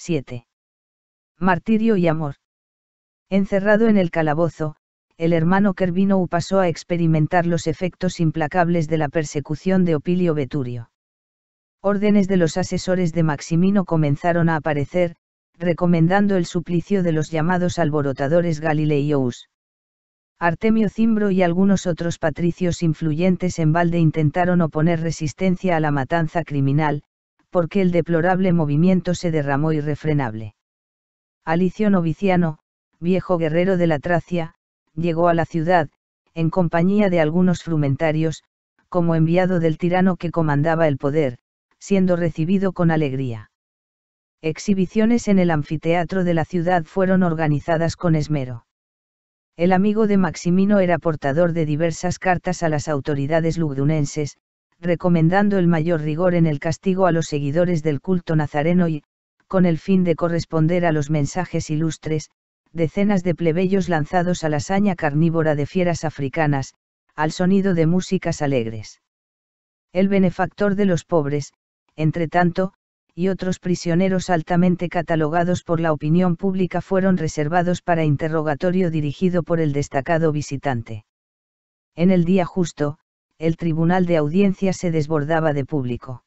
7. Martirio y amor. Encerrado en el calabozo, el hermano Kervino pasó a experimentar los efectos implacables de la persecución de Opilio Veturio. Órdenes de los asesores de Maximino comenzaron a aparecer, recomendando el suplicio de los llamados alborotadores Ous. Artemio Cimbro y algunos otros patricios influyentes en balde intentaron oponer resistencia a la matanza criminal, porque el deplorable movimiento se derramó irrefrenable. Alicio Noviciano, viejo guerrero de la Tracia, llegó a la ciudad, en compañía de algunos frumentarios, como enviado del tirano que comandaba el poder, siendo recibido con alegría. Exhibiciones en el anfiteatro de la ciudad fueron organizadas con esmero. El amigo de Maximino era portador de diversas cartas a las autoridades lugdunenses, recomendando el mayor rigor en el castigo a los seguidores del culto nazareno y, con el fin de corresponder a los mensajes ilustres, decenas de plebeyos lanzados a la saña carnívora de fieras africanas, al sonido de músicas alegres. El benefactor de los pobres, entre tanto, y otros prisioneros altamente catalogados por la opinión pública fueron reservados para interrogatorio dirigido por el destacado visitante. En el día justo, el tribunal de audiencia se desbordaba de público.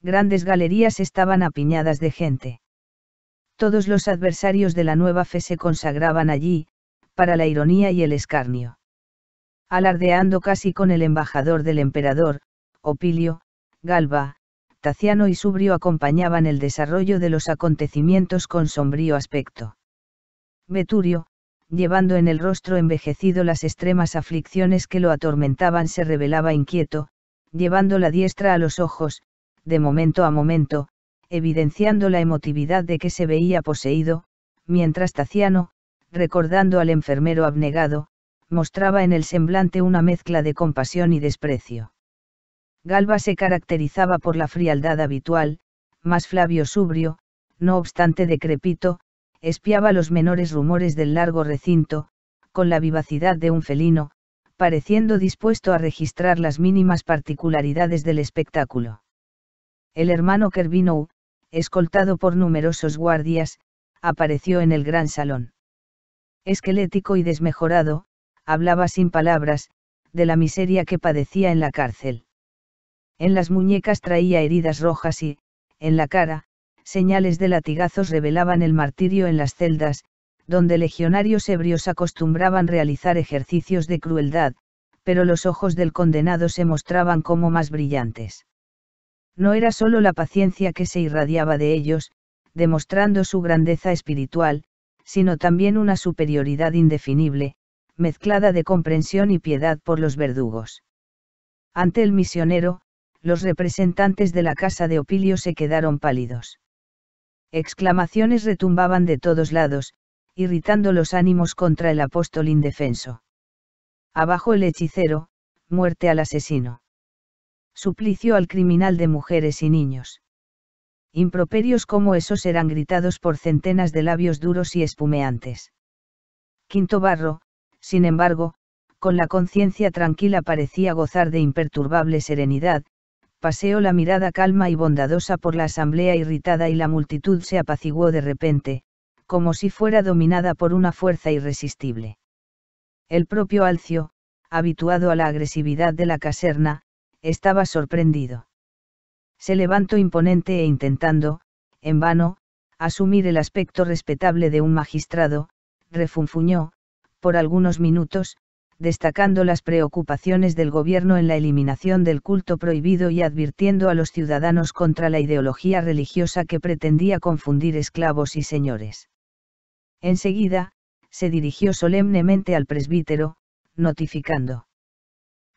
Grandes galerías estaban apiñadas de gente. Todos los adversarios de la nueva fe se consagraban allí, para la ironía y el escarnio. Alardeando casi con el embajador del emperador, Opilio, Galba, Taciano y Subrio acompañaban el desarrollo de los acontecimientos con sombrío aspecto. Veturio, llevando en el rostro envejecido las extremas aflicciones que lo atormentaban, se revelaba inquieto, llevando la diestra a los ojos, de momento a momento, evidenciando la emotividad de que se veía poseído, mientras Taciano, recordando al enfermero abnegado, mostraba en el semblante una mezcla de compasión y desprecio. Galba se caracterizaba por la frialdad habitual, más Flavio Subrio, no obstante decrepito, espiaba los menores rumores del largo recinto, con la vivacidad de un felino, pareciendo dispuesto a registrar las mínimas particularidades del espectáculo. El hermano Kerbinow, escoltado por numerosos guardias, apareció en el gran salón. Esquelético y desmejorado, hablaba sin palabras, de la miseria que padecía en la cárcel. En las muñecas traía heridas rojas y, en la cara, señales de latigazos revelaban el martirio en las celdas, donde legionarios ebrios acostumbraban realizar ejercicios de crueldad, pero los ojos del condenado se mostraban como más brillantes. No era solo la paciencia que se irradiaba de ellos, demostrando su grandeza espiritual, sino también una superioridad indefinible, mezclada de comprensión y piedad por los verdugos. Ante el misionero, los representantes de la casa de Opilio se quedaron pálidos. Exclamaciones retumbaban de todos lados, irritando los ánimos contra el apóstol indefenso. Abajo el hechicero, muerte al asesino. Suplicio al criminal de mujeres y niños. Improperios como esos eran gritados por centenas de labios duros y espumeantes. Quinto Barro, sin embargo, con la conciencia tranquila parecía gozar de imperturbable serenidad, paseó la mirada calma y bondadosa por la asamblea irritada y la multitud se apaciguó de repente, como si fuera dominada por una fuerza irresistible. El propio Alcio, habituado a la agresividad de la caserna, estaba sorprendido. Se levantó imponente e intentando, en vano, asumir el aspecto respetable de un magistrado, refunfuñó, por algunos minutos, destacando las preocupaciones del gobierno en la eliminación del culto prohibido y advirtiendo a los ciudadanos contra la ideología religiosa que pretendía confundir esclavos y señores. Enseguida, se dirigió solemnemente al presbítero, notificando.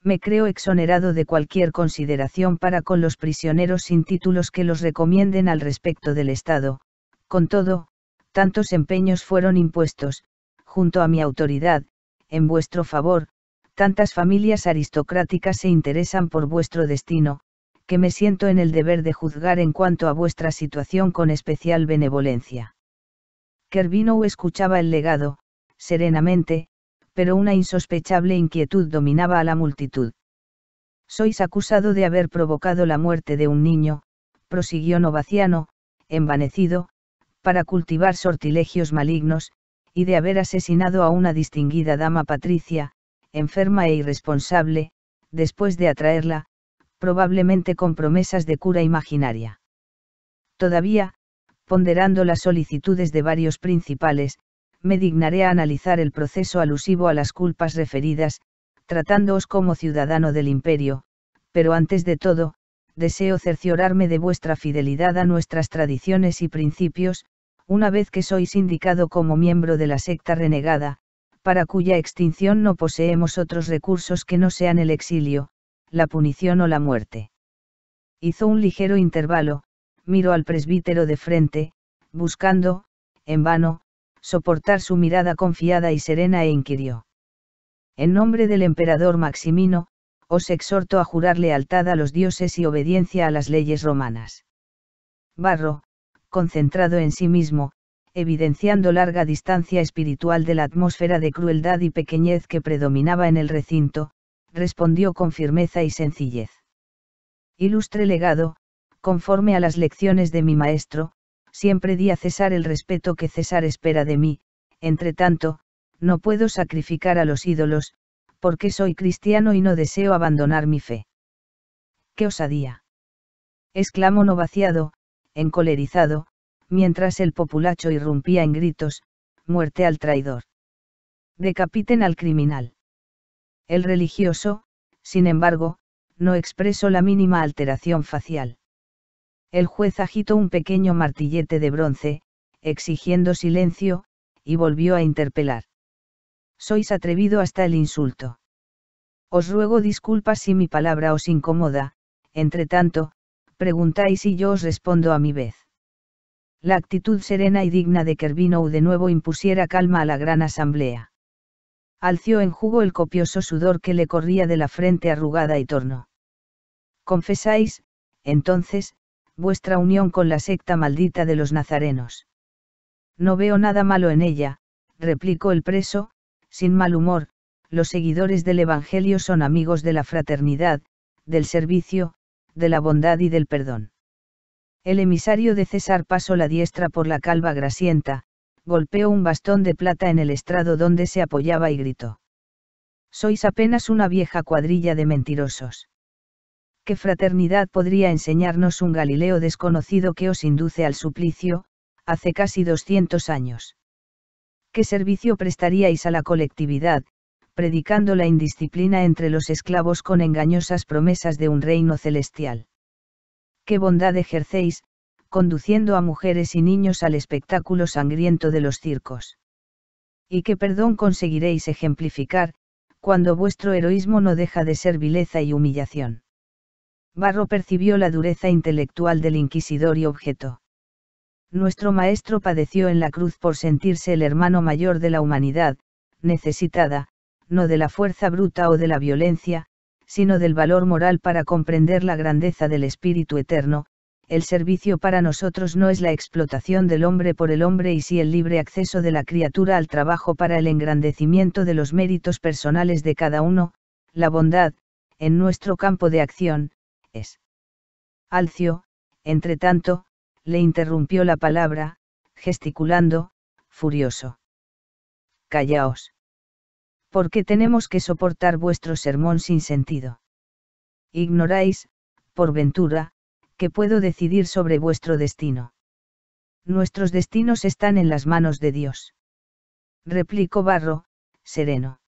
Me creo exonerado de cualquier consideración para con los prisioneros sin títulos que los recomienden al respecto del Estado, con todo, tantos empeños fueron impuestos, junto a mi autoridad, en vuestro favor, tantas familias aristocráticas se interesan por vuestro destino, que me siento en el deber de juzgar en cuanto a vuestra situación con especial benevolencia. Kervino escuchaba el legado, serenamente, pero una insospechable inquietud dominaba a la multitud. Sois acusado de haber provocado la muerte de un niño, prosiguió Novaciano, envanecido, para cultivar sortilegios malignos, y de haber asesinado a una distinguida dama patricia, enferma e irresponsable, después de atraerla, probablemente con promesas de cura imaginaria. Todavía, ponderando las solicitudes de varios principales, me dignaré a analizar el proceso alusivo a las culpas referidas, tratándoos como ciudadano del imperio, pero antes de todo, deseo cerciorarme de vuestra fidelidad a nuestras tradiciones y principios, una vez que sois indicado como miembro de la secta renegada, para cuya extinción no poseemos otros recursos que no sean el exilio, la punición o la muerte. Hizo un ligero intervalo, miró al presbítero de frente, buscando, en vano, soportar su mirada confiada y serena e inquirió. En nombre del emperador Maximino, os exhorto a jurar lealtad a los dioses y obediencia a las leyes romanas. Barro, concentrado en sí mismo, evidenciando larga distancia espiritual de la atmósfera de crueldad y pequeñez que predominaba en el recinto, respondió con firmeza y sencillez. Ilustre legado, conforme a las lecciones de mi maestro, siempre di a César el respeto que César espera de mí, entre tanto, no puedo sacrificar a los ídolos, porque soy cristiano y no deseo abandonar mi fe. ¡Qué osadía! exclamó vaciado encolerizado, mientras el populacho irrumpía en gritos, muerte al traidor. Decapiten al criminal. El religioso, sin embargo, no expresó la mínima alteración facial. El juez agitó un pequeño martillete de bronce, exigiendo silencio, y volvió a interpelar. Sois atrevido hasta el insulto. Os ruego disculpas si mi palabra os incomoda, entre tanto, preguntáis y yo os respondo a mi vez. La actitud serena y digna de Kervino de nuevo impusiera calma a la gran asamblea. Alció en jugo el copioso sudor que le corría de la frente arrugada y torno. Confesáis, entonces, vuestra unión con la secta maldita de los nazarenos. No veo nada malo en ella, replicó el preso, sin mal humor, los seguidores del Evangelio son amigos de la fraternidad, del servicio, de la bondad y del perdón. El emisario de César pasó la diestra por la calva grasienta, golpeó un bastón de plata en el estrado donde se apoyaba y gritó. Sois apenas una vieja cuadrilla de mentirosos. ¿Qué fraternidad podría enseñarnos un Galileo desconocido que os induce al suplicio, hace casi 200 años? ¿Qué servicio prestaríais a la colectividad, predicando la indisciplina entre los esclavos con engañosas promesas de un reino celestial. Qué bondad ejercéis, conduciendo a mujeres y niños al espectáculo sangriento de los circos. Y qué perdón conseguiréis ejemplificar, cuando vuestro heroísmo no deja de ser vileza y humillación. Barro percibió la dureza intelectual del inquisidor y objeto. Nuestro maestro padeció en la cruz por sentirse el hermano mayor de la humanidad, necesitada, no de la fuerza bruta o de la violencia, sino del valor moral para comprender la grandeza del Espíritu Eterno, el servicio para nosotros no es la explotación del hombre por el hombre y sí el libre acceso de la criatura al trabajo para el engrandecimiento de los méritos personales de cada uno, la bondad, en nuestro campo de acción, es. Alcio, entre tanto, le interrumpió la palabra, gesticulando, furioso. Callaos qué tenemos que soportar vuestro sermón sin sentido. Ignoráis, por ventura, que puedo decidir sobre vuestro destino. Nuestros destinos están en las manos de Dios. Replicó Barro, sereno.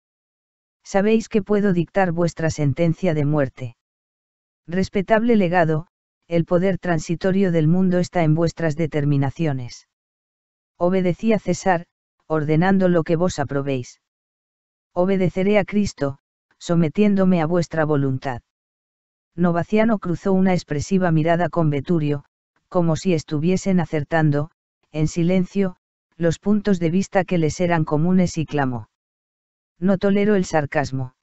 Sabéis que puedo dictar vuestra sentencia de muerte. Respetable legado, el poder transitorio del mundo está en vuestras determinaciones. Obedecí a César, ordenando lo que vos aprobéis. Obedeceré a Cristo, sometiéndome a vuestra voluntad. Novaciano cruzó una expresiva mirada con Veturio, como si estuviesen acertando, en silencio, los puntos de vista que les eran comunes y clamó. No tolero el sarcasmo.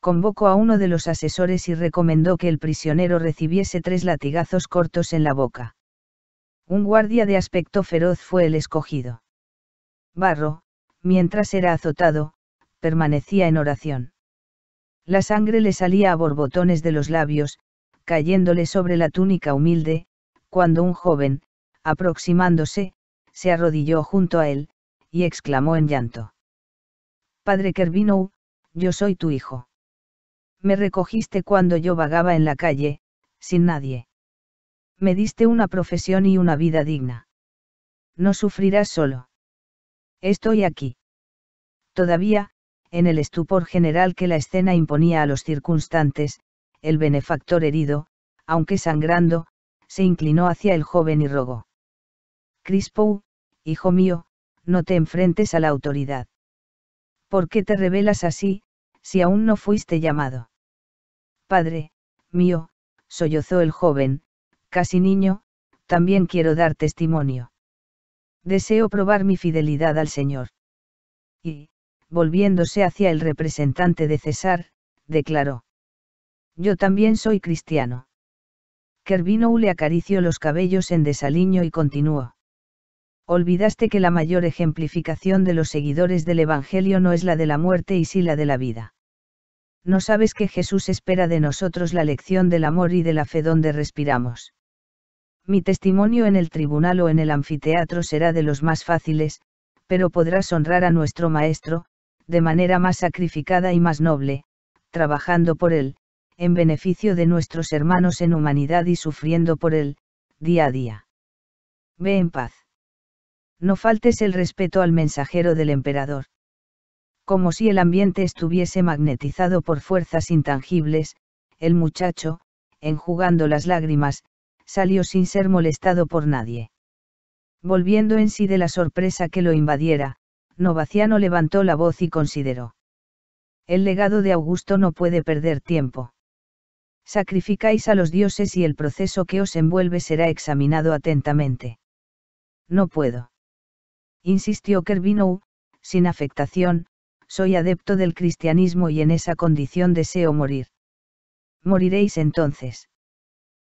Convocó a uno de los asesores y recomendó que el prisionero recibiese tres latigazos cortos en la boca. Un guardia de aspecto feroz fue el escogido. Barro, mientras era azotado, permanecía en oración. La sangre le salía a borbotones de los labios, cayéndole sobre la túnica humilde, cuando un joven, aproximándose, se arrodilló junto a él, y exclamó en llanto. Padre Kervino, yo soy tu hijo. Me recogiste cuando yo vagaba en la calle, sin nadie. Me diste una profesión y una vida digna. No sufrirás solo. Estoy aquí. Todavía, en el estupor general que la escena imponía a los circunstantes, el benefactor herido, aunque sangrando, se inclinó hacia el joven y rogó. Crispo, hijo mío, no te enfrentes a la autoridad. ¿Por qué te revelas así, si aún no fuiste llamado? Padre, mío, sollozó el joven, casi niño, también quiero dar testimonio. Deseo probar mi fidelidad al Señor. Y, volviéndose hacia el representante de César, declaró. Yo también soy cristiano. Kervinou le acarició los cabellos en desaliño y continuó. Olvidaste que la mayor ejemplificación de los seguidores del Evangelio no es la de la muerte y sí la de la vida. No sabes que Jesús espera de nosotros la lección del amor y de la fe donde respiramos. Mi testimonio en el tribunal o en el anfiteatro será de los más fáciles, pero podrás honrar a nuestro Maestro, de manera más sacrificada y más noble, trabajando por Él, en beneficio de nuestros hermanos en humanidad y sufriendo por Él, día a día. Ve en paz. No faltes el respeto al mensajero del emperador. Como si el ambiente estuviese magnetizado por fuerzas intangibles, el muchacho, enjugando las lágrimas, salió sin ser molestado por nadie. Volviendo en sí de la sorpresa que lo invadiera, Novaciano levantó la voz y consideró. El legado de Augusto no puede perder tiempo. Sacrificáis a los dioses y el proceso que os envuelve será examinado atentamente. No puedo. Insistió kervino sin afectación, soy adepto del cristianismo y en esa condición deseo morir. Moriréis entonces.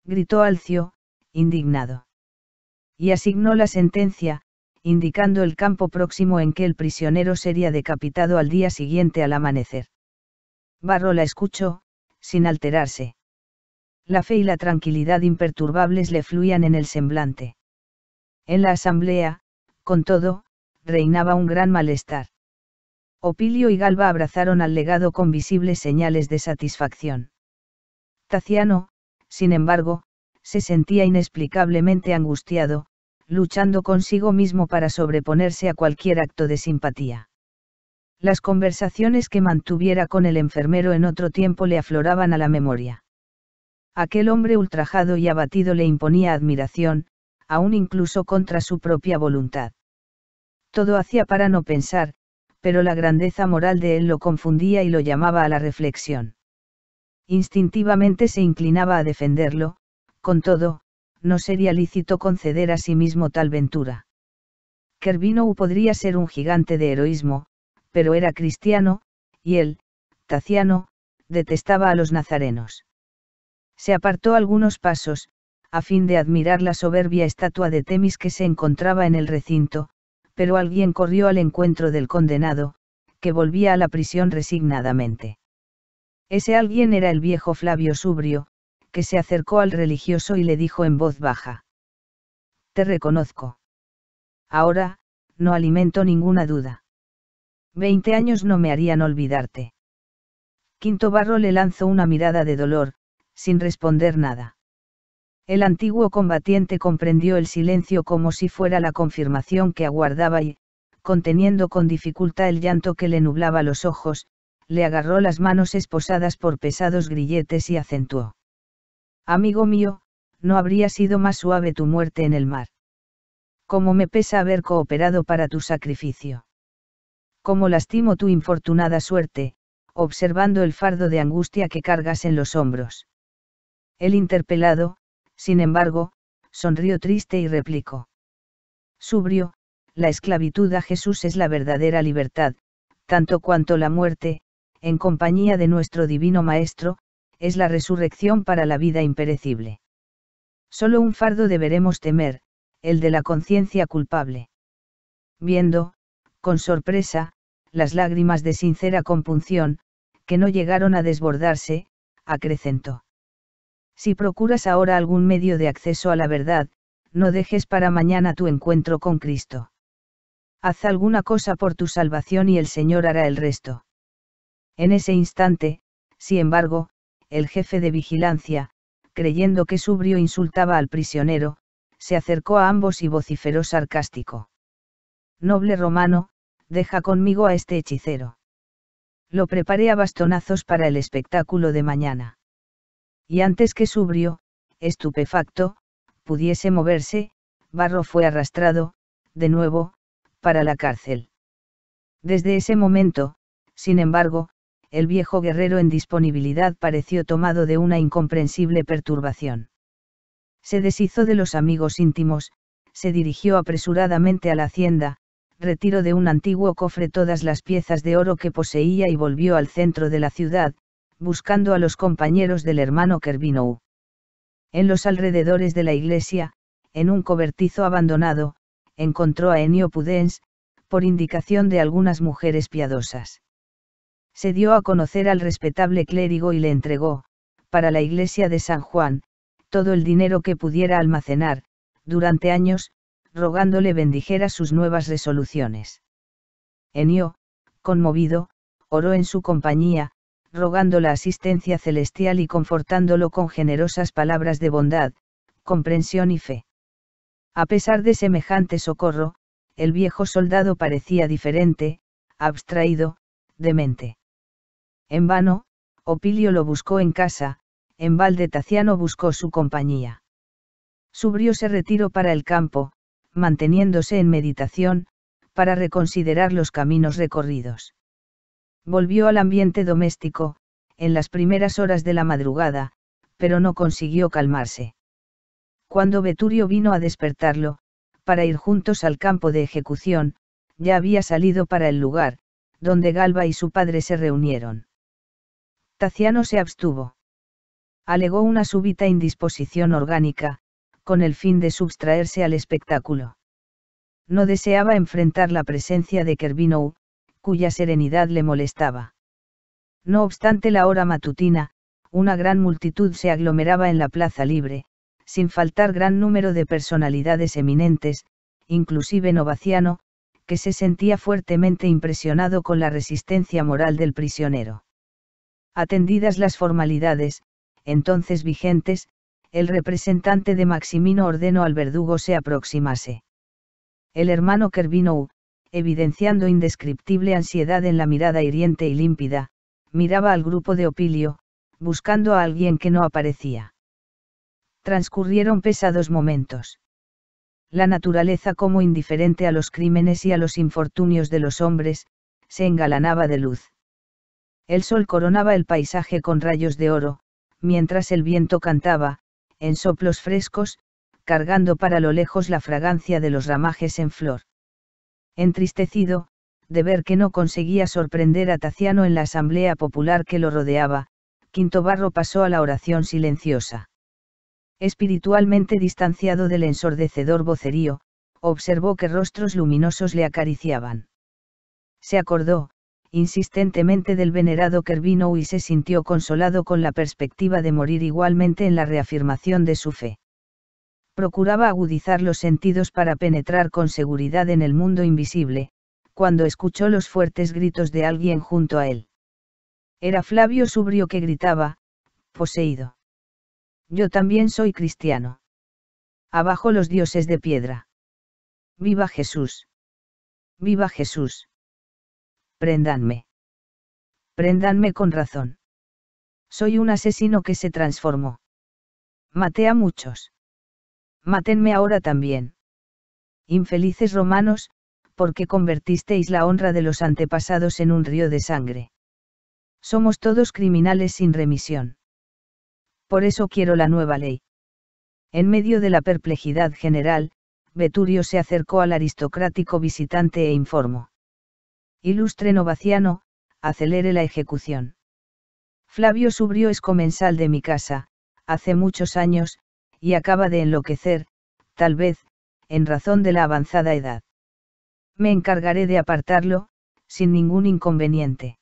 Gritó Alcio, indignado. Y asignó la sentencia, indicando el campo próximo en que el prisionero sería decapitado al día siguiente al amanecer. Barro la escuchó, sin alterarse. La fe y la tranquilidad imperturbables le fluían en el semblante. En la asamblea, con todo, reinaba un gran malestar. Opilio y Galba abrazaron al legado con visibles señales de satisfacción. Taciano, sin embargo, se sentía inexplicablemente angustiado, luchando consigo mismo para sobreponerse a cualquier acto de simpatía. Las conversaciones que mantuviera con el enfermero en otro tiempo le afloraban a la memoria. Aquel hombre ultrajado y abatido le imponía admiración, aún incluso contra su propia voluntad. Todo hacía para no pensar, pero la grandeza moral de él lo confundía y lo llamaba a la reflexión. Instintivamente se inclinaba a defenderlo, con todo, no sería lícito conceder a sí mismo tal ventura. Kervino podría ser un gigante de heroísmo, pero era cristiano, y él, Taciano, detestaba a los nazarenos. Se apartó algunos pasos, a fin de admirar la soberbia estatua de Temis que se encontraba en el recinto, pero alguien corrió al encuentro del condenado, que volvía a la prisión resignadamente. Ese alguien era el viejo Flavio Subrio, que se acercó al religioso y le dijo en voz baja. Te reconozco. Ahora, no alimento ninguna duda. Veinte años no me harían olvidarte. Quinto Barro le lanzó una mirada de dolor, sin responder nada. El antiguo combatiente comprendió el silencio como si fuera la confirmación que aguardaba y, conteniendo con dificultad el llanto que le nublaba los ojos, le agarró las manos esposadas por pesados grilletes y acentuó. Amigo mío, no habría sido más suave tu muerte en el mar. Cómo me pesa haber cooperado para tu sacrificio. Cómo lastimo tu infortunada suerte, observando el fardo de angustia que cargas en los hombros. El interpelado, sin embargo, sonrió triste y replicó. Subrio, la esclavitud a Jesús es la verdadera libertad, tanto cuanto la muerte, en compañía de nuestro Divino Maestro, es la resurrección para la vida imperecible. Solo un fardo deberemos temer, el de la conciencia culpable. Viendo, con sorpresa, las lágrimas de sincera compunción, que no llegaron a desbordarse, acrecentó. Si procuras ahora algún medio de acceso a la verdad, no dejes para mañana tu encuentro con Cristo. Haz alguna cosa por tu salvación y el Señor hará el resto. En ese instante, sin embargo, el jefe de vigilancia, creyendo que Subrio insultaba al prisionero, se acercó a ambos y vociferó sarcástico. Noble romano, deja conmigo a este hechicero. Lo preparé a bastonazos para el espectáculo de mañana. Y antes que Subrio, estupefacto, pudiese moverse, Barro fue arrastrado, de nuevo, para la cárcel. Desde ese momento, sin embargo, el viejo guerrero en disponibilidad pareció tomado de una incomprensible perturbación. Se deshizo de los amigos íntimos, se dirigió apresuradamente a la hacienda, retiró de un antiguo cofre todas las piezas de oro que poseía y volvió al centro de la ciudad, buscando a los compañeros del hermano Kervinou. En los alrededores de la iglesia, en un cobertizo abandonado, encontró a Enio Pudens, por indicación de algunas mujeres piadosas se dio a conocer al respetable clérigo y le entregó, para la iglesia de San Juan, todo el dinero que pudiera almacenar, durante años, rogándole bendijera sus nuevas resoluciones. Enio, conmovido, oró en su compañía, rogando la asistencia celestial y confortándolo con generosas palabras de bondad, comprensión y fe. A pesar de semejante socorro, el viejo soldado parecía diferente, abstraído, demente. En vano, Opilio lo buscó en casa, en balde Taciano buscó su compañía. Subrio se retiró para el campo, manteniéndose en meditación, para reconsiderar los caminos recorridos. Volvió al ambiente doméstico, en las primeras horas de la madrugada, pero no consiguió calmarse. Cuando Veturio vino a despertarlo, para ir juntos al campo de ejecución, ya había salido para el lugar, donde Galba y su padre se reunieron. Taciano se abstuvo. Alegó una súbita indisposición orgánica, con el fin de subtraerse al espectáculo. No deseaba enfrentar la presencia de Kervinow, cuya serenidad le molestaba. No obstante la hora matutina, una gran multitud se aglomeraba en la plaza libre, sin faltar gran número de personalidades eminentes, inclusive Novaciano, que se sentía fuertemente impresionado con la resistencia moral del prisionero. Atendidas las formalidades, entonces vigentes, el representante de Maximino ordenó al verdugo se aproximase. El hermano Kervino, evidenciando indescriptible ansiedad en la mirada hiriente y límpida, miraba al grupo de Opilio, buscando a alguien que no aparecía. Transcurrieron pesados momentos. La naturaleza como indiferente a los crímenes y a los infortunios de los hombres, se engalanaba de luz. El sol coronaba el paisaje con rayos de oro, mientras el viento cantaba, en soplos frescos, cargando para lo lejos la fragancia de los ramajes en flor. Entristecido, de ver que no conseguía sorprender a Taciano en la asamblea popular que lo rodeaba, Quinto Barro pasó a la oración silenciosa. Espiritualmente distanciado del ensordecedor vocerío, observó que rostros luminosos le acariciaban. Se acordó, insistentemente del venerado Kervino y se sintió consolado con la perspectiva de morir igualmente en la reafirmación de su fe. Procuraba agudizar los sentidos para penetrar con seguridad en el mundo invisible, cuando escuchó los fuertes gritos de alguien junto a él. Era Flavio Subrio que gritaba, poseído. Yo también soy cristiano. Abajo los dioses de piedra. Viva Jesús. Viva Jesús. Prendanme. Prendanme con razón. Soy un asesino que se transformó. Maté a muchos. Mátenme ahora también. Infelices romanos, ¿por qué convertisteis la honra de los antepasados en un río de sangre. Somos todos criminales sin remisión. Por eso quiero la nueva ley. En medio de la perplejidad general, Veturio se acercó al aristocrático visitante e informó. Ilustre Novaciano, acelere la ejecución. Flavio Subrio es comensal de mi casa, hace muchos años, y acaba de enloquecer, tal vez, en razón de la avanzada edad. Me encargaré de apartarlo, sin ningún inconveniente.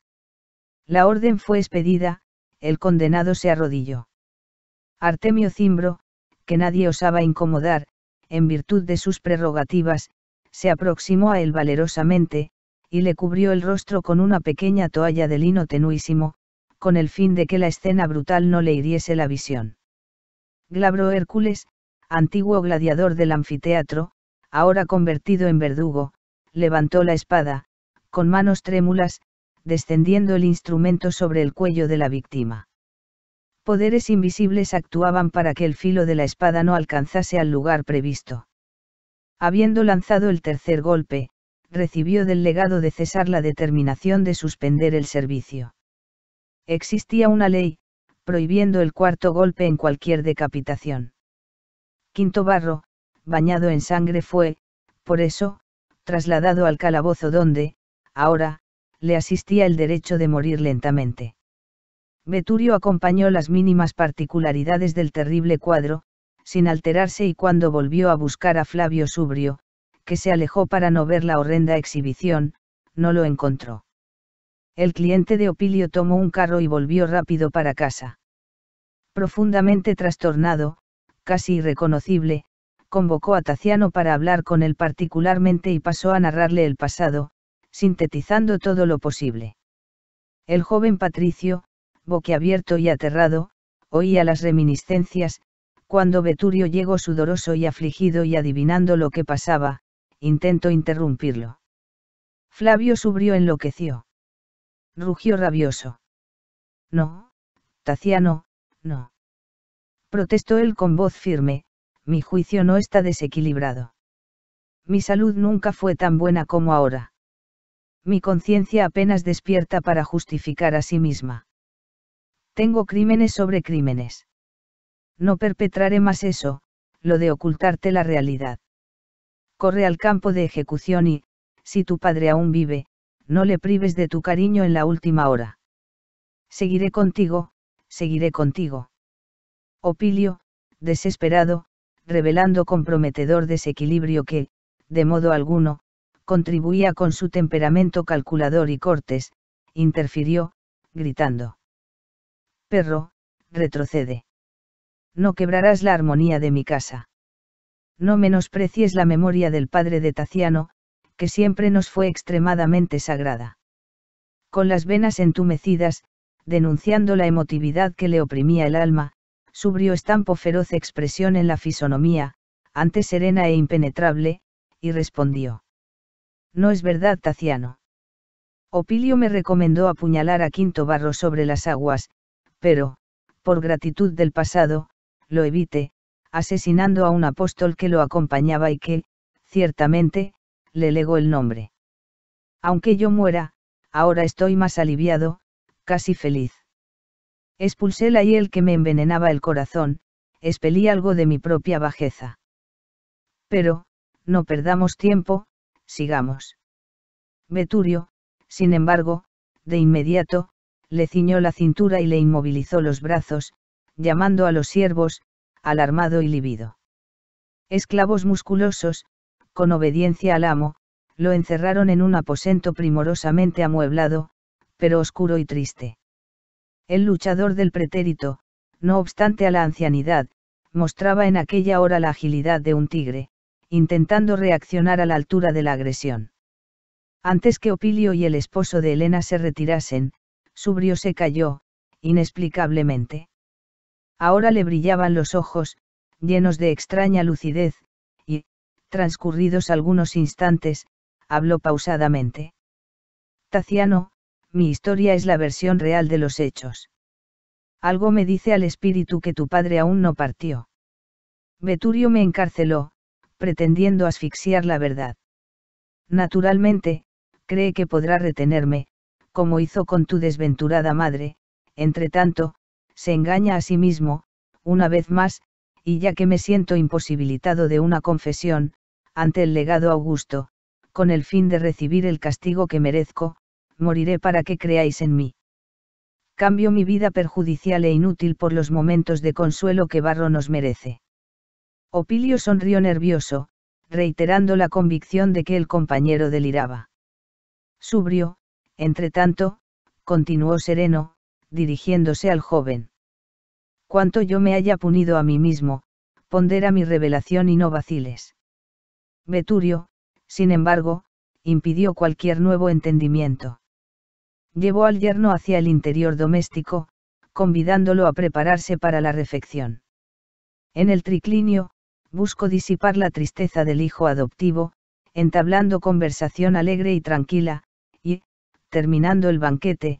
La orden fue expedida, el condenado se arrodilló. Artemio Cimbro, que nadie osaba incomodar, en virtud de sus prerrogativas, se aproximó a él valerosamente, y le cubrió el rostro con una pequeña toalla de lino tenuísimo, con el fin de que la escena brutal no le hiriese la visión. Glabro Hércules, antiguo gladiador del anfiteatro, ahora convertido en verdugo, levantó la espada, con manos trémulas, descendiendo el instrumento sobre el cuello de la víctima. Poderes invisibles actuaban para que el filo de la espada no alcanzase al lugar previsto. Habiendo lanzado el tercer golpe, recibió del legado de César la determinación de suspender el servicio. Existía una ley, prohibiendo el cuarto golpe en cualquier decapitación. Quinto Barro, bañado en sangre, fue, por eso, trasladado al calabozo donde, ahora, le asistía el derecho de morir lentamente. Veturio acompañó las mínimas particularidades del terrible cuadro, sin alterarse y cuando volvió a buscar a Flavio Subrio, que se alejó para no ver la horrenda exhibición, no lo encontró. El cliente de Opilio tomó un carro y volvió rápido para casa. Profundamente trastornado, casi irreconocible, convocó a Taciano para hablar con él particularmente y pasó a narrarle el pasado, sintetizando todo lo posible. El joven patricio, boquiabierto y aterrado, oía las reminiscencias, cuando Veturio llegó sudoroso y afligido y adivinando lo que pasaba, Intento interrumpirlo. Flavio subrió enloqueció. Rugió rabioso. No, Taciano, no. Protestó él con voz firme, mi juicio no está desequilibrado. Mi salud nunca fue tan buena como ahora. Mi conciencia apenas despierta para justificar a sí misma. Tengo crímenes sobre crímenes. No perpetraré más eso, lo de ocultarte la realidad corre al campo de ejecución y, si tu padre aún vive, no le prives de tu cariño en la última hora. Seguiré contigo, seguiré contigo. Opilio, desesperado, revelando comprometedor desequilibrio que, de modo alguno, contribuía con su temperamento calculador y cortés, interfirió, gritando. Perro, retrocede. No quebrarás la armonía de mi casa. No menosprecies la memoria del padre de Taciano, que siempre nos fue extremadamente sagrada. Con las venas entumecidas, denunciando la emotividad que le oprimía el alma, subrió estampo feroz expresión en la fisonomía, antes serena e impenetrable, y respondió. No es verdad, Taciano. Opilio me recomendó apuñalar a Quinto Barro sobre las aguas, pero, por gratitud del pasado, lo evité asesinando a un apóstol que lo acompañaba y que, ciertamente, le legó el nombre. Aunque yo muera, ahora estoy más aliviado, casi feliz. Expulsé la hiel que me envenenaba el corazón, expelí algo de mi propia bajeza. Pero, no perdamos tiempo, sigamos. Veturio, sin embargo, de inmediato, le ciñó la cintura y le inmovilizó los brazos, llamando a los siervos, alarmado y lívido. Esclavos musculosos, con obediencia al amo, lo encerraron en un aposento primorosamente amueblado, pero oscuro y triste. El luchador del pretérito, no obstante a la ancianidad, mostraba en aquella hora la agilidad de un tigre, intentando reaccionar a la altura de la agresión. Antes que Opilio y el esposo de Elena se retirasen, Subrio se cayó, inexplicablemente. Ahora le brillaban los ojos, llenos de extraña lucidez, y, transcurridos algunos instantes, habló pausadamente. Taciano, mi historia es la versión real de los hechos. Algo me dice al espíritu que tu padre aún no partió. Veturio me encarceló, pretendiendo asfixiar la verdad. Naturalmente, cree que podrá retenerme, como hizo con tu desventurada madre, entre tanto, se engaña a sí mismo, una vez más, y ya que me siento imposibilitado de una confesión, ante el legado augusto, con el fin de recibir el castigo que merezco, moriré para que creáis en mí. Cambio mi vida perjudicial e inútil por los momentos de consuelo que Barro nos merece. Opilio sonrió nervioso, reiterando la convicción de que el compañero deliraba. Subrio, entretanto, continuó sereno, dirigiéndose al joven cuanto yo me haya punido a mí mismo, pondera mi revelación y no vaciles. Veturio, sin embargo, impidió cualquier nuevo entendimiento. Llevó al yerno hacia el interior doméstico, convidándolo a prepararse para la refección. En el triclinio, buscó disipar la tristeza del hijo adoptivo, entablando conversación alegre y tranquila, y, terminando el banquete,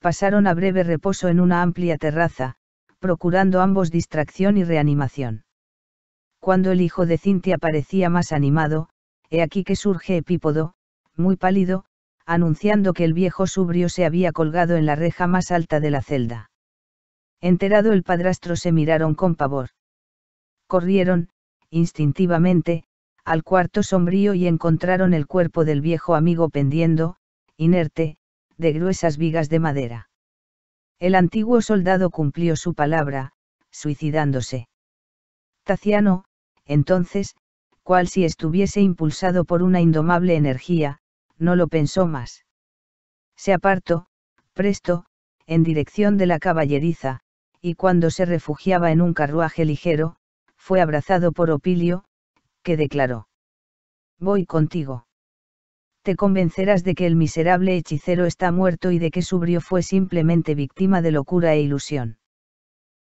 pasaron a breve reposo en una amplia terraza, procurando ambos distracción y reanimación. Cuando el hijo de Cintia parecía más animado, he aquí que surge Epípodo, muy pálido, anunciando que el viejo subrio se había colgado en la reja más alta de la celda. Enterado el padrastro se miraron con pavor. Corrieron, instintivamente, al cuarto sombrío y encontraron el cuerpo del viejo amigo pendiendo, inerte, de gruesas vigas de madera. El antiguo soldado cumplió su palabra, suicidándose. Taciano, entonces, cual si estuviese impulsado por una indomable energía, no lo pensó más. Se apartó, presto, en dirección de la caballeriza, y cuando se refugiaba en un carruaje ligero, fue abrazado por Opilio, que declaró. Voy contigo convencerás de que el miserable hechicero está muerto y de que su fue simplemente víctima de locura e ilusión.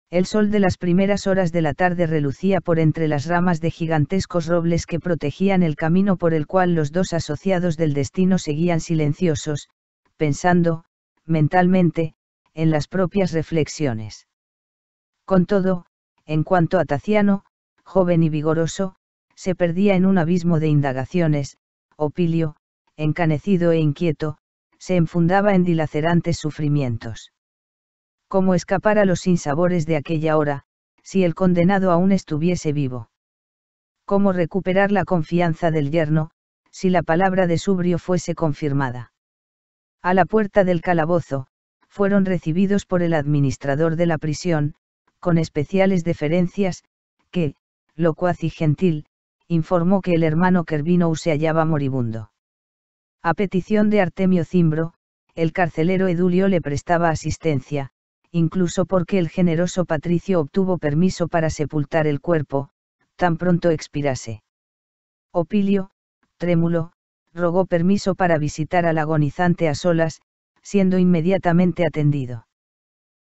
El sol de las primeras horas de la tarde relucía por entre las ramas de gigantescos robles que protegían el camino por el cual los dos asociados del destino seguían silenciosos, pensando, mentalmente, en las propias reflexiones. Con todo, en cuanto a Taciano, joven y vigoroso, se perdía en un abismo de indagaciones, Opilio, encanecido e inquieto, se enfundaba en dilacerantes sufrimientos. ¿Cómo escapar a los sinsabores de aquella hora, si el condenado aún estuviese vivo? ¿Cómo recuperar la confianza del yerno, si la palabra de Subrio fuese confirmada? A la puerta del calabozo, fueron recibidos por el administrador de la prisión, con especiales deferencias, que, locuaz y gentil, informó que el hermano Kervino se hallaba moribundo. A petición de Artemio Cimbro, el carcelero Edulio le prestaba asistencia, incluso porque el generoso patricio obtuvo permiso para sepultar el cuerpo, tan pronto expirase. Opilio, trémulo, rogó permiso para visitar al agonizante a solas, siendo inmediatamente atendido.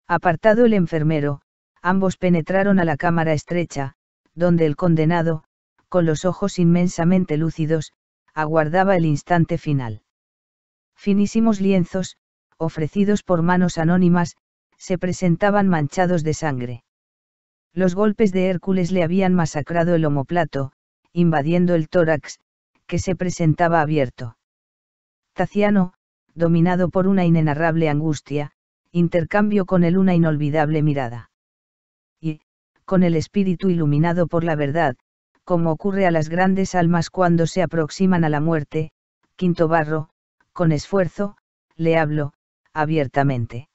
Apartado el enfermero, ambos penetraron a la cámara estrecha, donde el condenado, con los ojos inmensamente lúcidos, aguardaba el instante final. Finísimos lienzos, ofrecidos por manos anónimas, se presentaban manchados de sangre. Los golpes de Hércules le habían masacrado el omoplato, invadiendo el tórax, que se presentaba abierto. Taciano, dominado por una inenarrable angustia, intercambió con él una inolvidable mirada. Y, con el espíritu iluminado por la verdad, como ocurre a las grandes almas cuando se aproximan a la muerte, Quinto Barro, con esfuerzo, le hablo, abiertamente.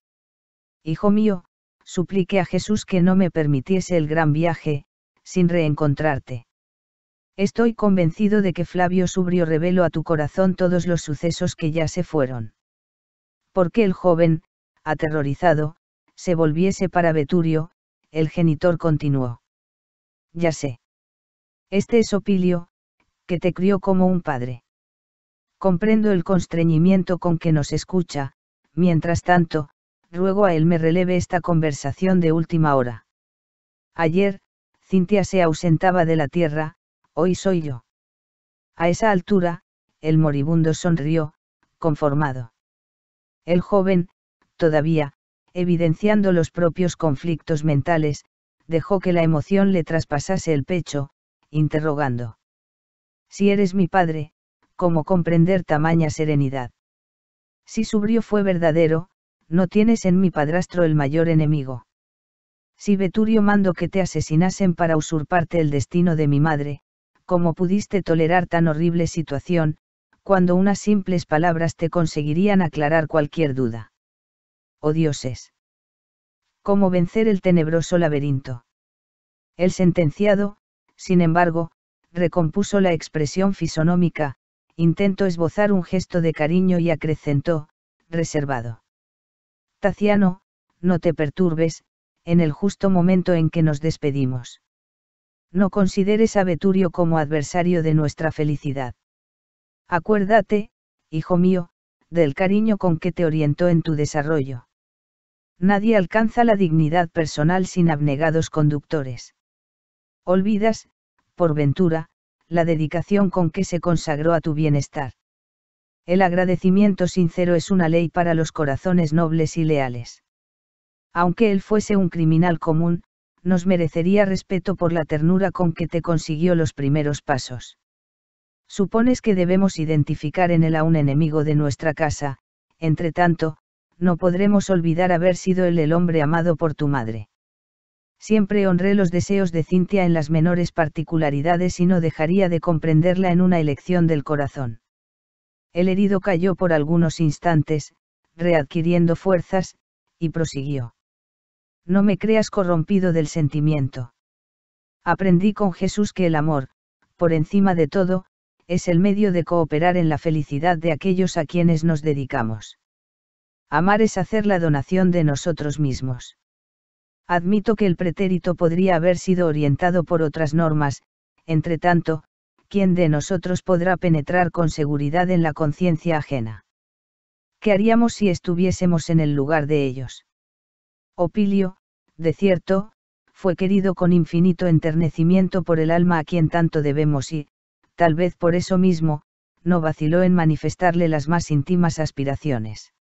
Hijo mío, supliqué a Jesús que no me permitiese el gran viaje, sin reencontrarte. Estoy convencido de que Flavio Subrio reveló a tu corazón todos los sucesos que ya se fueron. Porque el joven, aterrorizado, se volviese para Veturio, el genitor continuó. Ya sé. Este es Opilio, que te crió como un padre. Comprendo el constreñimiento con que nos escucha, mientras tanto, ruego a él me releve esta conversación de última hora. Ayer, Cintia se ausentaba de la tierra, hoy soy yo. A esa altura, el moribundo sonrió, conformado. El joven, todavía, evidenciando los propios conflictos mentales, dejó que la emoción le traspasase el pecho, interrogando. Si eres mi padre, ¿cómo comprender tamaña serenidad? Si su brío fue verdadero, no tienes en mi padrastro el mayor enemigo. Si Veturio mando que te asesinasen para usurparte el destino de mi madre, ¿cómo pudiste tolerar tan horrible situación, cuando unas simples palabras te conseguirían aclarar cualquier duda? Oh dioses. ¿Cómo vencer el tenebroso laberinto? El sentenciado, sin embargo, recompuso la expresión fisonómica, intentó esbozar un gesto de cariño y acrecentó, reservado. Taciano, no te perturbes, en el justo momento en que nos despedimos. No consideres a Veturio como adversario de nuestra felicidad. Acuérdate, hijo mío, del cariño con que te orientó en tu desarrollo. Nadie alcanza la dignidad personal sin abnegados conductores. Olvidas, por ventura, la dedicación con que se consagró a tu bienestar. El agradecimiento sincero es una ley para los corazones nobles y leales. Aunque él fuese un criminal común, nos merecería respeto por la ternura con que te consiguió los primeros pasos. Supones que debemos identificar en él a un enemigo de nuestra casa, entre tanto, no podremos olvidar haber sido él el hombre amado por tu madre siempre honré los deseos de Cintia en las menores particularidades y no dejaría de comprenderla en una elección del corazón. El herido cayó por algunos instantes, readquiriendo fuerzas, y prosiguió. No me creas corrompido del sentimiento. Aprendí con Jesús que el amor, por encima de todo, es el medio de cooperar en la felicidad de aquellos a quienes nos dedicamos. Amar es hacer la donación de nosotros mismos. Admito que el pretérito podría haber sido orientado por otras normas, entre tanto, ¿quién de nosotros podrá penetrar con seguridad en la conciencia ajena? ¿Qué haríamos si estuviésemos en el lugar de ellos? Opilio, de cierto, fue querido con infinito enternecimiento por el alma a quien tanto debemos y, tal vez por eso mismo, no vaciló en manifestarle las más íntimas aspiraciones.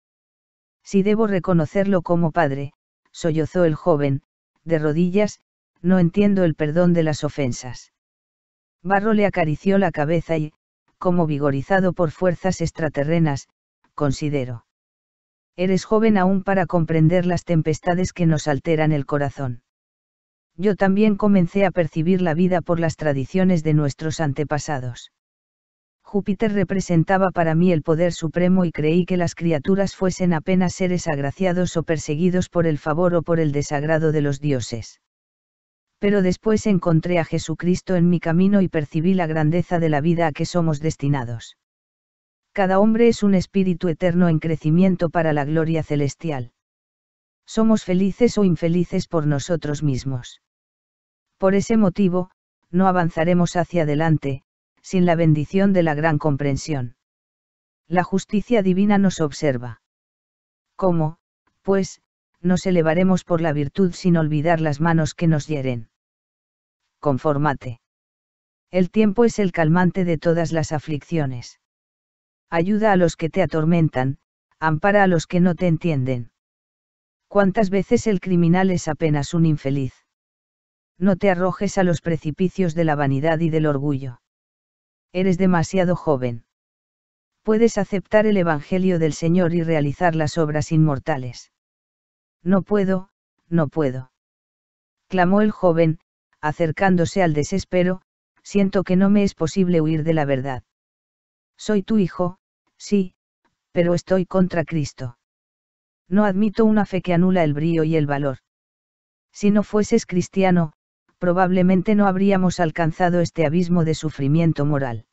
Si debo reconocerlo como padre, sollozó el joven, de rodillas, no entiendo el perdón de las ofensas. Barro le acarició la cabeza y, como vigorizado por fuerzas extraterrenas, considero. Eres joven aún para comprender las tempestades que nos alteran el corazón. Yo también comencé a percibir la vida por las tradiciones de nuestros antepasados. Júpiter representaba para mí el poder supremo y creí que las criaturas fuesen apenas seres agraciados o perseguidos por el favor o por el desagrado de los dioses. Pero después encontré a Jesucristo en mi camino y percibí la grandeza de la vida a que somos destinados. Cada hombre es un espíritu eterno en crecimiento para la gloria celestial. Somos felices o infelices por nosotros mismos. Por ese motivo, no avanzaremos hacia adelante, sin la bendición de la gran comprensión. La justicia divina nos observa. ¿Cómo, pues, nos elevaremos por la virtud sin olvidar las manos que nos hieren? Conformate. El tiempo es el calmante de todas las aflicciones. Ayuda a los que te atormentan, ampara a los que no te entienden. ¿Cuántas veces el criminal es apenas un infeliz? No te arrojes a los precipicios de la vanidad y del orgullo eres demasiado joven. Puedes aceptar el Evangelio del Señor y realizar las obras inmortales. No puedo, no puedo. Clamó el joven, acercándose al desespero, siento que no me es posible huir de la verdad. Soy tu hijo, sí, pero estoy contra Cristo. No admito una fe que anula el brío y el valor. Si no fueses cristiano, probablemente no habríamos alcanzado este abismo de sufrimiento moral.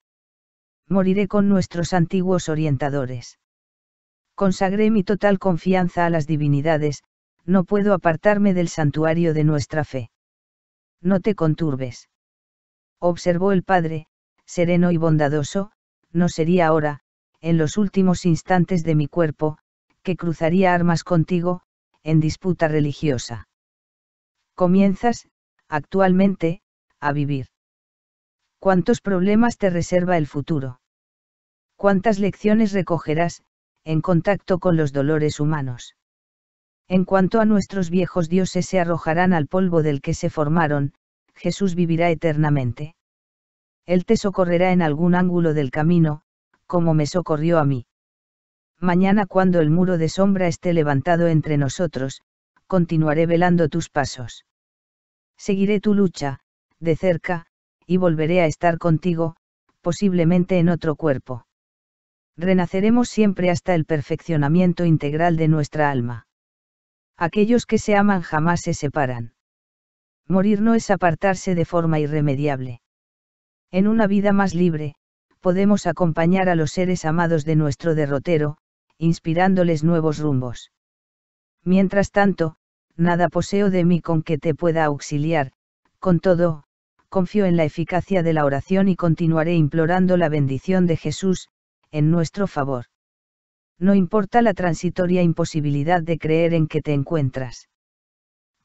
Moriré con nuestros antiguos orientadores. Consagré mi total confianza a las divinidades, no puedo apartarme del santuario de nuestra fe. No te conturbes. Observó el padre, sereno y bondadoso, no sería ahora, en los últimos instantes de mi cuerpo, que cruzaría armas contigo, en disputa religiosa. Comienzas, actualmente, a vivir. ¿Cuántos problemas te reserva el futuro? ¿Cuántas lecciones recogerás, en contacto con los dolores humanos? En cuanto a nuestros viejos dioses se arrojarán al polvo del que se formaron, Jesús vivirá eternamente. Él te socorrerá en algún ángulo del camino, como me socorrió a mí. Mañana cuando el muro de sombra esté levantado entre nosotros, continuaré velando tus pasos. Seguiré tu lucha, de cerca, y volveré a estar contigo, posiblemente en otro cuerpo. Renaceremos siempre hasta el perfeccionamiento integral de nuestra alma. Aquellos que se aman jamás se separan. Morir no es apartarse de forma irremediable. En una vida más libre, podemos acompañar a los seres amados de nuestro derrotero, inspirándoles nuevos rumbos. Mientras tanto, nada poseo de mí con que te pueda auxiliar, con todo, confío en la eficacia de la oración y continuaré implorando la bendición de Jesús, en nuestro favor. No importa la transitoria imposibilidad de creer en que te encuentras.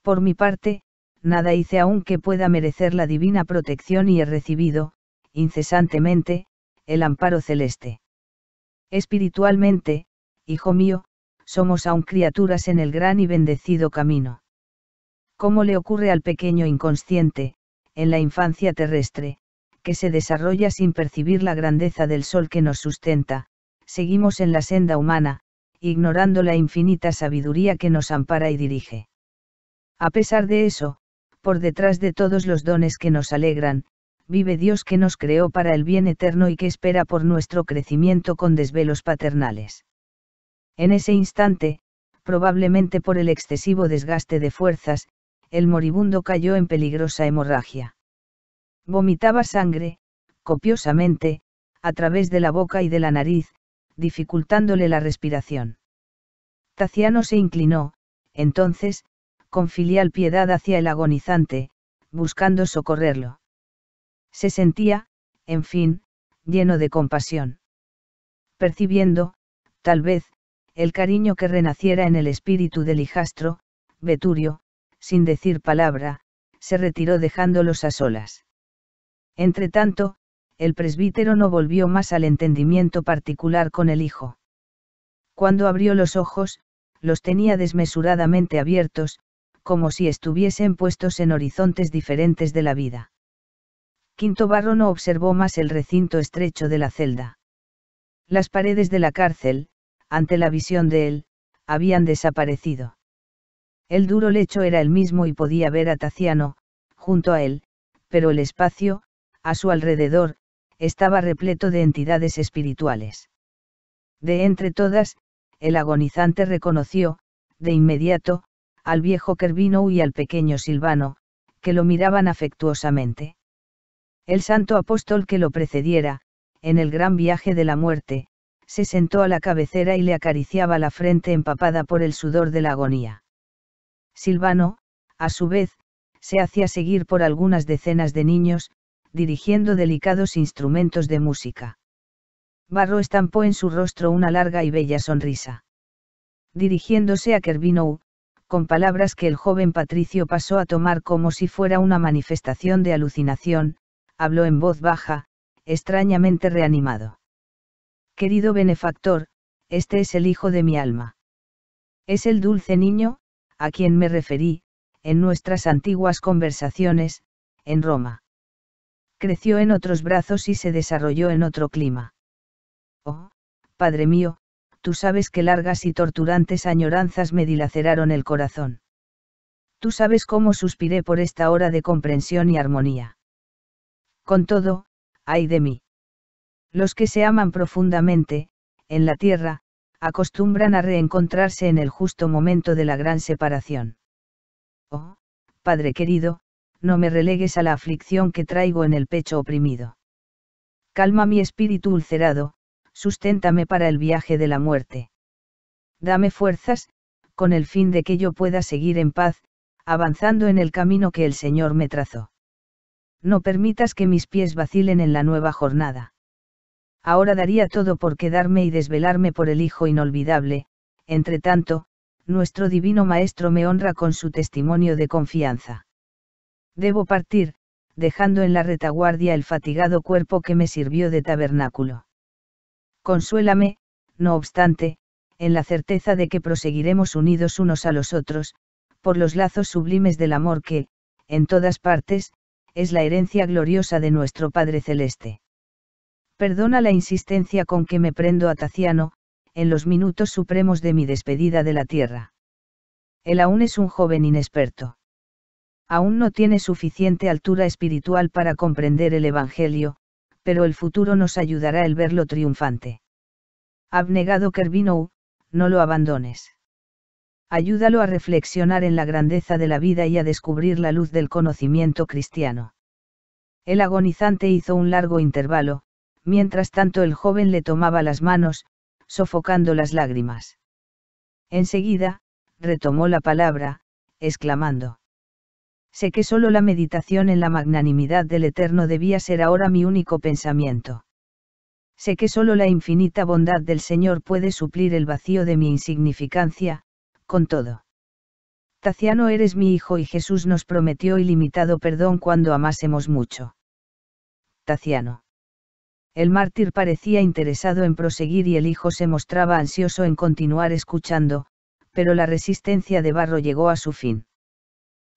Por mi parte, nada hice aún que pueda merecer la divina protección y he recibido, incesantemente, el amparo celeste. Espiritualmente, hijo mío, somos aún criaturas en el gran y bendecido camino. ¿Cómo le ocurre al pequeño inconsciente, en la infancia terrestre, que se desarrolla sin percibir la grandeza del sol que nos sustenta, seguimos en la senda humana, ignorando la infinita sabiduría que nos ampara y dirige. A pesar de eso, por detrás de todos los dones que nos alegran, vive Dios que nos creó para el bien eterno y que espera por nuestro crecimiento con desvelos paternales. En ese instante, probablemente por el excesivo desgaste de fuerzas, el moribundo cayó en peligrosa hemorragia. Vomitaba sangre, copiosamente, a través de la boca y de la nariz, dificultándole la respiración. Taciano se inclinó, entonces, con filial piedad hacia el agonizante, buscando socorrerlo. Se sentía, en fin, lleno de compasión. Percibiendo, tal vez, el cariño que renaciera en el espíritu del hijastro, Veturio, sin decir palabra, se retiró dejándolos a solas. Entretanto, el presbítero no volvió más al entendimiento particular con el hijo. Cuando abrió los ojos, los tenía desmesuradamente abiertos, como si estuviesen puestos en horizontes diferentes de la vida. Quinto Barro no observó más el recinto estrecho de la celda. Las paredes de la cárcel, ante la visión de él, habían desaparecido. El duro lecho era el mismo y podía ver a Taciano, junto a él, pero el espacio, a su alrededor, estaba repleto de entidades espirituales. De entre todas, el agonizante reconoció, de inmediato, al viejo Kervino y al pequeño Silvano, que lo miraban afectuosamente. El santo apóstol que lo precediera, en el gran viaje de la muerte, se sentó a la cabecera y le acariciaba la frente empapada por el sudor de la agonía. Silvano, a su vez, se hacía seguir por algunas decenas de niños, dirigiendo delicados instrumentos de música. Barro estampó en su rostro una larga y bella sonrisa. Dirigiéndose a Kerbino, con palabras que el joven patricio pasó a tomar como si fuera una manifestación de alucinación, habló en voz baja, extrañamente reanimado. Querido benefactor, este es el hijo de mi alma. Es el dulce niño, a quien me referí, en nuestras antiguas conversaciones, en Roma. Creció en otros brazos y se desarrolló en otro clima. Oh, Padre mío, tú sabes que largas y torturantes añoranzas me dilaceraron el corazón. Tú sabes cómo suspiré por esta hora de comprensión y armonía. Con todo, ay de mí. Los que se aman profundamente, en la tierra, acostumbran a reencontrarse en el justo momento de la gran separación. Oh, Padre querido, no me relegues a la aflicción que traigo en el pecho oprimido. Calma mi espíritu ulcerado, susténtame para el viaje de la muerte. Dame fuerzas, con el fin de que yo pueda seguir en paz, avanzando en el camino que el Señor me trazó. No permitas que mis pies vacilen en la nueva jornada. Ahora daría todo por quedarme y desvelarme por el Hijo inolvidable, entre tanto, nuestro Divino Maestro me honra con su testimonio de confianza. Debo partir, dejando en la retaguardia el fatigado cuerpo que me sirvió de tabernáculo. Consuélame, no obstante, en la certeza de que proseguiremos unidos unos a los otros, por los lazos sublimes del amor que, en todas partes, es la herencia gloriosa de nuestro Padre Celeste. Perdona la insistencia con que me prendo a Taciano, en los minutos supremos de mi despedida de la tierra. Él aún es un joven inexperto. Aún no tiene suficiente altura espiritual para comprender el Evangelio, pero el futuro nos ayudará el verlo triunfante. Abnegado Kervinou, no lo abandones. Ayúdalo a reflexionar en la grandeza de la vida y a descubrir la luz del conocimiento cristiano. El agonizante hizo un largo intervalo, mientras tanto el joven le tomaba las manos, sofocando las lágrimas. Enseguida, retomó la palabra, exclamando. Sé que solo la meditación en la magnanimidad del Eterno debía ser ahora mi único pensamiento. Sé que solo la infinita bondad del Señor puede suplir el vacío de mi insignificancia, con todo. Taciano eres mi hijo y Jesús nos prometió ilimitado perdón cuando amásemos mucho. Taciano. El mártir parecía interesado en proseguir y el hijo se mostraba ansioso en continuar escuchando, pero la resistencia de Barro llegó a su fin.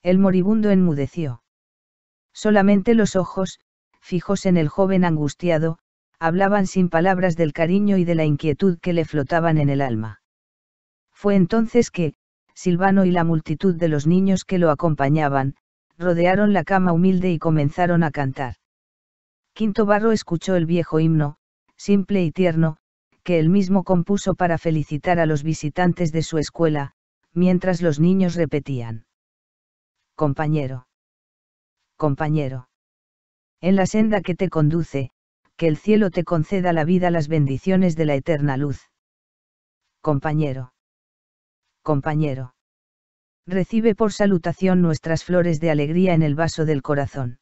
El moribundo enmudeció. Solamente los ojos, fijos en el joven angustiado, hablaban sin palabras del cariño y de la inquietud que le flotaban en el alma. Fue entonces que, Silvano y la multitud de los niños que lo acompañaban, rodearon la cama humilde y comenzaron a cantar. Quinto Barro escuchó el viejo himno, simple y tierno, que él mismo compuso para felicitar a los visitantes de su escuela, mientras los niños repetían. Compañero. Compañero. En la senda que te conduce, que el cielo te conceda la vida las bendiciones de la eterna luz. Compañero. Compañero. Recibe por salutación nuestras flores de alegría en el vaso del corazón.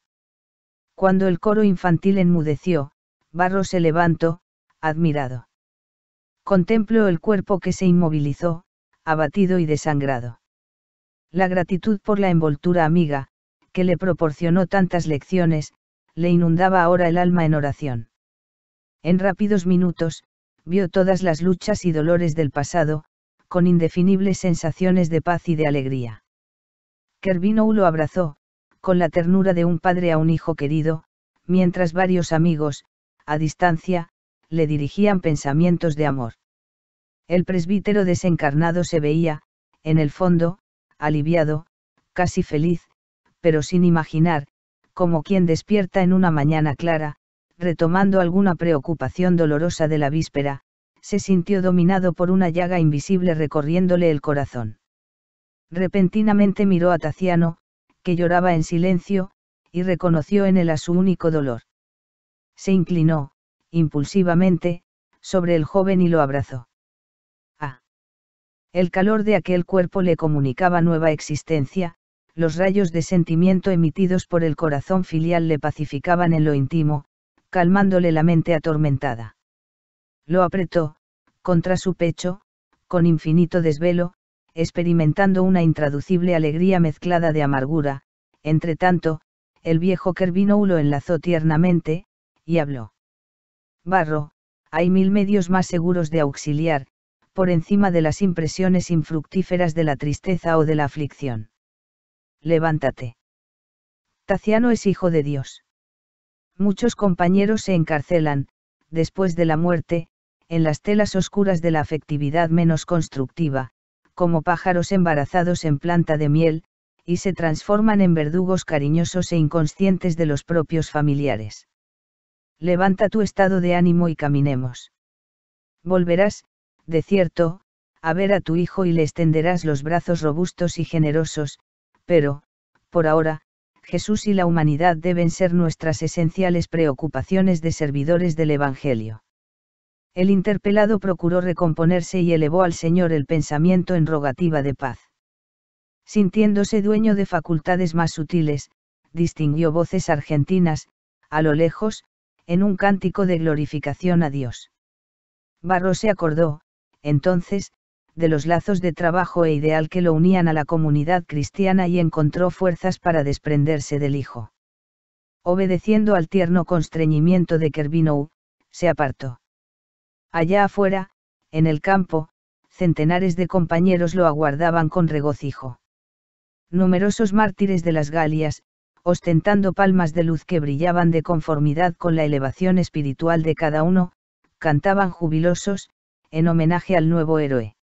Cuando el coro infantil enmudeció, Barro se levantó, admirado. Contempló el cuerpo que se inmovilizó, abatido y desangrado. La gratitud por la envoltura amiga, que le proporcionó tantas lecciones, le inundaba ahora el alma en oración. En rápidos minutos, vio todas las luchas y dolores del pasado, con indefinibles sensaciones de paz y de alegría. Kervino lo abrazó, con la ternura de un padre a un hijo querido, mientras varios amigos, a distancia, le dirigían pensamientos de amor. El presbítero desencarnado se veía, en el fondo, aliviado, casi feliz, pero sin imaginar, como quien despierta en una mañana clara, retomando alguna preocupación dolorosa de la víspera, se sintió dominado por una llaga invisible recorriéndole el corazón. Repentinamente miró a Taciano, que lloraba en silencio, y reconoció en él a su único dolor. Se inclinó, impulsivamente, sobre el joven y lo abrazó. Ah. El calor de aquel cuerpo le comunicaba nueva existencia, los rayos de sentimiento emitidos por el corazón filial le pacificaban en lo íntimo, calmándole la mente atormentada. Lo apretó, contra su pecho, con infinito desvelo, experimentando una intraducible alegría mezclada de amargura, entretanto, el viejo Kervino lo enlazó tiernamente, y habló. Barro, hay mil medios más seguros de auxiliar, por encima de las impresiones infructíferas de la tristeza o de la aflicción. Levántate. Taciano es hijo de Dios. Muchos compañeros se encarcelan, después de la muerte, en las telas oscuras de la afectividad menos constructiva, como pájaros embarazados en planta de miel, y se transforman en verdugos cariñosos e inconscientes de los propios familiares. Levanta tu estado de ánimo y caminemos. Volverás, de cierto, a ver a tu hijo y le extenderás los brazos robustos y generosos, pero, por ahora, Jesús y la humanidad deben ser nuestras esenciales preocupaciones de servidores del Evangelio. El interpelado procuró recomponerse y elevó al Señor el pensamiento en rogativa de paz. Sintiéndose dueño de facultades más sutiles, distinguió voces argentinas, a lo lejos, en un cántico de glorificación a Dios. Barro se acordó, entonces, de los lazos de trabajo e ideal que lo unían a la comunidad cristiana y encontró fuerzas para desprenderse del hijo. Obedeciendo al tierno constreñimiento de Kerbinou, se apartó. Allá afuera, en el campo, centenares de compañeros lo aguardaban con regocijo. Numerosos mártires de las Galias, ostentando palmas de luz que brillaban de conformidad con la elevación espiritual de cada uno, cantaban jubilosos, en homenaje al nuevo héroe.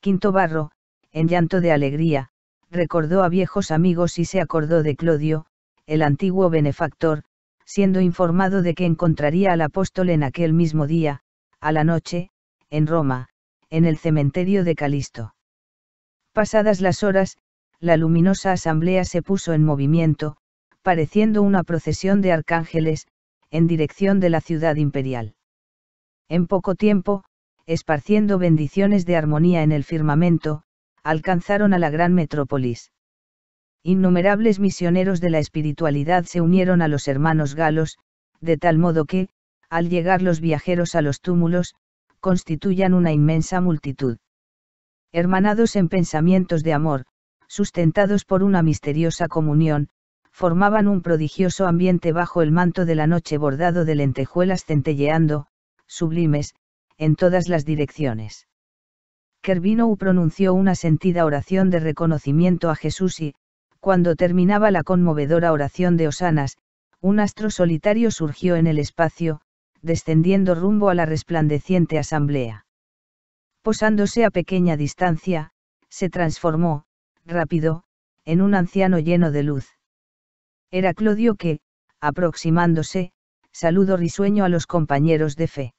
Quinto Barro, en llanto de alegría, recordó a viejos amigos y se acordó de Clodio, el antiguo benefactor, siendo informado de que encontraría al apóstol en aquel mismo día, a la noche, en Roma, en el cementerio de Calisto. Pasadas las horas, la luminosa asamblea se puso en movimiento, pareciendo una procesión de arcángeles, en dirección de la ciudad imperial. En poco tiempo, esparciendo bendiciones de armonía en el firmamento, alcanzaron a la gran metrópolis. Innumerables misioneros de la espiritualidad se unieron a los hermanos galos, de tal modo que, al llegar los viajeros a los túmulos, constituyan una inmensa multitud. Hermanados en pensamientos de amor, sustentados por una misteriosa comunión, formaban un prodigioso ambiente bajo el manto de la noche bordado de lentejuelas centelleando, sublimes, en todas las direcciones. Kervino pronunció una sentida oración de reconocimiento a Jesús y, cuando terminaba la conmovedora oración de Osanas, un astro solitario surgió en el espacio, descendiendo rumbo a la resplandeciente asamblea. Posándose a pequeña distancia, se transformó, rápido, en un anciano lleno de luz. Era Clodio que, aproximándose, saludó risueño a los compañeros de fe.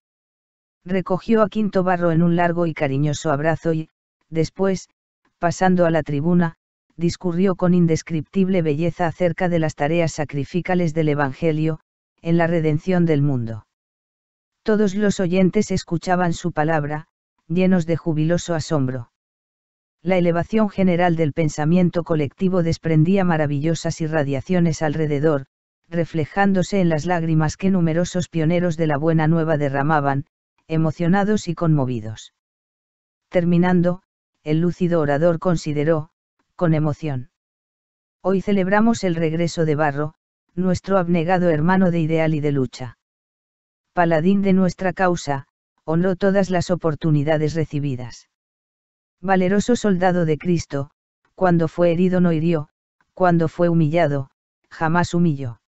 Recogió a Quinto Barro en un largo y cariñoso abrazo y, después, pasando a la tribuna, discurrió con indescriptible belleza acerca de las tareas sacrificales del Evangelio, en la redención del mundo. Todos los oyentes escuchaban su palabra, llenos de jubiloso asombro. La elevación general del pensamiento colectivo desprendía maravillosas irradiaciones alrededor, reflejándose en las lágrimas que numerosos pioneros de la Buena Nueva derramaban, emocionados y conmovidos. Terminando, el lúcido orador consideró, con emoción. Hoy celebramos el regreso de Barro, nuestro abnegado hermano de ideal y de lucha paladín de nuestra causa, honró todas las oportunidades recibidas. Valeroso soldado de Cristo, cuando fue herido no hirió, cuando fue humillado, jamás humilló.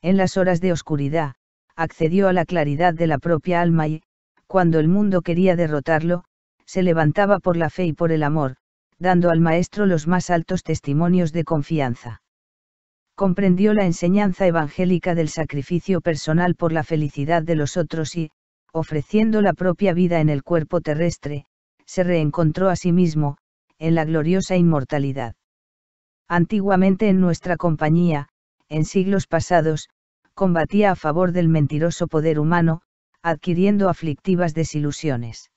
En las horas de oscuridad, accedió a la claridad de la propia alma y, cuando el mundo quería derrotarlo, se levantaba por la fe y por el amor, dando al Maestro los más altos testimonios de confianza comprendió la enseñanza evangélica del sacrificio personal por la felicidad de los otros y, ofreciendo la propia vida en el cuerpo terrestre, se reencontró a sí mismo, en la gloriosa inmortalidad. Antiguamente en nuestra compañía, en siglos pasados, combatía a favor del mentiroso poder humano, adquiriendo aflictivas desilusiones.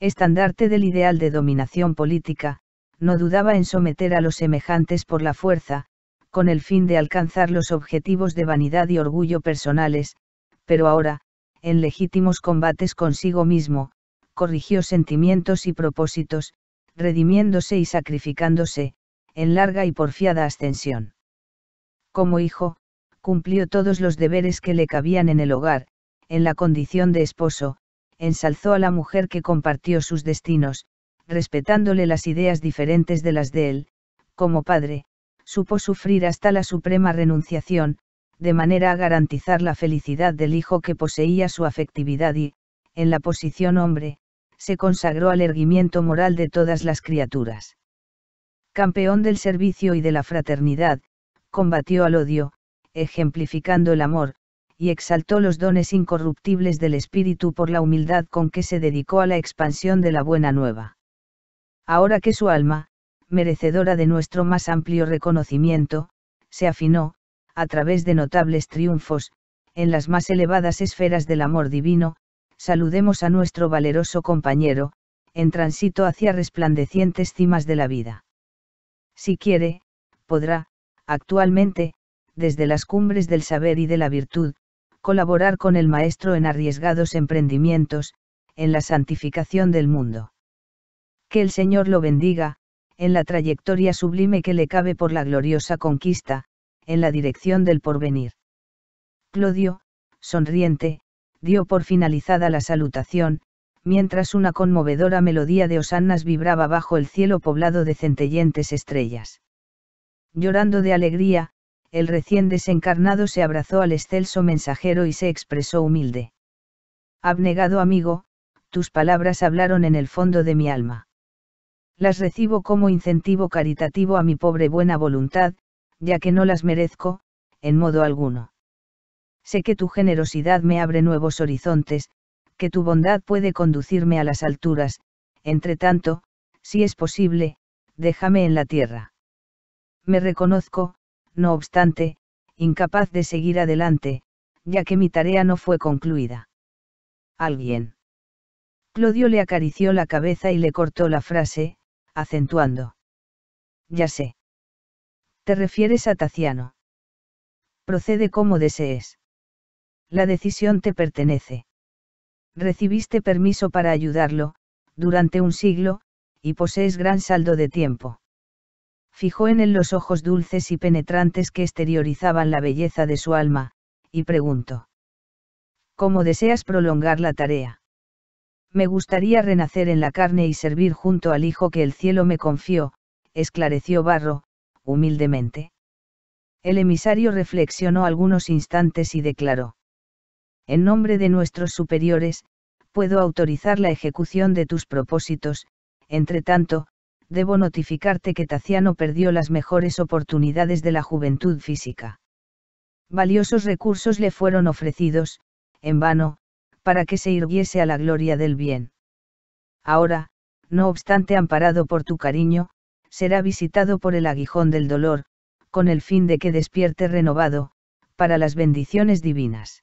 Estandarte del ideal de dominación política, no dudaba en someter a los semejantes por la fuerza, con el fin de alcanzar los objetivos de vanidad y orgullo personales, pero ahora, en legítimos combates consigo mismo, corrigió sentimientos y propósitos, redimiéndose y sacrificándose, en larga y porfiada ascensión. Como hijo, cumplió todos los deberes que le cabían en el hogar, en la condición de esposo, ensalzó a la mujer que compartió sus destinos, respetándole las ideas diferentes de las de él, como padre, supo sufrir hasta la suprema renunciación, de manera a garantizar la felicidad del hijo que poseía su afectividad y, en la posición hombre, se consagró al erguimiento moral de todas las criaturas. Campeón del servicio y de la fraternidad, combatió al odio, ejemplificando el amor, y exaltó los dones incorruptibles del espíritu por la humildad con que se dedicó a la expansión de la buena nueva. Ahora que su alma, merecedora de nuestro más amplio reconocimiento, se afinó, a través de notables triunfos, en las más elevadas esferas del amor divino, saludemos a nuestro valeroso compañero, en tránsito hacia resplandecientes cimas de la vida. Si quiere, podrá, actualmente, desde las cumbres del saber y de la virtud, colaborar con el Maestro en arriesgados emprendimientos, en la santificación del mundo. Que el Señor lo bendiga, en la trayectoria sublime que le cabe por la gloriosa conquista, en la dirección del porvenir. Clodio, sonriente, dio por finalizada la salutación, mientras una conmovedora melodía de osannas vibraba bajo el cielo poblado de centellentes estrellas. Llorando de alegría, el recién desencarnado se abrazó al excelso mensajero y se expresó humilde. Abnegado amigo, tus palabras hablaron en el fondo de mi alma. Las recibo como incentivo caritativo a mi pobre buena voluntad, ya que no las merezco, en modo alguno. Sé que tu generosidad me abre nuevos horizontes, que tu bondad puede conducirme a las alturas, entre tanto, si es posible, déjame en la tierra. Me reconozco, no obstante, incapaz de seguir adelante, ya que mi tarea no fue concluida. Alguien. Clodio le acarició la cabeza y le cortó la frase, acentuando. Ya sé. Te refieres a Taciano. Procede como desees. La decisión te pertenece. Recibiste permiso para ayudarlo, durante un siglo, y posees gran saldo de tiempo. Fijó en él los ojos dulces y penetrantes que exteriorizaban la belleza de su alma, y preguntó. ¿Cómo deseas prolongar la tarea? Me gustaría renacer en la carne y servir junto al Hijo que el cielo me confió, esclareció Barro, humildemente. El emisario reflexionó algunos instantes y declaró. En nombre de nuestros superiores, puedo autorizar la ejecución de tus propósitos, entre tanto, debo notificarte que Taciano perdió las mejores oportunidades de la juventud física. Valiosos recursos le fueron ofrecidos, en vano, para que se irguiese a la gloria del bien. Ahora, no obstante amparado por tu cariño, será visitado por el aguijón del dolor, con el fin de que despierte renovado, para las bendiciones divinas.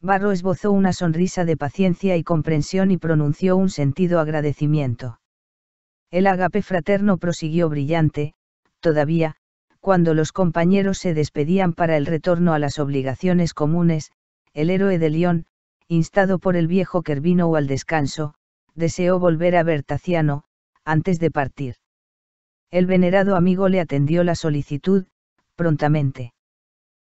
Barro esbozó una sonrisa de paciencia y comprensión y pronunció un sentido agradecimiento. El agape fraterno prosiguió brillante, todavía, cuando los compañeros se despedían para el retorno a las obligaciones comunes, el héroe de León, instado por el viejo Kervino al descanso, deseó volver a ver Taciano, antes de partir. El venerado amigo le atendió la solicitud, prontamente.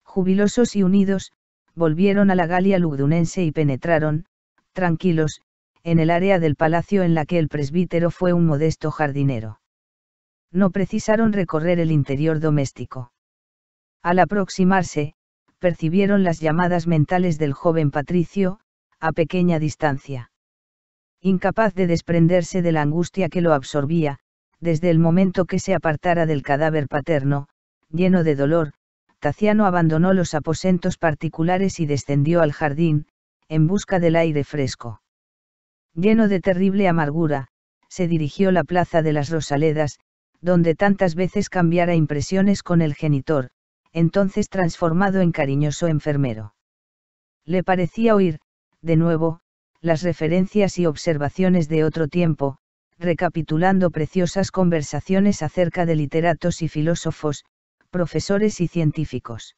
Jubilosos y unidos, volvieron a la Galia lugdunense y penetraron, tranquilos, en el área del palacio en la que el presbítero fue un modesto jardinero. No precisaron recorrer el interior doméstico. Al aproximarse, percibieron las llamadas mentales del joven patricio, a pequeña distancia. Incapaz de desprenderse de la angustia que lo absorbía, desde el momento que se apartara del cadáver paterno, lleno de dolor, Taciano abandonó los aposentos particulares y descendió al jardín, en busca del aire fresco. Lleno de terrible amargura, se dirigió a la plaza de las Rosaledas, donde tantas veces cambiara impresiones con el genitor, entonces transformado en cariñoso enfermero. Le parecía oír, de nuevo, las referencias y observaciones de otro tiempo, recapitulando preciosas conversaciones acerca de literatos y filósofos, profesores y científicos.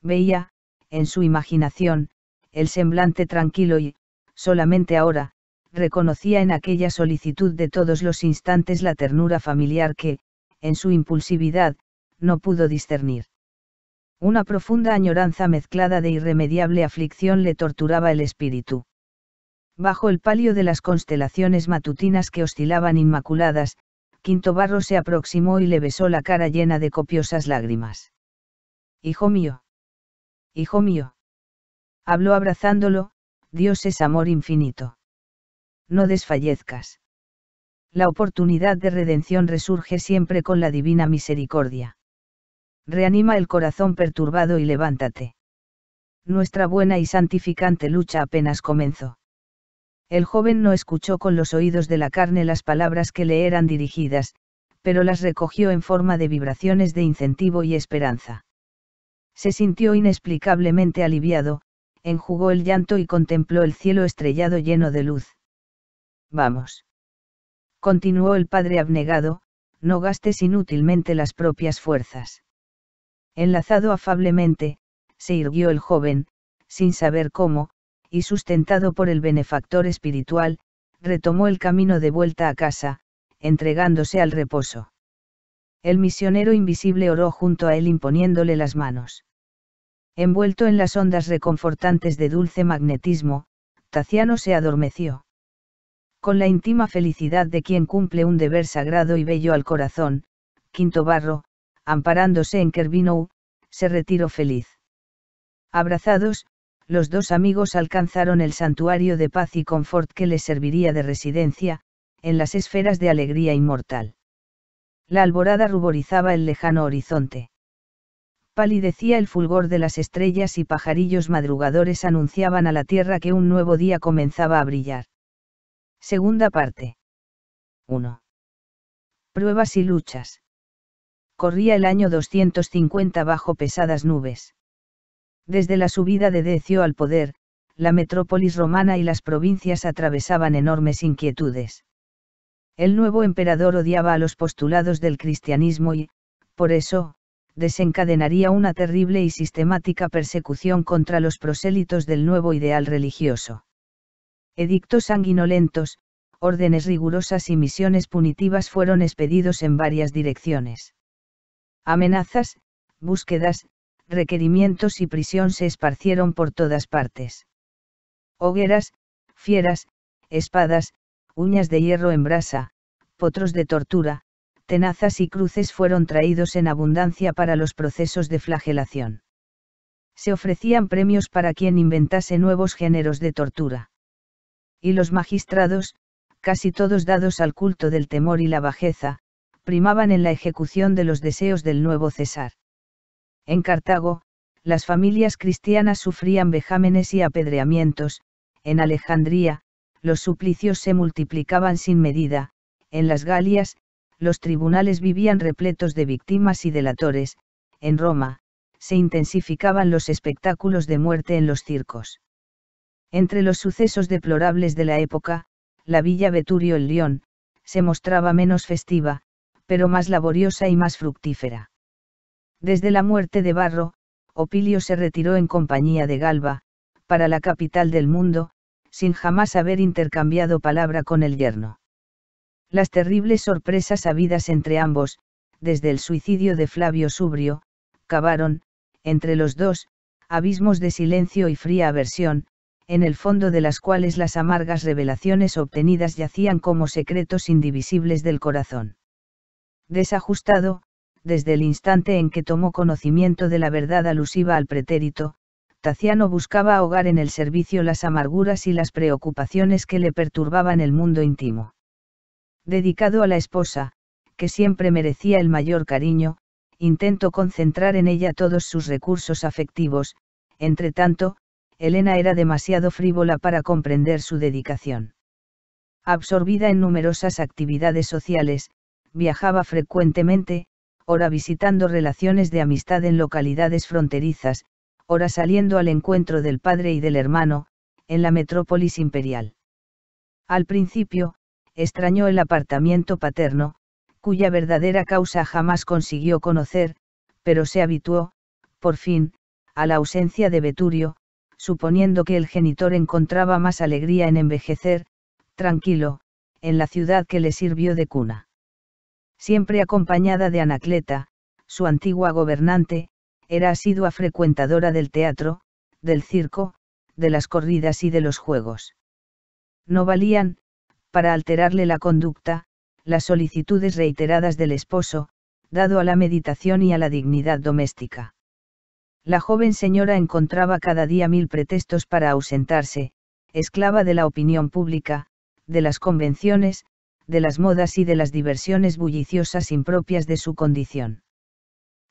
Veía, en su imaginación, el semblante tranquilo y, solamente ahora, reconocía en aquella solicitud de todos los instantes la ternura familiar que, en su impulsividad, no pudo discernir. Una profunda añoranza mezclada de irremediable aflicción le torturaba el espíritu. Bajo el palio de las constelaciones matutinas que oscilaban inmaculadas, Quinto Barro se aproximó y le besó la cara llena de copiosas lágrimas. Hijo mío. Hijo mío. Habló abrazándolo, Dios es amor infinito. No desfallezcas. La oportunidad de redención resurge siempre con la divina misericordia reanima el corazón perturbado y levántate. Nuestra buena y santificante lucha apenas comenzó. El joven no escuchó con los oídos de la carne las palabras que le eran dirigidas, pero las recogió en forma de vibraciones de incentivo y esperanza. Se sintió inexplicablemente aliviado, enjugó el llanto y contempló el cielo estrellado lleno de luz. Vamos. Continuó el padre abnegado, no gastes inútilmente las propias fuerzas. Enlazado afablemente, se irguió el joven, sin saber cómo, y sustentado por el benefactor espiritual, retomó el camino de vuelta a casa, entregándose al reposo. El misionero invisible oró junto a él imponiéndole las manos. Envuelto en las ondas reconfortantes de dulce magnetismo, Taciano se adormeció. Con la íntima felicidad de quien cumple un deber sagrado y bello al corazón, Quinto Barro, amparándose en Kerbinow, se retiró feliz. Abrazados, los dos amigos alcanzaron el santuario de paz y confort que les serviría de residencia, en las esferas de alegría inmortal. La alborada ruborizaba el lejano horizonte. Palidecía el fulgor de las estrellas y pajarillos madrugadores anunciaban a la tierra que un nuevo día comenzaba a brillar. Segunda parte. 1. Pruebas y luchas corría el año 250 bajo pesadas nubes. Desde la subida de Decio al poder, la metrópolis romana y las provincias atravesaban enormes inquietudes. El nuevo emperador odiaba a los postulados del cristianismo y, por eso, desencadenaría una terrible y sistemática persecución contra los prosélitos del nuevo ideal religioso. Edictos sanguinolentos, órdenes rigurosas y misiones punitivas fueron expedidos en varias direcciones. Amenazas, búsquedas, requerimientos y prisión se esparcieron por todas partes. Hogueras, fieras, espadas, uñas de hierro en brasa, potros de tortura, tenazas y cruces fueron traídos en abundancia para los procesos de flagelación. Se ofrecían premios para quien inventase nuevos géneros de tortura. Y los magistrados, casi todos dados al culto del temor y la bajeza, primaban en la ejecución de los deseos del nuevo César. En Cartago, las familias cristianas sufrían vejámenes y apedreamientos, en Alejandría, los suplicios se multiplicaban sin medida, en las Galias, los tribunales vivían repletos de víctimas y delatores, en Roma, se intensificaban los espectáculos de muerte en los circos. Entre los sucesos deplorables de la época, la villa Veturio el León, se mostraba menos festiva, pero más laboriosa y más fructífera. Desde la muerte de Barro, Opilio se retiró en compañía de Galba, para la capital del mundo, sin jamás haber intercambiado palabra con el yerno. Las terribles sorpresas habidas entre ambos, desde el suicidio de Flavio Subrio, cavaron, entre los dos, abismos de silencio y fría aversión, en el fondo de las cuales las amargas revelaciones obtenidas yacían como secretos indivisibles del corazón desajustado, desde el instante en que tomó conocimiento de la verdad alusiva al pretérito, Taciano buscaba ahogar en el servicio las amarguras y las preocupaciones que le perturbaban el mundo íntimo. Dedicado a la esposa, que siempre merecía el mayor cariño, intentó concentrar en ella todos sus recursos afectivos, entre tanto, Elena era demasiado frívola para comprender su dedicación. Absorbida en numerosas actividades sociales, viajaba frecuentemente, ora visitando relaciones de amistad en localidades fronterizas, ora saliendo al encuentro del padre y del hermano, en la metrópolis imperial. Al principio, extrañó el apartamiento paterno, cuya verdadera causa jamás consiguió conocer, pero se habituó, por fin, a la ausencia de Veturio, suponiendo que el genitor encontraba más alegría en envejecer, tranquilo, en la ciudad que le sirvió de cuna siempre acompañada de Anacleta, su antigua gobernante, era asidua frecuentadora del teatro, del circo, de las corridas y de los juegos. No valían, para alterarle la conducta, las solicitudes reiteradas del esposo, dado a la meditación y a la dignidad doméstica. La joven señora encontraba cada día mil pretextos para ausentarse, esclava de la opinión pública, de las convenciones, de las modas y de las diversiones bulliciosas impropias de su condición.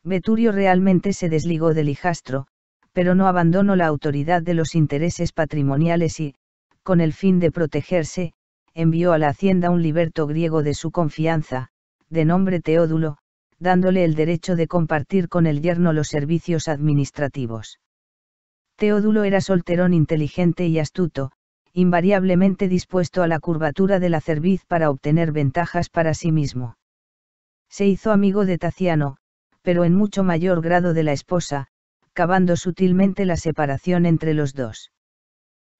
Veturio realmente se desligó del hijastro, pero no abandonó la autoridad de los intereses patrimoniales y, con el fin de protegerse, envió a la hacienda un liberto griego de su confianza, de nombre Teódulo, dándole el derecho de compartir con el yerno los servicios administrativos. Teódulo era solterón inteligente y astuto, invariablemente dispuesto a la curvatura de la cerviz para obtener ventajas para sí mismo. Se hizo amigo de Taciano, pero en mucho mayor grado de la esposa, cavando sutilmente la separación entre los dos.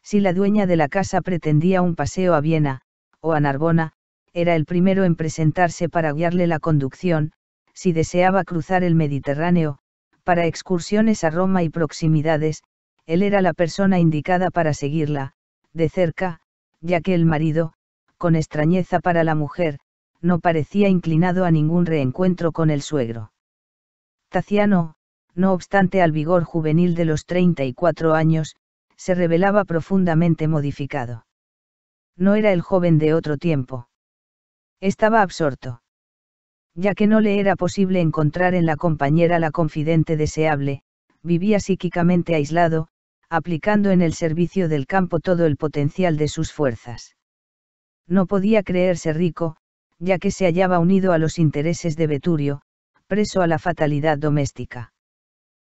Si la dueña de la casa pretendía un paseo a Viena, o a Narbona, era el primero en presentarse para guiarle la conducción, si deseaba cruzar el Mediterráneo, para excursiones a Roma y proximidades, él era la persona indicada para seguirla, de cerca, ya que el marido, con extrañeza para la mujer, no parecía inclinado a ningún reencuentro con el suegro. Taciano, no obstante al vigor juvenil de los 34 años, se revelaba profundamente modificado. No era el joven de otro tiempo. Estaba absorto. Ya que no le era posible encontrar en la compañera la confidente deseable, vivía psíquicamente aislado, aplicando en el servicio del campo todo el potencial de sus fuerzas. No podía creerse rico, ya que se hallaba unido a los intereses de Veturio, preso a la fatalidad doméstica.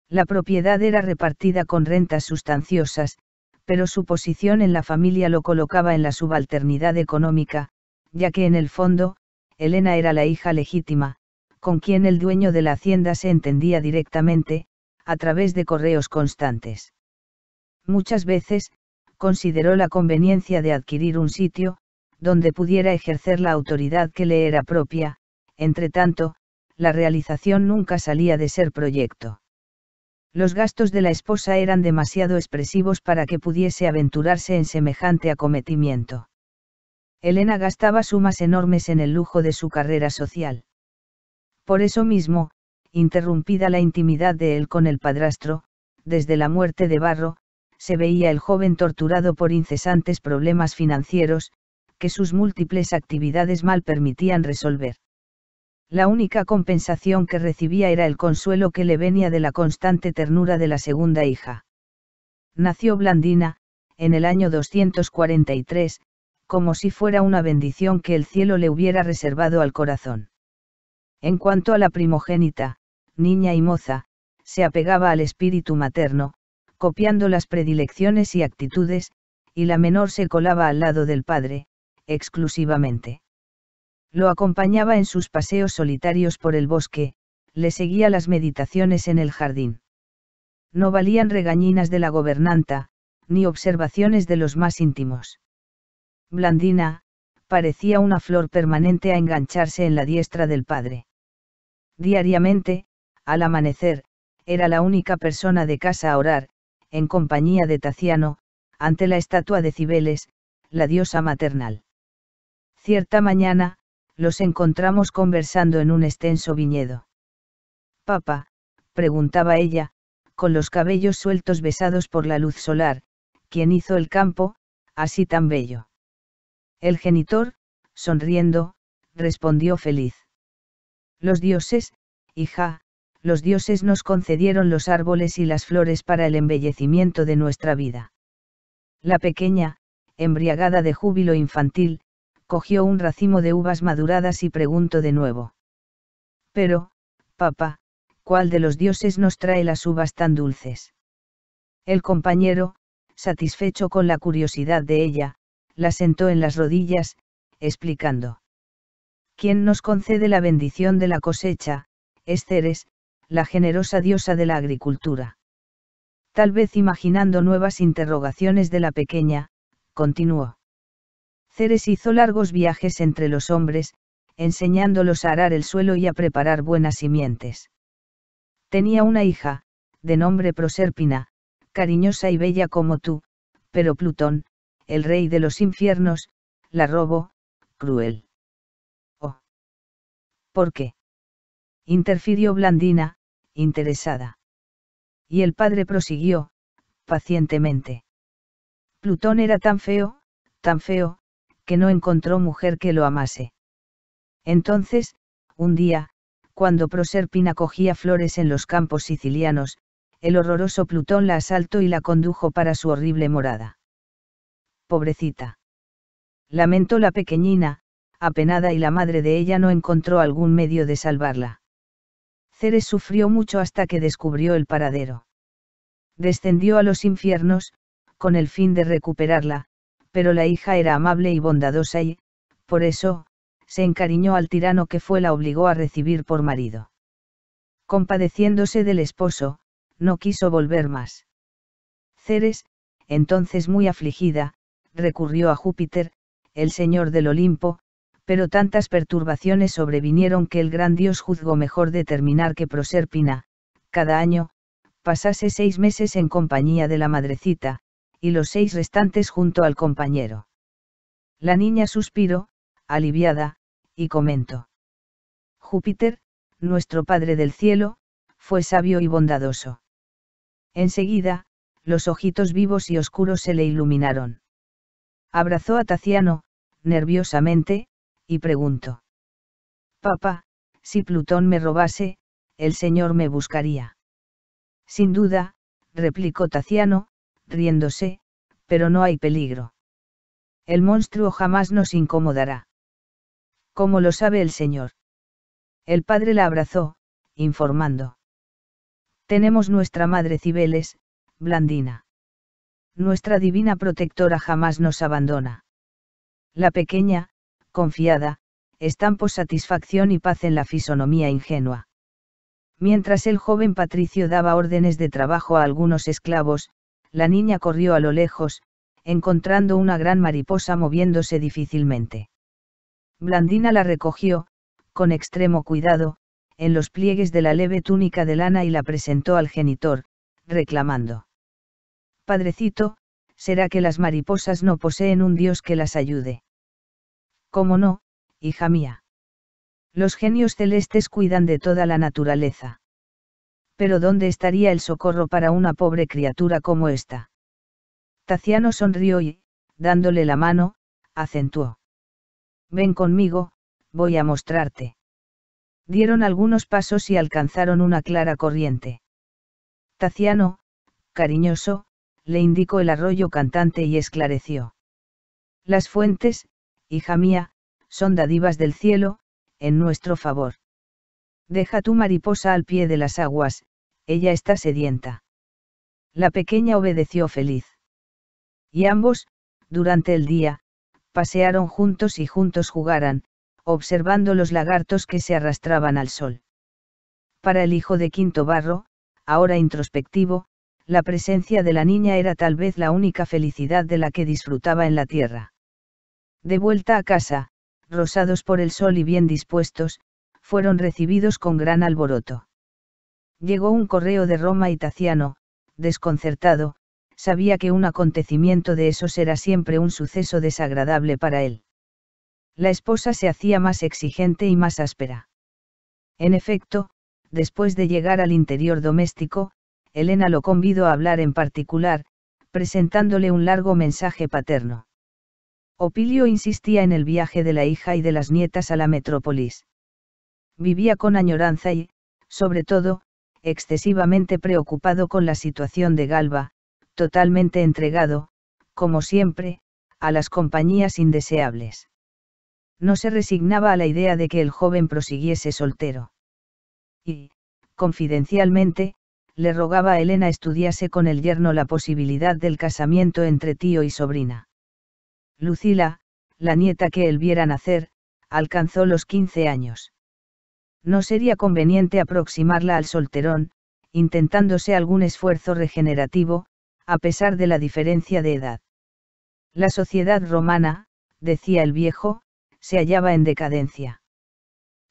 La propiedad era repartida con rentas sustanciosas, pero su posición en la familia lo colocaba en la subalternidad económica, ya que en el fondo, Elena era la hija legítima, con quien el dueño de la hacienda se entendía directamente, a través de correos constantes muchas veces, consideró la conveniencia de adquirir un sitio, donde pudiera ejercer la autoridad que le era propia, entretanto, la realización nunca salía de ser proyecto. Los gastos de la esposa eran demasiado expresivos para que pudiese aventurarse en semejante acometimiento. Elena gastaba sumas enormes en el lujo de su carrera social. Por eso mismo, interrumpida la intimidad de él con el padrastro, desde la muerte de Barro, se veía el joven torturado por incesantes problemas financieros, que sus múltiples actividades mal permitían resolver. La única compensación que recibía era el consuelo que le venía de la constante ternura de la segunda hija. Nació Blandina, en el año 243, como si fuera una bendición que el cielo le hubiera reservado al corazón. En cuanto a la primogénita, niña y moza, se apegaba al espíritu materno, copiando las predilecciones y actitudes, y la menor se colaba al lado del padre, exclusivamente. Lo acompañaba en sus paseos solitarios por el bosque, le seguía las meditaciones en el jardín. No valían regañinas de la gobernanta, ni observaciones de los más íntimos. Blandina, parecía una flor permanente a engancharse en la diestra del padre. Diariamente, al amanecer, era la única persona de casa a orar, en compañía de Taciano, ante la estatua de Cibeles, la diosa maternal. Cierta mañana, los encontramos conversando en un extenso viñedo. Papa, preguntaba ella, con los cabellos sueltos besados por la luz solar, ¿quién hizo el campo, así tan bello. El genitor, sonriendo, respondió feliz. Los dioses, hija, los dioses nos concedieron los árboles y las flores para el embellecimiento de nuestra vida. La pequeña, embriagada de júbilo infantil, cogió un racimo de uvas maduradas y preguntó de nuevo. Pero, papá, ¿cuál de los dioses nos trae las uvas tan dulces? El compañero, satisfecho con la curiosidad de ella, la sentó en las rodillas, explicando. ¿Quién nos concede la bendición de la cosecha, es la generosa diosa de la agricultura. Tal vez imaginando nuevas interrogaciones de la pequeña, continuó. Ceres hizo largos viajes entre los hombres, enseñándolos a arar el suelo y a preparar buenas simientes. Tenía una hija, de nombre Proserpina, cariñosa y bella como tú, pero Plutón, el rey de los infiernos, la robó, cruel. Oh. ¿Por qué? Interfirió Blandina, interesada. Y el padre prosiguió, pacientemente. Plutón era tan feo, tan feo, que no encontró mujer que lo amase. Entonces, un día, cuando Proserpina cogía flores en los campos sicilianos, el horroroso Plutón la asaltó y la condujo para su horrible morada. Pobrecita. Lamentó la pequeñina, apenada y la madre de ella no encontró algún medio de salvarla. Ceres sufrió mucho hasta que descubrió el paradero. Descendió a los infiernos, con el fin de recuperarla, pero la hija era amable y bondadosa y, por eso, se encariñó al tirano que fue la obligó a recibir por marido. Compadeciéndose del esposo, no quiso volver más. Ceres, entonces muy afligida, recurrió a Júpiter, el señor del Olimpo, pero tantas perturbaciones sobrevinieron que el gran dios juzgó mejor determinar que Proserpina, cada año, pasase seis meses en compañía de la madrecita, y los seis restantes junto al compañero. La niña suspiró, aliviada, y comentó. Júpiter, nuestro Padre del Cielo, fue sabio y bondadoso. Enseguida, los ojitos vivos y oscuros se le iluminaron. Abrazó a Taciano, nerviosamente, y pregunto. Papá, si Plutón me robase, el Señor me buscaría. Sin duda, replicó Taciano, riéndose, pero no hay peligro. El monstruo jamás nos incomodará. ¿Cómo lo sabe el Señor? El padre la abrazó, informando. Tenemos nuestra madre Cibeles, Blandina. Nuestra divina protectora jamás nos abandona. La pequeña, confiada, estampo satisfacción y paz en la fisonomía ingenua. Mientras el joven patricio daba órdenes de trabajo a algunos esclavos, la niña corrió a lo lejos, encontrando una gran mariposa moviéndose difícilmente. Blandina la recogió, con extremo cuidado, en los pliegues de la leve túnica de lana y la presentó al genitor, reclamando. Padrecito, ¿será que las mariposas no poseen un dios que las ayude? ¿Cómo no, hija mía? Los genios celestes cuidan de toda la naturaleza. Pero ¿dónde estaría el socorro para una pobre criatura como esta? Taciano sonrió y, dándole la mano, acentuó. Ven conmigo, voy a mostrarte. Dieron algunos pasos y alcanzaron una clara corriente. Taciano, cariñoso, le indicó el arroyo cantante y esclareció. Las fuentes, hija mía, son dadivas del cielo, en nuestro favor. Deja tu mariposa al pie de las aguas, ella está sedienta. La pequeña obedeció feliz. Y ambos, durante el día, pasearon juntos y juntos jugaran, observando los lagartos que se arrastraban al sol. Para el hijo de Quinto Barro, ahora introspectivo, la presencia de la niña era tal vez la única felicidad de la que disfrutaba en la tierra. De vuelta a casa, rosados por el sol y bien dispuestos, fueron recibidos con gran alboroto. Llegó un correo de Roma y Taciano, desconcertado, sabía que un acontecimiento de esos era siempre un suceso desagradable para él. La esposa se hacía más exigente y más áspera. En efecto, después de llegar al interior doméstico, Elena lo convidó a hablar en particular, presentándole un largo mensaje paterno. Opilio insistía en el viaje de la hija y de las nietas a la metrópolis. Vivía con añoranza y, sobre todo, excesivamente preocupado con la situación de Galba, totalmente entregado, como siempre, a las compañías indeseables. No se resignaba a la idea de que el joven prosiguiese soltero. Y, confidencialmente, le rogaba a Elena estudiase con el yerno la posibilidad del casamiento entre tío y sobrina. Lucila, la nieta que él viera nacer, alcanzó los 15 años. No sería conveniente aproximarla al solterón, intentándose algún esfuerzo regenerativo, a pesar de la diferencia de edad. La sociedad romana, decía el viejo, se hallaba en decadencia.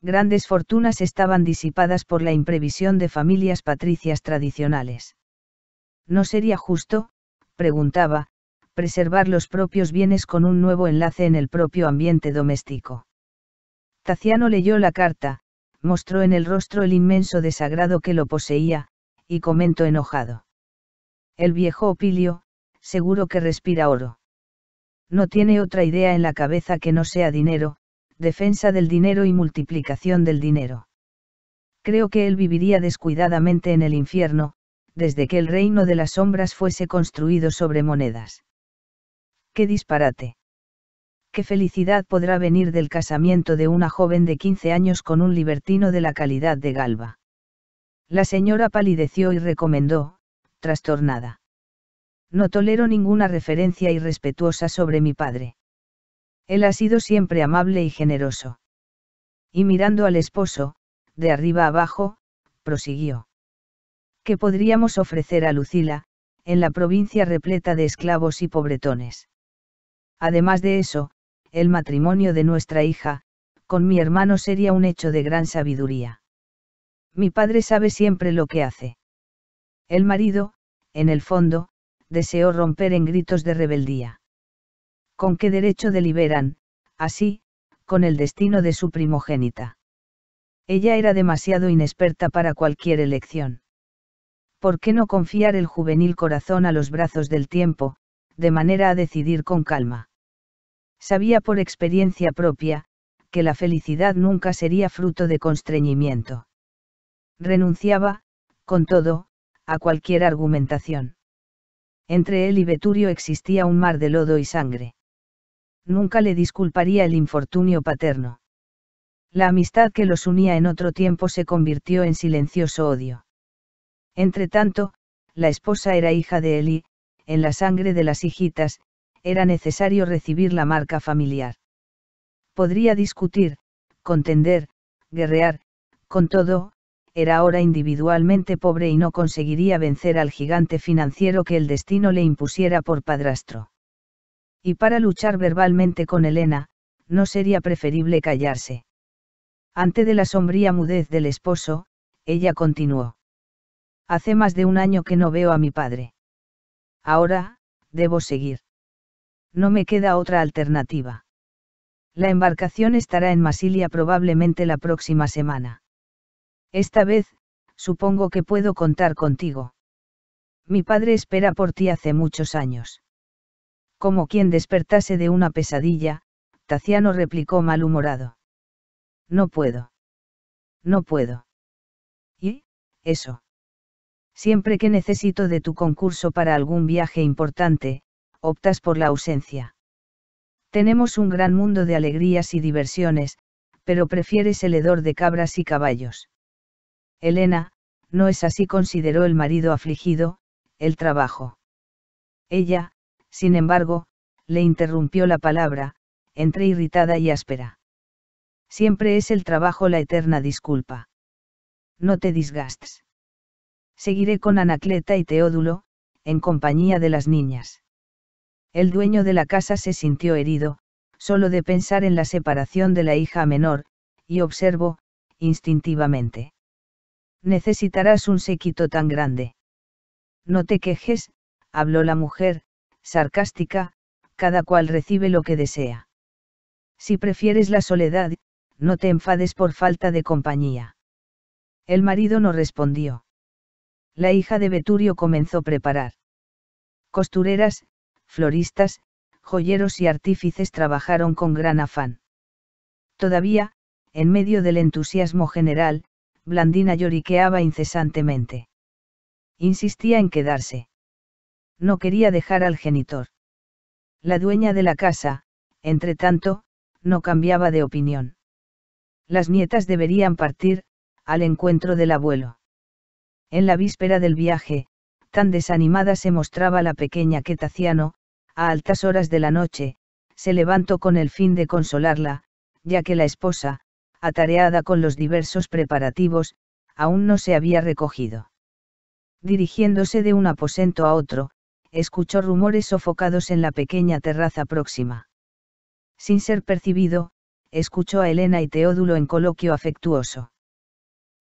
Grandes fortunas estaban disipadas por la imprevisión de familias patricias tradicionales. ¿No sería justo, preguntaba, preservar los propios bienes con un nuevo enlace en el propio ambiente doméstico. Taciano leyó la carta, mostró en el rostro el inmenso desagrado que lo poseía, y comentó enojado. El viejo Opilio, seguro que respira oro. No tiene otra idea en la cabeza que no sea dinero, defensa del dinero y multiplicación del dinero. Creo que él viviría descuidadamente en el infierno, desde que el reino de las sombras fuese construido sobre monedas. ¡Qué disparate! ¿Qué felicidad podrá venir del casamiento de una joven de 15 años con un libertino de la calidad de Galba? La señora palideció y recomendó, trastornada. No tolero ninguna referencia irrespetuosa sobre mi padre. Él ha sido siempre amable y generoso. Y mirando al esposo, de arriba abajo, prosiguió. ¿Qué podríamos ofrecer a Lucila, en la provincia repleta de esclavos y pobretones? Además de eso, el matrimonio de nuestra hija, con mi hermano sería un hecho de gran sabiduría. Mi padre sabe siempre lo que hace. El marido, en el fondo, deseó romper en gritos de rebeldía. ¿Con qué derecho deliberan, así, con el destino de su primogénita? Ella era demasiado inexperta para cualquier elección. ¿Por qué no confiar el juvenil corazón a los brazos del tiempo, de manera a decidir con calma. Sabía por experiencia propia, que la felicidad nunca sería fruto de constreñimiento. Renunciaba, con todo, a cualquier argumentación. Entre él y veturio existía un mar de lodo y sangre. Nunca le disculparía el infortunio paterno. La amistad que los unía en otro tiempo se convirtió en silencioso odio. Entretanto, la esposa era hija de él y, en la sangre de las hijitas, era necesario recibir la marca familiar. Podría discutir, contender, guerrear, con todo, era ahora individualmente pobre y no conseguiría vencer al gigante financiero que el destino le impusiera por padrastro. Y para luchar verbalmente con Elena, no sería preferible callarse. Ante de la sombría mudez del esposo, ella continuó. Hace más de un año que no veo a mi padre. Ahora, debo seguir. No me queda otra alternativa. La embarcación estará en Masilia probablemente la próxima semana. Esta vez, supongo que puedo contar contigo. Mi padre espera por ti hace muchos años. Como quien despertase de una pesadilla, Taciano replicó malhumorado. No puedo. No puedo. ¿Y? Eso. Siempre que necesito de tu concurso para algún viaje importante, optas por la ausencia. Tenemos un gran mundo de alegrías y diversiones, pero prefieres el hedor de cabras y caballos. Elena, no es así, consideró el marido afligido, el trabajo. Ella, sin embargo, le interrumpió la palabra, entre irritada y áspera. Siempre es el trabajo la eterna disculpa. No te disgastes seguiré con Anacleta y Teodulo, en compañía de las niñas. El dueño de la casa se sintió herido, solo de pensar en la separación de la hija menor, y observó, instintivamente. Necesitarás un séquito tan grande. No te quejes, habló la mujer, sarcástica, cada cual recibe lo que desea. Si prefieres la soledad, no te enfades por falta de compañía. El marido no respondió la hija de Beturio comenzó a preparar. Costureras, floristas, joyeros y artífices trabajaron con gran afán. Todavía, en medio del entusiasmo general, Blandina lloriqueaba incesantemente. Insistía en quedarse. No quería dejar al genitor. La dueña de la casa, entre tanto, no cambiaba de opinión. Las nietas deberían partir, al encuentro del abuelo. En la víspera del viaje, tan desanimada se mostraba la pequeña que Taciano, a altas horas de la noche, se levantó con el fin de consolarla, ya que la esposa, atareada con los diversos preparativos, aún no se había recogido. Dirigiéndose de un aposento a otro, escuchó rumores sofocados en la pequeña terraza próxima. Sin ser percibido, escuchó a Elena y Teodulo en coloquio afectuoso.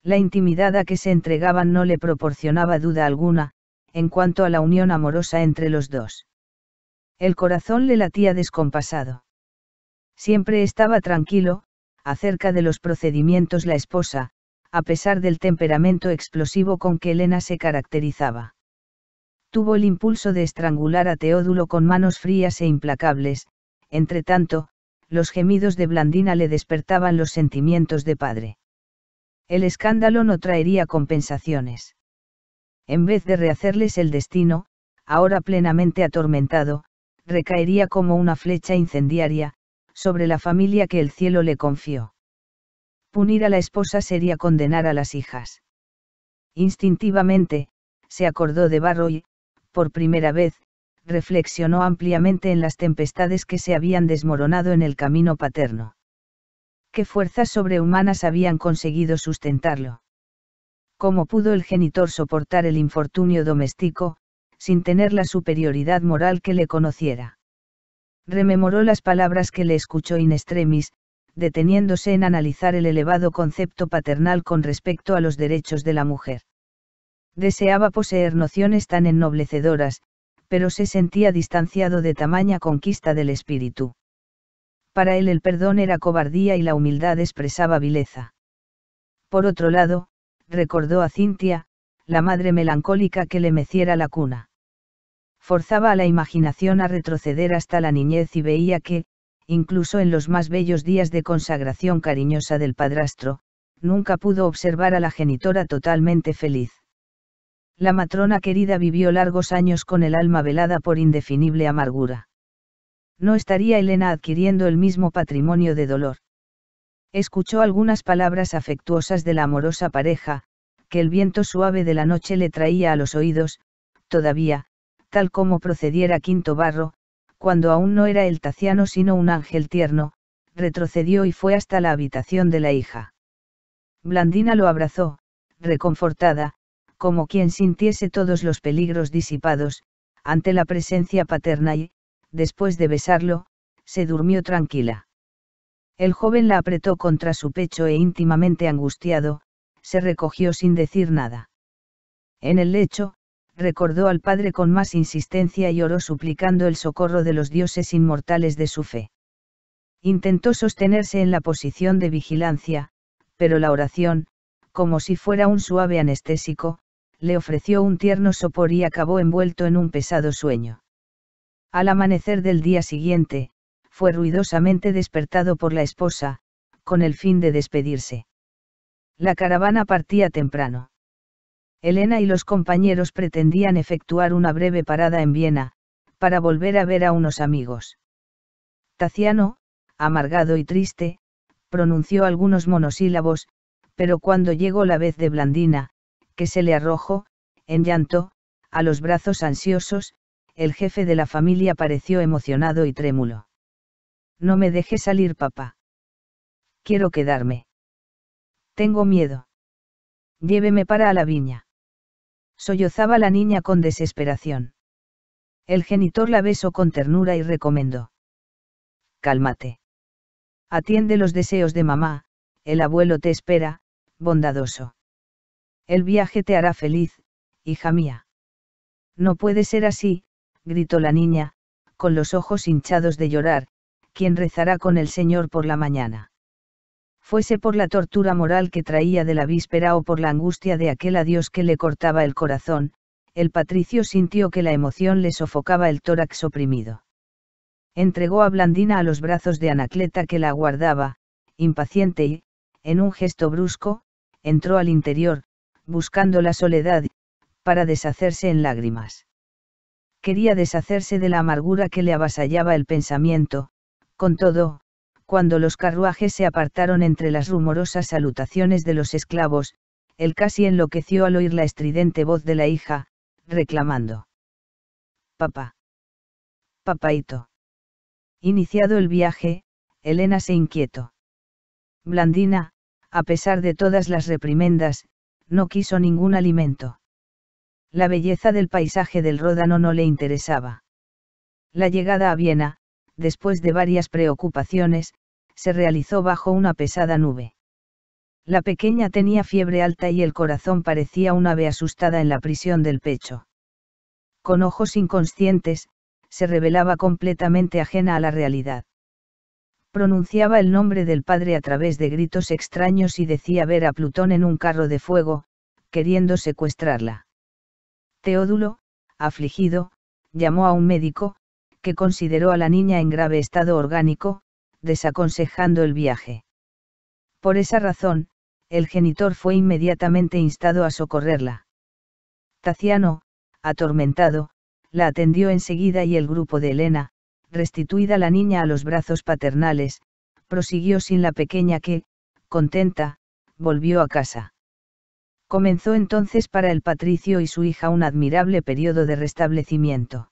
La intimidad a que se entregaban no le proporcionaba duda alguna, en cuanto a la unión amorosa entre los dos. El corazón le latía descompasado. Siempre estaba tranquilo, acerca de los procedimientos la esposa, a pesar del temperamento explosivo con que Elena se caracterizaba. Tuvo el impulso de estrangular a Teodulo con manos frías e implacables, entre tanto, los gemidos de Blandina le despertaban los sentimientos de padre. El escándalo no traería compensaciones. En vez de rehacerles el destino, ahora plenamente atormentado, recaería como una flecha incendiaria, sobre la familia que el cielo le confió. Punir a la esposa sería condenar a las hijas. Instintivamente, se acordó de Barro y, por primera vez, reflexionó ampliamente en las tempestades que se habían desmoronado en el camino paterno qué fuerzas sobrehumanas habían conseguido sustentarlo. ¿Cómo pudo el genitor soportar el infortunio doméstico, sin tener la superioridad moral que le conociera? Rememoró las palabras que le escuchó in extremis, deteniéndose en analizar el elevado concepto paternal con respecto a los derechos de la mujer. Deseaba poseer nociones tan ennoblecedoras, pero se sentía distanciado de tamaña conquista del espíritu para él el perdón era cobardía y la humildad expresaba vileza. Por otro lado, recordó a Cintia, la madre melancólica que le meciera la cuna. Forzaba a la imaginación a retroceder hasta la niñez y veía que, incluso en los más bellos días de consagración cariñosa del padrastro, nunca pudo observar a la genitora totalmente feliz. La matrona querida vivió largos años con el alma velada por indefinible amargura no estaría Elena adquiriendo el mismo patrimonio de dolor. Escuchó algunas palabras afectuosas de la amorosa pareja, que el viento suave de la noche le traía a los oídos, todavía, tal como procediera Quinto Barro, cuando aún no era el Taciano sino un ángel tierno, retrocedió y fue hasta la habitación de la hija. Blandina lo abrazó, reconfortada, como quien sintiese todos los peligros disipados, ante la presencia paterna y, después de besarlo, se durmió tranquila. El joven la apretó contra su pecho e íntimamente angustiado, se recogió sin decir nada. En el lecho, recordó al padre con más insistencia y oró suplicando el socorro de los dioses inmortales de su fe. Intentó sostenerse en la posición de vigilancia, pero la oración, como si fuera un suave anestésico, le ofreció un tierno sopor y acabó envuelto en un pesado sueño. Al amanecer del día siguiente, fue ruidosamente despertado por la esposa, con el fin de despedirse. La caravana partía temprano. Elena y los compañeros pretendían efectuar una breve parada en Viena, para volver a ver a unos amigos. Taciano, amargado y triste, pronunció algunos monosílabos, pero cuando llegó la vez de Blandina, que se le arrojó, en llanto, a los brazos ansiosos, el jefe de la familia pareció emocionado y trémulo. No me deje salir, papá. Quiero quedarme. Tengo miedo. Lléveme para a la viña. Sollozaba la niña con desesperación. El genitor la besó con ternura y recomendó. Cálmate. Atiende los deseos de mamá, el abuelo te espera, bondadoso. El viaje te hará feliz, hija mía. No puede ser así, gritó la niña, con los ojos hinchados de llorar, quien rezará con el Señor por la mañana. Fuese por la tortura moral que traía de la víspera o por la angustia de aquel adiós que le cortaba el corazón, el patricio sintió que la emoción le sofocaba el tórax oprimido. Entregó a Blandina a los brazos de Anacleta que la aguardaba, impaciente y, en un gesto brusco, entró al interior, buscando la soledad, para deshacerse en lágrimas quería deshacerse de la amargura que le avasallaba el pensamiento, con todo, cuando los carruajes se apartaron entre las rumorosas salutaciones de los esclavos, él casi enloqueció al oír la estridente voz de la hija, reclamando. Papá. Papaito. Iniciado el viaje, Elena se inquietó. Blandina, a pesar de todas las reprimendas, no quiso ningún alimento la belleza del paisaje del Ródano no le interesaba. La llegada a Viena, después de varias preocupaciones, se realizó bajo una pesada nube. La pequeña tenía fiebre alta y el corazón parecía un ave asustada en la prisión del pecho. Con ojos inconscientes, se revelaba completamente ajena a la realidad. Pronunciaba el nombre del padre a través de gritos extraños y decía ver a Plutón en un carro de fuego, queriendo secuestrarla. Teódulo, afligido, llamó a un médico, que consideró a la niña en grave estado orgánico, desaconsejando el viaje. Por esa razón, el genitor fue inmediatamente instado a socorrerla. Taciano, atormentado, la atendió enseguida y el grupo de Elena, restituida la niña a los brazos paternales, prosiguió sin la pequeña que, contenta, volvió a casa comenzó entonces para el patricio y su hija un admirable periodo de restablecimiento.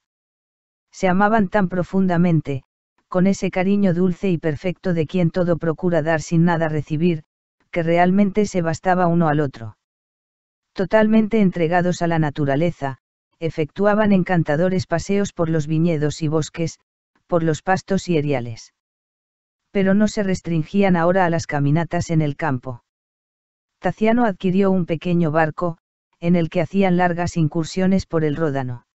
Se amaban tan profundamente, con ese cariño dulce y perfecto de quien todo procura dar sin nada recibir, que realmente se bastaba uno al otro. Totalmente entregados a la naturaleza, efectuaban encantadores paseos por los viñedos y bosques, por los pastos y eriales. Pero no se restringían ahora a las caminatas en el campo. Taciano adquirió un pequeño barco, en el que hacían largas incursiones por el Ródano.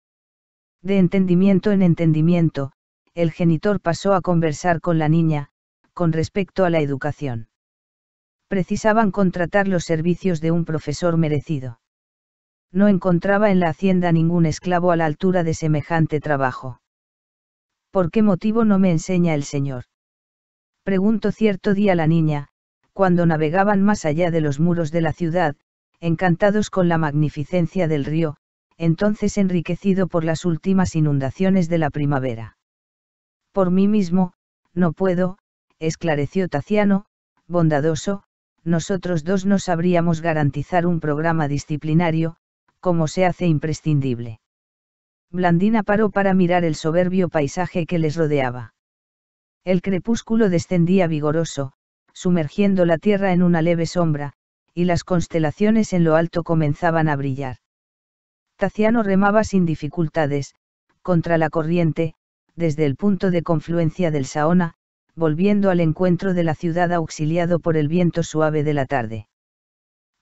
De entendimiento en entendimiento, el genitor pasó a conversar con la niña, con respecto a la educación. Precisaban contratar los servicios de un profesor merecido. No encontraba en la hacienda ningún esclavo a la altura de semejante trabajo. ¿Por qué motivo no me enseña el Señor? Preguntó cierto día la niña, cuando navegaban más allá de los muros de la ciudad, encantados con la magnificencia del río, entonces enriquecido por las últimas inundaciones de la primavera. Por mí mismo, no puedo, esclareció Taciano, bondadoso, nosotros dos no sabríamos garantizar un programa disciplinario, como se hace imprescindible. Blandina paró para mirar el soberbio paisaje que les rodeaba. El crepúsculo descendía vigoroso, sumergiendo la tierra en una leve sombra, y las constelaciones en lo alto comenzaban a brillar. Taciano remaba sin dificultades, contra la corriente, desde el punto de confluencia del Saona, volviendo al encuentro de la ciudad auxiliado por el viento suave de la tarde.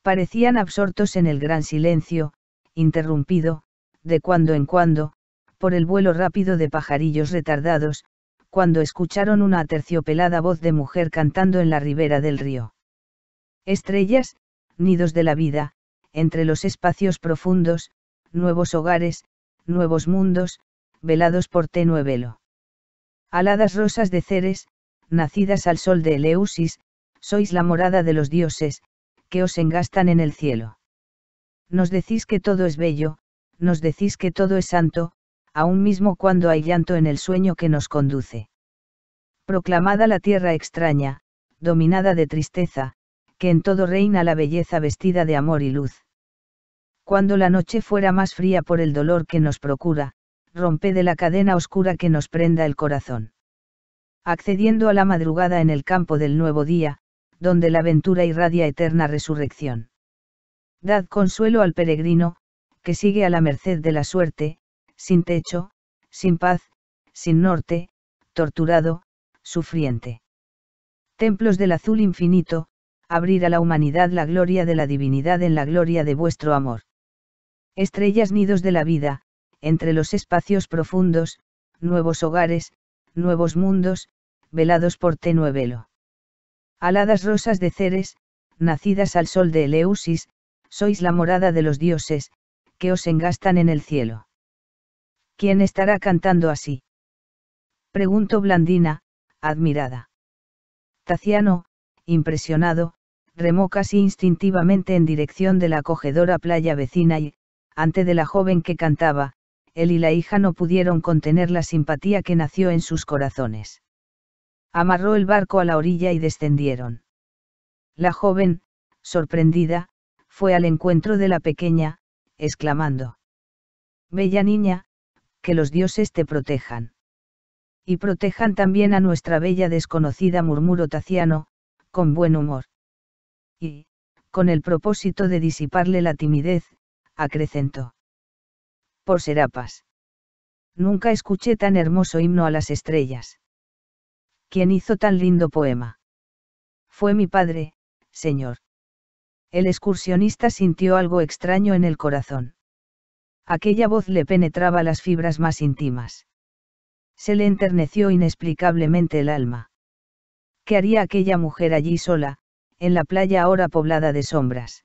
Parecían absortos en el gran silencio, interrumpido, de cuando en cuando, por el vuelo rápido de pajarillos retardados, cuando escucharon una aterciopelada voz de mujer cantando en la ribera del río. Estrellas, nidos de la vida, entre los espacios profundos, nuevos hogares, nuevos mundos, velados por tenue velo. Aladas rosas de Ceres, nacidas al sol de Eleusis, sois la morada de los dioses, que os engastan en el cielo. Nos decís que todo es bello, nos decís que todo es santo, aún mismo cuando hay llanto en el sueño que nos conduce. Proclamada la tierra extraña, dominada de tristeza, que en todo reina la belleza vestida de amor y luz. Cuando la noche fuera más fría por el dolor que nos procura, rompe de la cadena oscura que nos prenda el corazón. Accediendo a la madrugada en el campo del nuevo día, donde la ventura irradia eterna resurrección. Dad consuelo al peregrino, que sigue a la merced de la suerte, sin techo, sin paz, sin norte, torturado, sufriente. Templos del azul infinito, abrir a la humanidad la gloria de la divinidad en la gloria de vuestro amor. Estrellas nidos de la vida, entre los espacios profundos, nuevos hogares, nuevos mundos, velados por tenue velo. Aladas rosas de Ceres, nacidas al sol de Eleusis, sois la morada de los dioses, que os engastan en el cielo. ¿Quién estará cantando así? Preguntó Blandina, admirada. Taciano, impresionado, remó casi instintivamente en dirección de la acogedora playa vecina y, ante de la joven que cantaba, él y la hija no pudieron contener la simpatía que nació en sus corazones. Amarró el barco a la orilla y descendieron. La joven, sorprendida, fue al encuentro de la pequeña, exclamando. Bella niña, que los dioses te protejan. Y protejan también a nuestra bella desconocida, murmuró Taciano, con buen humor. Y, con el propósito de disiparle la timidez, acrecentó. Por Serapas. Nunca escuché tan hermoso himno a las estrellas. ¿Quién hizo tan lindo poema? Fue mi padre, señor. El excursionista sintió algo extraño en el corazón. Aquella voz le penetraba las fibras más íntimas. Se le enterneció inexplicablemente el alma. ¿Qué haría aquella mujer allí sola, en la playa ahora poblada de sombras?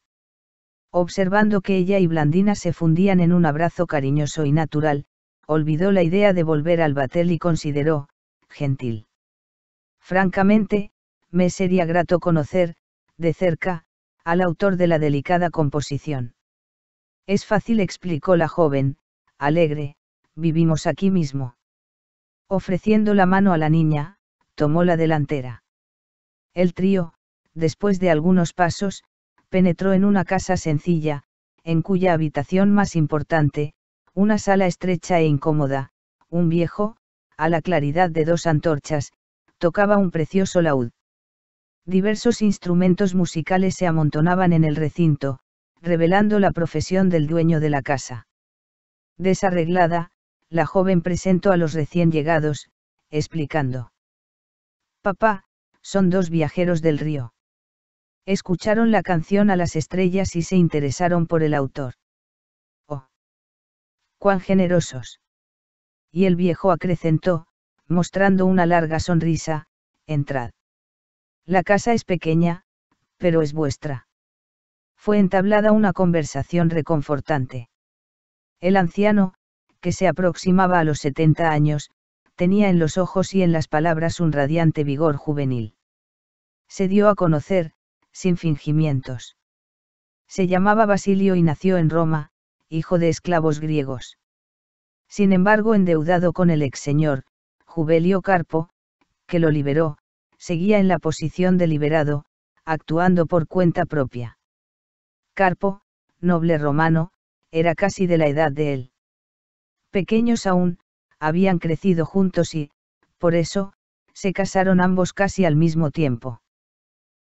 Observando que ella y Blandina se fundían en un abrazo cariñoso y natural, olvidó la idea de volver al batel y consideró, gentil. Francamente, me sería grato conocer, de cerca, al autor de la delicada composición. Es fácil, explicó la joven, alegre, vivimos aquí mismo. Ofreciendo la mano a la niña, tomó la delantera. El trío, después de algunos pasos, penetró en una casa sencilla, en cuya habitación más importante, una sala estrecha e incómoda, un viejo, a la claridad de dos antorchas, tocaba un precioso laúd. Diversos instrumentos musicales se amontonaban en el recinto, revelando la profesión del dueño de la casa. Desarreglada, la joven presentó a los recién llegados, explicando. Papá, son dos viajeros del río. Escucharon la canción a las estrellas y se interesaron por el autor. ¡Oh! ¡Cuán generosos! Y el viejo acrecentó, mostrando una larga sonrisa, entrad. La casa es pequeña, pero es vuestra fue entablada una conversación reconfortante. El anciano, que se aproximaba a los 70 años, tenía en los ojos y en las palabras un radiante vigor juvenil. Se dio a conocer, sin fingimientos. Se llamaba Basilio y nació en Roma, hijo de esclavos griegos. Sin embargo, endeudado con el ex señor, Jubelio Carpo, que lo liberó, seguía en la posición de liberado, actuando por cuenta propia. Carpo, noble romano, era casi de la edad de él. Pequeños aún, habían crecido juntos y, por eso, se casaron ambos casi al mismo tiempo.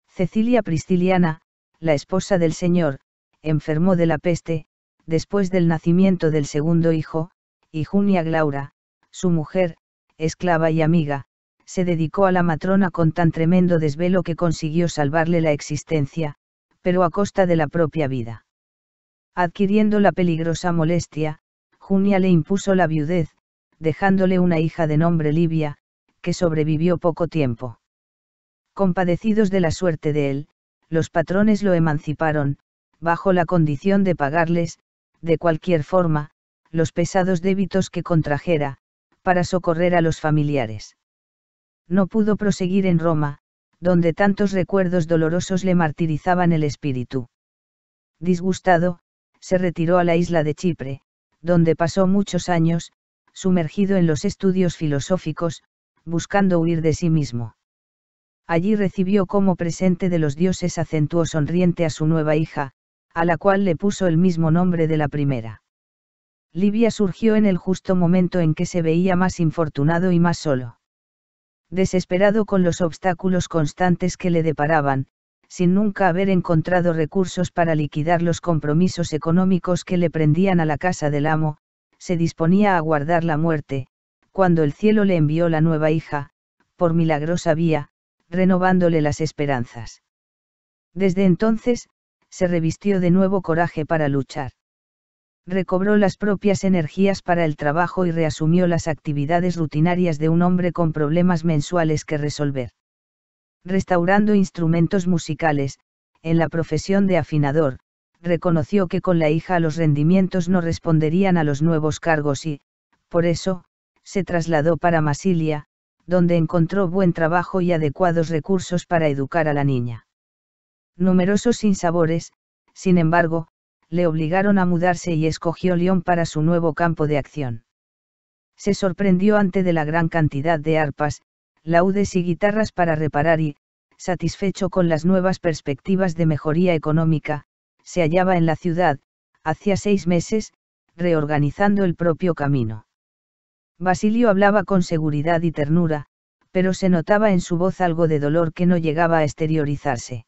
Cecilia Prisciliana, la esposa del señor, enfermó de la peste, después del nacimiento del segundo hijo, y Junia Glaura, su mujer, esclava y amiga, se dedicó a la matrona con tan tremendo desvelo que consiguió salvarle la existencia, pero a costa de la propia vida. Adquiriendo la peligrosa molestia, Junia le impuso la viudez, dejándole una hija de nombre Livia, que sobrevivió poco tiempo. Compadecidos de la suerte de él, los patrones lo emanciparon, bajo la condición de pagarles, de cualquier forma, los pesados débitos que contrajera, para socorrer a los familiares. No pudo proseguir en Roma, donde tantos recuerdos dolorosos le martirizaban el espíritu. Disgustado, se retiró a la isla de Chipre, donde pasó muchos años, sumergido en los estudios filosóficos, buscando huir de sí mismo. Allí recibió como presente de los dioses acentuó sonriente a su nueva hija, a la cual le puso el mismo nombre de la primera. Libia surgió en el justo momento en que se veía más infortunado y más solo desesperado con los obstáculos constantes que le deparaban, sin nunca haber encontrado recursos para liquidar los compromisos económicos que le prendían a la casa del amo, se disponía a aguardar la muerte, cuando el cielo le envió la nueva hija, por milagrosa vía, renovándole las esperanzas. Desde entonces, se revistió de nuevo coraje para luchar recobró las propias energías para el trabajo y reasumió las actividades rutinarias de un hombre con problemas mensuales que resolver. Restaurando instrumentos musicales, en la profesión de afinador, reconoció que con la hija los rendimientos no responderían a los nuevos cargos y, por eso, se trasladó para Masilia, donde encontró buen trabajo y adecuados recursos para educar a la niña. Numerosos sinsabores, sin embargo, le obligaron a mudarse y escogió León para su nuevo campo de acción. Se sorprendió ante la gran cantidad de arpas, laudes y guitarras para reparar y, satisfecho con las nuevas perspectivas de mejoría económica, se hallaba en la ciudad, hacía seis meses, reorganizando el propio camino. Basilio hablaba con seguridad y ternura, pero se notaba en su voz algo de dolor que no llegaba a exteriorizarse.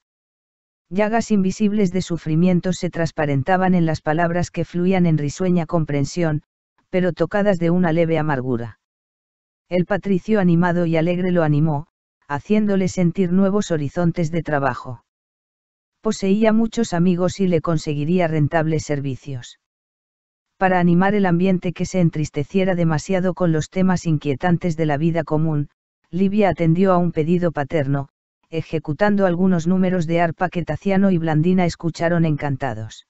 Llagas invisibles de sufrimiento se transparentaban en las palabras que fluían en risueña comprensión, pero tocadas de una leve amargura. El patricio animado y alegre lo animó, haciéndole sentir nuevos horizontes de trabajo. Poseía muchos amigos y le conseguiría rentables servicios. Para animar el ambiente que se entristeciera demasiado con los temas inquietantes de la vida común, Livia atendió a un pedido paterno, ejecutando algunos números de arpa que Taciano y Blandina escucharon encantados.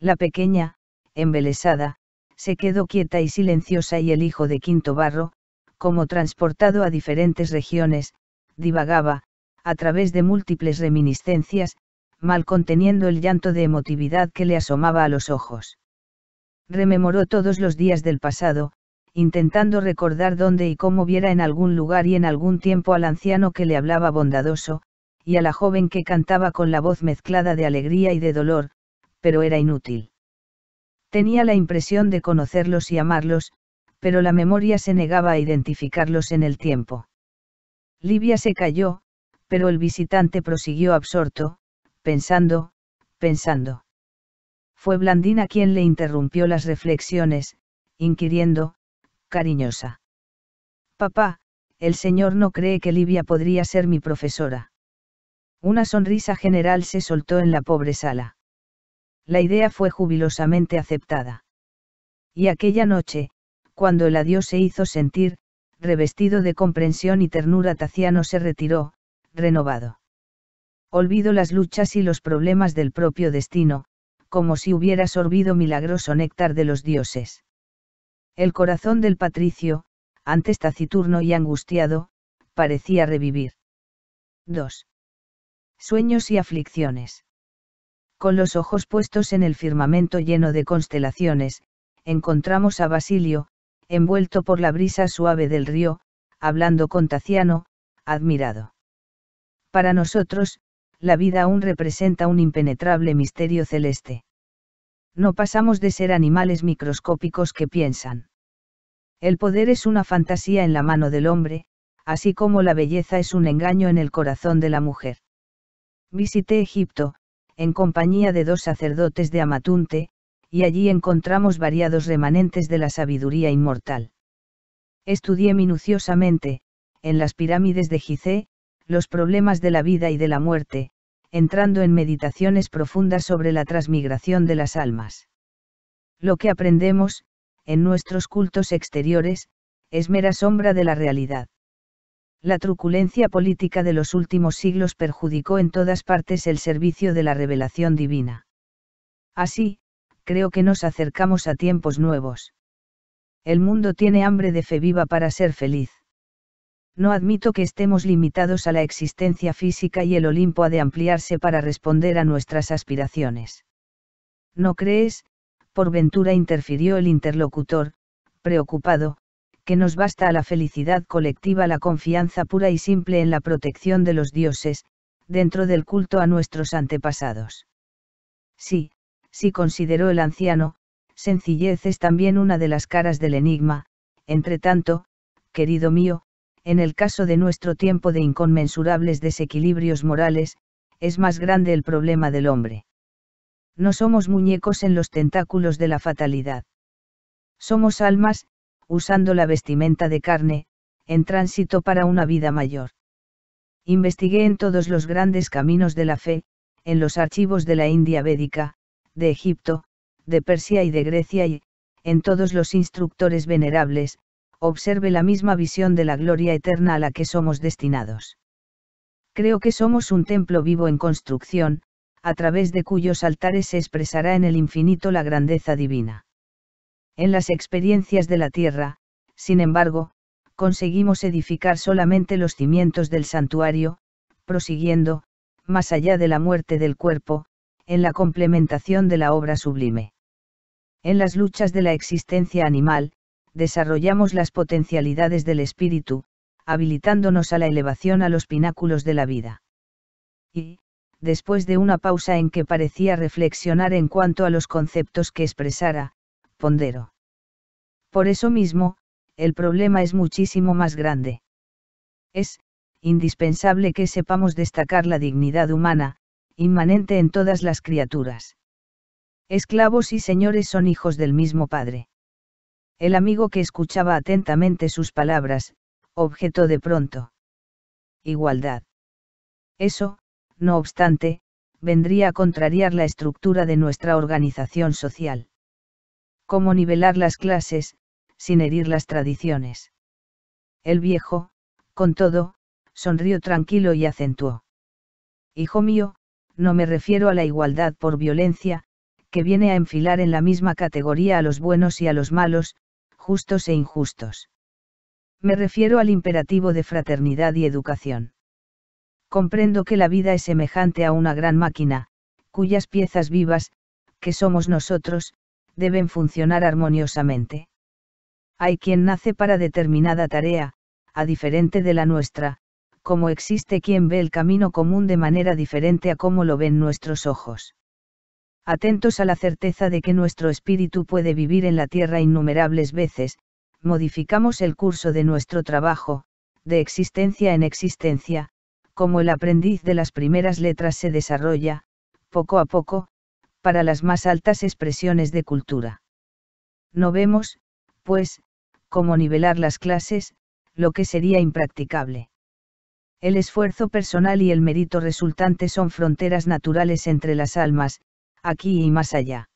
La pequeña, embelesada, se quedó quieta y silenciosa y el hijo de Quinto Barro, como transportado a diferentes regiones, divagaba, a través de múltiples reminiscencias, mal conteniendo el llanto de emotividad que le asomaba a los ojos. Rememoró todos los días del pasado, intentando recordar dónde y cómo viera en algún lugar y en algún tiempo al anciano que le hablaba bondadoso, y a la joven que cantaba con la voz mezclada de alegría y de dolor, pero era inútil. Tenía la impresión de conocerlos y amarlos, pero la memoria se negaba a identificarlos en el tiempo. Livia se calló, pero el visitante prosiguió absorto, pensando, pensando. Fue Blandina quien le interrumpió las reflexiones, inquiriendo, cariñosa. Papá, el señor no cree que Livia podría ser mi profesora. Una sonrisa general se soltó en la pobre sala. La idea fue jubilosamente aceptada. Y aquella noche, cuando el adiós se hizo sentir, revestido de comprensión y ternura, Taciano se retiró, renovado. Olvido las luchas y los problemas del propio destino, como si hubiera sorbido milagroso néctar de los dioses. El corazón del patricio, antes este taciturno y angustiado, parecía revivir. 2. Sueños y aflicciones. Con los ojos puestos en el firmamento lleno de constelaciones, encontramos a Basilio, envuelto por la brisa suave del río, hablando con Taciano, admirado. Para nosotros, la vida aún representa un impenetrable misterio celeste. No pasamos de ser animales microscópicos que piensan. El poder es una fantasía en la mano del hombre, así como la belleza es un engaño en el corazón de la mujer. Visité Egipto, en compañía de dos sacerdotes de Amatunte, y allí encontramos variados remanentes de la sabiduría inmortal. Estudié minuciosamente, en las pirámides de Gizeh, los problemas de la vida y de la muerte, entrando en meditaciones profundas sobre la transmigración de las almas. Lo que aprendemos, en nuestros cultos exteriores, es mera sombra de la realidad. La truculencia política de los últimos siglos perjudicó en todas partes el servicio de la revelación divina. Así, creo que nos acercamos a tiempos nuevos. El mundo tiene hambre de fe viva para ser feliz. No admito que estemos limitados a la existencia física y el Olimpo ha de ampliarse para responder a nuestras aspiraciones. ¿No crees? Por ventura interfirió el interlocutor, preocupado, que nos basta a la felicidad colectiva la confianza pura y simple en la protección de los dioses, dentro del culto a nuestros antepasados. Sí, sí consideró el anciano, sencillez es también una de las caras del enigma, entre tanto, querido mío, en el caso de nuestro tiempo de inconmensurables desequilibrios morales, es más grande el problema del hombre. No somos muñecos en los tentáculos de la fatalidad. Somos almas, usando la vestimenta de carne, en tránsito para una vida mayor. Investigué en todos los grandes caminos de la fe, en los archivos de la India védica, de Egipto, de Persia y de Grecia y, en todos los instructores venerables, observe la misma visión de la gloria eterna a la que somos destinados. Creo que somos un templo vivo en construcción, a través de cuyos altares se expresará en el infinito la grandeza divina. En las experiencias de la tierra, sin embargo, conseguimos edificar solamente los cimientos del santuario, prosiguiendo, más allá de la muerte del cuerpo, en la complementación de la obra sublime. En las luchas de la existencia animal, desarrollamos las potencialidades del espíritu, habilitándonos a la elevación a los pináculos de la vida. Y, después de una pausa en que parecía reflexionar en cuanto a los conceptos que expresara, pondero. Por eso mismo, el problema es muchísimo más grande. Es, indispensable que sepamos destacar la dignidad humana, inmanente en todas las criaturas. Esclavos y señores son hijos del mismo Padre. El amigo que escuchaba atentamente sus palabras, objetó de pronto. Igualdad. Eso, no obstante, vendría a contrariar la estructura de nuestra organización social. ¿Cómo nivelar las clases, sin herir las tradiciones? El viejo, con todo, sonrió tranquilo y acentuó. Hijo mío, no me refiero a la igualdad por violencia, que viene a enfilar en la misma categoría a los buenos y a los malos, justos e injustos. Me refiero al imperativo de fraternidad y educación. Comprendo que la vida es semejante a una gran máquina, cuyas piezas vivas, que somos nosotros, deben funcionar armoniosamente. Hay quien nace para determinada tarea, a diferente de la nuestra, como existe quien ve el camino común de manera diferente a cómo lo ven nuestros ojos atentos a la certeza de que nuestro espíritu puede vivir en la tierra innumerables veces, modificamos el curso de nuestro trabajo, de existencia en existencia, como el aprendiz de las primeras letras se desarrolla, poco a poco, para las más altas expresiones de cultura. No vemos, pues, cómo nivelar las clases, lo que sería impracticable. El esfuerzo personal y el mérito resultante son fronteras naturales entre las almas, aquí y más allá.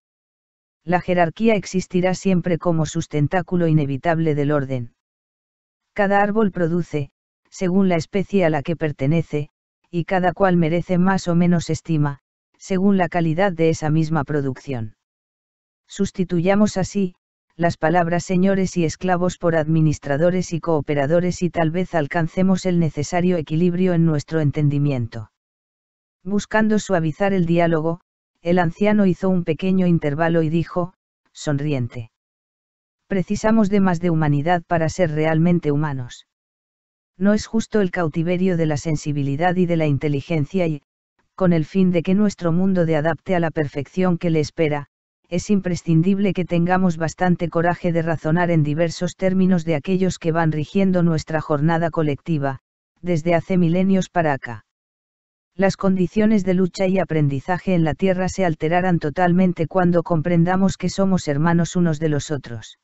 La jerarquía existirá siempre como sustentáculo inevitable del orden. Cada árbol produce, según la especie a la que pertenece, y cada cual merece más o menos estima, según la calidad de esa misma producción. Sustituyamos así, las palabras señores y esclavos por administradores y cooperadores y tal vez alcancemos el necesario equilibrio en nuestro entendimiento. Buscando suavizar el diálogo, el anciano hizo un pequeño intervalo y dijo, sonriente. Precisamos de más de humanidad para ser realmente humanos. No es justo el cautiverio de la sensibilidad y de la inteligencia y, con el fin de que nuestro mundo de adapte a la perfección que le espera, es imprescindible que tengamos bastante coraje de razonar en diversos términos de aquellos que van rigiendo nuestra jornada colectiva, desde hace milenios para acá las condiciones de lucha y aprendizaje en la Tierra se alterarán totalmente cuando comprendamos que somos hermanos unos de los otros.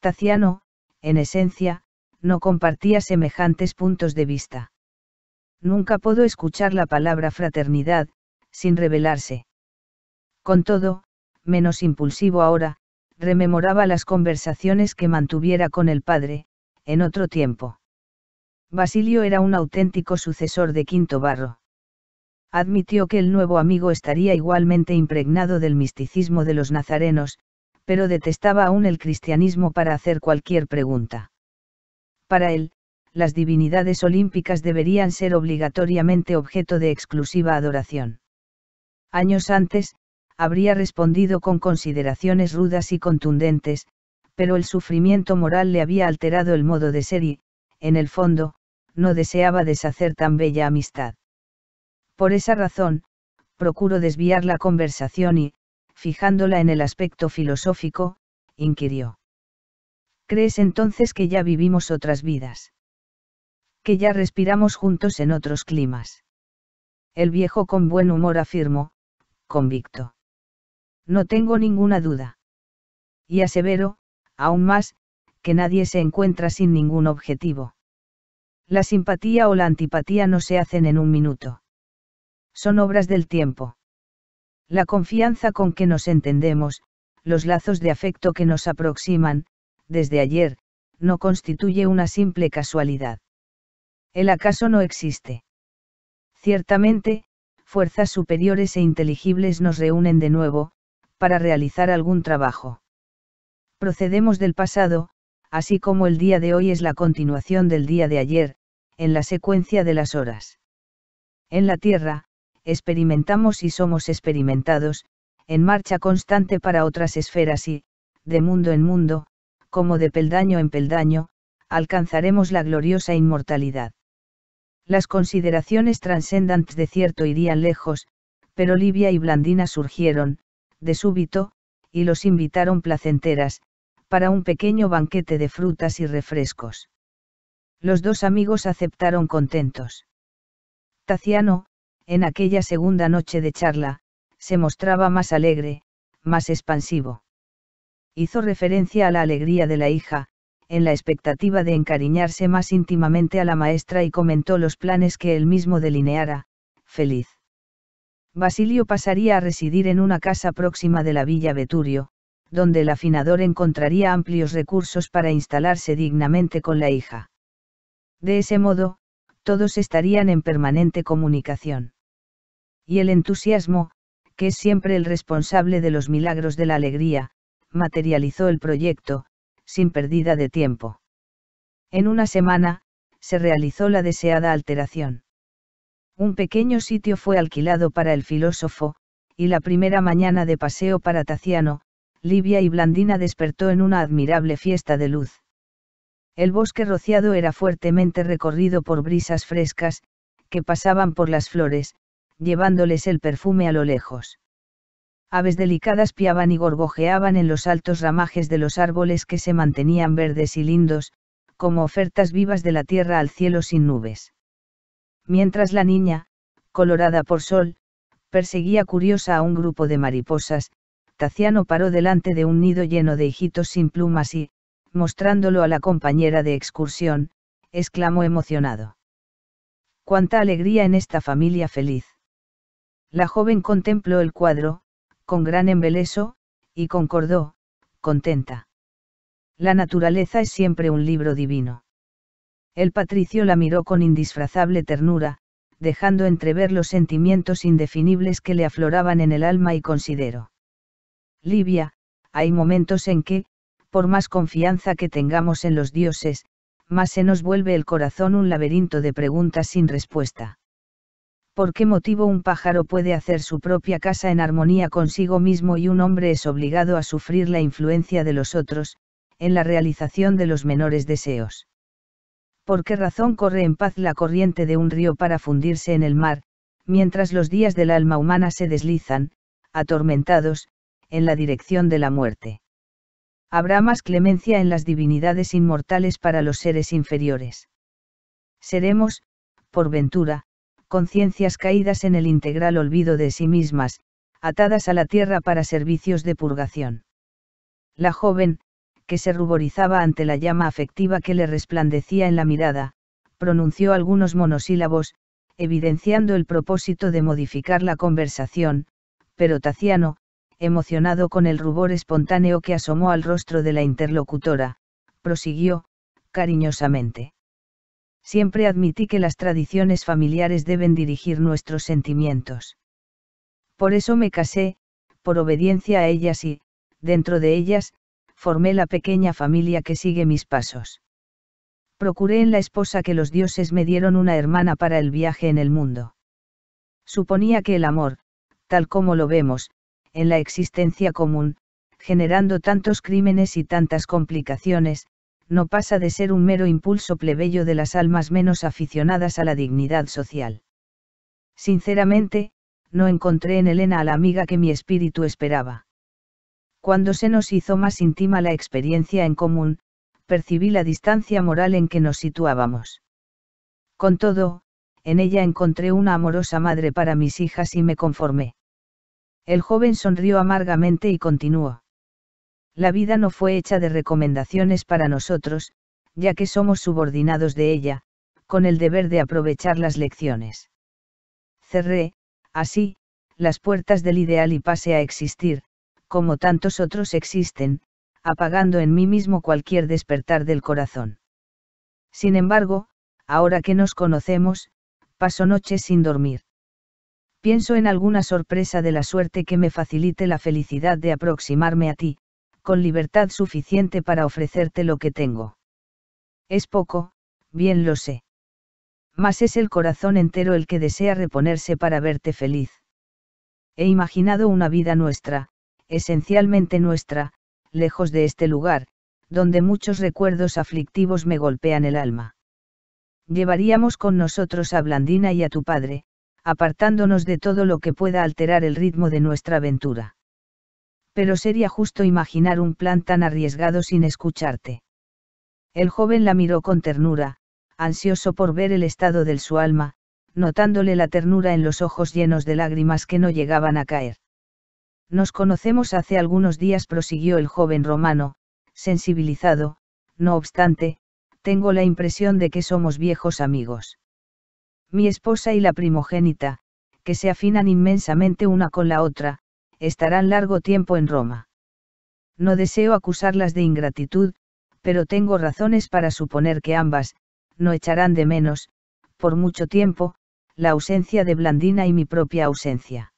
Taciano, en esencia, no compartía semejantes puntos de vista. Nunca pudo escuchar la palabra fraternidad, sin rebelarse. Con todo, menos impulsivo ahora, rememoraba las conversaciones que mantuviera con el padre, en otro tiempo. Basilio era un auténtico sucesor de Quinto Barro admitió que el nuevo amigo estaría igualmente impregnado del misticismo de los nazarenos, pero detestaba aún el cristianismo para hacer cualquier pregunta. Para él, las divinidades olímpicas deberían ser obligatoriamente objeto de exclusiva adoración. Años antes, habría respondido con consideraciones rudas y contundentes, pero el sufrimiento moral le había alterado el modo de ser y, en el fondo, no deseaba deshacer tan bella amistad. Por esa razón, procuro desviar la conversación y, fijándola en el aspecto filosófico, inquirió. ¿Crees entonces que ya vivimos otras vidas? Que ya respiramos juntos en otros climas. El viejo con buen humor afirmó, convicto. No tengo ninguna duda. Y asevero, aún más, que nadie se encuentra sin ningún objetivo. La simpatía o la antipatía no se hacen en un minuto son obras del tiempo. La confianza con que nos entendemos, los lazos de afecto que nos aproximan, desde ayer, no constituye una simple casualidad. El acaso no existe. Ciertamente, fuerzas superiores e inteligibles nos reúnen de nuevo, para realizar algún trabajo. Procedemos del pasado, así como el día de hoy es la continuación del día de ayer, en la secuencia de las horas. En la Tierra, experimentamos y somos experimentados, en marcha constante para otras esferas y, de mundo en mundo, como de peldaño en peldaño, alcanzaremos la gloriosa inmortalidad. Las consideraciones transcendantes de cierto irían lejos, pero Livia y Blandina surgieron, de súbito, y los invitaron placenteras, para un pequeño banquete de frutas y refrescos. Los dos amigos aceptaron contentos. Taciano, en aquella segunda noche de charla, se mostraba más alegre, más expansivo. Hizo referencia a la alegría de la hija, en la expectativa de encariñarse más íntimamente a la maestra y comentó los planes que él mismo delineara, feliz. Basilio pasaría a residir en una casa próxima de la villa Veturio, donde el afinador encontraría amplios recursos para instalarse dignamente con la hija. De ese modo, todos estarían en permanente comunicación y el entusiasmo, que es siempre el responsable de los milagros de la alegría, materializó el proyecto, sin pérdida de tiempo. En una semana, se realizó la deseada alteración. Un pequeño sitio fue alquilado para el filósofo, y la primera mañana de paseo para Taciano, Livia y Blandina despertó en una admirable fiesta de luz. El bosque rociado era fuertemente recorrido por brisas frescas, que pasaban por las flores, llevándoles el perfume a lo lejos. Aves delicadas piaban y gorgojeaban en los altos ramajes de los árboles que se mantenían verdes y lindos, como ofertas vivas de la tierra al cielo sin nubes. Mientras la niña, colorada por sol, perseguía curiosa a un grupo de mariposas, Taciano paró delante de un nido lleno de hijitos sin plumas y, mostrándolo a la compañera de excursión, exclamó emocionado. ¡Cuánta alegría en esta familia feliz! La joven contempló el cuadro, con gran embeleso, y concordó, contenta. La naturaleza es siempre un libro divino. El patricio la miró con indisfrazable ternura, dejando entrever los sentimientos indefinibles que le afloraban en el alma y considero. Livia, hay momentos en que, por más confianza que tengamos en los dioses, más se nos vuelve el corazón un laberinto de preguntas sin respuesta. ¿Por qué motivo un pájaro puede hacer su propia casa en armonía consigo mismo y un hombre es obligado a sufrir la influencia de los otros, en la realización de los menores deseos? ¿Por qué razón corre en paz la corriente de un río para fundirse en el mar, mientras los días del alma humana se deslizan, atormentados, en la dirección de la muerte? Habrá más clemencia en las divinidades inmortales para los seres inferiores. Seremos, por ventura, conciencias caídas en el integral olvido de sí mismas, atadas a la tierra para servicios de purgación. La joven, que se ruborizaba ante la llama afectiva que le resplandecía en la mirada, pronunció algunos monosílabos, evidenciando el propósito de modificar la conversación, pero Taciano, emocionado con el rubor espontáneo que asomó al rostro de la interlocutora, prosiguió, cariñosamente siempre admití que las tradiciones familiares deben dirigir nuestros sentimientos. Por eso me casé, por obediencia a ellas y, dentro de ellas, formé la pequeña familia que sigue mis pasos. Procuré en la esposa que los dioses me dieron una hermana para el viaje en el mundo. Suponía que el amor, tal como lo vemos, en la existencia común, generando tantos crímenes y tantas complicaciones, no pasa de ser un mero impulso plebeyo de las almas menos aficionadas a la dignidad social. Sinceramente, no encontré en Elena a la amiga que mi espíritu esperaba. Cuando se nos hizo más íntima la experiencia en común, percibí la distancia moral en que nos situábamos. Con todo, en ella encontré una amorosa madre para mis hijas y me conformé. El joven sonrió amargamente y continuó. La vida no fue hecha de recomendaciones para nosotros, ya que somos subordinados de ella, con el deber de aprovechar las lecciones. Cerré, así, las puertas del ideal y pasé a existir, como tantos otros existen, apagando en mí mismo cualquier despertar del corazón. Sin embargo, ahora que nos conocemos, paso noches sin dormir. Pienso en alguna sorpresa de la suerte que me facilite la felicidad de aproximarme a ti, con libertad suficiente para ofrecerte lo que tengo. Es poco, bien lo sé. Mas es el corazón entero el que desea reponerse para verte feliz. He imaginado una vida nuestra, esencialmente nuestra, lejos de este lugar, donde muchos recuerdos aflictivos me golpean el alma. Llevaríamos con nosotros a Blandina y a tu padre, apartándonos de todo lo que pueda alterar el ritmo de nuestra aventura pero sería justo imaginar un plan tan arriesgado sin escucharte. El joven la miró con ternura, ansioso por ver el estado de su alma, notándole la ternura en los ojos llenos de lágrimas que no llegaban a caer. Nos conocemos hace algunos días, prosiguió el joven romano, sensibilizado, no obstante, tengo la impresión de que somos viejos amigos. Mi esposa y la primogénita, que se afinan inmensamente una con la otra, estarán largo tiempo en Roma. No deseo acusarlas de ingratitud, pero tengo razones para suponer que ambas, no echarán de menos, por mucho tiempo, la ausencia de Blandina y mi propia ausencia.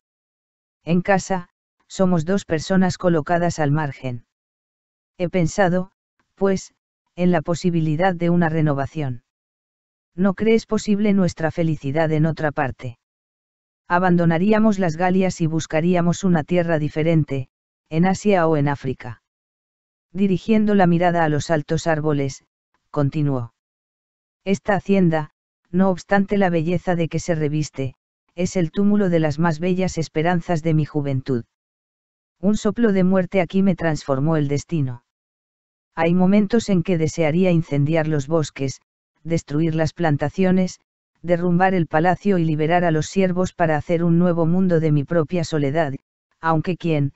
En casa, somos dos personas colocadas al margen. He pensado, pues, en la posibilidad de una renovación. ¿No crees posible nuestra felicidad en otra parte? abandonaríamos las Galias y buscaríamos una tierra diferente, en Asia o en África. Dirigiendo la mirada a los altos árboles, continuó. Esta hacienda, no obstante la belleza de que se reviste, es el túmulo de las más bellas esperanzas de mi juventud. Un soplo de muerte aquí me transformó el destino. Hay momentos en que desearía incendiar los bosques, destruir las plantaciones, derrumbar el palacio y liberar a los siervos para hacer un nuevo mundo de mi propia soledad, aunque quien,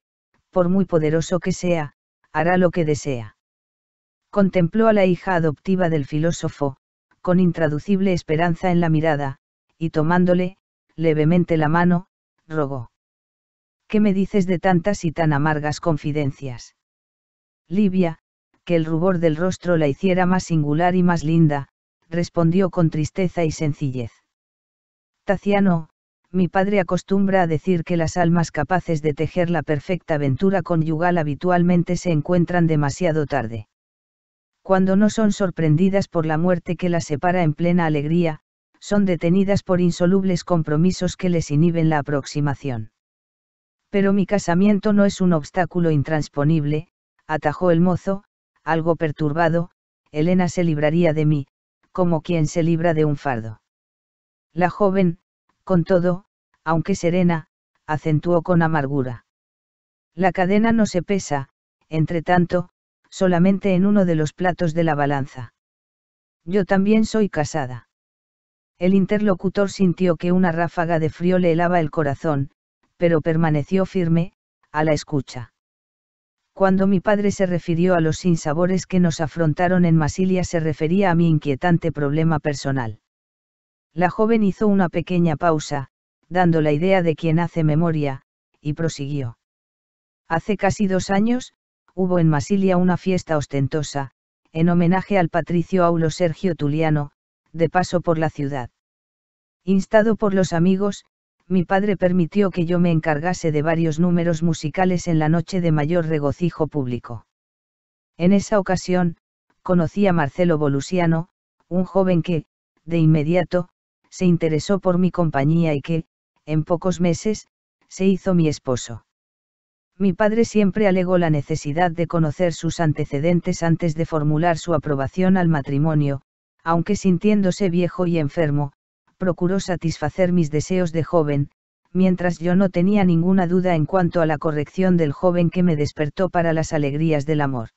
por muy poderoso que sea, hará lo que desea. Contempló a la hija adoptiva del filósofo, con intraducible esperanza en la mirada, y tomándole, levemente la mano, rogó. ¿Qué me dices de tantas y tan amargas confidencias? Livia, que el rubor del rostro la hiciera más singular y más linda, respondió con tristeza y sencillez. Taciano, mi padre acostumbra a decir que las almas capaces de tejer la perfecta aventura conyugal habitualmente se encuentran demasiado tarde. Cuando no son sorprendidas por la muerte que las separa en plena alegría, son detenidas por insolubles compromisos que les inhiben la aproximación. Pero mi casamiento no es un obstáculo intransponible, atajó el mozo, algo perturbado, Elena se libraría de mí, como quien se libra de un fardo. La joven, con todo, aunque serena, acentuó con amargura. La cadena no se pesa, entre tanto, solamente en uno de los platos de la balanza. Yo también soy casada. El interlocutor sintió que una ráfaga de frío le helaba el corazón, pero permaneció firme, a la escucha cuando mi padre se refirió a los sinsabores que nos afrontaron en Masilia se refería a mi inquietante problema personal. La joven hizo una pequeña pausa, dando la idea de quien hace memoria, y prosiguió. Hace casi dos años, hubo en Masilia una fiesta ostentosa, en homenaje al patricio Aulo Sergio Tuliano, de paso por la ciudad. Instado por los amigos, mi padre permitió que yo me encargase de varios números musicales en la noche de mayor regocijo público. En esa ocasión, conocí a Marcelo Bolusiano, un joven que, de inmediato, se interesó por mi compañía y que, en pocos meses, se hizo mi esposo. Mi padre siempre alegó la necesidad de conocer sus antecedentes antes de formular su aprobación al matrimonio, aunque sintiéndose viejo y enfermo, procuró satisfacer mis deseos de joven, mientras yo no tenía ninguna duda en cuanto a la corrección del joven que me despertó para las alegrías del amor.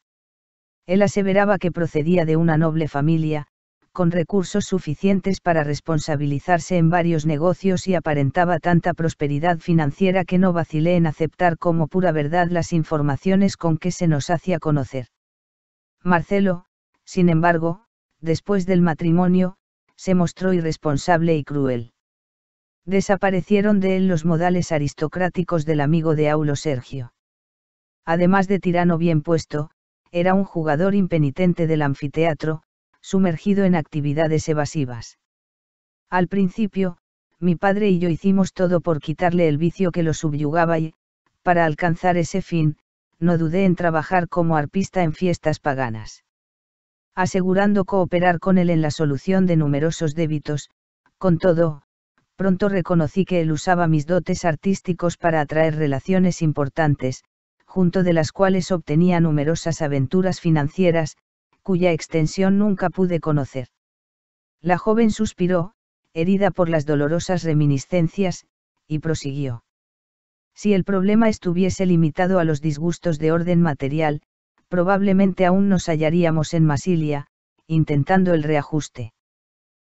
Él aseveraba que procedía de una noble familia, con recursos suficientes para responsabilizarse en varios negocios y aparentaba tanta prosperidad financiera que no vacilé en aceptar como pura verdad las informaciones con que se nos hacía conocer. Marcelo, sin embargo, después del matrimonio, se mostró irresponsable y cruel. Desaparecieron de él los modales aristocráticos del amigo de Aulo Sergio. Además de tirano bien puesto, era un jugador impenitente del anfiteatro, sumergido en actividades evasivas. Al principio, mi padre y yo hicimos todo por quitarle el vicio que lo subyugaba y, para alcanzar ese fin, no dudé en trabajar como arpista en fiestas paganas asegurando cooperar con él en la solución de numerosos débitos, con todo, pronto reconocí que él usaba mis dotes artísticos para atraer relaciones importantes, junto de las cuales obtenía numerosas aventuras financieras, cuya extensión nunca pude conocer. La joven suspiró, herida por las dolorosas reminiscencias, y prosiguió. Si el problema estuviese limitado a los disgustos de orden material, probablemente aún nos hallaríamos en Masilia, intentando el reajuste.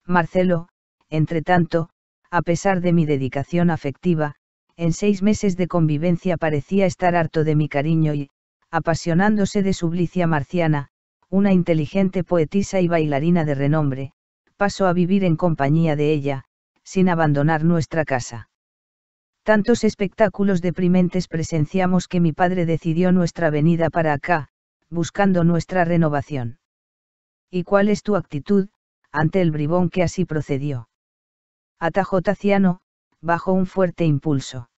Marcelo, entretanto, a pesar de mi dedicación afectiva, en seis meses de convivencia parecía estar harto de mi cariño y, apasionándose de su marciana, una inteligente poetisa y bailarina de renombre, pasó a vivir en compañía de ella, sin abandonar nuestra casa. Tantos espectáculos deprimentes presenciamos que mi padre decidió nuestra venida para acá, buscando nuestra renovación. ¿Y cuál es tu actitud, ante el bribón que así procedió? Atajó Taciano, bajo un fuerte impulso.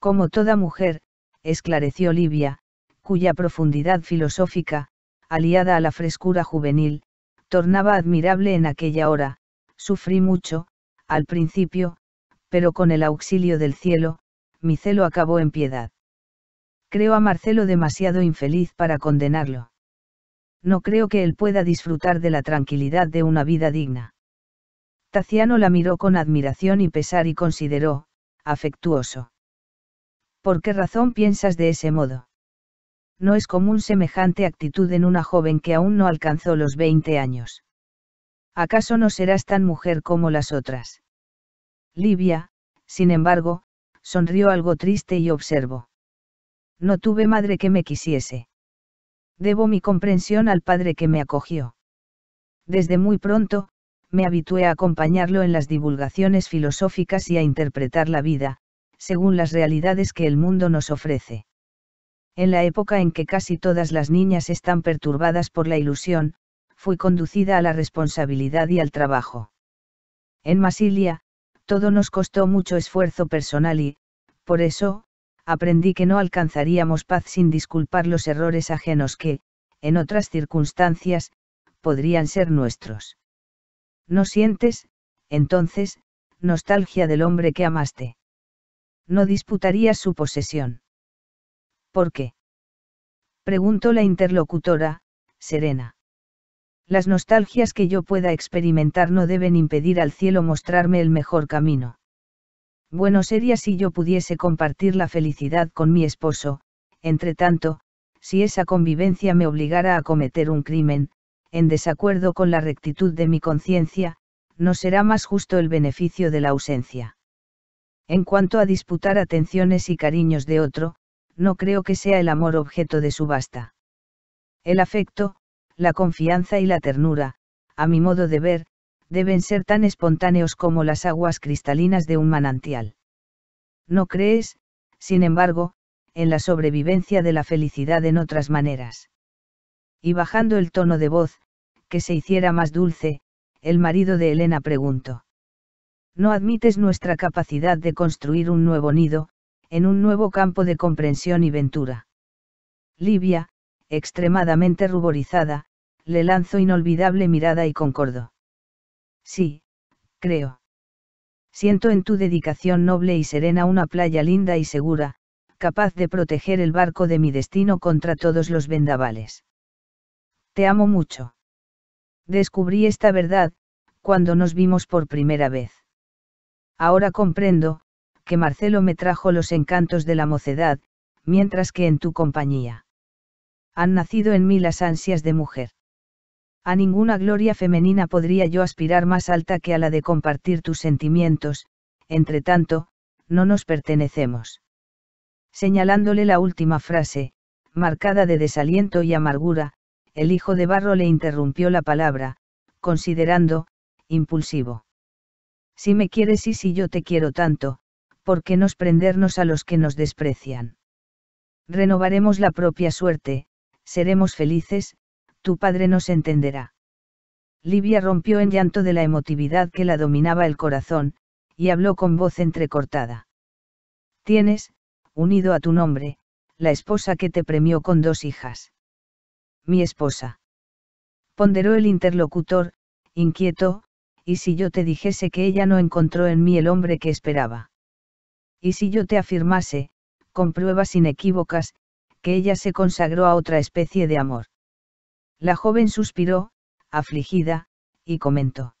Como toda mujer, esclareció Livia, cuya profundidad filosófica, aliada a la frescura juvenil, tornaba admirable en aquella hora, sufrí mucho, al principio, pero con el auxilio del cielo, mi celo acabó en piedad. Creo a Marcelo demasiado infeliz para condenarlo. No creo que él pueda disfrutar de la tranquilidad de una vida digna. Taciano la miró con admiración y pesar y consideró, afectuoso. ¿Por qué razón piensas de ese modo? No es común semejante actitud en una joven que aún no alcanzó los 20 años. ¿Acaso no serás tan mujer como las otras? Livia, sin embargo, sonrió algo triste y observó. No tuve madre que me quisiese. Debo mi comprensión al padre que me acogió. Desde muy pronto, me habitué a acompañarlo en las divulgaciones filosóficas y a interpretar la vida, según las realidades que el mundo nos ofrece. En la época en que casi todas las niñas están perturbadas por la ilusión, fui conducida a la responsabilidad y al trabajo. En Masilia, todo nos costó mucho esfuerzo personal y, por eso, aprendí que no alcanzaríamos paz sin disculpar los errores ajenos que, en otras circunstancias, podrían ser nuestros. ¿No sientes, entonces, nostalgia del hombre que amaste? No disputarías su posesión. ¿Por qué? Preguntó la interlocutora, serena. Las nostalgias que yo pueda experimentar no deben impedir al cielo mostrarme el mejor camino. Bueno sería si yo pudiese compartir la felicidad con mi esposo, entre tanto, si esa convivencia me obligara a cometer un crimen, en desacuerdo con la rectitud de mi conciencia, no será más justo el beneficio de la ausencia. En cuanto a disputar atenciones y cariños de otro, no creo que sea el amor objeto de subasta. El afecto, la confianza y la ternura, a mi modo de ver, deben ser tan espontáneos como las aguas cristalinas de un manantial. No crees, sin embargo, en la sobrevivencia de la felicidad en otras maneras. Y bajando el tono de voz, que se hiciera más dulce, el marido de Elena preguntó. ¿No admites nuestra capacidad de construir un nuevo nido, en un nuevo campo de comprensión y ventura? Livia, extremadamente ruborizada, le lanzó inolvidable mirada y concordó. Sí, creo. Siento en tu dedicación noble y serena una playa linda y segura, capaz de proteger el barco de mi destino contra todos los vendavales. Te amo mucho. Descubrí esta verdad, cuando nos vimos por primera vez. Ahora comprendo, que Marcelo me trajo los encantos de la mocedad, mientras que en tu compañía. Han nacido en mí las ansias de mujer. A ninguna gloria femenina podría yo aspirar más alta que a la de compartir tus sentimientos, entre tanto, no nos pertenecemos. Señalándole la última frase, marcada de desaliento y amargura, el hijo de barro le interrumpió la palabra, considerando, impulsivo. Si me quieres y si yo te quiero tanto, ¿por qué nos prendernos a los que nos desprecian? Renovaremos la propia suerte, seremos felices, tu padre nos entenderá. Livia rompió en llanto de la emotividad que la dominaba el corazón, y habló con voz entrecortada. Tienes, unido a tu nombre, la esposa que te premió con dos hijas. Mi esposa. Ponderó el interlocutor, inquieto, y si yo te dijese que ella no encontró en mí el hombre que esperaba. Y si yo te afirmase, con pruebas inequívocas, que ella se consagró a otra especie de amor. La joven suspiró, afligida, y comentó.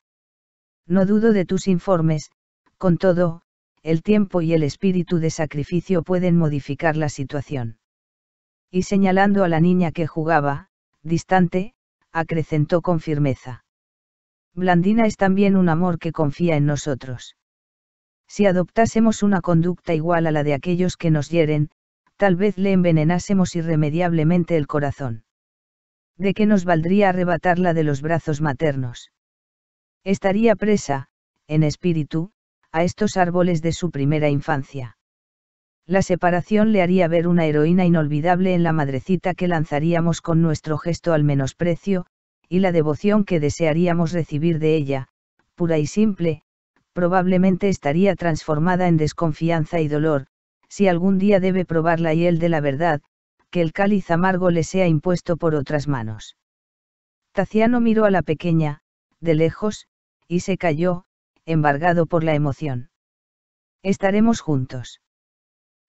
No dudo de tus informes, con todo, el tiempo y el espíritu de sacrificio pueden modificar la situación. Y señalando a la niña que jugaba, distante, acrecentó con firmeza. Blandina es también un amor que confía en nosotros. Si adoptásemos una conducta igual a la de aquellos que nos hieren, tal vez le envenenásemos irremediablemente el corazón. ¿De qué nos valdría arrebatarla de los brazos maternos? Estaría presa, en espíritu, a estos árboles de su primera infancia. La separación le haría ver una heroína inolvidable en la madrecita que lanzaríamos con nuestro gesto al menosprecio, y la devoción que desearíamos recibir de ella, pura y simple, probablemente estaría transformada en desconfianza y dolor, si algún día debe probar la hiel de la verdad, que el cáliz amargo le sea impuesto por otras manos. Taciano miró a la pequeña, de lejos, y se cayó, embargado por la emoción. Estaremos juntos.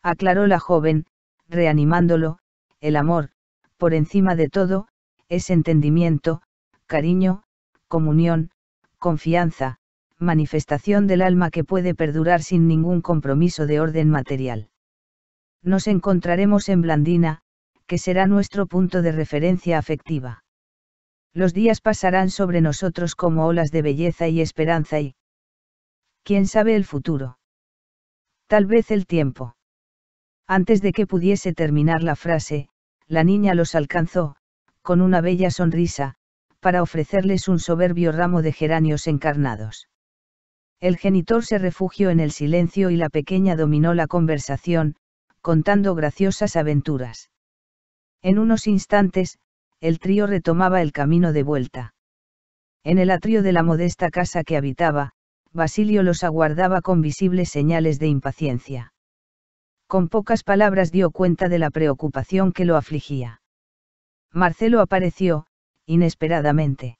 Aclaró la joven, reanimándolo, el amor, por encima de todo, es entendimiento, cariño, comunión, confianza, manifestación del alma que puede perdurar sin ningún compromiso de orden material. Nos encontraremos en Blandina, será nuestro punto de referencia afectiva. Los días pasarán sobre nosotros como olas de belleza y esperanza y... ¿Quién sabe el futuro? Tal vez el tiempo. Antes de que pudiese terminar la frase, la niña los alcanzó, con una bella sonrisa, para ofrecerles un soberbio ramo de geranios encarnados. El genitor se refugió en el silencio y la pequeña dominó la conversación, contando graciosas aventuras. En unos instantes, el trío retomaba el camino de vuelta. En el atrio de la modesta casa que habitaba, Basilio los aguardaba con visibles señales de impaciencia. Con pocas palabras dio cuenta de la preocupación que lo afligía. Marcelo apareció, inesperadamente.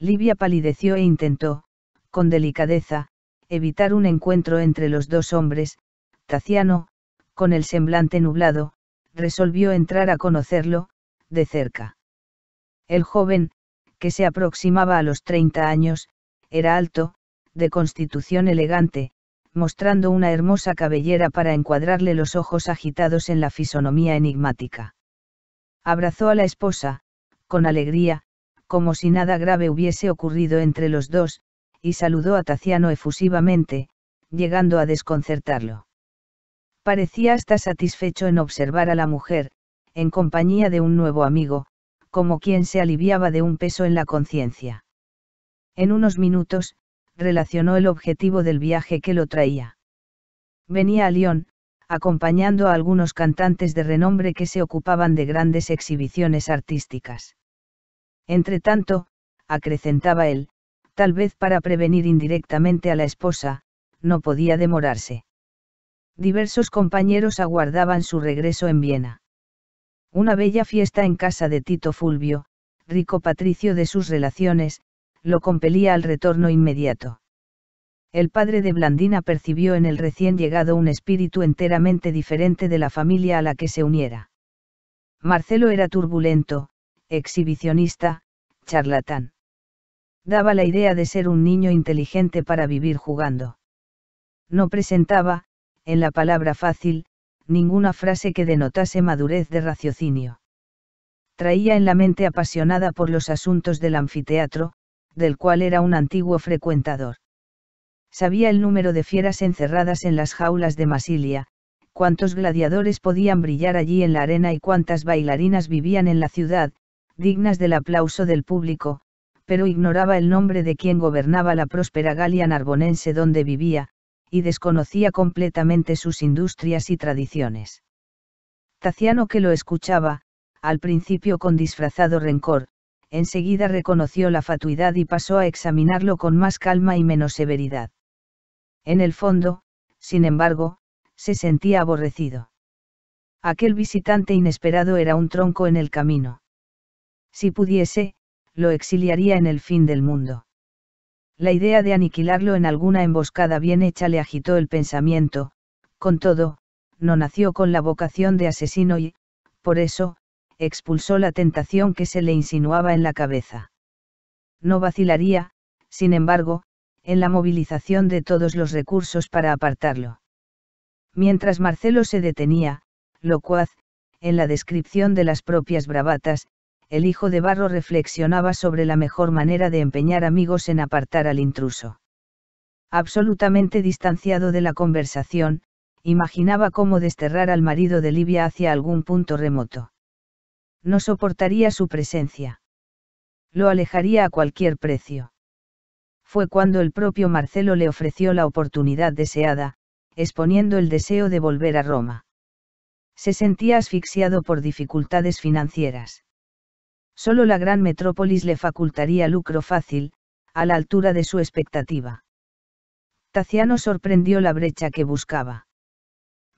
Livia palideció e intentó, con delicadeza, evitar un encuentro entre los dos hombres, Taciano, con el semblante nublado, resolvió entrar a conocerlo, de cerca. El joven, que se aproximaba a los 30 años, era alto, de constitución elegante, mostrando una hermosa cabellera para encuadrarle los ojos agitados en la fisonomía enigmática. Abrazó a la esposa, con alegría, como si nada grave hubiese ocurrido entre los dos, y saludó a Taciano efusivamente, llegando a desconcertarlo parecía hasta satisfecho en observar a la mujer, en compañía de un nuevo amigo, como quien se aliviaba de un peso en la conciencia. En unos minutos, relacionó el objetivo del viaje que lo traía. Venía a Lyon, acompañando a algunos cantantes de renombre que se ocupaban de grandes exhibiciones artísticas. Entretanto, acrecentaba él, tal vez para prevenir indirectamente a la esposa, no podía demorarse diversos compañeros aguardaban su regreso en Viena. Una bella fiesta en casa de Tito Fulvio, rico patricio de sus relaciones, lo compelía al retorno inmediato. El padre de Blandina percibió en el recién llegado un espíritu enteramente diferente de la familia a la que se uniera. Marcelo era turbulento, exhibicionista, charlatán. Daba la idea de ser un niño inteligente para vivir jugando. No presentaba, en la palabra fácil, ninguna frase que denotase madurez de raciocinio. Traía en la mente apasionada por los asuntos del anfiteatro, del cual era un antiguo frecuentador. Sabía el número de fieras encerradas en las jaulas de Masilia, cuántos gladiadores podían brillar allí en la arena y cuántas bailarinas vivían en la ciudad, dignas del aplauso del público, pero ignoraba el nombre de quien gobernaba la próspera Galia narbonense donde vivía, y desconocía completamente sus industrias y tradiciones. Taciano que lo escuchaba, al principio con disfrazado rencor, enseguida reconoció la fatuidad y pasó a examinarlo con más calma y menos severidad. En el fondo, sin embargo, se sentía aborrecido. Aquel visitante inesperado era un tronco en el camino. Si pudiese, lo exiliaría en el fin del mundo. La idea de aniquilarlo en alguna emboscada bien hecha le agitó el pensamiento, con todo, no nació con la vocación de asesino y, por eso, expulsó la tentación que se le insinuaba en la cabeza. No vacilaría, sin embargo, en la movilización de todos los recursos para apartarlo. Mientras Marcelo se detenía, locuaz, en la descripción de las propias bravatas, el hijo de Barro reflexionaba sobre la mejor manera de empeñar amigos en apartar al intruso. Absolutamente distanciado de la conversación, imaginaba cómo desterrar al marido de Livia hacia algún punto remoto. No soportaría su presencia. Lo alejaría a cualquier precio. Fue cuando el propio Marcelo le ofreció la oportunidad deseada, exponiendo el deseo de volver a Roma. Se sentía asfixiado por dificultades financieras Solo la gran metrópolis le facultaría lucro fácil, a la altura de su expectativa. Taciano sorprendió la brecha que buscaba.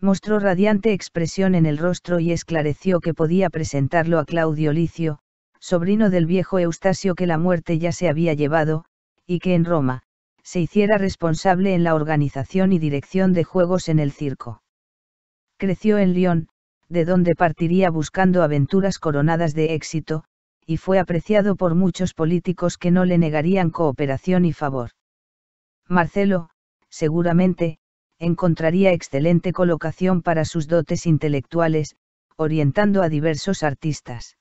Mostró radiante expresión en el rostro y esclareció que podía presentarlo a Claudio Licio, sobrino del viejo Eustasio que la muerte ya se había llevado, y que en Roma, se hiciera responsable en la organización y dirección de juegos en el circo. Creció en Lyon, de donde partiría buscando aventuras coronadas de éxito, y fue apreciado por muchos políticos que no le negarían cooperación y favor. Marcelo, seguramente, encontraría excelente colocación para sus dotes intelectuales, orientando a diversos artistas.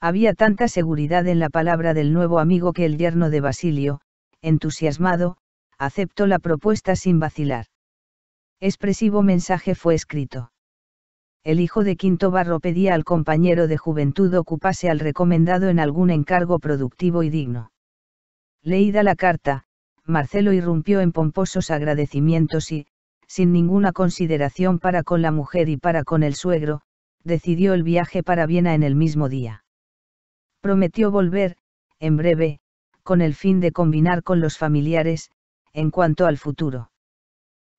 Había tanta seguridad en la palabra del nuevo amigo que el yerno de Basilio, entusiasmado, aceptó la propuesta sin vacilar. Expresivo mensaje fue escrito el hijo de Quinto Barro pedía al compañero de juventud ocupase al recomendado en algún encargo productivo y digno. Leída la carta, Marcelo irrumpió en pomposos agradecimientos y, sin ninguna consideración para con la mujer y para con el suegro, decidió el viaje para Viena en el mismo día. Prometió volver, en breve, con el fin de combinar con los familiares, en cuanto al futuro.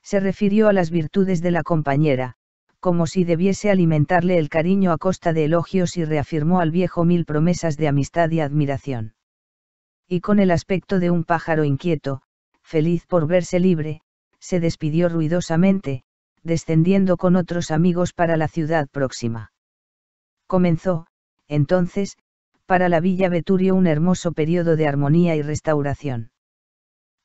Se refirió a las virtudes de la compañera, como si debiese alimentarle el cariño a costa de elogios y reafirmó al viejo mil promesas de amistad y admiración. Y con el aspecto de un pájaro inquieto, feliz por verse libre, se despidió ruidosamente, descendiendo con otros amigos para la ciudad próxima. Comenzó, entonces, para la Villa Veturio un hermoso periodo de armonía y restauración.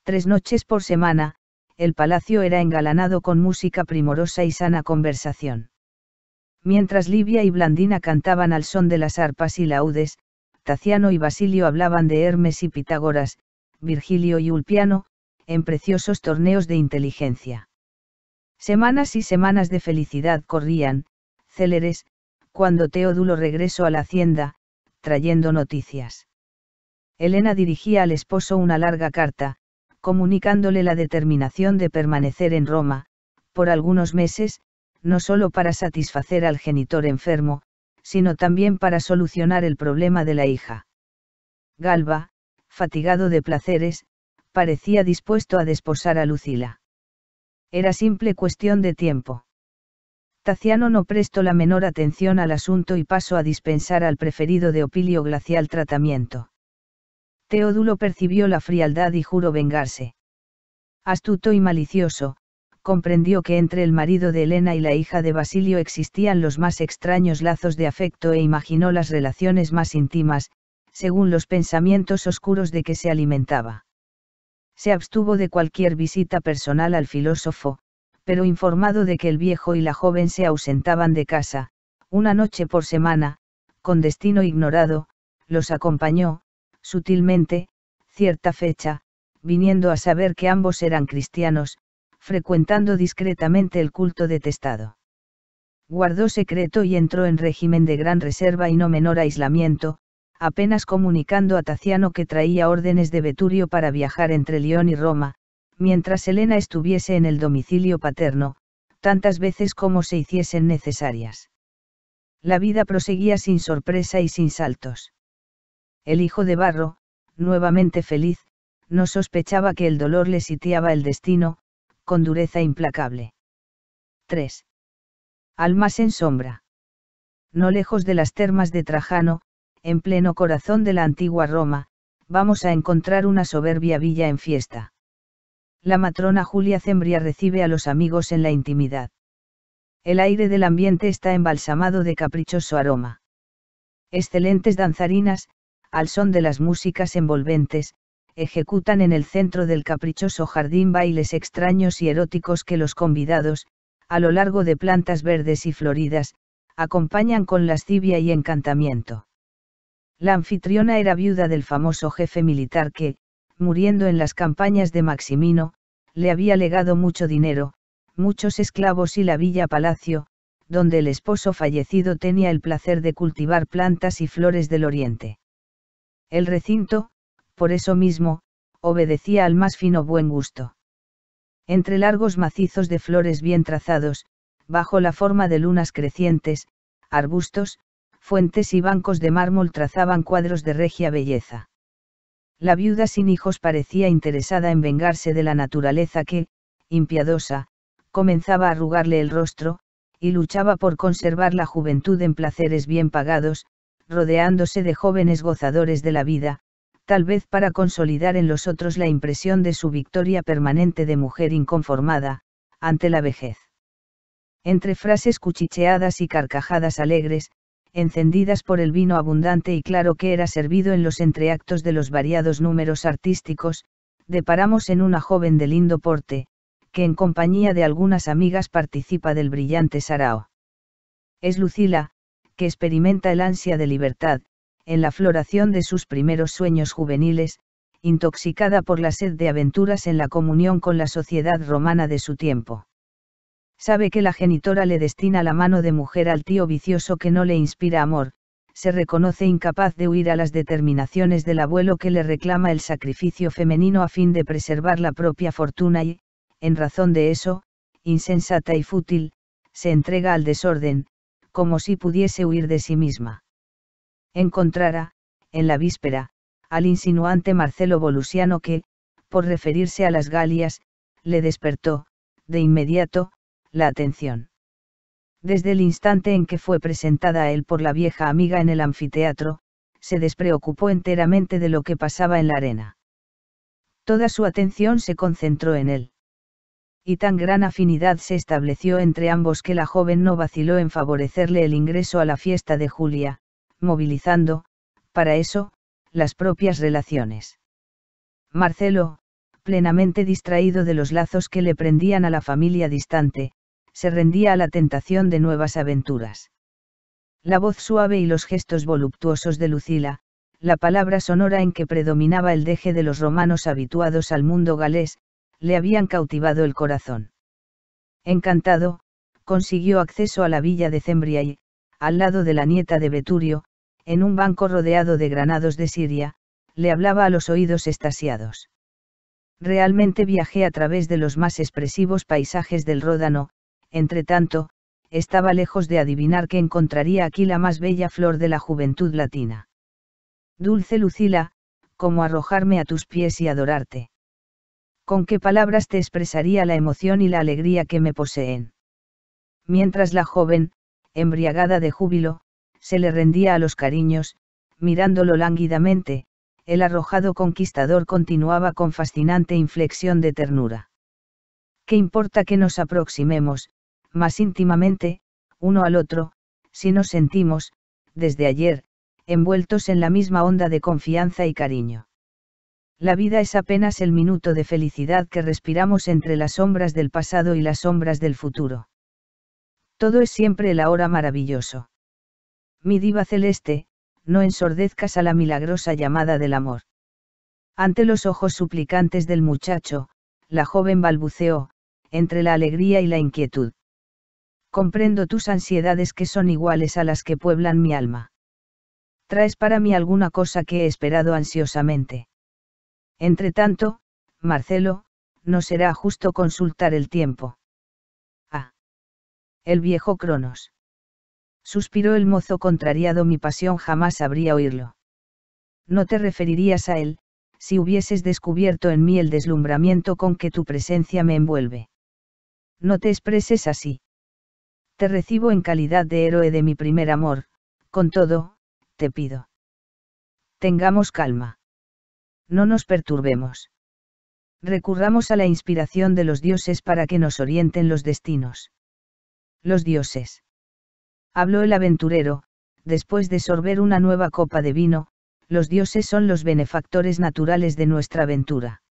Tres noches por semana, el palacio era engalanado con música primorosa y sana conversación. Mientras Livia y Blandina cantaban al son de las arpas y laudes, Taciano y Basilio hablaban de Hermes y Pitágoras, Virgilio y Ulpiano, en preciosos torneos de inteligencia. Semanas y semanas de felicidad corrían, céleres, cuando Teodulo regresó a la hacienda, trayendo noticias. Elena dirigía al esposo una larga carta, comunicándole la determinación de permanecer en Roma, por algunos meses, no solo para satisfacer al genitor enfermo, sino también para solucionar el problema de la hija. Galba, fatigado de placeres, parecía dispuesto a desposar a Lucila. Era simple cuestión de tiempo. Taciano no prestó la menor atención al asunto y pasó a dispensar al preferido de Opilio glacial tratamiento. Teodulo percibió la frialdad y juró vengarse. Astuto y malicioso, comprendió que entre el marido de Elena y la hija de Basilio existían los más extraños lazos de afecto e imaginó las relaciones más íntimas, según los pensamientos oscuros de que se alimentaba. Se abstuvo de cualquier visita personal al filósofo, pero informado de que el viejo y la joven se ausentaban de casa, una noche por semana, con destino ignorado, los acompañó, sutilmente, cierta fecha, viniendo a saber que ambos eran cristianos, frecuentando discretamente el culto detestado. Guardó secreto y entró en régimen de gran reserva y no menor aislamiento, apenas comunicando a Taciano que traía órdenes de Veturio para viajar entre León y Roma, mientras Elena estuviese en el domicilio paterno, tantas veces como se hiciesen necesarias. La vida proseguía sin sorpresa y sin saltos. El hijo de Barro, nuevamente feliz, no sospechaba que el dolor le sitiaba el destino, con dureza implacable. 3. Almas en sombra. No lejos de las termas de Trajano, en pleno corazón de la antigua Roma, vamos a encontrar una soberbia villa en fiesta. La matrona Julia Cembria recibe a los amigos en la intimidad. El aire del ambiente está embalsamado de caprichoso aroma. Excelentes danzarinas, al son de las músicas envolventes, ejecutan en el centro del caprichoso jardín bailes extraños y eróticos que los convidados, a lo largo de plantas verdes y floridas, acompañan con lascivia y encantamiento. La anfitriona era viuda del famoso jefe militar que, muriendo en las campañas de Maximino, le había legado mucho dinero, muchos esclavos y la villa palacio, donde el esposo fallecido tenía el placer de cultivar plantas y flores del oriente. El recinto, por eso mismo, obedecía al más fino buen gusto. Entre largos macizos de flores bien trazados, bajo la forma de lunas crecientes, arbustos, fuentes y bancos de mármol trazaban cuadros de regia belleza. La viuda sin hijos parecía interesada en vengarse de la naturaleza que, impiadosa, comenzaba a arrugarle el rostro, y luchaba por conservar la juventud en placeres bien pagados, rodeándose de jóvenes gozadores de la vida, tal vez para consolidar en los otros la impresión de su victoria permanente de mujer inconformada, ante la vejez. Entre frases cuchicheadas y carcajadas alegres, encendidas por el vino abundante y claro que era servido en los entreactos de los variados números artísticos, deparamos en una joven de lindo porte, que en compañía de algunas amigas participa del brillante sarao. Es Lucila, que experimenta el ansia de libertad, en la floración de sus primeros sueños juveniles, intoxicada por la sed de aventuras en la comunión con la sociedad romana de su tiempo. Sabe que la genitora le destina la mano de mujer al tío vicioso que no le inspira amor, se reconoce incapaz de huir a las determinaciones del abuelo que le reclama el sacrificio femenino a fin de preservar la propia fortuna y, en razón de eso, insensata y fútil, se entrega al desorden, como si pudiese huir de sí misma. Encontrara, en la víspera, al insinuante Marcelo Bolusiano que, por referirse a las Galias, le despertó, de inmediato, la atención. Desde el instante en que fue presentada a él por la vieja amiga en el anfiteatro, se despreocupó enteramente de lo que pasaba en la arena. Toda su atención se concentró en él y tan gran afinidad se estableció entre ambos que la joven no vaciló en favorecerle el ingreso a la fiesta de Julia, movilizando, para eso, las propias relaciones. Marcelo, plenamente distraído de los lazos que le prendían a la familia distante, se rendía a la tentación de nuevas aventuras. La voz suave y los gestos voluptuosos de Lucila, la palabra sonora en que predominaba el deje de los romanos habituados al mundo galés, le habían cautivado el corazón. Encantado, consiguió acceso a la villa de Cembria y, al lado de la nieta de Beturio, en un banco rodeado de granados de Siria, le hablaba a los oídos estasiados. Realmente viajé a través de los más expresivos paisajes del Ródano, entre tanto, estaba lejos de adivinar que encontraría aquí la más bella flor de la juventud latina. Dulce Lucila, como arrojarme a tus pies y adorarte con qué palabras te expresaría la emoción y la alegría que me poseen. Mientras la joven, embriagada de júbilo, se le rendía a los cariños, mirándolo lánguidamente, el arrojado conquistador continuaba con fascinante inflexión de ternura. ¿Qué importa que nos aproximemos, más íntimamente, uno al otro, si nos sentimos, desde ayer, envueltos en la misma onda de confianza y cariño? La vida es apenas el minuto de felicidad que respiramos entre las sombras del pasado y las sombras del futuro. Todo es siempre el ahora maravilloso. Mi diva celeste, no ensordezcas a la milagrosa llamada del amor. Ante los ojos suplicantes del muchacho, la joven balbuceó, entre la alegría y la inquietud. Comprendo tus ansiedades que son iguales a las que pueblan mi alma. Traes para mí alguna cosa que he esperado ansiosamente. Entre tanto, Marcelo, no será justo consultar el tiempo. Ah. El viejo Cronos. Suspiró el mozo contrariado, mi pasión jamás habría oírlo. No te referirías a él, si hubieses descubierto en mí el deslumbramiento con que tu presencia me envuelve. No te expreses así. Te recibo en calidad de héroe de mi primer amor, con todo, te pido. Tengamos calma. No nos perturbemos. Recurramos a la inspiración de los dioses para que nos orienten los destinos. Los dioses. Habló el aventurero, después de sorber una nueva copa de vino, los dioses son los benefactores naturales de nuestra aventura.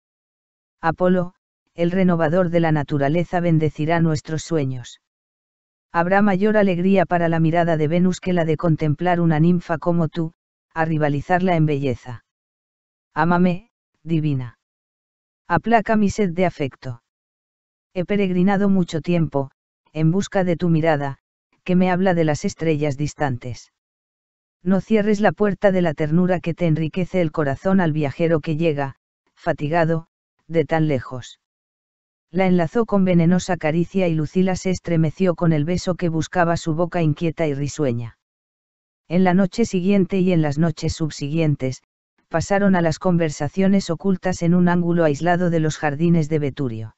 Apolo, el renovador de la naturaleza bendecirá nuestros sueños. Habrá mayor alegría para la mirada de Venus que la de contemplar una ninfa como tú, a rivalizarla en belleza. Ámame, divina. Aplaca mi sed de afecto. He peregrinado mucho tiempo, en busca de tu mirada, que me habla de las estrellas distantes. No cierres la puerta de la ternura que te enriquece el corazón al viajero que llega, fatigado, de tan lejos. La enlazó con venenosa caricia y Lucila se estremeció con el beso que buscaba su boca inquieta y risueña. En la noche siguiente y en las noches subsiguientes, pasaron a las conversaciones ocultas en un ángulo aislado de los jardines de Beturio.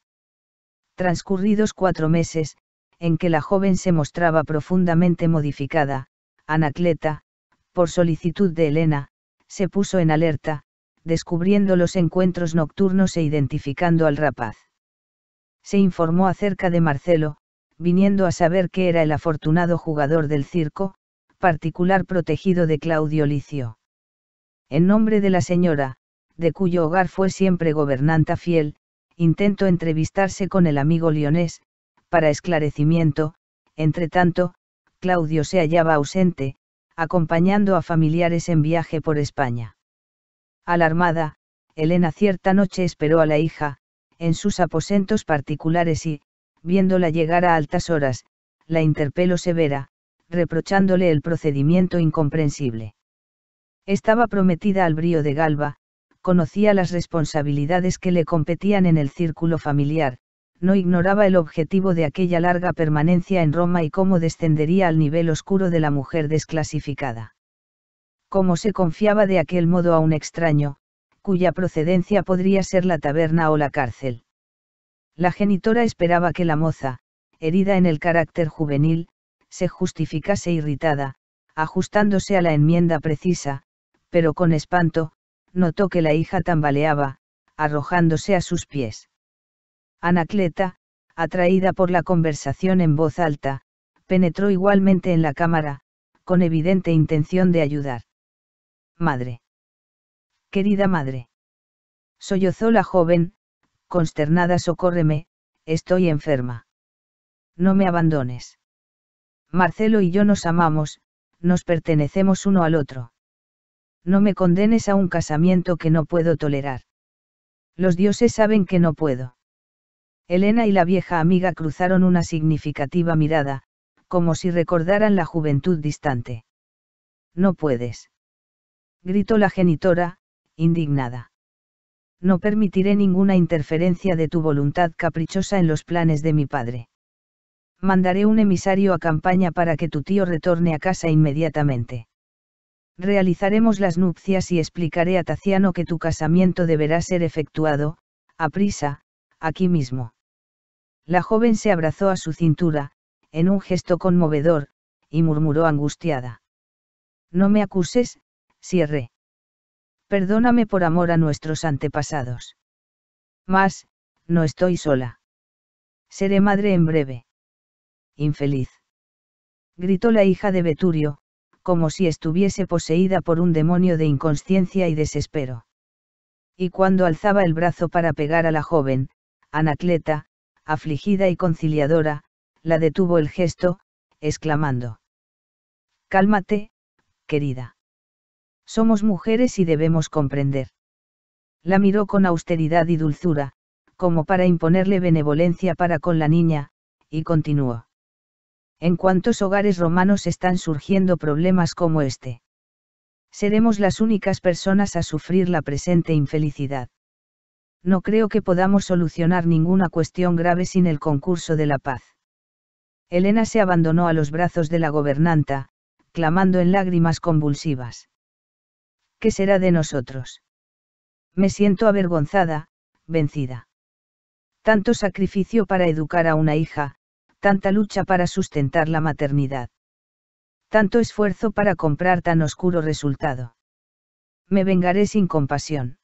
Transcurridos cuatro meses, en que la joven se mostraba profundamente modificada, Anacleta, por solicitud de Elena, se puso en alerta, descubriendo los encuentros nocturnos e identificando al rapaz. Se informó acerca de Marcelo, viniendo a saber que era el afortunado jugador del circo, particular protegido de Claudio Licio. En nombre de la señora, de cuyo hogar fue siempre gobernanta fiel, intentó entrevistarse con el amigo lionés, para esclarecimiento, entretanto, Claudio se hallaba ausente, acompañando a familiares en viaje por España. Alarmada, Elena cierta noche esperó a la hija, en sus aposentos particulares y, viéndola llegar a altas horas, la interpeló severa, reprochándole el procedimiento incomprensible. Estaba prometida al brío de Galba, conocía las responsabilidades que le competían en el círculo familiar, no ignoraba el objetivo de aquella larga permanencia en Roma y cómo descendería al nivel oscuro de la mujer desclasificada. Cómo se confiaba de aquel modo a un extraño, cuya procedencia podría ser la taberna o la cárcel. La genitora esperaba que la moza, herida en el carácter juvenil, se justificase irritada, ajustándose a la enmienda precisa, pero con espanto, notó que la hija tambaleaba, arrojándose a sus pies. Anacleta, atraída por la conversación en voz alta, penetró igualmente en la cámara, con evidente intención de ayudar. Madre. Querida madre. Sollozó la joven, consternada, socórreme, estoy enferma. No me abandones. Marcelo y yo nos amamos, nos pertenecemos uno al otro no me condenes a un casamiento que no puedo tolerar. Los dioses saben que no puedo. Elena y la vieja amiga cruzaron una significativa mirada, como si recordaran la juventud distante. No puedes. Gritó la genitora, indignada. No permitiré ninguna interferencia de tu voluntad caprichosa en los planes de mi padre. Mandaré un emisario a campaña para que tu tío retorne a casa inmediatamente. Realizaremos las nupcias y explicaré a Taciano que tu casamiento deberá ser efectuado, a prisa, aquí mismo. La joven se abrazó a su cintura, en un gesto conmovedor, y murmuró angustiada. No me acuses, cierre. Perdóname por amor a nuestros antepasados. Mas, no estoy sola. Seré madre en breve. Infeliz. Gritó la hija de Veturio, como si estuviese poseída por un demonio de inconsciencia y desespero. Y cuando alzaba el brazo para pegar a la joven, Anacleta, afligida y conciliadora, la detuvo el gesto, exclamando. Cálmate, querida. Somos mujeres y debemos comprender. La miró con austeridad y dulzura, como para imponerle benevolencia para con la niña, y continuó en cuántos hogares romanos están surgiendo problemas como este. Seremos las únicas personas a sufrir la presente infelicidad. No creo que podamos solucionar ninguna cuestión grave sin el concurso de la paz. Elena se abandonó a los brazos de la gobernanta, clamando en lágrimas convulsivas. ¿Qué será de nosotros? Me siento avergonzada, vencida. Tanto sacrificio para educar a una hija, tanta lucha para sustentar la maternidad. Tanto esfuerzo para comprar tan oscuro resultado. Me vengaré sin compasión.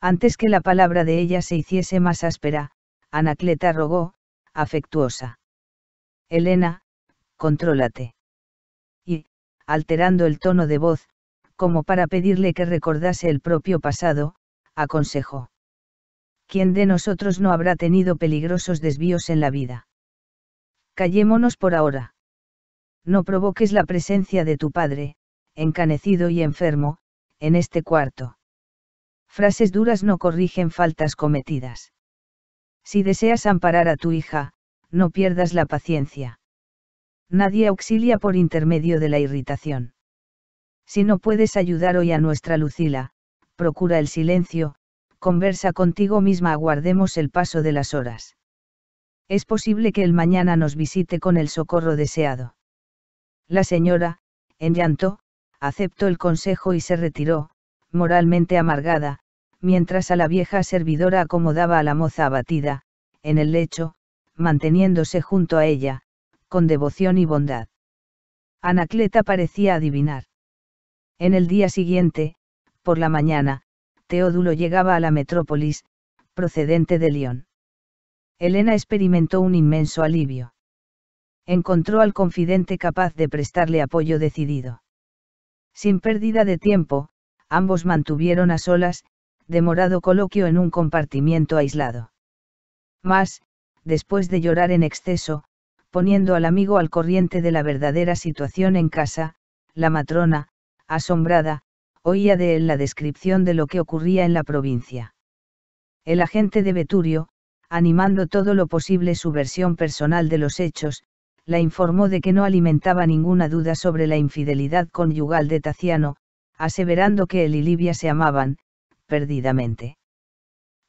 Antes que la palabra de ella se hiciese más áspera, Anacleta rogó, afectuosa. Elena, contrólate. Y, alterando el tono de voz, como para pedirle que recordase el propio pasado, aconsejó. ¿Quién de nosotros no habrá tenido peligrosos desvíos en la vida? Callémonos por ahora. No provoques la presencia de tu padre, encanecido y enfermo, en este cuarto. Frases duras no corrigen faltas cometidas. Si deseas amparar a tu hija, no pierdas la paciencia. Nadie auxilia por intermedio de la irritación. Si no puedes ayudar hoy a nuestra Lucila, procura el silencio, conversa contigo misma, aguardemos el paso de las horas. Es posible que el mañana nos visite con el socorro deseado. La señora, en llanto, aceptó el consejo y se retiró, moralmente amargada, mientras a la vieja servidora acomodaba a la moza abatida, en el lecho, manteniéndose junto a ella, con devoción y bondad. Anacleta parecía adivinar. En el día siguiente, por la mañana, Teodulo llegaba a la metrópolis, procedente de León. Elena experimentó un inmenso alivio. Encontró al confidente capaz de prestarle apoyo decidido. Sin pérdida de tiempo, ambos mantuvieron a solas, demorado coloquio en un compartimiento aislado. Mas, después de llorar en exceso, poniendo al amigo al corriente de la verdadera situación en casa, la matrona, asombrada, oía de él la descripción de lo que ocurría en la provincia. El agente de Veturio, animando todo lo posible su versión personal de los hechos, la informó de que no alimentaba ninguna duda sobre la infidelidad conyugal de Taciano, aseverando que él y Livia se amaban, perdidamente.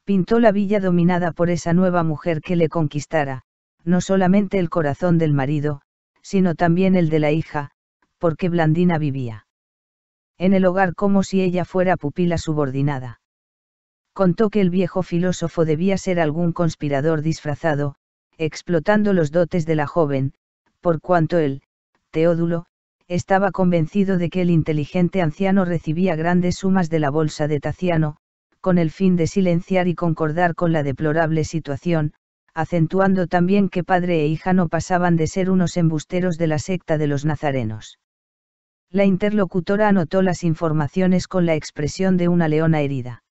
Pintó la villa dominada por esa nueva mujer que le conquistara, no solamente el corazón del marido, sino también el de la hija, porque Blandina vivía. En el hogar como si ella fuera pupila subordinada contó que el viejo filósofo debía ser algún conspirador disfrazado, explotando los dotes de la joven, por cuanto él, Teódulo, estaba convencido de que el inteligente anciano recibía grandes sumas de la bolsa de Taciano, con el fin de silenciar y concordar con la deplorable situación, acentuando también que padre e hija no pasaban de ser unos embusteros de la secta de los nazarenos. La interlocutora anotó las informaciones con la expresión de una leona herida.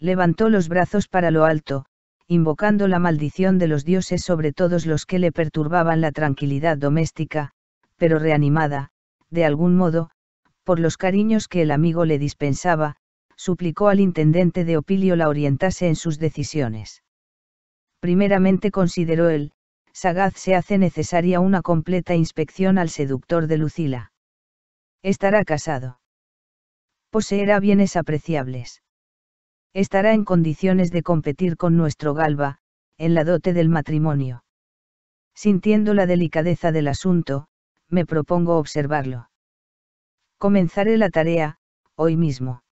Levantó los brazos para lo alto, invocando la maldición de los dioses sobre todos los que le perturbaban la tranquilidad doméstica, pero reanimada, de algún modo, por los cariños que el amigo le dispensaba, suplicó al intendente de Opilio la orientase en sus decisiones. Primeramente consideró él, sagaz se hace necesaria una completa inspección al seductor de Lucila. Estará casado. Poseerá bienes apreciables estará en condiciones de competir con nuestro Galba, en la dote del matrimonio. Sintiendo la delicadeza del asunto, me propongo observarlo. Comenzaré la tarea, hoy mismo.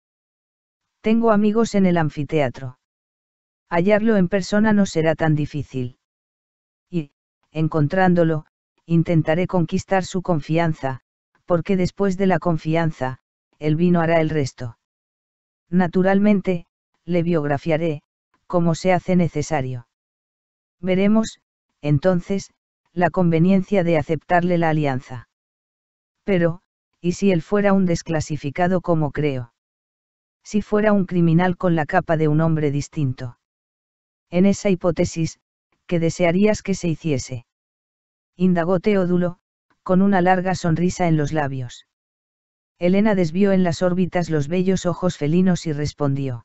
Tengo amigos en el anfiteatro. Hallarlo en persona no será tan difícil. Y, encontrándolo, intentaré conquistar su confianza, porque después de la confianza, el vino hará el resto. Naturalmente, le biografiaré, como se hace necesario. Veremos, entonces, la conveniencia de aceptarle la alianza. Pero, ¿y si él fuera un desclasificado como creo? Si fuera un criminal con la capa de un hombre distinto. En esa hipótesis, ¿qué desearías que se hiciese? Indagó Teodulo, con una larga sonrisa en los labios. Elena desvió en las órbitas los bellos ojos felinos y respondió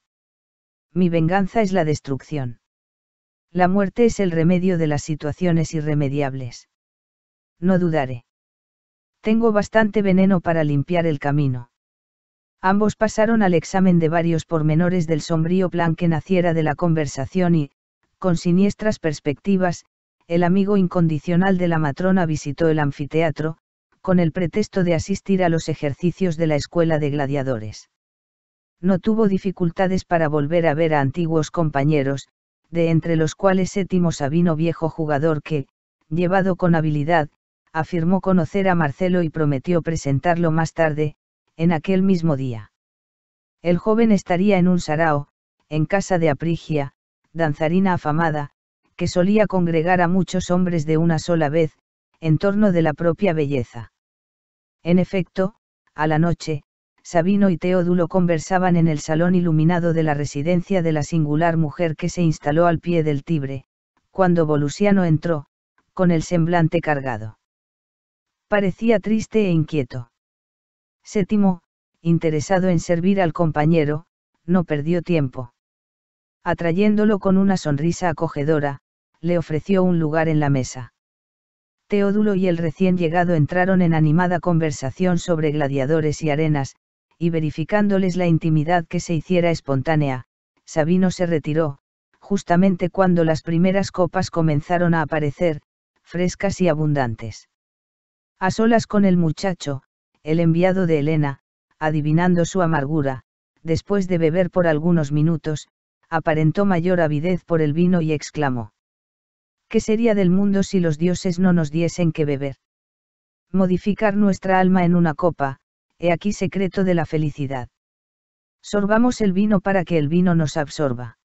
mi venganza es la destrucción. La muerte es el remedio de las situaciones irremediables. No dudaré. Tengo bastante veneno para limpiar el camino. Ambos pasaron al examen de varios pormenores del sombrío plan que naciera de la conversación y, con siniestras perspectivas, el amigo incondicional de la matrona visitó el anfiteatro, con el pretexto de asistir a los ejercicios de la escuela de gladiadores no tuvo dificultades para volver a ver a antiguos compañeros, de entre los cuales Sétimo Sabino viejo jugador que, llevado con habilidad, afirmó conocer a Marcelo y prometió presentarlo más tarde, en aquel mismo día. El joven estaría en un sarao, en casa de Aprigia, danzarina afamada, que solía congregar a muchos hombres de una sola vez, en torno de la propia belleza. En efecto, a la noche, Sabino y Teodulo conversaban en el salón iluminado de la residencia de la singular mujer que se instaló al pie del Tibre, cuando Volusiano entró, con el semblante cargado. Parecía triste e inquieto. Séptimo, interesado en servir al compañero, no perdió tiempo. Atrayéndolo con una sonrisa acogedora, le ofreció un lugar en la mesa. Teodulo y el recién llegado entraron en animada conversación sobre gladiadores y arenas, y verificándoles la intimidad que se hiciera espontánea, Sabino se retiró, justamente cuando las primeras copas comenzaron a aparecer, frescas y abundantes. A solas con el muchacho, el enviado de Elena, adivinando su amargura, después de beber por algunos minutos, aparentó mayor avidez por el vino y exclamó. ¿Qué sería del mundo si los dioses no nos diesen que beber? Modificar nuestra alma en una copa, he aquí secreto de la felicidad. Sorbamos el vino para que el vino nos absorba.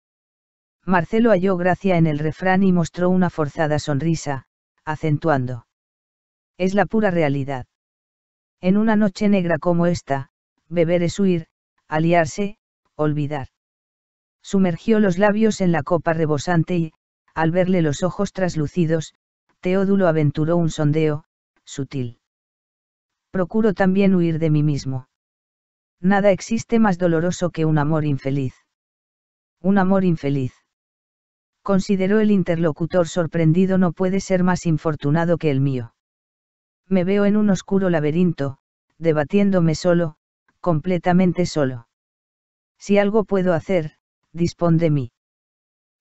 Marcelo halló gracia en el refrán y mostró una forzada sonrisa, acentuando. Es la pura realidad. En una noche negra como esta, beber es huir, aliarse, olvidar. Sumergió los labios en la copa rebosante y, al verle los ojos traslucidos, Teodulo aventuró un sondeo, sutil procuro también huir de mí mismo. Nada existe más doloroso que un amor infeliz. Un amor infeliz. Consideró el interlocutor sorprendido no puede ser más infortunado que el mío. Me veo en un oscuro laberinto, debatiéndome solo, completamente solo. Si algo puedo hacer, dispón de mí.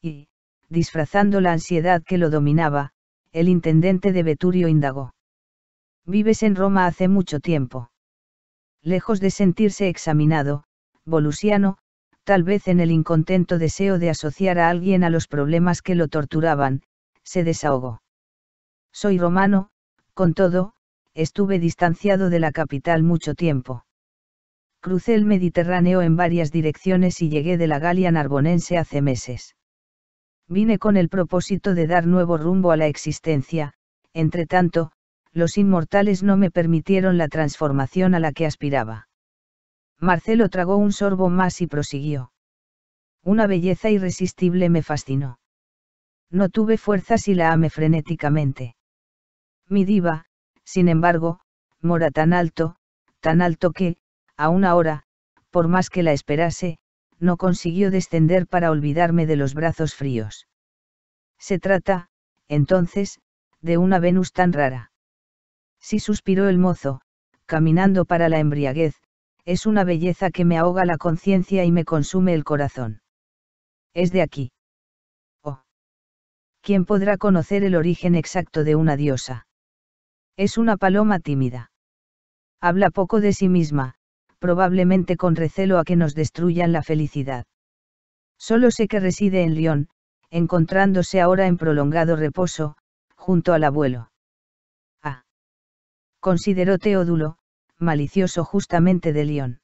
Y, disfrazando la ansiedad que lo dominaba, el intendente de Veturio indagó. Vives en Roma hace mucho tiempo. Lejos de sentirse examinado, Volusiano, tal vez en el incontento deseo de asociar a alguien a los problemas que lo torturaban, se desahogó. Soy romano, con todo, estuve distanciado de la capital mucho tiempo. Crucé el Mediterráneo en varias direcciones y llegué de la Galia narbonense hace meses. Vine con el propósito de dar nuevo rumbo a la existencia, entre tanto, los inmortales no me permitieron la transformación a la que aspiraba. Marcelo tragó un sorbo más y prosiguió. Una belleza irresistible me fascinó. No tuve fuerzas y la amé frenéticamente. Mi diva, sin embargo, mora tan alto, tan alto que, aún ahora, por más que la esperase, no consiguió descender para olvidarme de los brazos fríos. Se trata, entonces, de una Venus tan rara. Si suspiró el mozo, caminando para la embriaguez, es una belleza que me ahoga la conciencia y me consume el corazón. Es de aquí. Oh. ¿Quién podrá conocer el origen exacto de una diosa? Es una paloma tímida. Habla poco de sí misma, probablemente con recelo a que nos destruyan la felicidad. Solo sé que reside en Lyon, encontrándose ahora en prolongado reposo, junto al abuelo consideró Teodulo, malicioso justamente de León.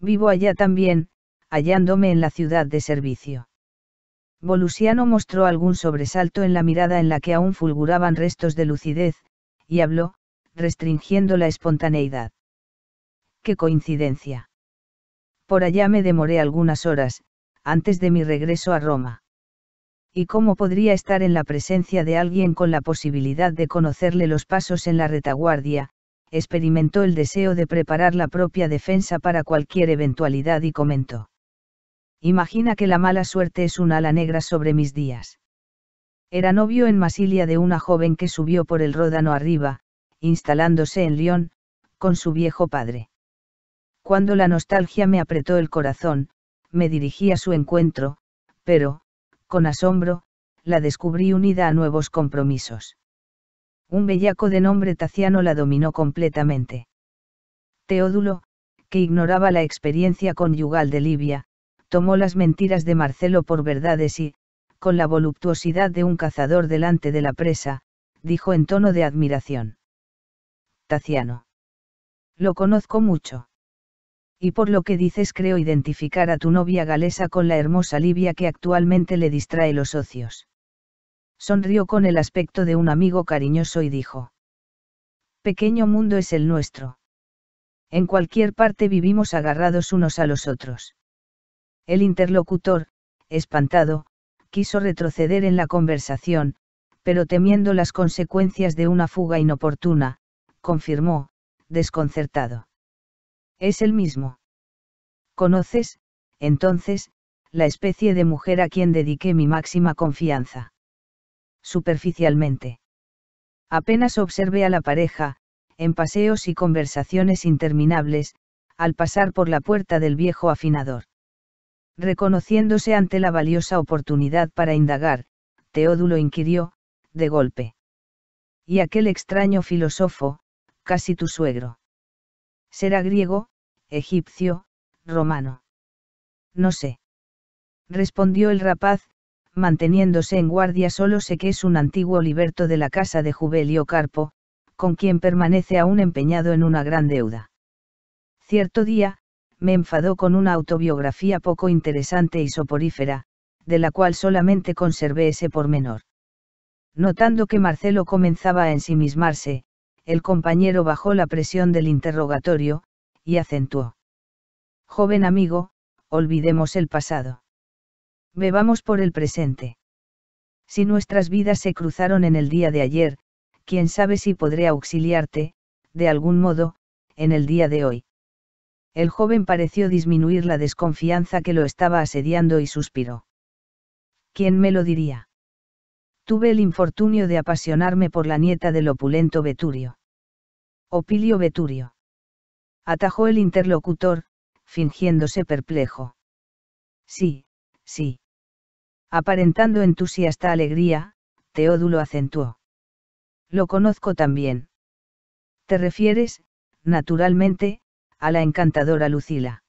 Vivo allá también, hallándome en la ciudad de servicio. Volusiano mostró algún sobresalto en la mirada en la que aún fulguraban restos de lucidez, y habló, restringiendo la espontaneidad. ¡Qué coincidencia! Por allá me demoré algunas horas, antes de mi regreso a Roma y cómo podría estar en la presencia de alguien con la posibilidad de conocerle los pasos en la retaguardia, experimentó el deseo de preparar la propia defensa para cualquier eventualidad y comentó. Imagina que la mala suerte es un ala negra sobre mis días. Era novio en Masilia de una joven que subió por el Ródano arriba, instalándose en Lyon con su viejo padre. Cuando la nostalgia me apretó el corazón, me dirigí a su encuentro, pero, con asombro, la descubrí unida a nuevos compromisos. Un bellaco de nombre Taciano la dominó completamente. Teodulo, que ignoraba la experiencia conyugal de Libia, tomó las mentiras de Marcelo por verdades y, con la voluptuosidad de un cazador delante de la presa, dijo en tono de admiración. Taciano. Lo conozco mucho y por lo que dices creo identificar a tu novia galesa con la hermosa Libia que actualmente le distrae los ocios. Sonrió con el aspecto de un amigo cariñoso y dijo. Pequeño mundo es el nuestro. En cualquier parte vivimos agarrados unos a los otros. El interlocutor, espantado, quiso retroceder en la conversación, pero temiendo las consecuencias de una fuga inoportuna, confirmó, desconcertado. Es el mismo. Conoces, entonces, la especie de mujer a quien dediqué mi máxima confianza. Superficialmente. Apenas observé a la pareja, en paseos y conversaciones interminables, al pasar por la puerta del viejo afinador. Reconociéndose ante la valiosa oportunidad para indagar, Teodulo inquirió, de golpe. ¿Y aquel extraño filósofo, casi tu suegro? Será griego, egipcio, romano. No sé. Respondió el rapaz, manteniéndose en guardia solo sé que es un antiguo liberto de la casa de Jubelio Carpo, con quien permanece aún empeñado en una gran deuda. Cierto día, me enfadó con una autobiografía poco interesante y soporífera, de la cual solamente conservé ese pormenor. Notando que Marcelo comenzaba a ensimismarse, el compañero bajó la presión del interrogatorio, y acentuó. Joven amigo, olvidemos el pasado. Bebamos por el presente. Si nuestras vidas se cruzaron en el día de ayer, quién sabe si podré auxiliarte, de algún modo, en el día de hoy. El joven pareció disminuir la desconfianza que lo estaba asediando y suspiró. ¿Quién me lo diría? Tuve el infortunio de apasionarme por la nieta del opulento Veturio. Opilio Veturio. Atajó el interlocutor, fingiéndose perplejo. Sí, sí. Aparentando entusiasta alegría, Teodulo acentuó. Lo conozco también. Te refieres, naturalmente, a la encantadora Lucila.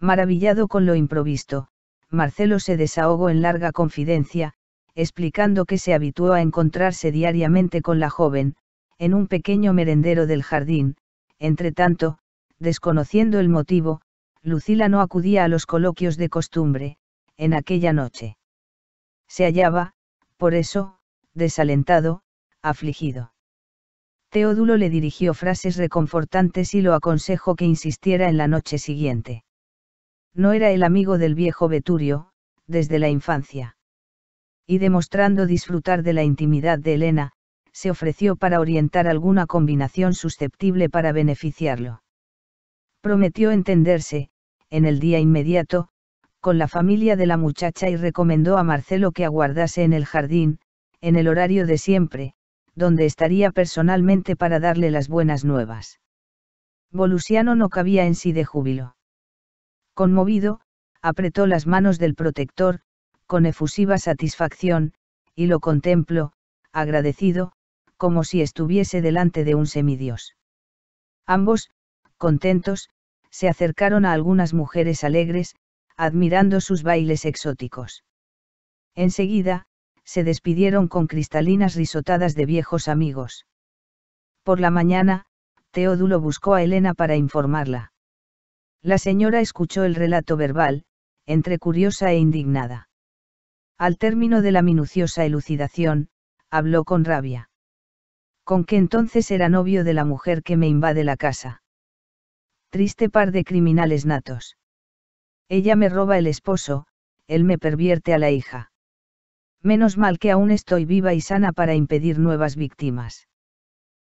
Maravillado con lo improvisto, Marcelo se desahogó en larga confidencia, explicando que se habituó a encontrarse diariamente con la joven, en un pequeño merendero del jardín, entre tanto, desconociendo el motivo, Lucila no acudía a los coloquios de costumbre, en aquella noche. Se hallaba, por eso, desalentado, afligido. Teodulo le dirigió frases reconfortantes y lo aconsejó que insistiera en la noche siguiente. No era el amigo del viejo Veturio, desde la infancia. Y demostrando disfrutar de la intimidad de Elena, se ofreció para orientar alguna combinación susceptible para beneficiarlo. Prometió entenderse, en el día inmediato, con la familia de la muchacha y recomendó a Marcelo que aguardase en el jardín, en el horario de siempre, donde estaría personalmente para darle las buenas nuevas. Volusiano no cabía en sí de júbilo. Conmovido, apretó las manos del protector, con efusiva satisfacción, y lo contempló, agradecido, como si estuviese delante de un semidios. Ambos, contentos, se acercaron a algunas mujeres alegres, admirando sus bailes exóticos. Enseguida, se despidieron con cristalinas risotadas de viejos amigos. Por la mañana, Teodulo buscó a Elena para informarla. La señora escuchó el relato verbal, entre curiosa e indignada. Al término de la minuciosa elucidación, habló con rabia con que entonces era novio de la mujer que me invade la casa. Triste par de criminales natos. Ella me roba el esposo, él me pervierte a la hija. Menos mal que aún estoy viva y sana para impedir nuevas víctimas.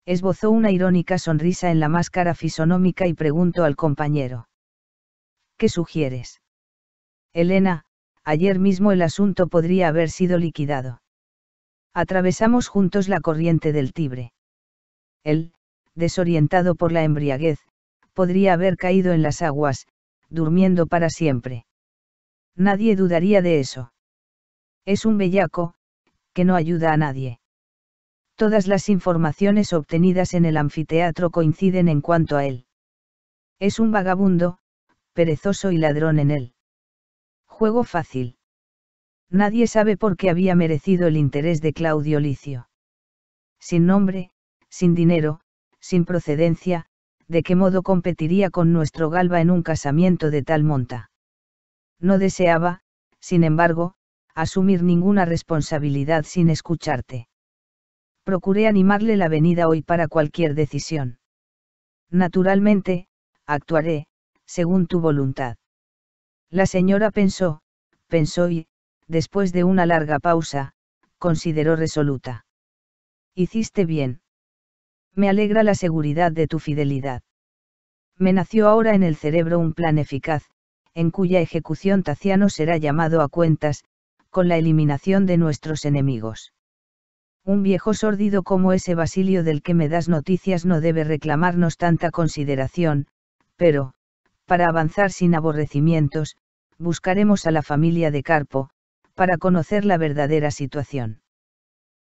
Esbozó una irónica sonrisa en la máscara fisonómica y preguntó al compañero. ¿Qué sugieres? Elena, ayer mismo el asunto podría haber sido liquidado. Atravesamos juntos la corriente del Tibre. Él, desorientado por la embriaguez, podría haber caído en las aguas, durmiendo para siempre. Nadie dudaría de eso. Es un bellaco, que no ayuda a nadie. Todas las informaciones obtenidas en el anfiteatro coinciden en cuanto a él. Es un vagabundo, perezoso y ladrón en él. Juego fácil. Nadie sabe por qué había merecido el interés de Claudio Licio. Sin nombre, sin dinero, sin procedencia, ¿de qué modo competiría con nuestro Galba en un casamiento de tal monta? No deseaba, sin embargo, asumir ninguna responsabilidad sin escucharte. Procuré animarle la venida hoy para cualquier decisión. Naturalmente, actuaré, según tu voluntad. La señora pensó, pensó y, después de una larga pausa, consideró resoluta. Hiciste bien. Me alegra la seguridad de tu fidelidad. Me nació ahora en el cerebro un plan eficaz, en cuya ejecución Taciano será llamado a cuentas, con la eliminación de nuestros enemigos. Un viejo sórdido como ese Basilio del que me das noticias no debe reclamarnos tanta consideración, pero, para avanzar sin aborrecimientos, buscaremos a la familia de Carpo, para conocer la verdadera situación.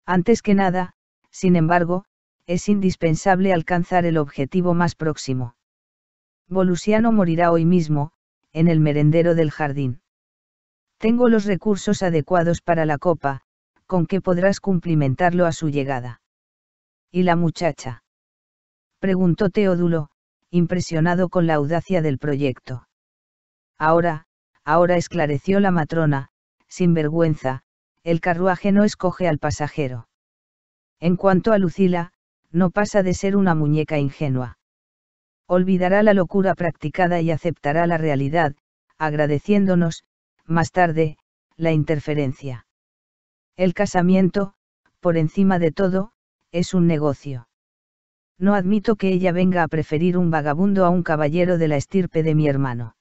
Antes que nada, sin embargo, es indispensable alcanzar el objetivo más próximo. Volusiano morirá hoy mismo, en el merendero del jardín. Tengo los recursos adecuados para la copa, con que podrás cumplimentarlo a su llegada. ¿Y la muchacha? Preguntó Teodulo, impresionado con la audacia del proyecto. Ahora, ahora esclareció la matrona, sin vergüenza, el carruaje no escoge al pasajero. En cuanto a Lucila, no pasa de ser una muñeca ingenua. Olvidará la locura practicada y aceptará la realidad, agradeciéndonos, más tarde, la interferencia. El casamiento, por encima de todo, es un negocio. No admito que ella venga a preferir un vagabundo a un caballero de la estirpe de mi hermano.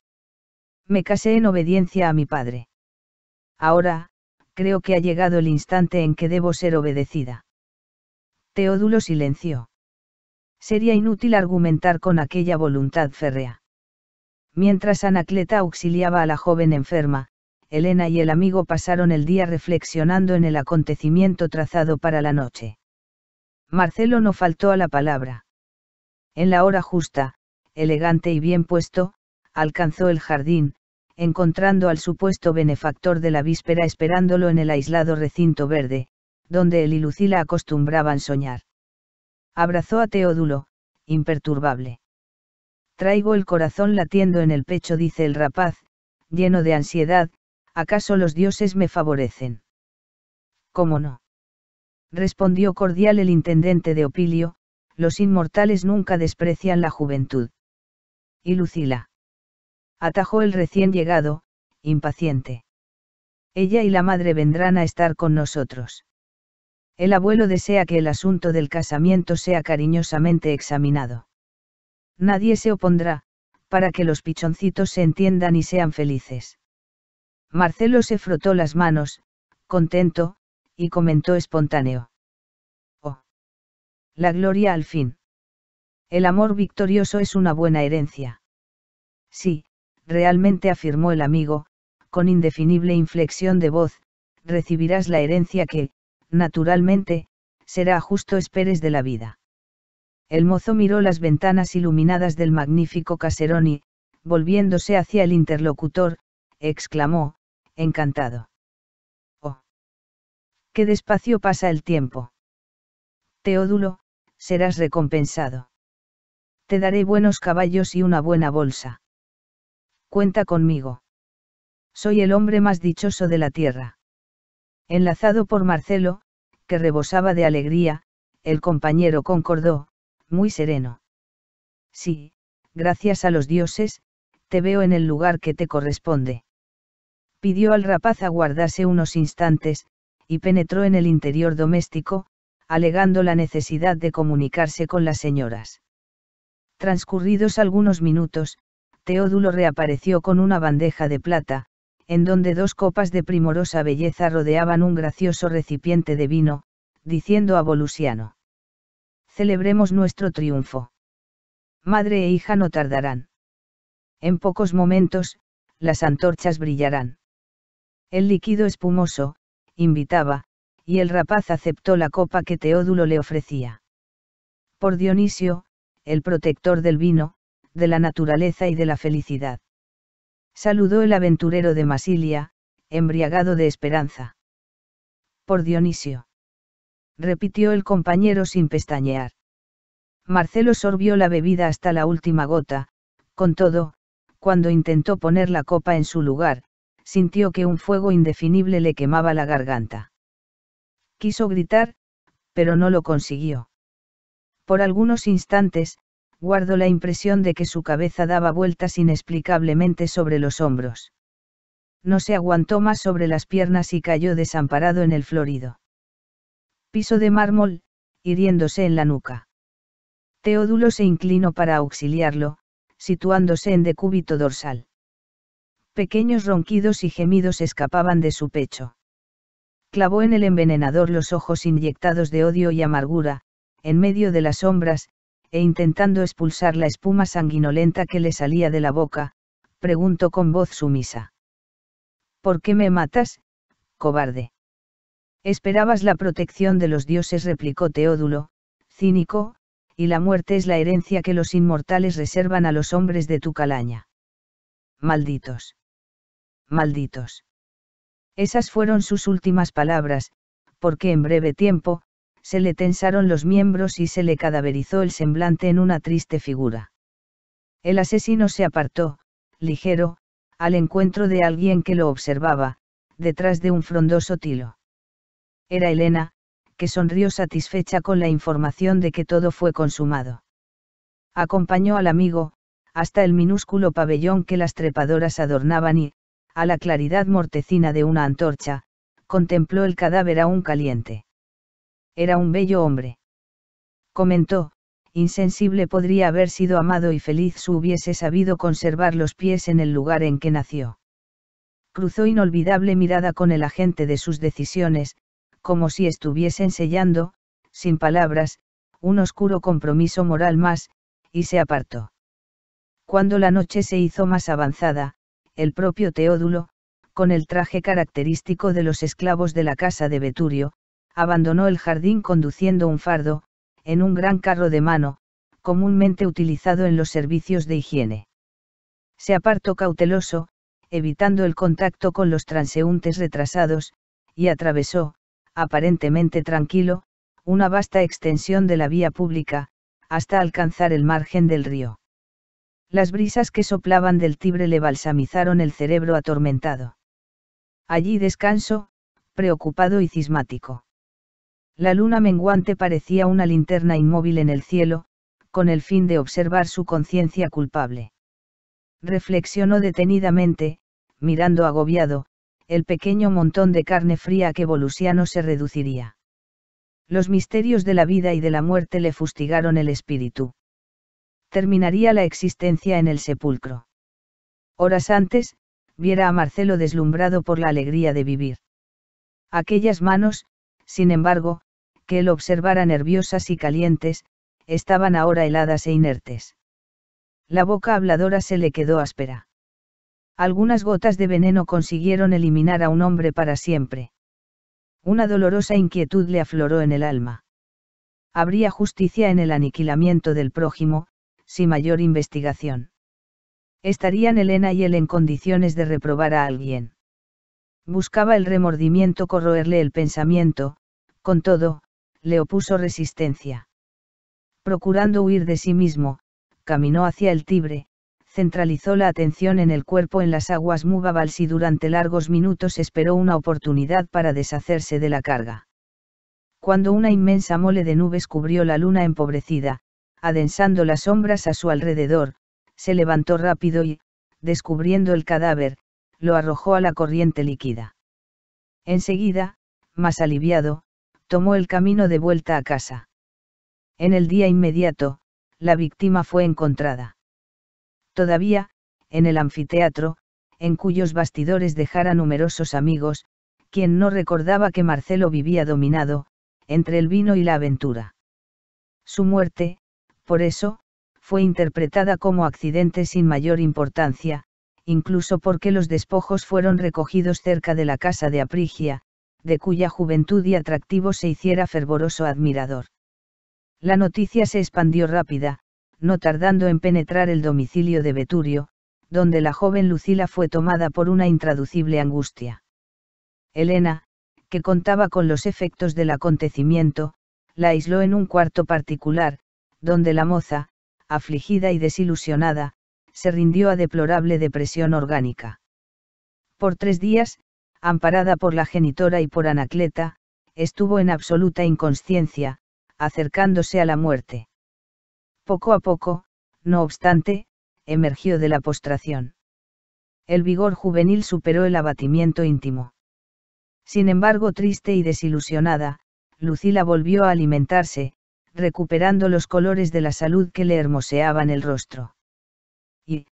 Me casé en obediencia a mi padre. Ahora, creo que ha llegado el instante en que debo ser obedecida. Teodulo silenció. Sería inútil argumentar con aquella voluntad férrea. Mientras Anacleta auxiliaba a la joven enferma, Elena y el amigo pasaron el día reflexionando en el acontecimiento trazado para la noche. Marcelo no faltó a la palabra. En la hora justa, elegante y bien puesto, alcanzó el jardín, encontrando al supuesto benefactor de la víspera esperándolo en el aislado recinto verde, donde él y Lucila acostumbraban soñar. Abrazó a Teodulo, imperturbable. Traigo el corazón latiendo en el pecho, dice el rapaz, lleno de ansiedad, ¿acaso los dioses me favorecen? ¿Cómo no? Respondió cordial el intendente de Opilio, los inmortales nunca desprecian la juventud. Y Lucila atajó el recién llegado, impaciente. Ella y la madre vendrán a estar con nosotros. El abuelo desea que el asunto del casamiento sea cariñosamente examinado. Nadie se opondrá, para que los pichoncitos se entiendan y sean felices. Marcelo se frotó las manos, contento, y comentó espontáneo. Oh. La gloria al fin. El amor victorioso es una buena herencia. Sí, realmente afirmó el amigo, con indefinible inflexión de voz, recibirás la herencia que, naturalmente, será justo esperes de la vida. El mozo miró las ventanas iluminadas del magnífico caserón y, volviéndose hacia el interlocutor, exclamó, encantado. Oh. Qué despacio pasa el tiempo. Teodulo, serás recompensado. Te daré buenos caballos y una buena bolsa cuenta conmigo. Soy el hombre más dichoso de la tierra. Enlazado por Marcelo, que rebosaba de alegría, el compañero concordó, muy sereno. Sí, gracias a los dioses, te veo en el lugar que te corresponde. Pidió al rapaz aguardase unos instantes, y penetró en el interior doméstico, alegando la necesidad de comunicarse con las señoras. Transcurridos algunos minutos, Teódulo reapareció con una bandeja de plata, en donde dos copas de primorosa belleza rodeaban un gracioso recipiente de vino, diciendo a Volusiano. Celebremos nuestro triunfo. Madre e hija no tardarán. En pocos momentos, las antorchas brillarán. El líquido espumoso, invitaba, y el rapaz aceptó la copa que Teodulo le ofrecía. Por Dionisio, el protector del vino, de la naturaleza y de la felicidad. Saludó el aventurero de Masilia, embriagado de esperanza. Por Dionisio. Repitió el compañero sin pestañear. Marcelo sorbió la bebida hasta la última gota, con todo, cuando intentó poner la copa en su lugar, sintió que un fuego indefinible le quemaba la garganta. Quiso gritar, pero no lo consiguió. Por algunos instantes, guardo la impresión de que su cabeza daba vueltas inexplicablemente sobre los hombros. No se aguantó más sobre las piernas y cayó desamparado en el florido. Piso de mármol, hiriéndose en la nuca. Teodulo se inclinó para auxiliarlo, situándose en decúbito dorsal. Pequeños ronquidos y gemidos escapaban de su pecho. Clavó en el envenenador los ojos inyectados de odio y amargura, en medio de las sombras, e intentando expulsar la espuma sanguinolenta que le salía de la boca, preguntó con voz sumisa. ¿Por qué me matas, cobarde? Esperabas la protección de los dioses, replicó Teódulo, cínico, y la muerte es la herencia que los inmortales reservan a los hombres de tu calaña. Malditos. Malditos. Esas fueron sus últimas palabras, porque en breve tiempo, se le tensaron los miembros y se le cadaverizó el semblante en una triste figura. El asesino se apartó, ligero, al encuentro de alguien que lo observaba, detrás de un frondoso tilo. Era Elena, que sonrió satisfecha con la información de que todo fue consumado. Acompañó al amigo, hasta el minúsculo pabellón que las trepadoras adornaban y, a la claridad mortecina de una antorcha, contempló el cadáver aún caliente. Era un bello hombre. Comentó, insensible podría haber sido amado y feliz si hubiese sabido conservar los pies en el lugar en que nació. Cruzó inolvidable mirada con el agente de sus decisiones, como si estuviesen sellando, sin palabras, un oscuro compromiso moral más, y se apartó. Cuando la noche se hizo más avanzada, el propio Teodulo, con el traje característico de los esclavos de la casa de Beturio, abandonó el jardín conduciendo un fardo, en un gran carro de mano, comúnmente utilizado en los servicios de higiene. Se apartó cauteloso, evitando el contacto con los transeúntes retrasados, y atravesó, aparentemente tranquilo, una vasta extensión de la vía pública, hasta alcanzar el margen del río. Las brisas que soplaban del Tibre le balsamizaron el cerebro atormentado. Allí descanso, preocupado y cismático. La luna menguante parecía una linterna inmóvil en el cielo, con el fin de observar su conciencia culpable. Reflexionó detenidamente, mirando agobiado, el pequeño montón de carne fría que Volusiano se reduciría. Los misterios de la vida y de la muerte le fustigaron el espíritu. Terminaría la existencia en el sepulcro. Horas antes, viera a Marcelo deslumbrado por la alegría de vivir. Aquellas manos, sin embargo, que él observara nerviosas y calientes, estaban ahora heladas e inertes. La boca habladora se le quedó áspera. Algunas gotas de veneno consiguieron eliminar a un hombre para siempre. Una dolorosa inquietud le afloró en el alma. Habría justicia en el aniquilamiento del prójimo, sin mayor investigación. Estarían Elena y él en condiciones de reprobar a alguien. Buscaba el remordimiento corroerle el pensamiento, con todo, le opuso resistencia. Procurando huir de sí mismo, caminó hacia el Tibre, centralizó la atención en el cuerpo en las aguas Mubabals y durante largos minutos esperó una oportunidad para deshacerse de la carga. Cuando una inmensa mole de nubes cubrió la luna empobrecida, adensando las sombras a su alrededor, se levantó rápido y, descubriendo el cadáver, lo arrojó a la corriente líquida. Enseguida, más aliviado, tomó el camino de vuelta a casa. En el día inmediato, la víctima fue encontrada. Todavía, en el anfiteatro, en cuyos bastidores dejara numerosos amigos, quien no recordaba que Marcelo vivía dominado, entre el vino y la aventura. Su muerte, por eso, fue interpretada como accidente sin mayor importancia, incluso porque los despojos fueron recogidos cerca de la casa de Aprigia, de cuya juventud y atractivo se hiciera fervoroso admirador. La noticia se expandió rápida, no tardando en penetrar el domicilio de Veturio, donde la joven Lucila fue tomada por una intraducible angustia. Elena, que contaba con los efectos del acontecimiento, la aisló en un cuarto particular, donde la moza, afligida y desilusionada, se rindió a deplorable depresión orgánica. Por tres días, amparada por la genitora y por Anacleta, estuvo en absoluta inconsciencia, acercándose a la muerte. Poco a poco, no obstante, emergió de la postración. El vigor juvenil superó el abatimiento íntimo. Sin embargo, triste y desilusionada, Lucila volvió a alimentarse, recuperando los colores de la salud que le hermoseaban el rostro. Y,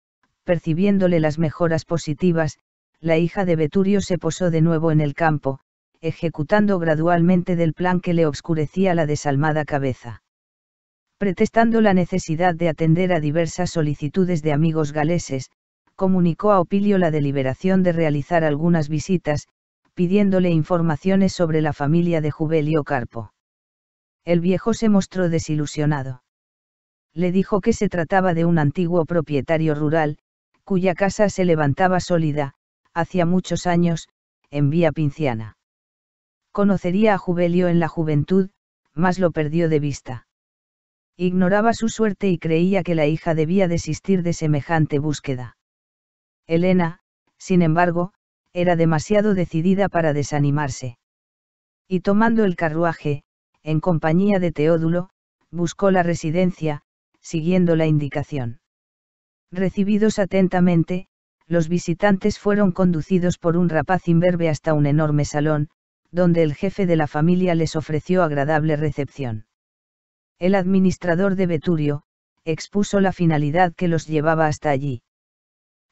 percibiéndole las mejoras positivas, la hija de Beturio se posó de nuevo en el campo, ejecutando gradualmente del plan que le obscurecía la desalmada cabeza. Pretestando la necesidad de atender a diversas solicitudes de amigos galeses, comunicó a Opilio la deliberación de realizar algunas visitas, pidiéndole informaciones sobre la familia de Jubelio Carpo. El viejo se mostró desilusionado. Le dijo que se trataba de un antiguo propietario rural, cuya casa se levantaba sólida, hacía muchos años, en Vía Pinciana. Conocería a Jubelio en la juventud, mas lo perdió de vista. Ignoraba su suerte y creía que la hija debía desistir de semejante búsqueda. Elena, sin embargo, era demasiado decidida para desanimarse. Y tomando el carruaje, en compañía de Teodulo, buscó la residencia, siguiendo la indicación. Recibidos atentamente, los visitantes fueron conducidos por un rapaz imberbe hasta un enorme salón, donde el jefe de la familia les ofreció agradable recepción. El administrador de Beturio, expuso la finalidad que los llevaba hasta allí.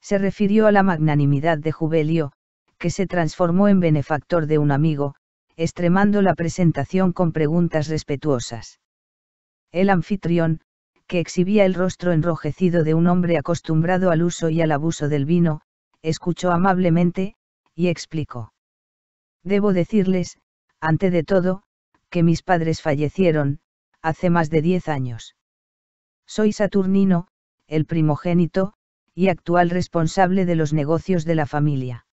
Se refirió a la magnanimidad de Jubelio, que se transformó en benefactor de un amigo, extremando la presentación con preguntas respetuosas. El anfitrión, que exhibía el rostro enrojecido de un hombre acostumbrado al uso y al abuso del vino, escuchó amablemente, y explicó. Debo decirles, ante de todo, que mis padres fallecieron, hace más de diez años. Soy Saturnino, el primogénito, y actual responsable de los negocios de la familia.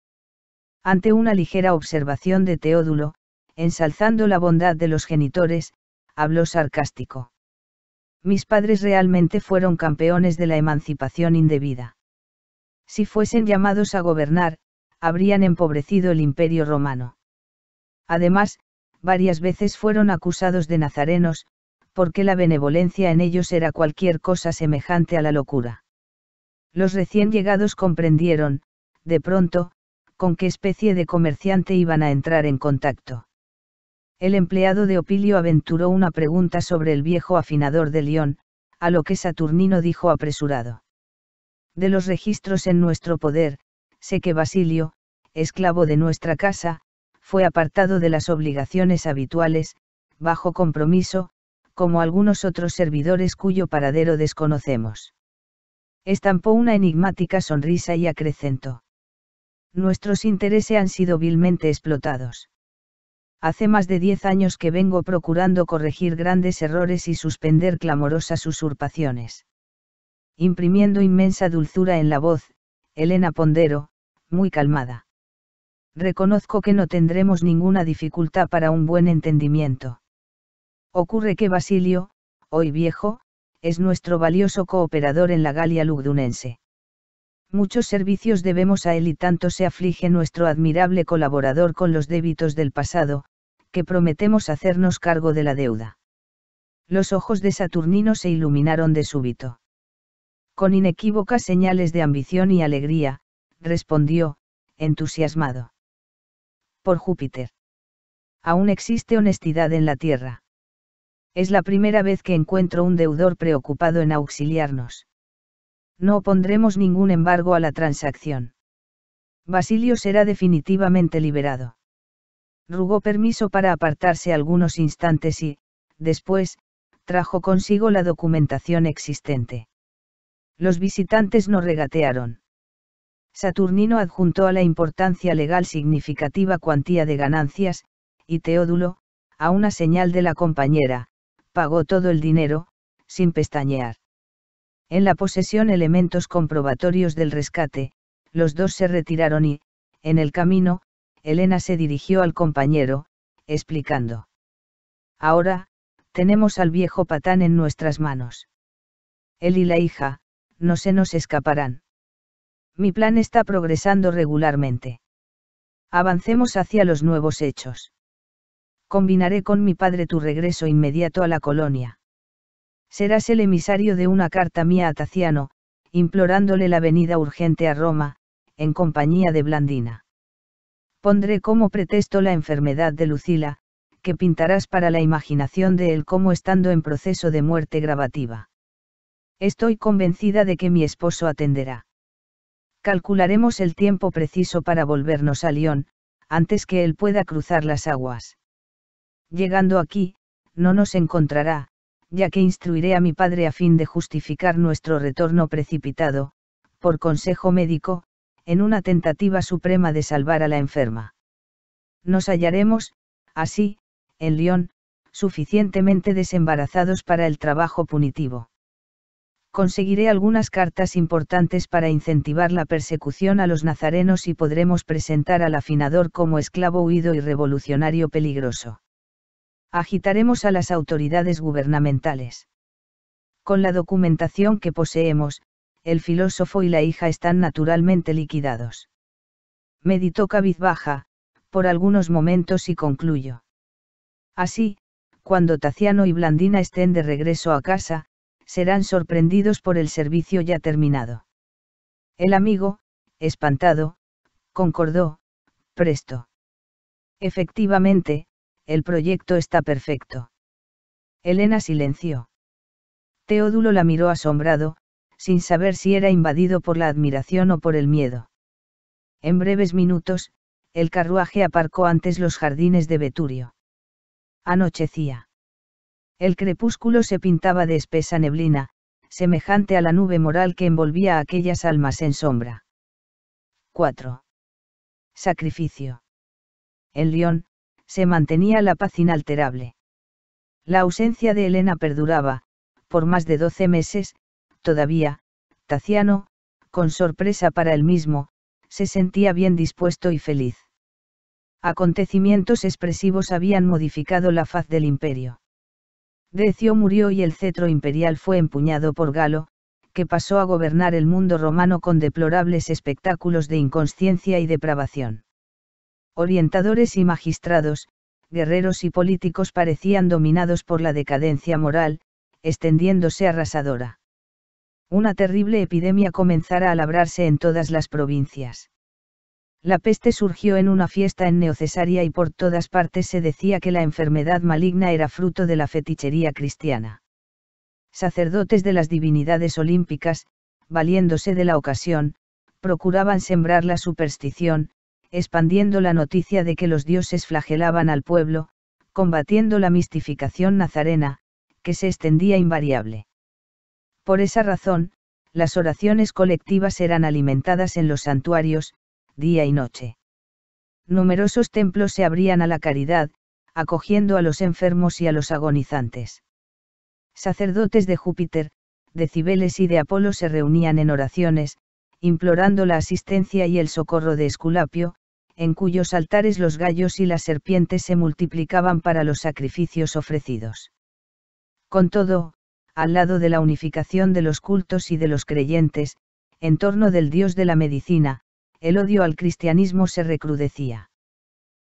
Ante una ligera observación de Teodulo, ensalzando la bondad de los genitores, habló sarcástico mis padres realmente fueron campeones de la emancipación indebida. Si fuesen llamados a gobernar, habrían empobrecido el imperio romano. Además, varias veces fueron acusados de nazarenos, porque la benevolencia en ellos era cualquier cosa semejante a la locura. Los recién llegados comprendieron, de pronto, con qué especie de comerciante iban a entrar en contacto. El empleado de Opilio aventuró una pregunta sobre el viejo afinador de León, a lo que Saturnino dijo apresurado. De los registros en nuestro poder, sé que Basilio, esclavo de nuestra casa, fue apartado de las obligaciones habituales, bajo compromiso, como algunos otros servidores cuyo paradero desconocemos. Estampó una enigmática sonrisa y acrecentó. Nuestros intereses han sido vilmente explotados. Hace más de diez años que vengo procurando corregir grandes errores y suspender clamorosas usurpaciones. Imprimiendo inmensa dulzura en la voz, Elena Pondero, muy calmada. Reconozco que no tendremos ninguna dificultad para un buen entendimiento. Ocurre que Basilio, hoy viejo, es nuestro valioso cooperador en la Galia lugdunense. Muchos servicios debemos a él y tanto se aflige nuestro admirable colaborador con los débitos del pasado, que prometemos hacernos cargo de la deuda. Los ojos de Saturnino se iluminaron de súbito. Con inequívocas señales de ambición y alegría, respondió, entusiasmado. Por Júpiter. Aún existe honestidad en la Tierra. Es la primera vez que encuentro un deudor preocupado en auxiliarnos. No opondremos ningún embargo a la transacción. Basilio será definitivamente liberado rugó permiso para apartarse algunos instantes y, después, trajo consigo la documentación existente. Los visitantes no regatearon. Saturnino adjuntó a la importancia legal significativa cuantía de ganancias, y Teodulo, a una señal de la compañera, pagó todo el dinero, sin pestañear. En la posesión elementos comprobatorios del rescate, los dos se retiraron y, en el camino, Elena se dirigió al compañero, explicando. Ahora, tenemos al viejo patán en nuestras manos. Él y la hija, no se nos escaparán. Mi plan está progresando regularmente. Avancemos hacia los nuevos hechos. Combinaré con mi padre tu regreso inmediato a la colonia. Serás el emisario de una carta mía a Taciano, implorándole la venida urgente a Roma, en compañía de Blandina. Pondré como pretexto la enfermedad de Lucila, que pintarás para la imaginación de él como estando en proceso de muerte gravativa. Estoy convencida de que mi esposo atenderá. Calcularemos el tiempo preciso para volvernos a Lyon, antes que él pueda cruzar las aguas. Llegando aquí, no nos encontrará, ya que instruiré a mi padre a fin de justificar nuestro retorno precipitado, por consejo médico, en una tentativa suprema de salvar a la enferma. Nos hallaremos, así, en Lyon, suficientemente desembarazados para el trabajo punitivo. Conseguiré algunas cartas importantes para incentivar la persecución a los nazarenos y podremos presentar al afinador como esclavo huido y revolucionario peligroso. Agitaremos a las autoridades gubernamentales. Con la documentación que poseemos, el filósofo y la hija están naturalmente liquidados. Meditó cabizbaja, por algunos momentos y concluyó. Así, cuando Taciano y Blandina estén de regreso a casa, serán sorprendidos por el servicio ya terminado. El amigo, espantado, concordó, presto. Efectivamente, el proyecto está perfecto. Elena silenció. Teodulo la miró asombrado, sin saber si era invadido por la admiración o por el miedo. En breves minutos, el carruaje aparcó antes los jardines de Veturio. Anochecía. El crepúsculo se pintaba de espesa neblina, semejante a la nube moral que envolvía a aquellas almas en sombra. 4. Sacrificio. En León, se mantenía la paz inalterable. La ausencia de Elena perduraba, por más de doce meses, Todavía, Taciano, con sorpresa para él mismo, se sentía bien dispuesto y feliz. Acontecimientos expresivos habían modificado la faz del imperio. Decio murió y el cetro imperial fue empuñado por Galo, que pasó a gobernar el mundo romano con deplorables espectáculos de inconsciencia y depravación. Orientadores y magistrados, guerreros y políticos parecían dominados por la decadencia moral, extendiéndose arrasadora una terrible epidemia comenzara a labrarse en todas las provincias. La peste surgió en una fiesta en Neocesaria y por todas partes se decía que la enfermedad maligna era fruto de la fetichería cristiana. Sacerdotes de las divinidades olímpicas, valiéndose de la ocasión, procuraban sembrar la superstición, expandiendo la noticia de que los dioses flagelaban al pueblo, combatiendo la mistificación nazarena, que se extendía invariable. Por esa razón, las oraciones colectivas eran alimentadas en los santuarios, día y noche. Numerosos templos se abrían a la caridad, acogiendo a los enfermos y a los agonizantes. Sacerdotes de Júpiter, de Cibeles y de Apolo se reunían en oraciones, implorando la asistencia y el socorro de Esculapio, en cuyos altares los gallos y las serpientes se multiplicaban para los sacrificios ofrecidos. Con todo, al lado de la unificación de los cultos y de los creyentes, en torno del dios de la medicina, el odio al cristianismo se recrudecía.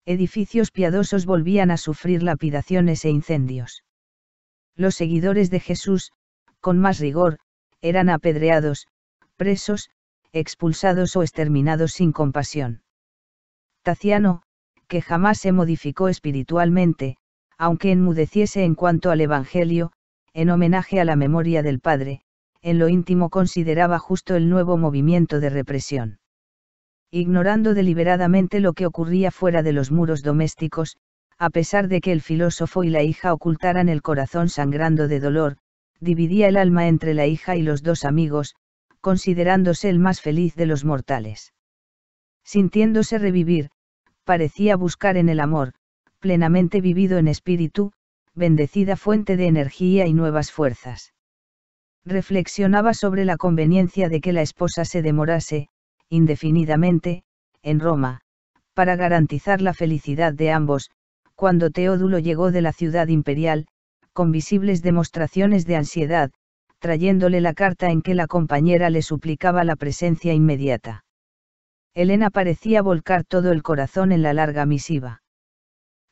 Edificios piadosos volvían a sufrir lapidaciones e incendios. Los seguidores de Jesús, con más rigor, eran apedreados, presos, expulsados o exterminados sin compasión. Taciano, que jamás se modificó espiritualmente, aunque enmudeciese en cuanto al Evangelio, en homenaje a la memoria del padre, en lo íntimo consideraba justo el nuevo movimiento de represión. Ignorando deliberadamente lo que ocurría fuera de los muros domésticos, a pesar de que el filósofo y la hija ocultaran el corazón sangrando de dolor, dividía el alma entre la hija y los dos amigos, considerándose el más feliz de los mortales. Sintiéndose revivir, parecía buscar en el amor, plenamente vivido en espíritu, bendecida fuente de energía y nuevas fuerzas. Reflexionaba sobre la conveniencia de que la esposa se demorase, indefinidamente, en Roma, para garantizar la felicidad de ambos, cuando Teodulo llegó de la ciudad imperial, con visibles demostraciones de ansiedad, trayéndole la carta en que la compañera le suplicaba la presencia inmediata. Elena parecía volcar todo el corazón en la larga misiva.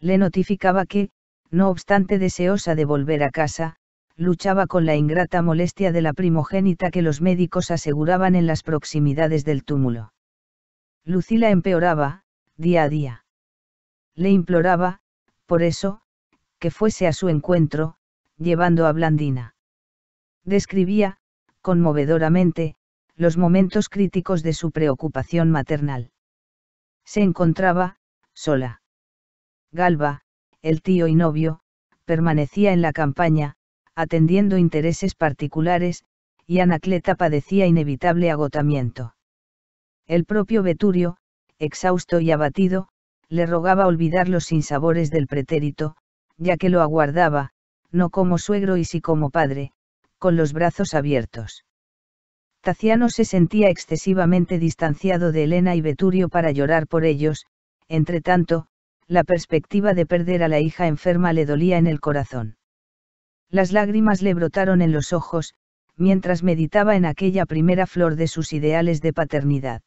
Le notificaba que, no obstante deseosa de volver a casa, luchaba con la ingrata molestia de la primogénita que los médicos aseguraban en las proximidades del túmulo. Lucila empeoraba, día a día. Le imploraba, por eso, que fuese a su encuentro, llevando a Blandina. Describía, conmovedoramente, los momentos críticos de su preocupación maternal. Se encontraba, sola. Galba, el tío y novio, permanecía en la campaña, atendiendo intereses particulares, y Anacleta padecía inevitable agotamiento. El propio Veturio, exhausto y abatido, le rogaba olvidar los sinsabores del pretérito, ya que lo aguardaba, no como suegro y sí como padre, con los brazos abiertos. Taciano se sentía excesivamente distanciado de Elena y Veturio para llorar por ellos, entre tanto, la perspectiva de perder a la hija enferma le dolía en el corazón. Las lágrimas le brotaron en los ojos, mientras meditaba en aquella primera flor de sus ideales de paternidad.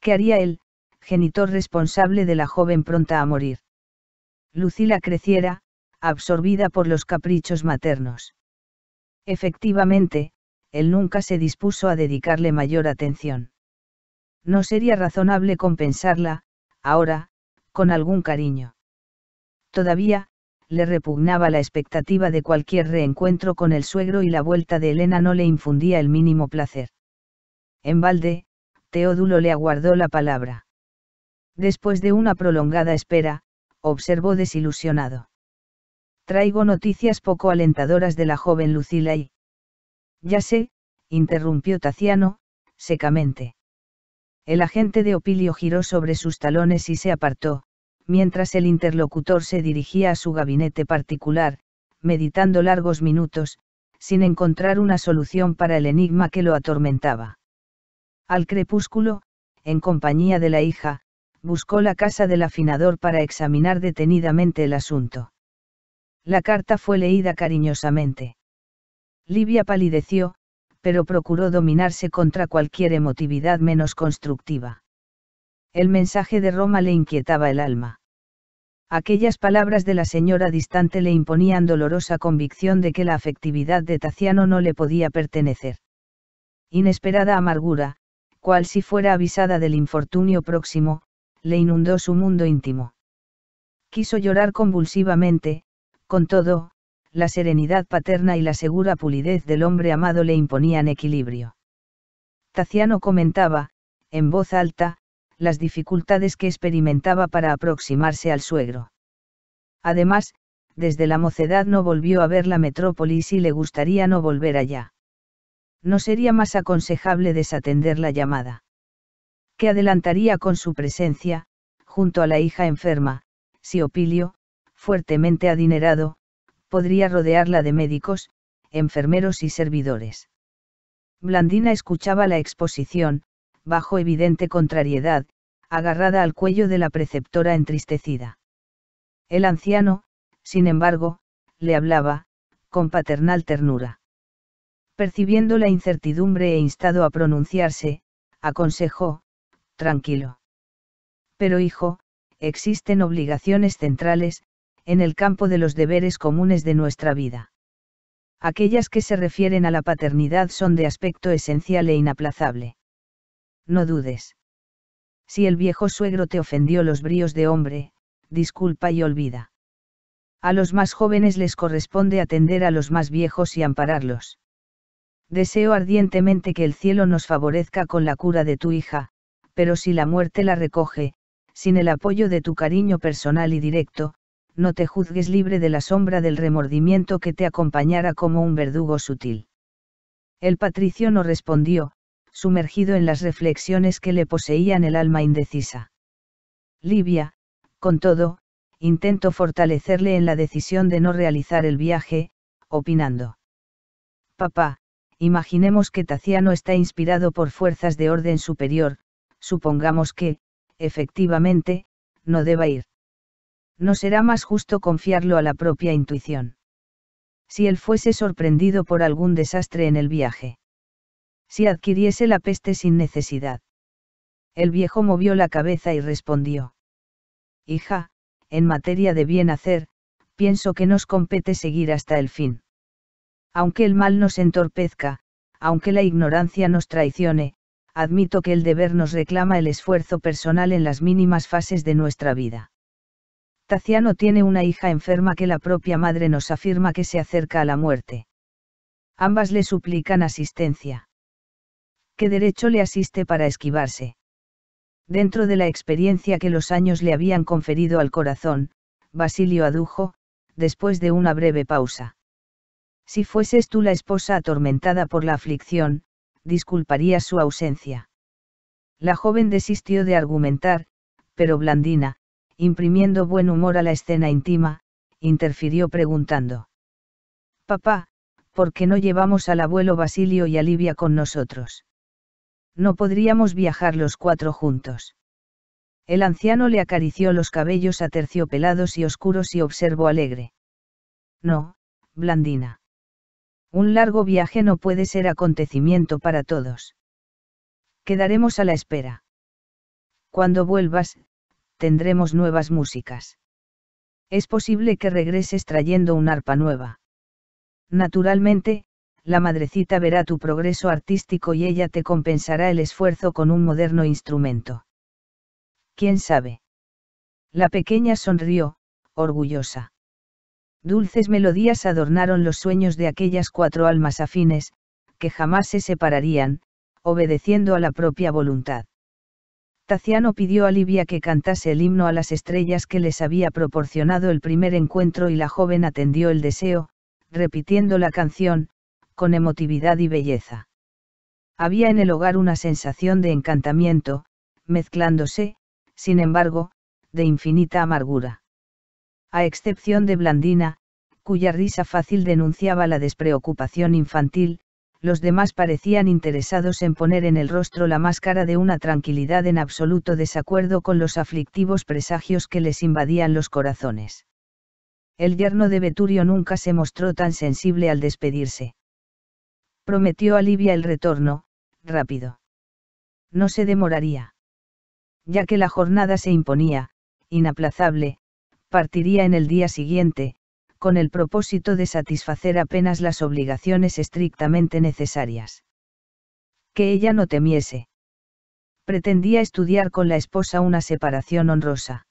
¿Qué haría él, genitor responsable de la joven pronta a morir? Lucila creciera, absorbida por los caprichos maternos. Efectivamente, él nunca se dispuso a dedicarle mayor atención. No sería razonable compensarla, ahora, con algún cariño. Todavía, le repugnaba la expectativa de cualquier reencuentro con el suegro y la vuelta de Elena no le infundía el mínimo placer. En balde, Teodulo le aguardó la palabra. Después de una prolongada espera, observó desilusionado. Traigo noticias poco alentadoras de la joven Lucila y... Ya sé, interrumpió Taciano, secamente. El agente de Opilio giró sobre sus talones y se apartó, mientras el interlocutor se dirigía a su gabinete particular, meditando largos minutos, sin encontrar una solución para el enigma que lo atormentaba. Al crepúsculo, en compañía de la hija, buscó la casa del afinador para examinar detenidamente el asunto. La carta fue leída cariñosamente. Livia palideció, pero procuró dominarse contra cualquier emotividad menos constructiva. El mensaje de Roma le inquietaba el alma. Aquellas palabras de la señora distante le imponían dolorosa convicción de que la afectividad de Taciano no le podía pertenecer. Inesperada amargura, cual si fuera avisada del infortunio próximo, le inundó su mundo íntimo. Quiso llorar convulsivamente, con todo, la serenidad paterna y la segura pulidez del hombre amado le imponían equilibrio. Taciano comentaba, en voz alta, las dificultades que experimentaba para aproximarse al suegro. Además, desde la mocedad no volvió a ver la metrópolis y le gustaría no volver allá. No sería más aconsejable desatender la llamada. Que adelantaría con su presencia, junto a la hija enferma, si Opilio, fuertemente adinerado, podría rodearla de médicos, enfermeros y servidores. Blandina escuchaba la exposición, bajo evidente contrariedad, agarrada al cuello de la preceptora entristecida. El anciano, sin embargo, le hablaba, con paternal ternura. Percibiendo la incertidumbre e instado a pronunciarse, aconsejó, tranquilo. Pero hijo, existen obligaciones centrales, en el campo de los deberes comunes de nuestra vida. Aquellas que se refieren a la paternidad son de aspecto esencial e inaplazable. No dudes. Si el viejo suegro te ofendió los bríos de hombre, disculpa y olvida. A los más jóvenes les corresponde atender a los más viejos y ampararlos. Deseo ardientemente que el cielo nos favorezca con la cura de tu hija, pero si la muerte la recoge, sin el apoyo de tu cariño personal y directo, no te juzgues libre de la sombra del remordimiento que te acompañara como un verdugo sutil. El patricio no respondió, sumergido en las reflexiones que le poseían el alma indecisa. Livia, con todo, intentó fortalecerle en la decisión de no realizar el viaje, opinando. Papá, imaginemos que Taciano está inspirado por fuerzas de orden superior, supongamos que, efectivamente, no deba ir no será más justo confiarlo a la propia intuición. Si él fuese sorprendido por algún desastre en el viaje. Si adquiriese la peste sin necesidad. El viejo movió la cabeza y respondió. Hija, en materia de bien hacer, pienso que nos compete seguir hasta el fin. Aunque el mal nos entorpezca, aunque la ignorancia nos traicione, admito que el deber nos reclama el esfuerzo personal en las mínimas fases de nuestra vida. Taciano tiene una hija enferma que la propia madre nos afirma que se acerca a la muerte. Ambas le suplican asistencia. ¿Qué derecho le asiste para esquivarse? Dentro de la experiencia que los años le habían conferido al corazón, Basilio adujo, después de una breve pausa. Si fueses tú la esposa atormentada por la aflicción, disculparías su ausencia. La joven desistió de argumentar, pero Blandina, imprimiendo buen humor a la escena íntima, interfirió preguntando. Papá, ¿por qué no llevamos al abuelo Basilio y a Livia con nosotros? No podríamos viajar los cuatro juntos. El anciano le acarició los cabellos aterciopelados y oscuros y observó alegre. No, Blandina. Un largo viaje no puede ser acontecimiento para todos. Quedaremos a la espera. Cuando vuelvas, tendremos nuevas músicas. Es posible que regreses trayendo un arpa nueva. Naturalmente, la madrecita verá tu progreso artístico y ella te compensará el esfuerzo con un moderno instrumento. ¿Quién sabe? La pequeña sonrió, orgullosa. Dulces melodías adornaron los sueños de aquellas cuatro almas afines, que jamás se separarían, obedeciendo a la propia voluntad. Taciano pidió a Livia que cantase el himno a las estrellas que les había proporcionado el primer encuentro y la joven atendió el deseo, repitiendo la canción, con emotividad y belleza. Había en el hogar una sensación de encantamiento, mezclándose, sin embargo, de infinita amargura. A excepción de Blandina, cuya risa fácil denunciaba la despreocupación infantil, los demás parecían interesados en poner en el rostro la máscara de una tranquilidad en absoluto desacuerdo con los aflictivos presagios que les invadían los corazones. El yerno de Beturio nunca se mostró tan sensible al despedirse. Prometió a Livia el retorno, rápido. No se demoraría. Ya que la jornada se imponía, inaplazable, partiría en el día siguiente, con el propósito de satisfacer apenas las obligaciones estrictamente necesarias. Que ella no temiese. Pretendía estudiar con la esposa una separación honrosa.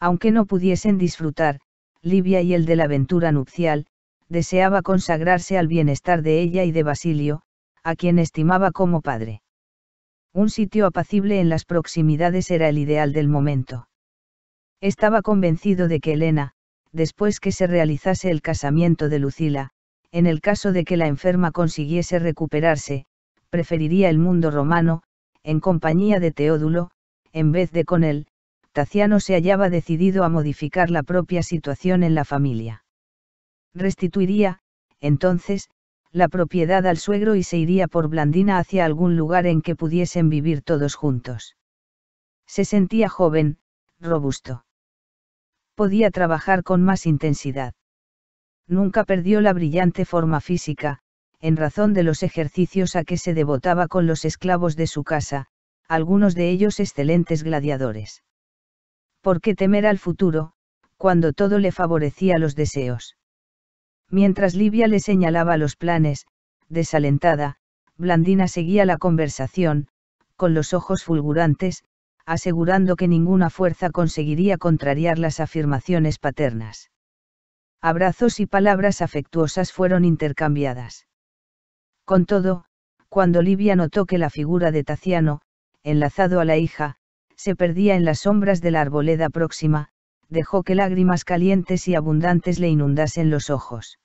Aunque no pudiesen disfrutar, Livia y el de la aventura nupcial, deseaba consagrarse al bienestar de ella y de Basilio, a quien estimaba como padre. Un sitio apacible en las proximidades era el ideal del momento. Estaba convencido de que Elena, después que se realizase el casamiento de Lucila, en el caso de que la enferma consiguiese recuperarse, preferiría el mundo romano, en compañía de Teodulo, en vez de con él, Taciano se hallaba decidido a modificar la propia situación en la familia. Restituiría, entonces, la propiedad al suegro y se iría por Blandina hacia algún lugar en que pudiesen vivir todos juntos. Se sentía joven, robusto podía trabajar con más intensidad. Nunca perdió la brillante forma física, en razón de los ejercicios a que se devotaba con los esclavos de su casa, algunos de ellos excelentes gladiadores. ¿Por qué temer al futuro, cuando todo le favorecía los deseos? Mientras Livia le señalaba los planes, desalentada, Blandina seguía la conversación, con los ojos fulgurantes, asegurando que ninguna fuerza conseguiría contrariar las afirmaciones paternas. Abrazos y palabras afectuosas fueron intercambiadas. Con todo, cuando Livia notó que la figura de Taciano, enlazado a la hija, se perdía en las sombras de la arboleda próxima, dejó que lágrimas calientes y abundantes le inundasen los ojos.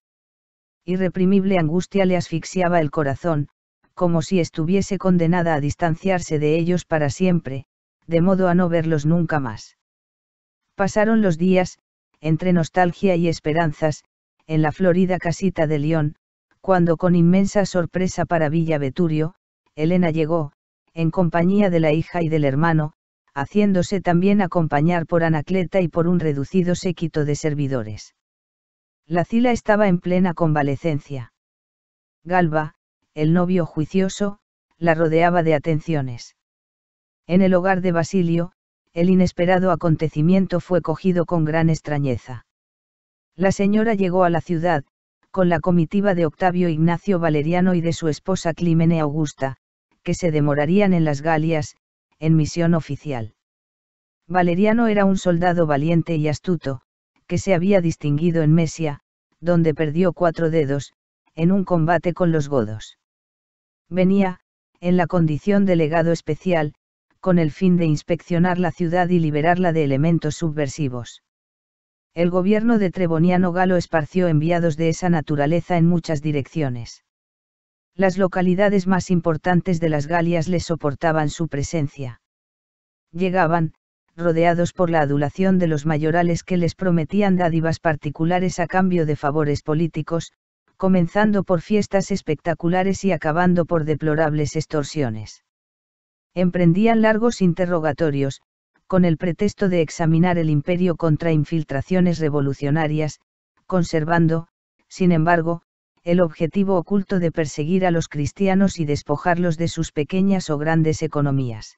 Irreprimible angustia le asfixiaba el corazón, como si estuviese condenada a distanciarse de ellos para siempre, de modo a no verlos nunca más. Pasaron los días, entre nostalgia y esperanzas, en la florida casita de León, cuando con inmensa sorpresa para Villa Elena llegó, en compañía de la hija y del hermano, haciéndose también acompañar por Anacleta y por un reducido séquito de servidores. La Cila estaba en plena convalecencia. Galba, el novio juicioso, la rodeaba de atenciones. En el hogar de Basilio, el inesperado acontecimiento fue cogido con gran extrañeza. La señora llegó a la ciudad, con la comitiva de Octavio Ignacio Valeriano y de su esposa Clímene Augusta, que se demorarían en las Galias, en misión oficial. Valeriano era un soldado valiente y astuto, que se había distinguido en Mesia, donde perdió cuatro dedos, en un combate con los godos. Venía, en la condición de legado especial, con el fin de inspeccionar la ciudad y liberarla de elementos subversivos. El gobierno de Treboniano Galo esparció enviados de esa naturaleza en muchas direcciones. Las localidades más importantes de las Galias les soportaban su presencia. Llegaban, rodeados por la adulación de los mayorales que les prometían dádivas particulares a cambio de favores políticos, comenzando por fiestas espectaculares y acabando por deplorables extorsiones emprendían largos interrogatorios, con el pretexto de examinar el imperio contra infiltraciones revolucionarias, conservando, sin embargo, el objetivo oculto de perseguir a los cristianos y despojarlos de sus pequeñas o grandes economías.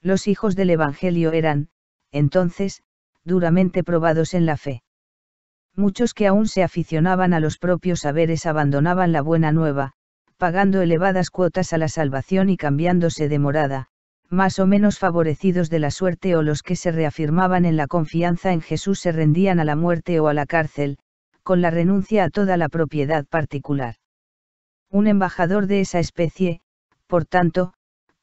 Los hijos del Evangelio eran, entonces, duramente probados en la fe. Muchos que aún se aficionaban a los propios saberes abandonaban la buena nueva, pagando elevadas cuotas a la salvación y cambiándose de morada, más o menos favorecidos de la suerte o los que se reafirmaban en la confianza en Jesús se rendían a la muerte o a la cárcel, con la renuncia a toda la propiedad particular. Un embajador de esa especie, por tanto,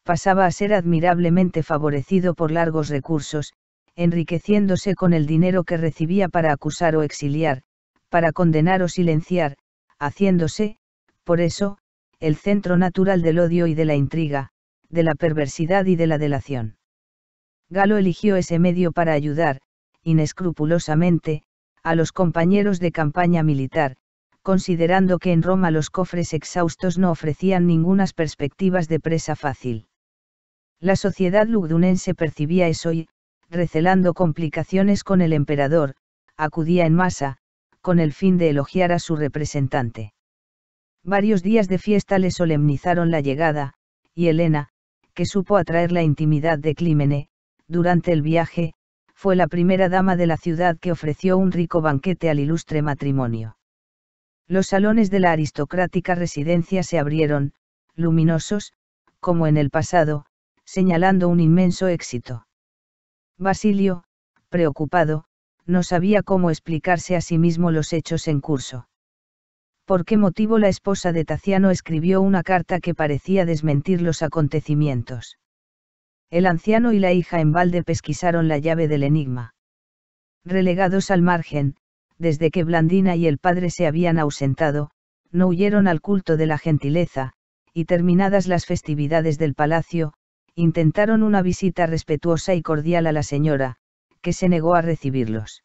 pasaba a ser admirablemente favorecido por largos recursos, enriqueciéndose con el dinero que recibía para acusar o exiliar, para condenar o silenciar, haciéndose, por eso, el centro natural del odio y de la intriga, de la perversidad y de la delación. Galo eligió ese medio para ayudar, inescrupulosamente, a los compañeros de campaña militar, considerando que en Roma los cofres exhaustos no ofrecían ningunas perspectivas de presa fácil. La sociedad lugdunense percibía eso y, recelando complicaciones con el emperador, acudía en masa, con el fin de elogiar a su representante. Varios días de fiesta le solemnizaron la llegada, y Elena, que supo atraer la intimidad de Clímene, durante el viaje, fue la primera dama de la ciudad que ofreció un rico banquete al ilustre matrimonio. Los salones de la aristocrática residencia se abrieron, luminosos, como en el pasado, señalando un inmenso éxito. Basilio, preocupado, no sabía cómo explicarse a sí mismo los hechos en curso por qué motivo la esposa de Taciano escribió una carta que parecía desmentir los acontecimientos. El anciano y la hija en balde pesquisaron la llave del enigma. Relegados al margen, desde que Blandina y el padre se habían ausentado, no huyeron al culto de la gentileza, y terminadas las festividades del palacio, intentaron una visita respetuosa y cordial a la señora, que se negó a recibirlos.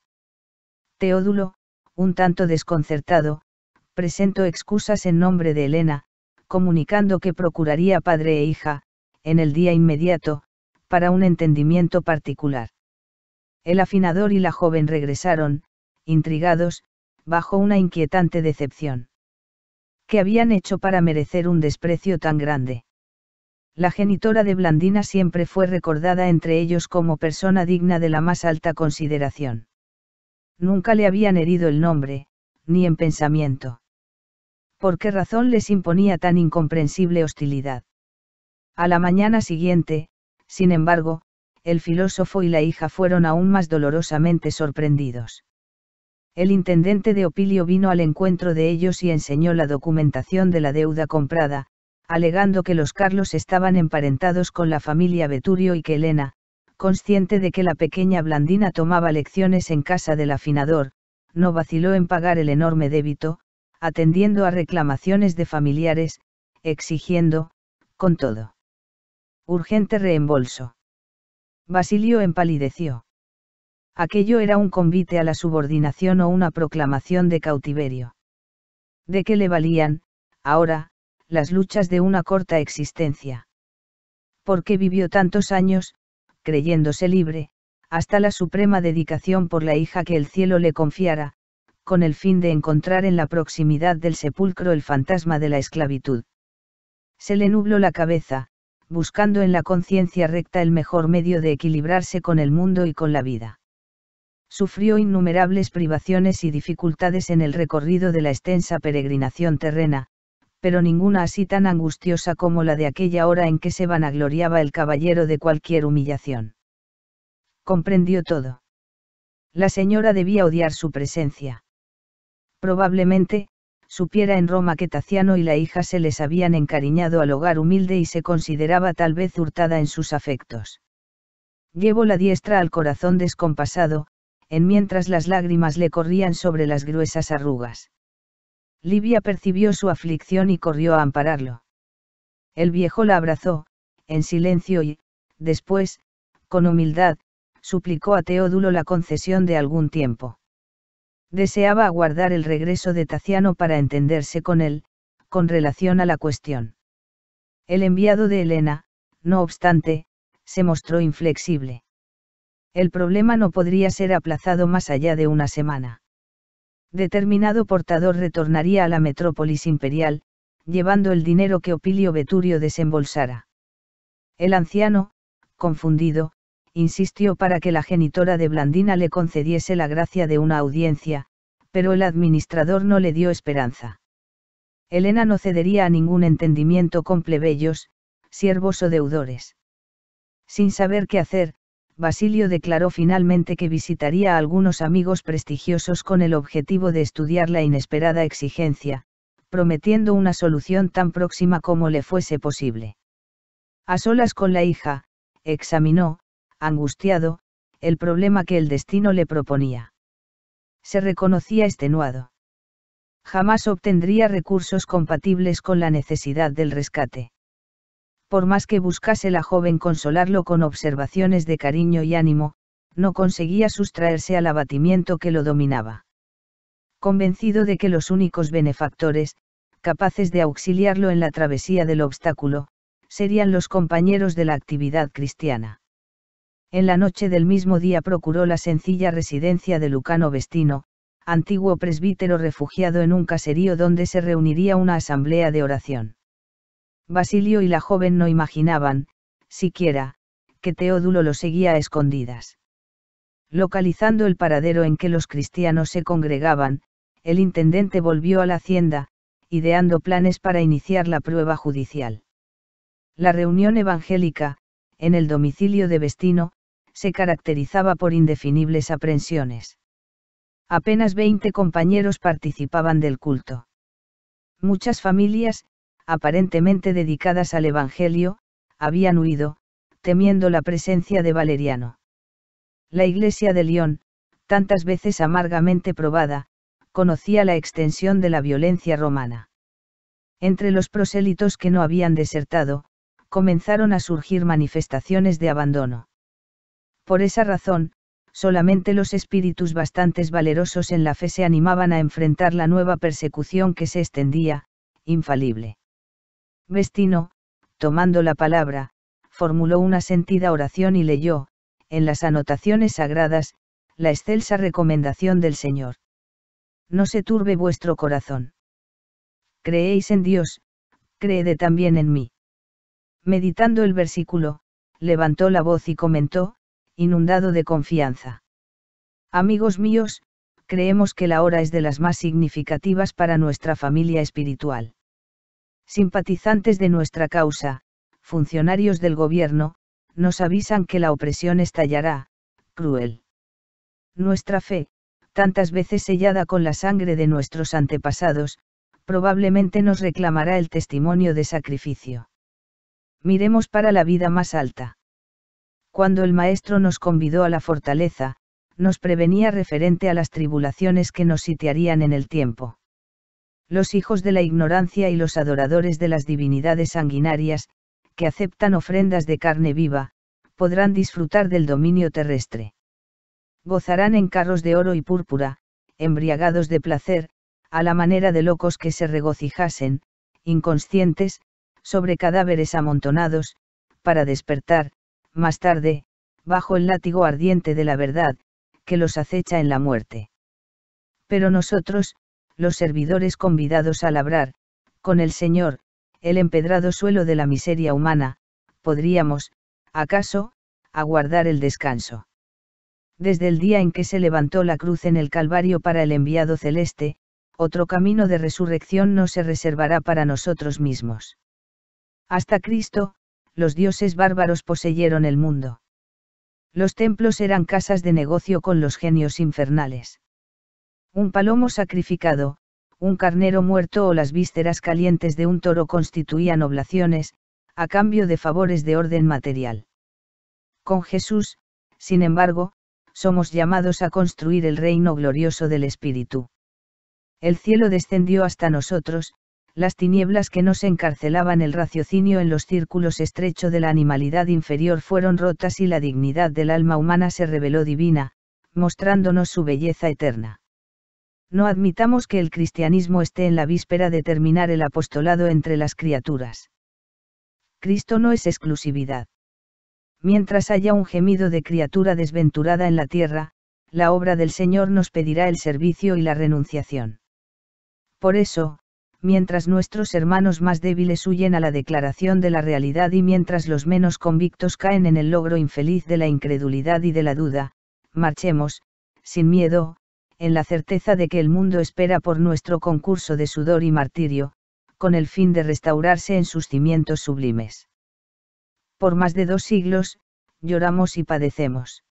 Teodulo, un tanto desconcertado, Presento excusas en nombre de Elena, comunicando que procuraría padre e hija, en el día inmediato, para un entendimiento particular. El afinador y la joven regresaron, intrigados, bajo una inquietante decepción. ¿Qué habían hecho para merecer un desprecio tan grande? La genitora de Blandina siempre fue recordada entre ellos como persona digna de la más alta consideración. Nunca le habían herido el nombre, ni en pensamiento por qué razón les imponía tan incomprensible hostilidad. A la mañana siguiente, sin embargo, el filósofo y la hija fueron aún más dolorosamente sorprendidos. El intendente de Opilio vino al encuentro de ellos y enseñó la documentación de la deuda comprada, alegando que los Carlos estaban emparentados con la familia Veturio y que Elena, consciente de que la pequeña Blandina tomaba lecciones en casa del afinador, no vaciló en pagar el enorme débito, atendiendo a reclamaciones de familiares, exigiendo, con todo. Urgente reembolso. Basilio empalideció. Aquello era un convite a la subordinación o una proclamación de cautiverio. ¿De qué le valían, ahora, las luchas de una corta existencia? ¿Por qué vivió tantos años, creyéndose libre, hasta la suprema dedicación por la hija que el cielo le confiara, con el fin de encontrar en la proximidad del sepulcro el fantasma de la esclavitud. Se le nubló la cabeza, buscando en la conciencia recta el mejor medio de equilibrarse con el mundo y con la vida. Sufrió innumerables privaciones y dificultades en el recorrido de la extensa peregrinación terrena, pero ninguna así tan angustiosa como la de aquella hora en que se vanagloriaba el caballero de cualquier humillación. Comprendió todo. La señora debía odiar su presencia. Probablemente, supiera en Roma que Taciano y la hija se les habían encariñado al hogar humilde y se consideraba tal vez hurtada en sus afectos. Llevó la diestra al corazón descompasado, en mientras las lágrimas le corrían sobre las gruesas arrugas. Livia percibió su aflicción y corrió a ampararlo. El viejo la abrazó, en silencio y, después, con humildad, suplicó a Teodulo la concesión de algún tiempo. Deseaba aguardar el regreso de Taciano para entenderse con él, con relación a la cuestión. El enviado de Helena, no obstante, se mostró inflexible. El problema no podría ser aplazado más allá de una semana. Determinado portador retornaría a la metrópolis imperial, llevando el dinero que Opilio Veturio desembolsara. El anciano, confundido, insistió para que la genitora de Blandina le concediese la gracia de una audiencia, pero el administrador no le dio esperanza. Elena no cedería a ningún entendimiento con plebeyos, siervos o deudores. Sin saber qué hacer, Basilio declaró finalmente que visitaría a algunos amigos prestigiosos con el objetivo de estudiar la inesperada exigencia, prometiendo una solución tan próxima como le fuese posible. A solas con la hija, examinó, angustiado, el problema que el destino le proponía. Se reconocía extenuado. Jamás obtendría recursos compatibles con la necesidad del rescate. Por más que buscase la joven consolarlo con observaciones de cariño y ánimo, no conseguía sustraerse al abatimiento que lo dominaba. Convencido de que los únicos benefactores, capaces de auxiliarlo en la travesía del obstáculo, serían los compañeros de la actividad cristiana. En la noche del mismo día procuró la sencilla residencia de Lucano Vestino, antiguo presbítero refugiado en un caserío donde se reuniría una asamblea de oración. Basilio y la joven no imaginaban, siquiera, que Teodulo lo seguía a escondidas. Localizando el paradero en que los cristianos se congregaban, el intendente volvió a la hacienda, ideando planes para iniciar la prueba judicial. La reunión evangélica, en el domicilio de Vestino, se caracterizaba por indefinibles aprensiones. Apenas 20 compañeros participaban del culto. Muchas familias, aparentemente dedicadas al Evangelio, habían huido, temiendo la presencia de Valeriano. La iglesia de León, tantas veces amargamente probada, conocía la extensión de la violencia romana. Entre los prosélitos que no habían desertado, comenzaron a surgir manifestaciones de abandono. Por esa razón, solamente los espíritus bastantes valerosos en la fe se animaban a enfrentar la nueva persecución que se extendía, infalible. Vestino, tomando la palabra, formuló una sentida oración y leyó, en las anotaciones sagradas, la excelsa recomendación del Señor. No se turbe vuestro corazón. Creéis en Dios, creed también en mí. Meditando el versículo, levantó la voz y comentó, inundado de confianza. Amigos míos, creemos que la hora es de las más significativas para nuestra familia espiritual. Simpatizantes de nuestra causa, funcionarios del gobierno, nos avisan que la opresión estallará, cruel. Nuestra fe, tantas veces sellada con la sangre de nuestros antepasados, probablemente nos reclamará el testimonio de sacrificio. Miremos para la vida más alta. Cuando el Maestro nos convidó a la fortaleza, nos prevenía referente a las tribulaciones que nos sitiarían en el tiempo. Los hijos de la ignorancia y los adoradores de las divinidades sanguinarias, que aceptan ofrendas de carne viva, podrán disfrutar del dominio terrestre. Gozarán en carros de oro y púrpura, embriagados de placer, a la manera de locos que se regocijasen, inconscientes, sobre cadáveres amontonados, para despertar, más tarde, bajo el látigo ardiente de la verdad, que los acecha en la muerte. Pero nosotros, los servidores convidados a labrar, con el Señor, el empedrado suelo de la miseria humana, podríamos, acaso, aguardar el descanso. Desde el día en que se levantó la cruz en el Calvario para el enviado celeste, otro camino de resurrección no se reservará para nosotros mismos. Hasta Cristo, los dioses bárbaros poseyeron el mundo. Los templos eran casas de negocio con los genios infernales. Un palomo sacrificado, un carnero muerto o las vísceras calientes de un toro constituían oblaciones, a cambio de favores de orden material. Con Jesús, sin embargo, somos llamados a construir el reino glorioso del Espíritu. El cielo descendió hasta nosotros, las tinieblas que nos encarcelaban el raciocinio en los círculos estrechos de la animalidad inferior fueron rotas y la dignidad del alma humana se reveló divina, mostrándonos su belleza eterna. No admitamos que el cristianismo esté en la víspera de terminar el apostolado entre las criaturas. Cristo no es exclusividad. Mientras haya un gemido de criatura desventurada en la tierra, la obra del Señor nos pedirá el servicio y la renunciación. Por eso, mientras nuestros hermanos más débiles huyen a la declaración de la realidad y mientras los menos convictos caen en el logro infeliz de la incredulidad y de la duda, marchemos, sin miedo, en la certeza de que el mundo espera por nuestro concurso de sudor y martirio, con el fin de restaurarse en sus cimientos sublimes. Por más de dos siglos, lloramos y padecemos.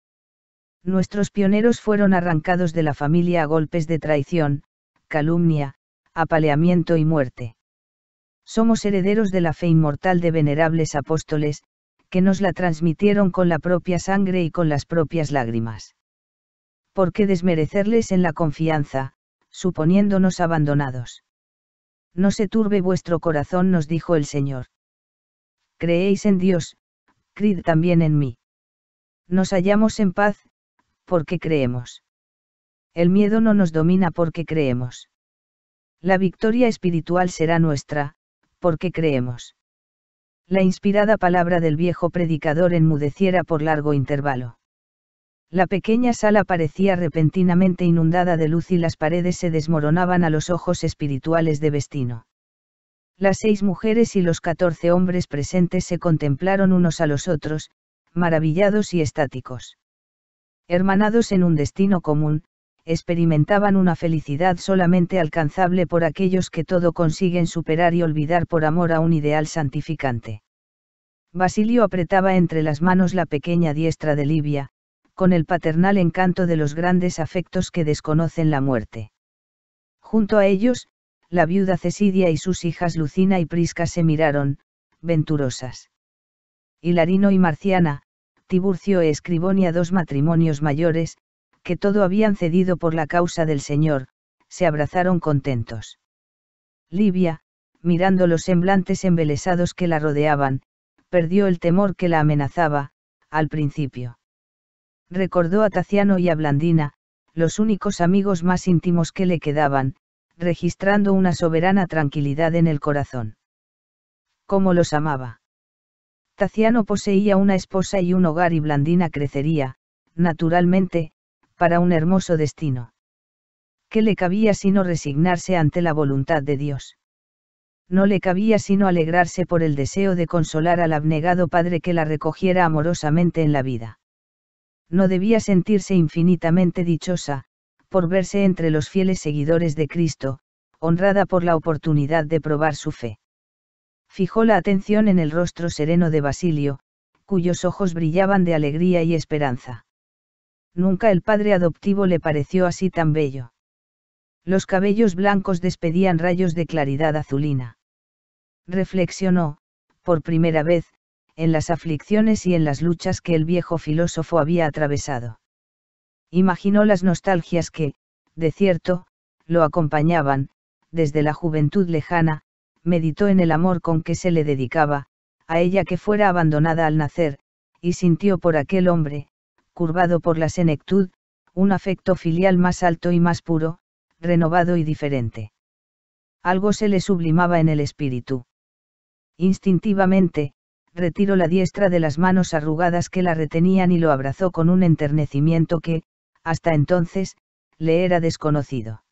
Nuestros pioneros fueron arrancados de la familia a golpes de traición, calumnia, apaleamiento y muerte. Somos herederos de la fe inmortal de venerables apóstoles, que nos la transmitieron con la propia sangre y con las propias lágrimas. ¿Por qué desmerecerles en la confianza, suponiéndonos abandonados? No se turbe vuestro corazón, nos dijo el Señor. Creéis en Dios, creed también en mí. Nos hallamos en paz, porque creemos. El miedo no nos domina porque creemos. La victoria espiritual será nuestra, porque creemos. La inspirada palabra del viejo predicador enmudeciera por largo intervalo. La pequeña sala parecía repentinamente inundada de luz y las paredes se desmoronaban a los ojos espirituales de Vestino. Las seis mujeres y los catorce hombres presentes se contemplaron unos a los otros, maravillados y estáticos. Hermanados en un destino común, experimentaban una felicidad solamente alcanzable por aquellos que todo consiguen superar y olvidar por amor a un ideal santificante. Basilio apretaba entre las manos la pequeña diestra de Libia, con el paternal encanto de los grandes afectos que desconocen la muerte. Junto a ellos, la viuda Cesidia y sus hijas Lucina y Prisca se miraron, venturosas. Hilarino y Marciana, Tiburcio e Escribonia dos matrimonios mayores, que todo habían cedido por la causa del Señor, se abrazaron contentos. Livia, mirando los semblantes embelesados que la rodeaban, perdió el temor que la amenazaba, al principio. Recordó a Taciano y a Blandina, los únicos amigos más íntimos que le quedaban, registrando una soberana tranquilidad en el corazón. ¿Cómo los amaba? Taciano poseía una esposa y un hogar y Blandina crecería, naturalmente, para un hermoso destino. ¿Qué le cabía sino resignarse ante la voluntad de Dios? No le cabía sino alegrarse por el deseo de consolar al abnegado padre que la recogiera amorosamente en la vida. No debía sentirse infinitamente dichosa, por verse entre los fieles seguidores de Cristo, honrada por la oportunidad de probar su fe. Fijó la atención en el rostro sereno de Basilio, cuyos ojos brillaban de alegría y esperanza nunca el padre adoptivo le pareció así tan bello. Los cabellos blancos despedían rayos de claridad azulina. Reflexionó, por primera vez, en las aflicciones y en las luchas que el viejo filósofo había atravesado. Imaginó las nostalgias que, de cierto, lo acompañaban, desde la juventud lejana, meditó en el amor con que se le dedicaba, a ella que fuera abandonada al nacer, y sintió por aquel hombre, curvado por la senectud, un afecto filial más alto y más puro, renovado y diferente. Algo se le sublimaba en el espíritu. Instintivamente, retiró la diestra de las manos arrugadas que la retenían y lo abrazó con un enternecimiento que, hasta entonces, le era desconocido.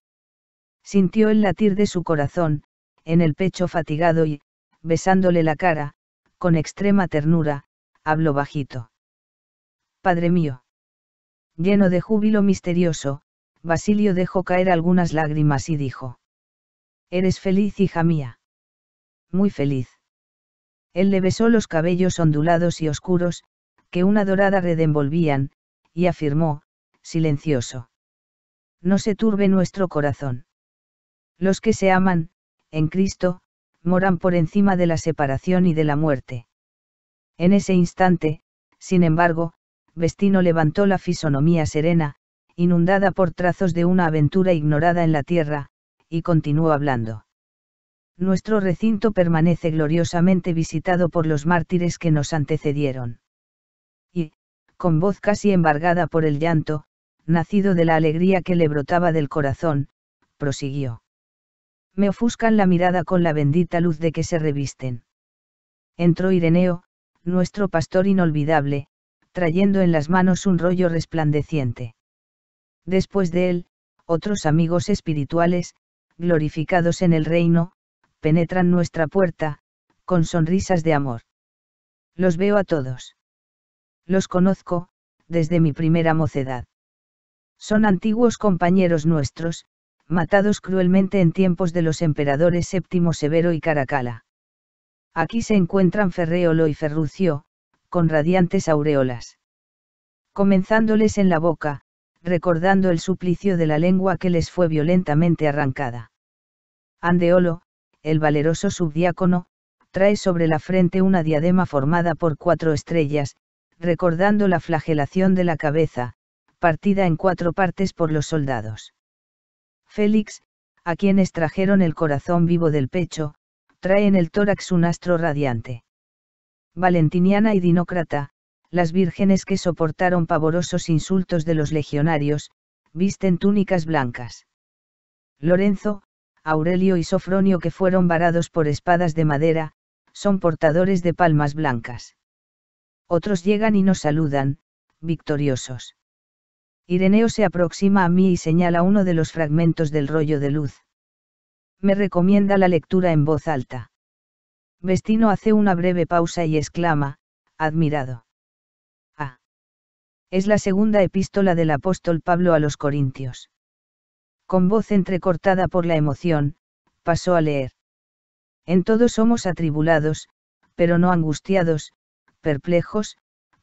Sintió el latir de su corazón, en el pecho fatigado y, besándole la cara, con extrema ternura, habló bajito. Padre mío. Lleno de júbilo misterioso, Basilio dejó caer algunas lágrimas y dijo. Eres feliz, hija mía. Muy feliz. Él le besó los cabellos ondulados y oscuros, que una dorada red envolvían, y afirmó, silencioso. No se turbe nuestro corazón. Los que se aman, en Cristo, moran por encima de la separación y de la muerte. En ese instante, sin embargo, Vestino levantó la fisonomía serena, inundada por trazos de una aventura ignorada en la tierra, y continuó hablando. Nuestro recinto permanece gloriosamente visitado por los mártires que nos antecedieron. Y, con voz casi embargada por el llanto, nacido de la alegría que le brotaba del corazón, prosiguió. Me ofuscan la mirada con la bendita luz de que se revisten. Entró Ireneo, nuestro pastor inolvidable, trayendo en las manos un rollo resplandeciente. Después de él, otros amigos espirituales, glorificados en el reino, penetran nuestra puerta, con sonrisas de amor. Los veo a todos. Los conozco, desde mi primera mocedad. Son antiguos compañeros nuestros, matados cruelmente en tiempos de los emperadores Séptimo Severo y Caracala. Aquí se encuentran Ferréolo y Ferrucio, con radiantes aureolas. Comenzándoles en la boca, recordando el suplicio de la lengua que les fue violentamente arrancada. Andeolo, el valeroso subdiácono, trae sobre la frente una diadema formada por cuatro estrellas, recordando la flagelación de la cabeza, partida en cuatro partes por los soldados. Félix, a quienes trajeron el corazón vivo del pecho, trae en el tórax un astro radiante valentiniana y dinócrata, las vírgenes que soportaron pavorosos insultos de los legionarios, visten túnicas blancas. Lorenzo, Aurelio y Sofronio que fueron varados por espadas de madera, son portadores de palmas blancas. Otros llegan y nos saludan, victoriosos. Ireneo se aproxima a mí y señala uno de los fragmentos del rollo de luz. Me recomienda la lectura en voz alta. Vestino hace una breve pausa y exclama, admirado. Ah. Es la segunda epístola del apóstol Pablo a los Corintios. Con voz entrecortada por la emoción, pasó a leer. En todos somos atribulados, pero no angustiados, perplejos,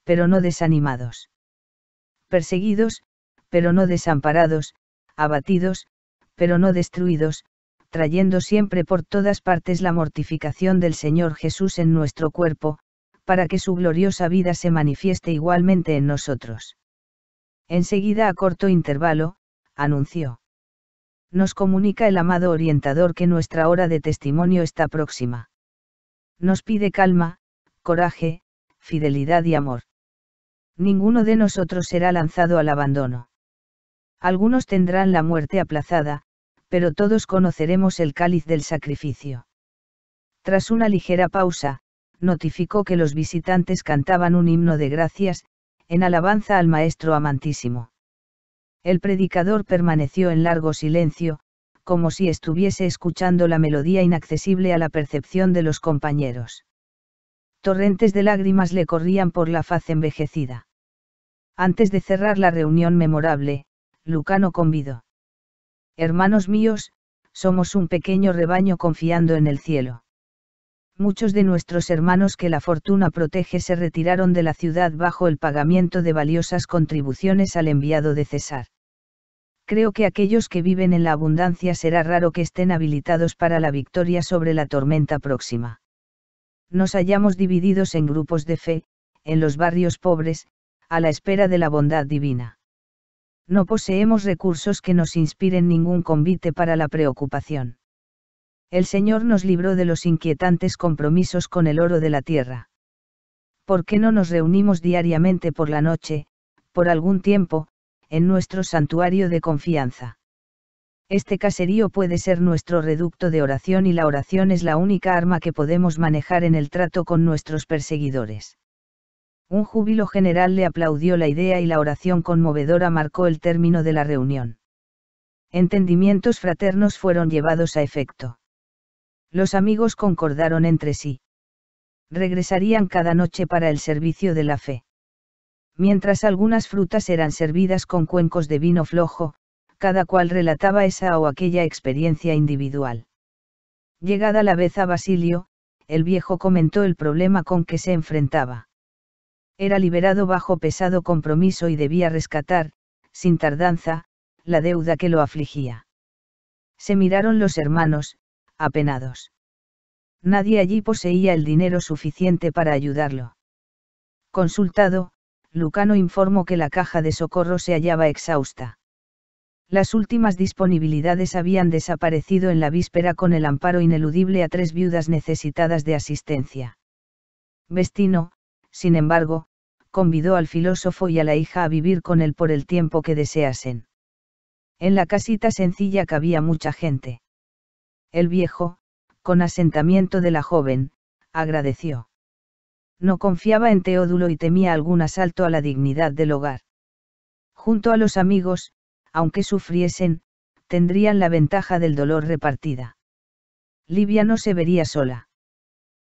pero no desanimados. Perseguidos, pero no desamparados, abatidos, pero no destruidos, trayendo siempre por todas partes la mortificación del Señor Jesús en nuestro cuerpo, para que su gloriosa vida se manifieste igualmente en nosotros. Enseguida a corto intervalo, anunció. Nos comunica el amado orientador que nuestra hora de testimonio está próxima. Nos pide calma, coraje, fidelidad y amor. Ninguno de nosotros será lanzado al abandono. Algunos tendrán la muerte aplazada, pero todos conoceremos el cáliz del sacrificio. Tras una ligera pausa, notificó que los visitantes cantaban un himno de gracias, en alabanza al Maestro amantísimo. El predicador permaneció en largo silencio, como si estuviese escuchando la melodía inaccesible a la percepción de los compañeros. Torrentes de lágrimas le corrían por la faz envejecida. Antes de cerrar la reunión memorable, Lucano convidó. Hermanos míos, somos un pequeño rebaño confiando en el cielo. Muchos de nuestros hermanos que la fortuna protege se retiraron de la ciudad bajo el pagamiento de valiosas contribuciones al enviado de César. Creo que aquellos que viven en la abundancia será raro que estén habilitados para la victoria sobre la tormenta próxima. Nos hallamos divididos en grupos de fe, en los barrios pobres, a la espera de la bondad divina. No poseemos recursos que nos inspiren ningún convite para la preocupación. El Señor nos libró de los inquietantes compromisos con el oro de la tierra. ¿Por qué no nos reunimos diariamente por la noche, por algún tiempo, en nuestro santuario de confianza? Este caserío puede ser nuestro reducto de oración y la oración es la única arma que podemos manejar en el trato con nuestros perseguidores. Un júbilo general le aplaudió la idea y la oración conmovedora marcó el término de la reunión. Entendimientos fraternos fueron llevados a efecto. Los amigos concordaron entre sí. Regresarían cada noche para el servicio de la fe. Mientras algunas frutas eran servidas con cuencos de vino flojo, cada cual relataba esa o aquella experiencia individual. Llegada la vez a Basilio, el viejo comentó el problema con que se enfrentaba era liberado bajo pesado compromiso y debía rescatar, sin tardanza, la deuda que lo afligía. Se miraron los hermanos, apenados. Nadie allí poseía el dinero suficiente para ayudarlo. Consultado, Lucano informó que la caja de socorro se hallaba exhausta. Las últimas disponibilidades habían desaparecido en la víspera con el amparo ineludible a tres viudas necesitadas de asistencia. Vestino, sin embargo, convidó al filósofo y a la hija a vivir con él por el tiempo que deseasen. En la casita sencilla cabía mucha gente. El viejo, con asentamiento de la joven, agradeció. No confiaba en Teodulo y temía algún asalto a la dignidad del hogar. Junto a los amigos, aunque sufriesen, tendrían la ventaja del dolor repartida. Livia no se vería sola.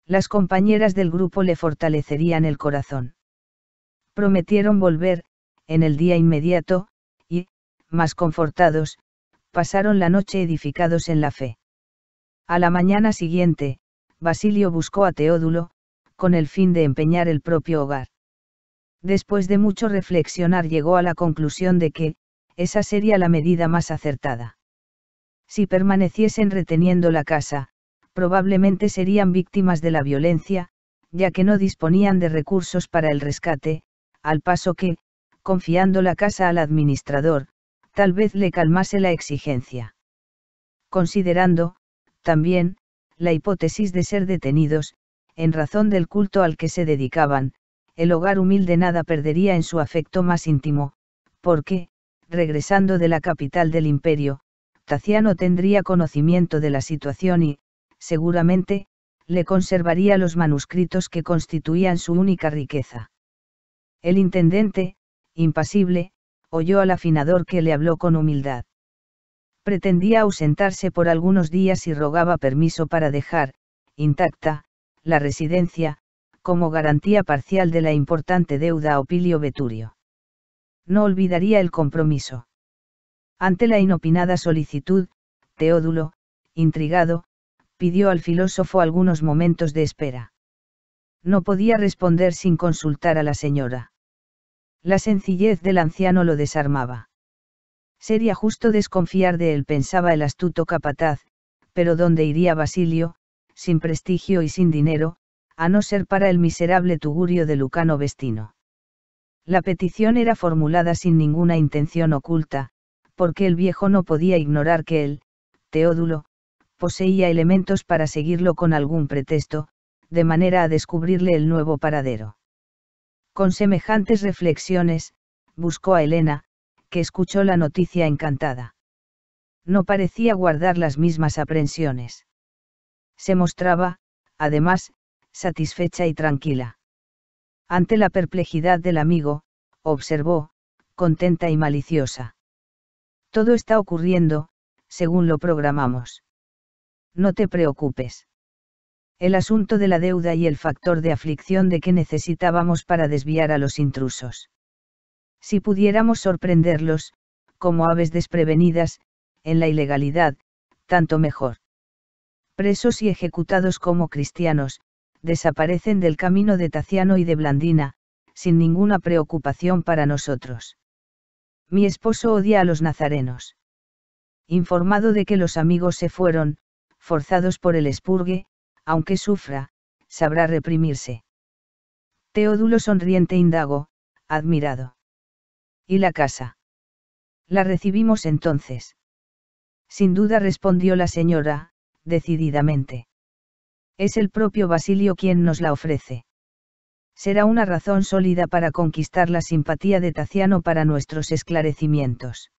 Las compañeras del grupo le fortalecerían el corazón. Prometieron volver, en el día inmediato, y, más confortados, pasaron la noche edificados en la fe. A la mañana siguiente, Basilio buscó a Teodulo, con el fin de empeñar el propio hogar. Después de mucho reflexionar llegó a la conclusión de que, esa sería la medida más acertada. Si permaneciesen reteniendo la casa, probablemente serían víctimas de la violencia, ya que no disponían de recursos para el rescate, al paso que, confiando la casa al administrador, tal vez le calmase la exigencia. Considerando, también, la hipótesis de ser detenidos, en razón del culto al que se dedicaban, el hogar humilde nada perdería en su afecto más íntimo, porque, regresando de la capital del imperio, Taciano tendría conocimiento de la situación y, seguramente, le conservaría los manuscritos que constituían su única riqueza. El intendente, impasible, oyó al afinador que le habló con humildad. Pretendía ausentarse por algunos días y rogaba permiso para dejar, intacta, la residencia, como garantía parcial de la importante deuda a Opilio Veturio. No olvidaría el compromiso. Ante la inopinada solicitud, Teodulo, intrigado, pidió al filósofo algunos momentos de espera. No podía responder sin consultar a la señora. La sencillez del anciano lo desarmaba. Sería justo desconfiar de él, pensaba el astuto capataz, pero ¿dónde iría Basilio, sin prestigio y sin dinero, a no ser para el miserable tugurio de Lucano Vestino? La petición era formulada sin ninguna intención oculta, porque el viejo no podía ignorar que él, Teodulo, poseía elementos para seguirlo con algún pretexto, de manera a descubrirle el nuevo paradero. Con semejantes reflexiones, buscó a Elena, que escuchó la noticia encantada. No parecía guardar las mismas aprensiones. Se mostraba, además, satisfecha y tranquila. Ante la perplejidad del amigo, observó, contenta y maliciosa. Todo está ocurriendo, según lo programamos. No te preocupes el asunto de la deuda y el factor de aflicción de que necesitábamos para desviar a los intrusos. Si pudiéramos sorprenderlos, como aves desprevenidas, en la ilegalidad, tanto mejor. Presos y ejecutados como cristianos, desaparecen del camino de Taciano y de Blandina, sin ninguna preocupación para nosotros. Mi esposo odia a los nazarenos. Informado de que los amigos se fueron, forzados por el espurgue, aunque sufra, sabrá reprimirse. Teodulo sonriente indago, admirado. ¿Y la casa? La recibimos entonces. Sin duda respondió la señora, decididamente. Es el propio Basilio quien nos la ofrece. Será una razón sólida para conquistar la simpatía de Taciano para nuestros esclarecimientos.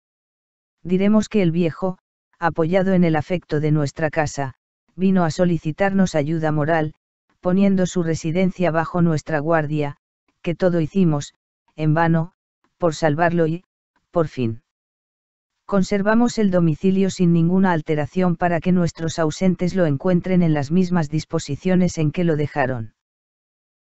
Diremos que el viejo, apoyado en el afecto de nuestra casa, vino a solicitarnos ayuda moral, poniendo su residencia bajo nuestra guardia, que todo hicimos, en vano, por salvarlo y, por fin. Conservamos el domicilio sin ninguna alteración para que nuestros ausentes lo encuentren en las mismas disposiciones en que lo dejaron.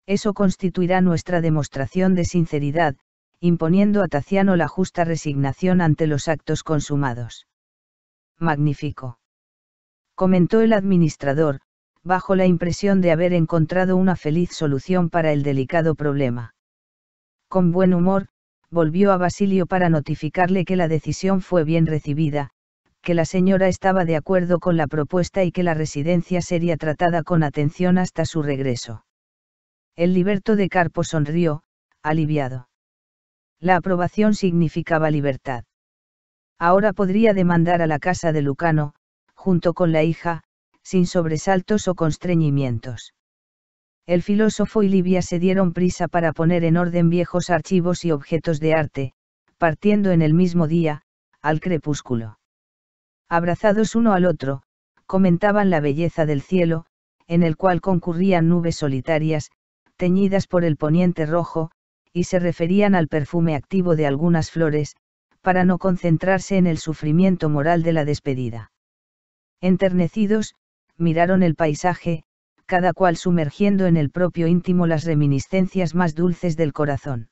Eso constituirá nuestra demostración de sinceridad, imponiendo a Taciano la justa resignación ante los actos consumados. Magnífico comentó el administrador, bajo la impresión de haber encontrado una feliz solución para el delicado problema. Con buen humor, volvió a Basilio para notificarle que la decisión fue bien recibida, que la señora estaba de acuerdo con la propuesta y que la residencia sería tratada con atención hasta su regreso. El liberto de Carpo sonrió, aliviado. La aprobación significaba libertad. Ahora podría demandar a la casa de Lucano, junto con la hija, sin sobresaltos o constreñimientos. El filósofo y Livia se dieron prisa para poner en orden viejos archivos y objetos de arte, partiendo en el mismo día, al crepúsculo. Abrazados uno al otro, comentaban la belleza del cielo, en el cual concurrían nubes solitarias, teñidas por el poniente rojo, y se referían al perfume activo de algunas flores, para no concentrarse en el sufrimiento moral de la despedida. Enternecidos, miraron el paisaje, cada cual sumergiendo en el propio íntimo las reminiscencias más dulces del corazón.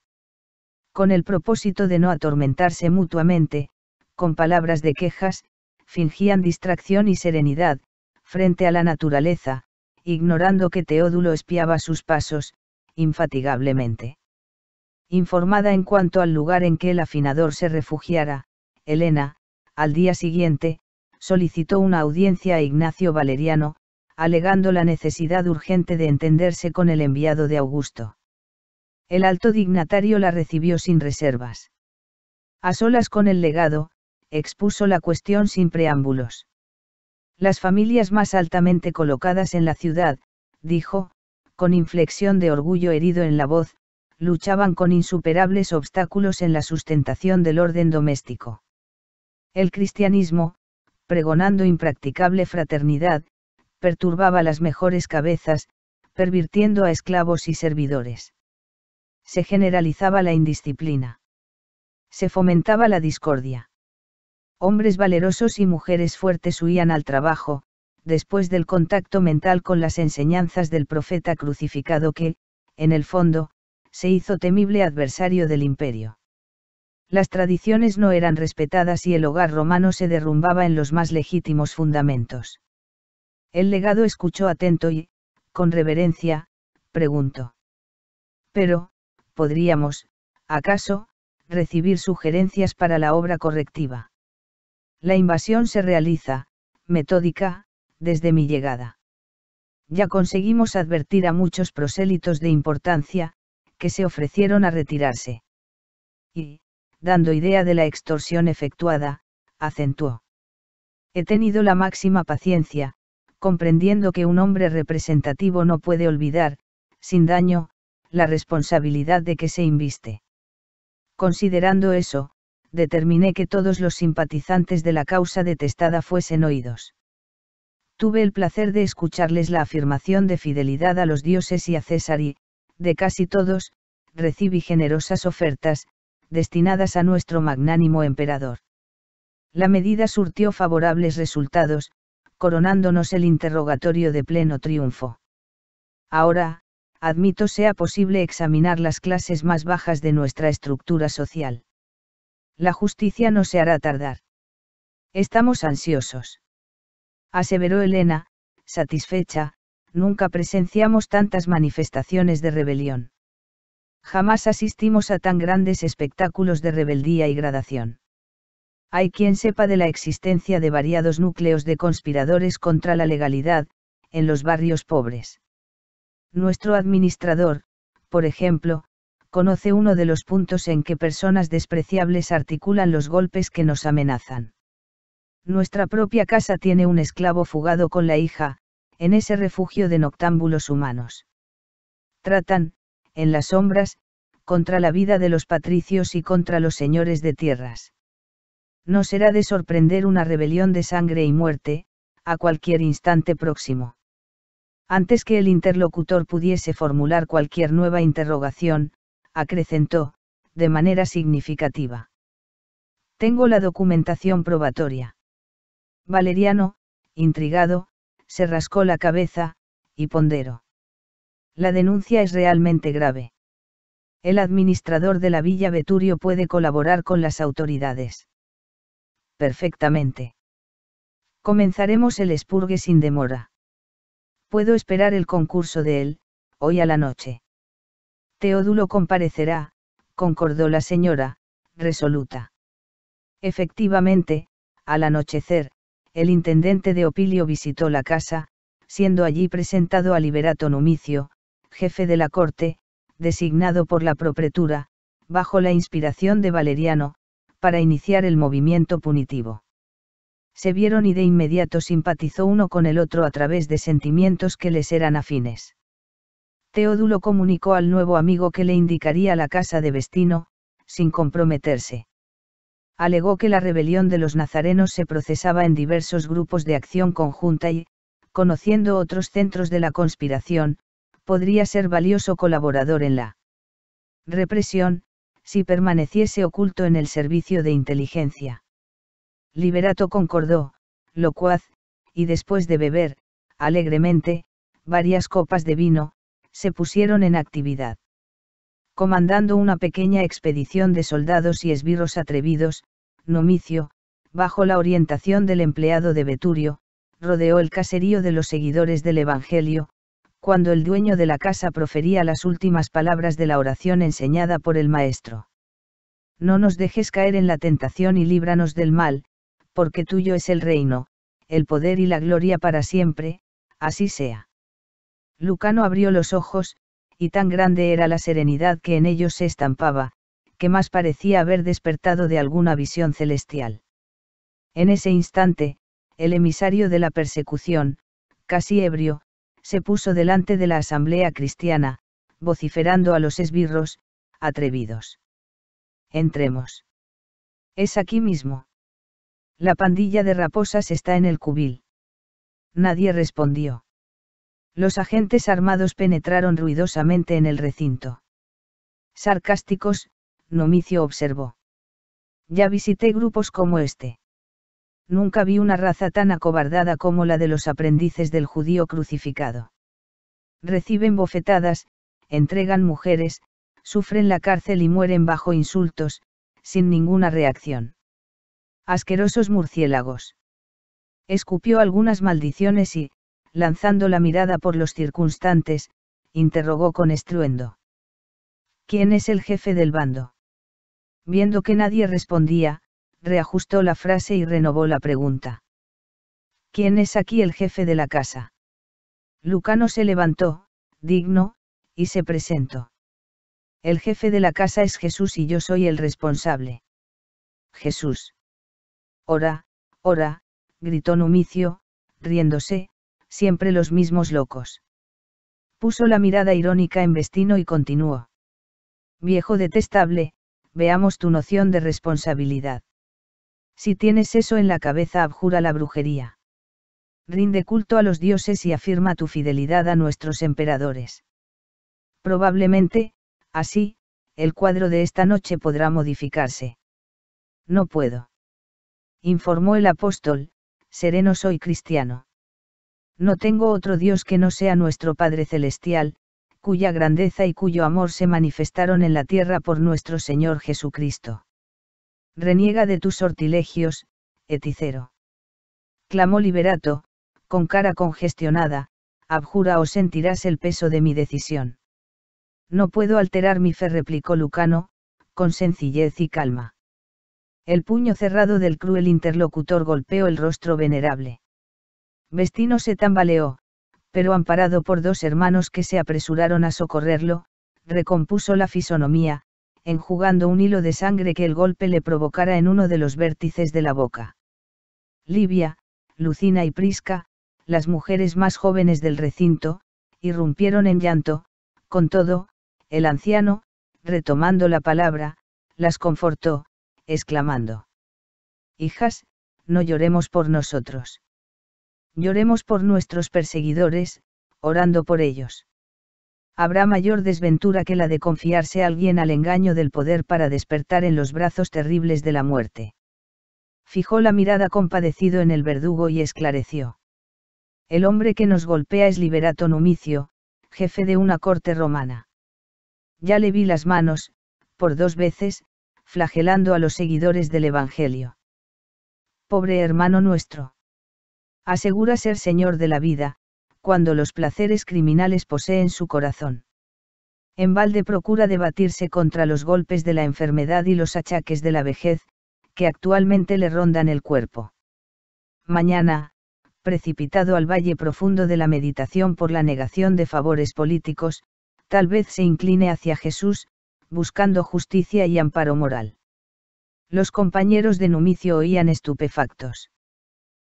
Con el propósito de no atormentarse mutuamente, con palabras de quejas, fingían distracción y serenidad, frente a la naturaleza, ignorando que Teodulo espiaba sus pasos, infatigablemente. Informada en cuanto al lugar en que el afinador se refugiara, Elena, al día siguiente, solicitó una audiencia a Ignacio Valeriano, alegando la necesidad urgente de entenderse con el enviado de Augusto. El alto dignatario la recibió sin reservas. A solas con el legado, expuso la cuestión sin preámbulos. Las familias más altamente colocadas en la ciudad, dijo, con inflexión de orgullo herido en la voz, luchaban con insuperables obstáculos en la sustentación del orden doméstico. El cristianismo, pregonando impracticable fraternidad, perturbaba las mejores cabezas, pervirtiendo a esclavos y servidores. Se generalizaba la indisciplina. Se fomentaba la discordia. Hombres valerosos y mujeres fuertes huían al trabajo, después del contacto mental con las enseñanzas del profeta crucificado que, en el fondo, se hizo temible adversario del imperio las tradiciones no eran respetadas y el hogar romano se derrumbaba en los más legítimos fundamentos. El legado escuchó atento y, con reverencia, preguntó. Pero, podríamos, acaso, recibir sugerencias para la obra correctiva. La invasión se realiza, metódica, desde mi llegada. Ya conseguimos advertir a muchos prosélitos de importancia, que se ofrecieron a retirarse. Y, dando idea de la extorsión efectuada, acentuó. He tenido la máxima paciencia, comprendiendo que un hombre representativo no puede olvidar, sin daño, la responsabilidad de que se inviste. Considerando eso, determiné que todos los simpatizantes de la causa detestada fuesen oídos. Tuve el placer de escucharles la afirmación de fidelidad a los dioses y a César y, de casi todos, recibí generosas ofertas, destinadas a nuestro magnánimo emperador. La medida surtió favorables resultados, coronándonos el interrogatorio de pleno triunfo. Ahora, admito sea posible examinar las clases más bajas de nuestra estructura social. La justicia no se hará tardar. Estamos ansiosos. Aseveró Elena, satisfecha, nunca presenciamos tantas manifestaciones de rebelión jamás asistimos a tan grandes espectáculos de rebeldía y gradación. Hay quien sepa de la existencia de variados núcleos de conspiradores contra la legalidad, en los barrios pobres. Nuestro administrador, por ejemplo, conoce uno de los puntos en que personas despreciables articulan los golpes que nos amenazan. Nuestra propia casa tiene un esclavo fugado con la hija, en ese refugio de noctámbulos humanos. Tratan, en las sombras, contra la vida de los patricios y contra los señores de tierras. No será de sorprender una rebelión de sangre y muerte, a cualquier instante próximo. Antes que el interlocutor pudiese formular cualquier nueva interrogación, acrecentó, de manera significativa. Tengo la documentación probatoria. Valeriano, intrigado, se rascó la cabeza, y ponderó la denuncia es realmente grave. El administrador de la Villa Veturio puede colaborar con las autoridades. Perfectamente. Comenzaremos el expurgue sin demora. Puedo esperar el concurso de él, hoy a la noche. Teodulo comparecerá, concordó la señora, resoluta. Efectivamente, al anochecer, el intendente de Opilio visitó la casa, siendo allí presentado a Liberato Numicio, jefe de la corte, designado por la propretura, bajo la inspiración de Valeriano, para iniciar el movimiento punitivo. Se vieron y de inmediato simpatizó uno con el otro a través de sentimientos que les eran afines. Teodulo comunicó al nuevo amigo que le indicaría la casa de Vestino, sin comprometerse. Alegó que la rebelión de los nazarenos se procesaba en diversos grupos de acción conjunta y, conociendo otros centros de la conspiración, podría ser valioso colaborador en la represión, si permaneciese oculto en el servicio de inteligencia. Liberato concordó, locuaz, y después de beber, alegremente, varias copas de vino, se pusieron en actividad. Comandando una pequeña expedición de soldados y esbirros atrevidos, Nomicio, bajo la orientación del empleado de Veturio, rodeó el caserío de los seguidores del Evangelio, cuando el dueño de la casa profería las últimas palabras de la oración enseñada por el Maestro. No nos dejes caer en la tentación y líbranos del mal, porque tuyo es el reino, el poder y la gloria para siempre, así sea. Lucano abrió los ojos, y tan grande era la serenidad que en ellos se estampaba, que más parecía haber despertado de alguna visión celestial. En ese instante, el emisario de la persecución, casi ebrio, se puso delante de la asamblea cristiana, vociferando a los esbirros, atrevidos. Entremos. Es aquí mismo. La pandilla de raposas está en el cubil. Nadie respondió. Los agentes armados penetraron ruidosamente en el recinto. Sarcásticos, Nomicio observó. Ya visité grupos como este nunca vi una raza tan acobardada como la de los aprendices del judío crucificado. Reciben bofetadas, entregan mujeres, sufren la cárcel y mueren bajo insultos, sin ninguna reacción. Asquerosos murciélagos. Escupió algunas maldiciones y, lanzando la mirada por los circunstantes, interrogó con estruendo. ¿Quién es el jefe del bando? Viendo que nadie respondía, reajustó la frase y renovó la pregunta. ¿Quién es aquí el jefe de la casa? Lucano se levantó, digno, y se presentó. El jefe de la casa es Jesús y yo soy el responsable. Jesús. Ora, ora, gritó Numicio, riéndose, siempre los mismos locos. Puso la mirada irónica en Vestino y continuó. Viejo detestable, veamos tu noción de responsabilidad. Si tienes eso en la cabeza, abjura la brujería. Rinde culto a los dioses y afirma tu fidelidad a nuestros emperadores. Probablemente, así, el cuadro de esta noche podrá modificarse. No puedo. Informó el apóstol, sereno soy cristiano. No tengo otro Dios que no sea nuestro Padre Celestial, cuya grandeza y cuyo amor se manifestaron en la tierra por nuestro Señor Jesucristo. Reniega de tus sortilegios, eticero. Clamó Liberato, con cara congestionada, abjura o sentirás el peso de mi decisión. No puedo alterar mi fe, replicó Lucano, con sencillez y calma. El puño cerrado del cruel interlocutor golpeó el rostro venerable. Vestino se tambaleó, pero amparado por dos hermanos que se apresuraron a socorrerlo, recompuso la fisonomía, enjugando un hilo de sangre que el golpe le provocara en uno de los vértices de la boca. Livia, Lucina y Prisca, las mujeres más jóvenes del recinto, irrumpieron en llanto, con todo, el anciano, retomando la palabra, las confortó, exclamando. Hijas, no lloremos por nosotros. Lloremos por nuestros perseguidores, orando por ellos habrá mayor desventura que la de confiarse a alguien al engaño del poder para despertar en los brazos terribles de la muerte. Fijó la mirada compadecido en el verdugo y esclareció. El hombre que nos golpea es Liberato Numicio, jefe de una corte romana. Ya le vi las manos, por dos veces, flagelando a los seguidores del Evangelio. Pobre hermano nuestro. Asegura ser señor de la vida, cuando los placeres criminales poseen su corazón. En balde procura debatirse contra los golpes de la enfermedad y los achaques de la vejez, que actualmente le rondan el cuerpo. Mañana, precipitado al valle profundo de la meditación por la negación de favores políticos, tal vez se incline hacia Jesús, buscando justicia y amparo moral. Los compañeros de Numicio oían estupefactos.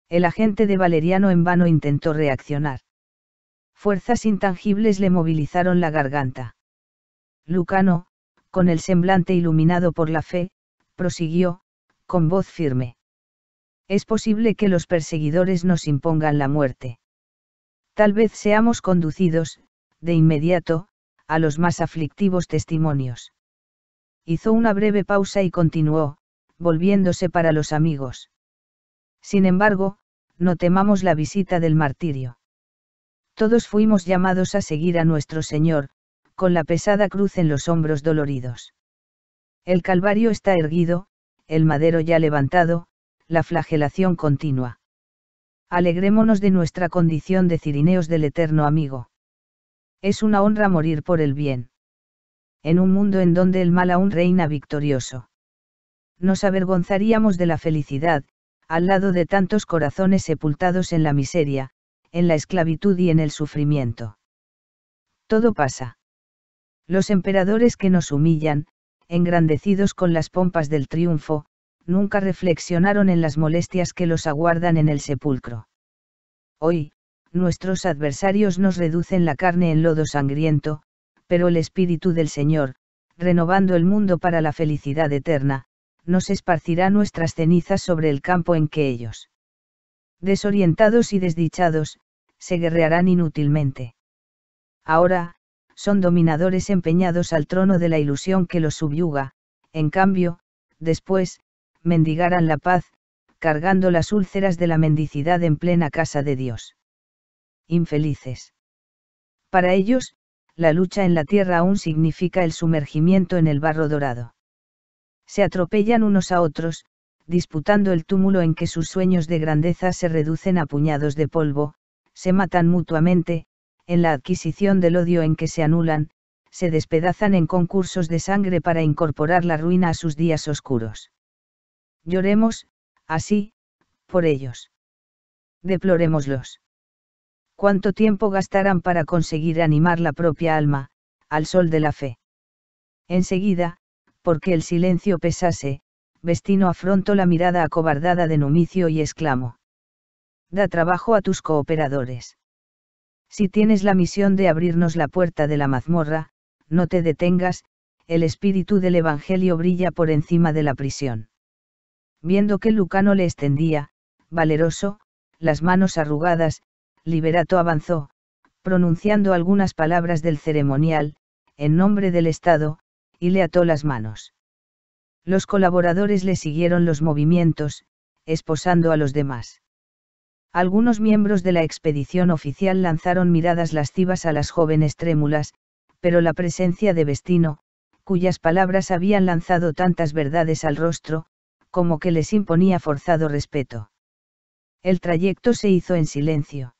El agente de Valeriano en vano intentó reaccionar. Fuerzas intangibles le movilizaron la garganta. Lucano, con el semblante iluminado por la fe, prosiguió, con voz firme. Es posible que los perseguidores nos impongan la muerte. Tal vez seamos conducidos, de inmediato, a los más aflictivos testimonios. Hizo una breve pausa y continuó, volviéndose para los amigos. Sin embargo, no temamos la visita del martirio todos fuimos llamados a seguir a nuestro Señor, con la pesada cruz en los hombros doloridos. El Calvario está erguido, el madero ya levantado, la flagelación continua. Alegrémonos de nuestra condición de cirineos del eterno amigo. Es una honra morir por el bien. En un mundo en donde el mal aún reina victorioso. Nos avergonzaríamos de la felicidad, al lado de tantos corazones sepultados en la miseria, en la esclavitud y en el sufrimiento. Todo pasa. Los emperadores que nos humillan, engrandecidos con las pompas del triunfo, nunca reflexionaron en las molestias que los aguardan en el sepulcro. Hoy, nuestros adversarios nos reducen la carne en lodo sangriento, pero el Espíritu del Señor, renovando el mundo para la felicidad eterna, nos esparcirá nuestras cenizas sobre el campo en que ellos, desorientados y desdichados, se guerrearán inútilmente. Ahora, son dominadores empeñados al trono de la ilusión que los subyuga, en cambio, después, mendigarán la paz, cargando las úlceras de la mendicidad en plena casa de Dios. Infelices. Para ellos, la lucha en la tierra aún significa el sumergimiento en el barro dorado. Se atropellan unos a otros, disputando el túmulo en que sus sueños de grandeza se reducen a puñados de polvo, se matan mutuamente, en la adquisición del odio en que se anulan, se despedazan en concursos de sangre para incorporar la ruina a sus días oscuros. Lloremos, así, por ellos. Deplorémoslos. Cuánto tiempo gastarán para conseguir animar la propia alma, al sol de la fe. Enseguida, porque el silencio pesase, Vestino afrontó la mirada acobardada de Numicio y exclamó da trabajo a tus cooperadores. Si tienes la misión de abrirnos la puerta de la mazmorra, no te detengas, el espíritu del Evangelio brilla por encima de la prisión. Viendo que Lucano le extendía, valeroso, las manos arrugadas, Liberato avanzó, pronunciando algunas palabras del ceremonial, en nombre del Estado, y le ató las manos. Los colaboradores le siguieron los movimientos, esposando a los demás. Algunos miembros de la expedición oficial lanzaron miradas lascivas a las jóvenes trémulas, pero la presencia de Vestino, cuyas palabras habían lanzado tantas verdades al rostro, como que les imponía forzado respeto. El trayecto se hizo en silencio.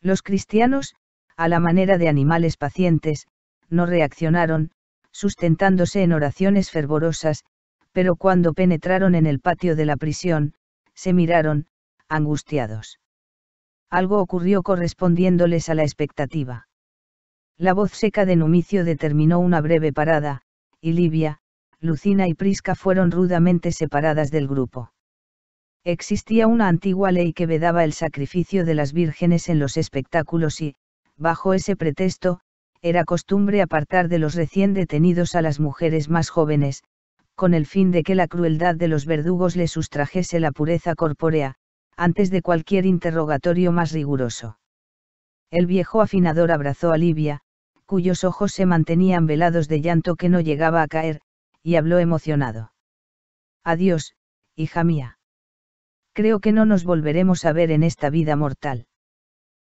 Los cristianos, a la manera de animales pacientes, no reaccionaron, sustentándose en oraciones fervorosas, pero cuando penetraron en el patio de la prisión, se miraron, angustiados. Algo ocurrió correspondiéndoles a la expectativa. La voz seca de Numicio determinó una breve parada, y Livia, Lucina y Prisca fueron rudamente separadas del grupo. Existía una antigua ley que vedaba el sacrificio de las vírgenes en los espectáculos y, bajo ese pretexto, era costumbre apartar de los recién detenidos a las mujeres más jóvenes, con el fin de que la crueldad de los verdugos les sustrajese la pureza corpórea, antes de cualquier interrogatorio más riguroso. El viejo afinador abrazó a Livia, cuyos ojos se mantenían velados de llanto que no llegaba a caer, y habló emocionado. Adiós, hija mía. Creo que no nos volveremos a ver en esta vida mortal.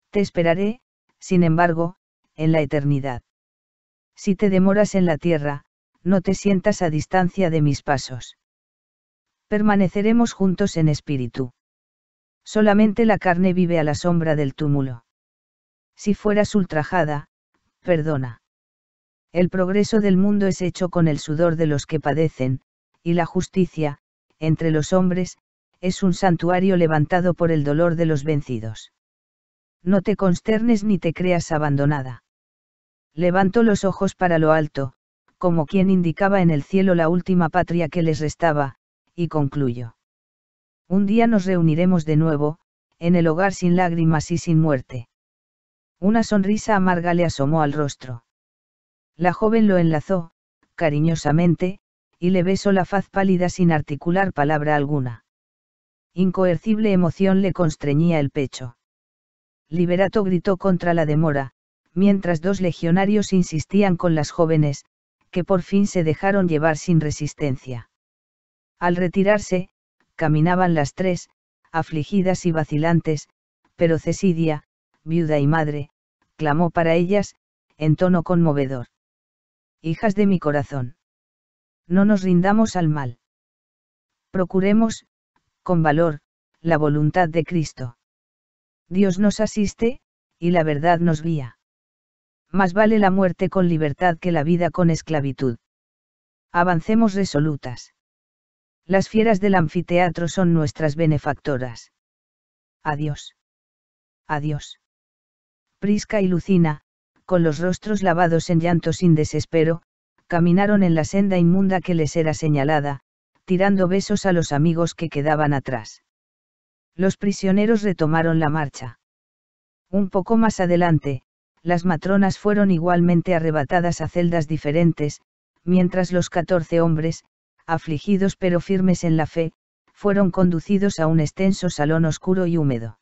Te esperaré, sin embargo, en la eternidad. Si te demoras en la tierra, no te sientas a distancia de mis pasos. Permaneceremos juntos en espíritu. Solamente la carne vive a la sombra del túmulo. Si fueras ultrajada, perdona. El progreso del mundo es hecho con el sudor de los que padecen, y la justicia, entre los hombres, es un santuario levantado por el dolor de los vencidos. No te consternes ni te creas abandonada. Levanto los ojos para lo alto, como quien indicaba en el cielo la última patria que les restaba, y concluyo. Un día nos reuniremos de nuevo, en el hogar sin lágrimas y sin muerte. Una sonrisa amarga le asomó al rostro. La joven lo enlazó, cariñosamente, y le besó la faz pálida sin articular palabra alguna. Incoercible emoción le constreñía el pecho. Liberato gritó contra la demora, mientras dos legionarios insistían con las jóvenes, que por fin se dejaron llevar sin resistencia. Al retirarse, caminaban las tres, afligidas y vacilantes, pero Cesidia, viuda y madre, clamó para ellas, en tono conmovedor. Hijas de mi corazón. No nos rindamos al mal. Procuremos, con valor, la voluntad de Cristo. Dios nos asiste, y la verdad nos guía. Más vale la muerte con libertad que la vida con esclavitud. Avancemos resolutas las fieras del anfiteatro son nuestras benefactoras. Adiós. Adiós. Prisca y Lucina, con los rostros lavados en llanto sin desespero, caminaron en la senda inmunda que les era señalada, tirando besos a los amigos que quedaban atrás. Los prisioneros retomaron la marcha. Un poco más adelante, las matronas fueron igualmente arrebatadas a celdas diferentes, mientras los catorce hombres, afligidos pero firmes en la fe, fueron conducidos a un extenso salón oscuro y húmedo.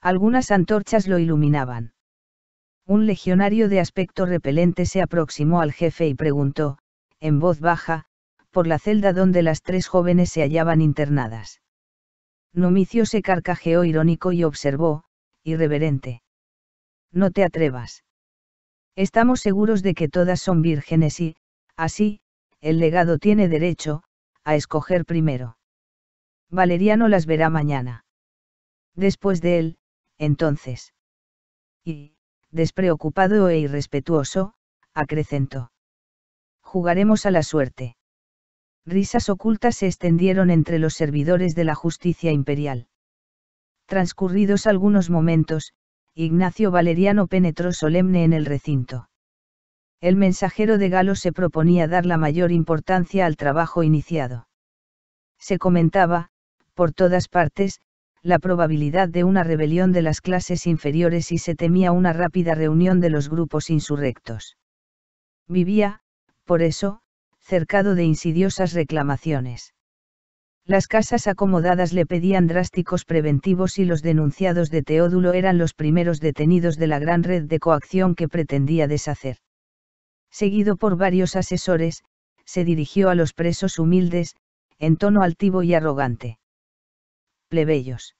Algunas antorchas lo iluminaban. Un legionario de aspecto repelente se aproximó al jefe y preguntó, en voz baja, por la celda donde las tres jóvenes se hallaban internadas. Numicio se carcajeó irónico y observó, irreverente. No te atrevas. Estamos seguros de que todas son vírgenes y, así, el legado tiene derecho, a escoger primero. Valeriano las verá mañana. Después de él, entonces. Y, despreocupado e irrespetuoso, acrecentó. Jugaremos a la suerte. Risas ocultas se extendieron entre los servidores de la justicia imperial. Transcurridos algunos momentos, Ignacio Valeriano penetró solemne en el recinto el mensajero de Galo se proponía dar la mayor importancia al trabajo iniciado. Se comentaba, por todas partes, la probabilidad de una rebelión de las clases inferiores y se temía una rápida reunión de los grupos insurrectos. Vivía, por eso, cercado de insidiosas reclamaciones. Las casas acomodadas le pedían drásticos preventivos y los denunciados de Teodulo eran los primeros detenidos de la gran red de coacción que pretendía deshacer seguido por varios asesores, se dirigió a los presos humildes, en tono altivo y arrogante. Plebeyos.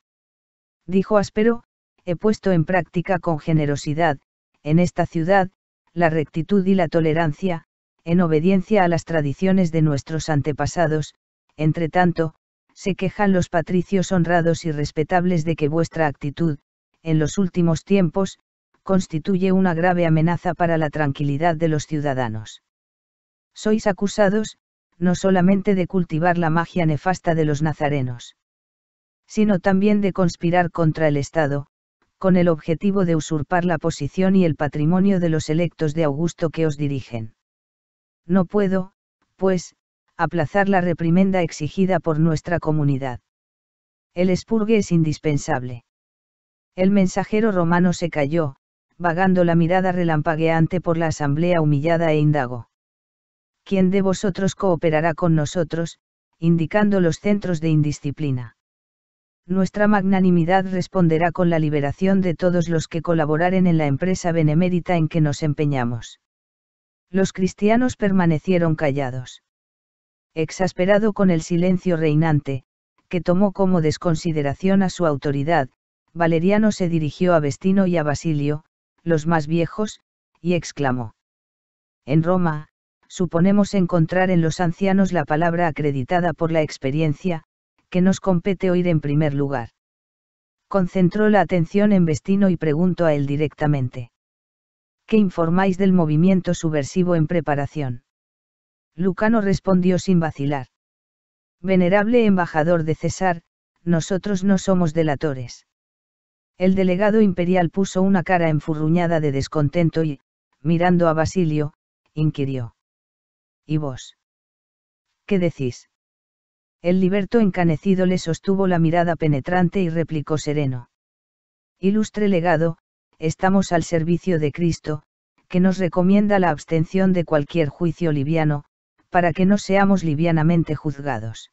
Dijo áspero, he puesto en práctica con generosidad, en esta ciudad, la rectitud y la tolerancia, en obediencia a las tradiciones de nuestros antepasados, entre tanto, se quejan los patricios honrados y respetables de que vuestra actitud, en los últimos tiempos, constituye una grave amenaza para la tranquilidad de los ciudadanos. Sois acusados, no solamente de cultivar la magia nefasta de los nazarenos, sino también de conspirar contra el Estado, con el objetivo de usurpar la posición y el patrimonio de los electos de Augusto que os dirigen. No puedo, pues, aplazar la reprimenda exigida por nuestra comunidad. El espurgue es indispensable. El mensajero romano se cayó vagando la mirada relampagueante por la asamblea humillada e indago. ¿Quién de vosotros cooperará con nosotros? indicando los centros de indisciplina. Nuestra magnanimidad responderá con la liberación de todos los que colaboraren en la empresa benemérita en que nos empeñamos. Los cristianos permanecieron callados. Exasperado con el silencio reinante, que tomó como desconsideración a su autoridad, Valeriano se dirigió a Vestino y a Basilio, los más viejos, y exclamó. En Roma, suponemos encontrar en los ancianos la palabra acreditada por la experiencia, que nos compete oír en primer lugar. Concentró la atención en Vestino y preguntó a él directamente. ¿Qué informáis del movimiento subversivo en preparación? Lucano respondió sin vacilar. Venerable embajador de César, nosotros no somos delatores. El delegado imperial puso una cara enfurruñada de descontento y, mirando a Basilio, inquirió. ¿Y vos? ¿Qué decís? El liberto encanecido le sostuvo la mirada penetrante y replicó sereno. Ilustre legado, estamos al servicio de Cristo, que nos recomienda la abstención de cualquier juicio liviano, para que no seamos livianamente juzgados.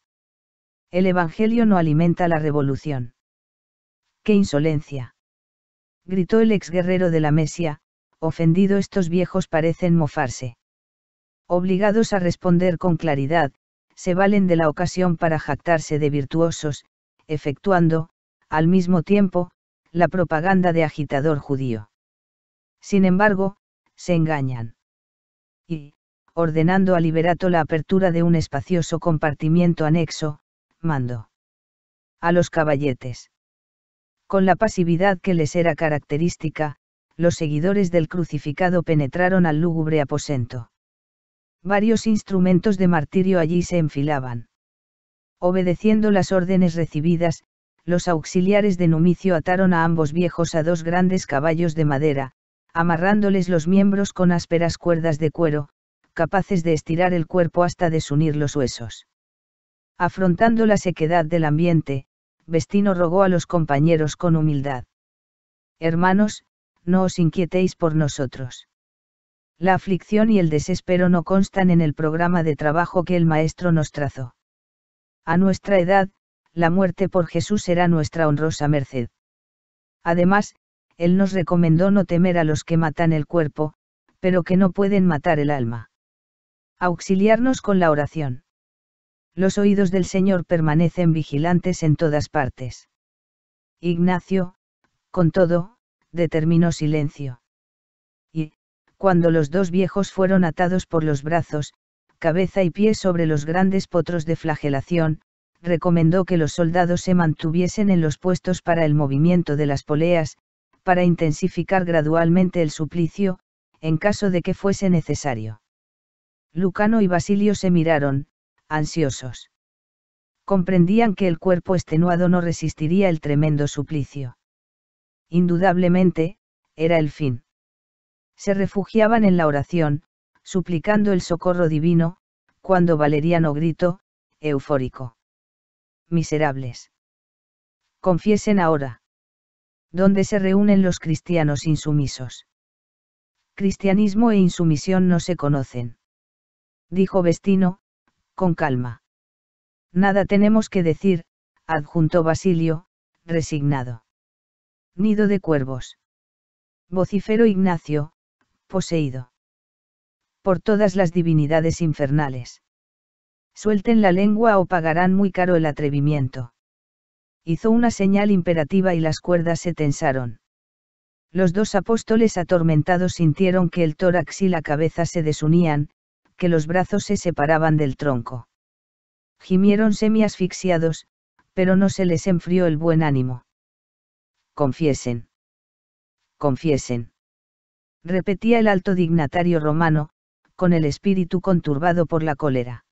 El Evangelio no alimenta la revolución. ¡Qué insolencia! gritó el ex guerrero de la Mesia, ofendido estos viejos parecen mofarse. Obligados a responder con claridad, se valen de la ocasión para jactarse de virtuosos, efectuando, al mismo tiempo, la propaganda de agitador judío. Sin embargo, se engañan. Y, ordenando a Liberato la apertura de un espacioso compartimiento anexo, mando. A los caballetes. Con la pasividad que les era característica, los seguidores del crucificado penetraron al lúgubre aposento. Varios instrumentos de martirio allí se enfilaban. Obedeciendo las órdenes recibidas, los auxiliares de Numicio ataron a ambos viejos a dos grandes caballos de madera, amarrándoles los miembros con ásperas cuerdas de cuero, capaces de estirar el cuerpo hasta desunir los huesos. Afrontando la sequedad del ambiente, Vestino rogó a los compañeros con humildad. Hermanos, no os inquietéis por nosotros. La aflicción y el desespero no constan en el programa de trabajo que el Maestro nos trazó. A nuestra edad, la muerte por Jesús será nuestra honrosa merced. Además, Él nos recomendó no temer a los que matan el cuerpo, pero que no pueden matar el alma. Auxiliarnos con la oración los oídos del Señor permanecen vigilantes en todas partes. Ignacio, con todo, determinó silencio. Y, cuando los dos viejos fueron atados por los brazos, cabeza y pies sobre los grandes potros de flagelación, recomendó que los soldados se mantuviesen en los puestos para el movimiento de las poleas, para intensificar gradualmente el suplicio, en caso de que fuese necesario. Lucano y Basilio se miraron, ansiosos. Comprendían que el cuerpo extenuado no resistiría el tremendo suplicio. Indudablemente, era el fin. Se refugiaban en la oración, suplicando el socorro divino, cuando Valeriano gritó, eufórico. Miserables. Confiesen ahora. ¿Dónde se reúnen los cristianos insumisos? Cristianismo e insumisión no se conocen. Dijo Vestino, con calma. Nada tenemos que decir, adjuntó Basilio, resignado. Nido de cuervos. Vocifero Ignacio, poseído. Por todas las divinidades infernales. Suelten la lengua o pagarán muy caro el atrevimiento. Hizo una señal imperativa y las cuerdas se tensaron. Los dos apóstoles atormentados sintieron que el tórax y la cabeza se desunían, que los brazos se separaban del tronco. Gimieron semi-asfixiados, pero no se les enfrió el buen ánimo. Confiesen. Confiesen. Repetía el alto dignatario romano, con el espíritu conturbado por la cólera.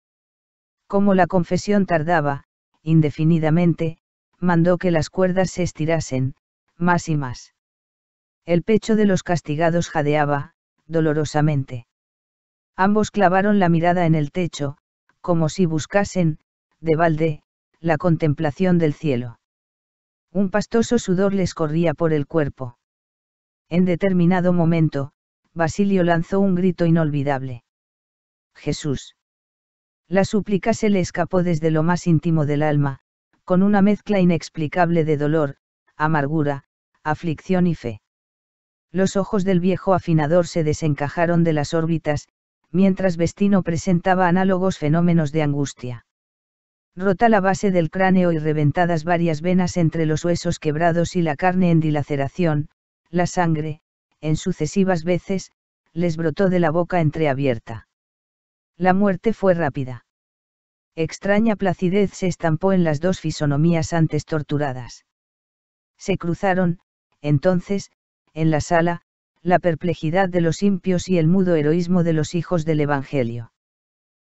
Como la confesión tardaba, indefinidamente, mandó que las cuerdas se estirasen, más y más. El pecho de los castigados jadeaba, dolorosamente. Ambos clavaron la mirada en el techo, como si buscasen, de balde, la contemplación del cielo. Un pastoso sudor les corría por el cuerpo. En determinado momento, Basilio lanzó un grito inolvidable. Jesús. La súplica se le escapó desde lo más íntimo del alma, con una mezcla inexplicable de dolor, amargura, aflicción y fe. Los ojos del viejo afinador se desencajaron de las órbitas, mientras Vestino presentaba análogos fenómenos de angustia. Rota la base del cráneo y reventadas varias venas entre los huesos quebrados y la carne en dilaceración, la sangre, en sucesivas veces, les brotó de la boca entreabierta. La muerte fue rápida. Extraña placidez se estampó en las dos fisonomías antes torturadas. Se cruzaron, entonces, en la sala, la perplejidad de los impios y el mudo heroísmo de los hijos del Evangelio.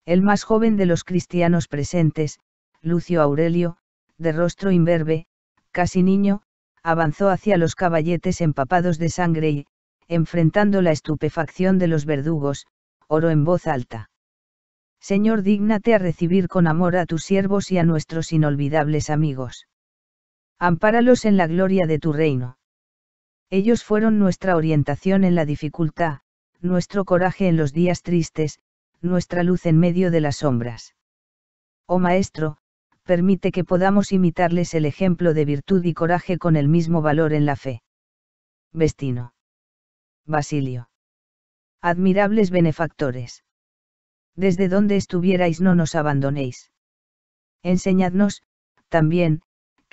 El más joven de los cristianos presentes, Lucio Aurelio, de rostro imberbe, casi niño, avanzó hacia los caballetes empapados de sangre y, enfrentando la estupefacción de los verdugos, oró en voz alta. Señor, dígnate a recibir con amor a tus siervos y a nuestros inolvidables amigos. Ampáralos en la gloria de tu reino. Ellos fueron nuestra orientación en la dificultad, nuestro coraje en los días tristes, nuestra luz en medio de las sombras. Oh Maestro, permite que podamos imitarles el ejemplo de virtud y coraje con el mismo valor en la fe. Vestino. Basilio. Admirables benefactores. Desde donde estuvierais no nos abandonéis. Enseñadnos, también,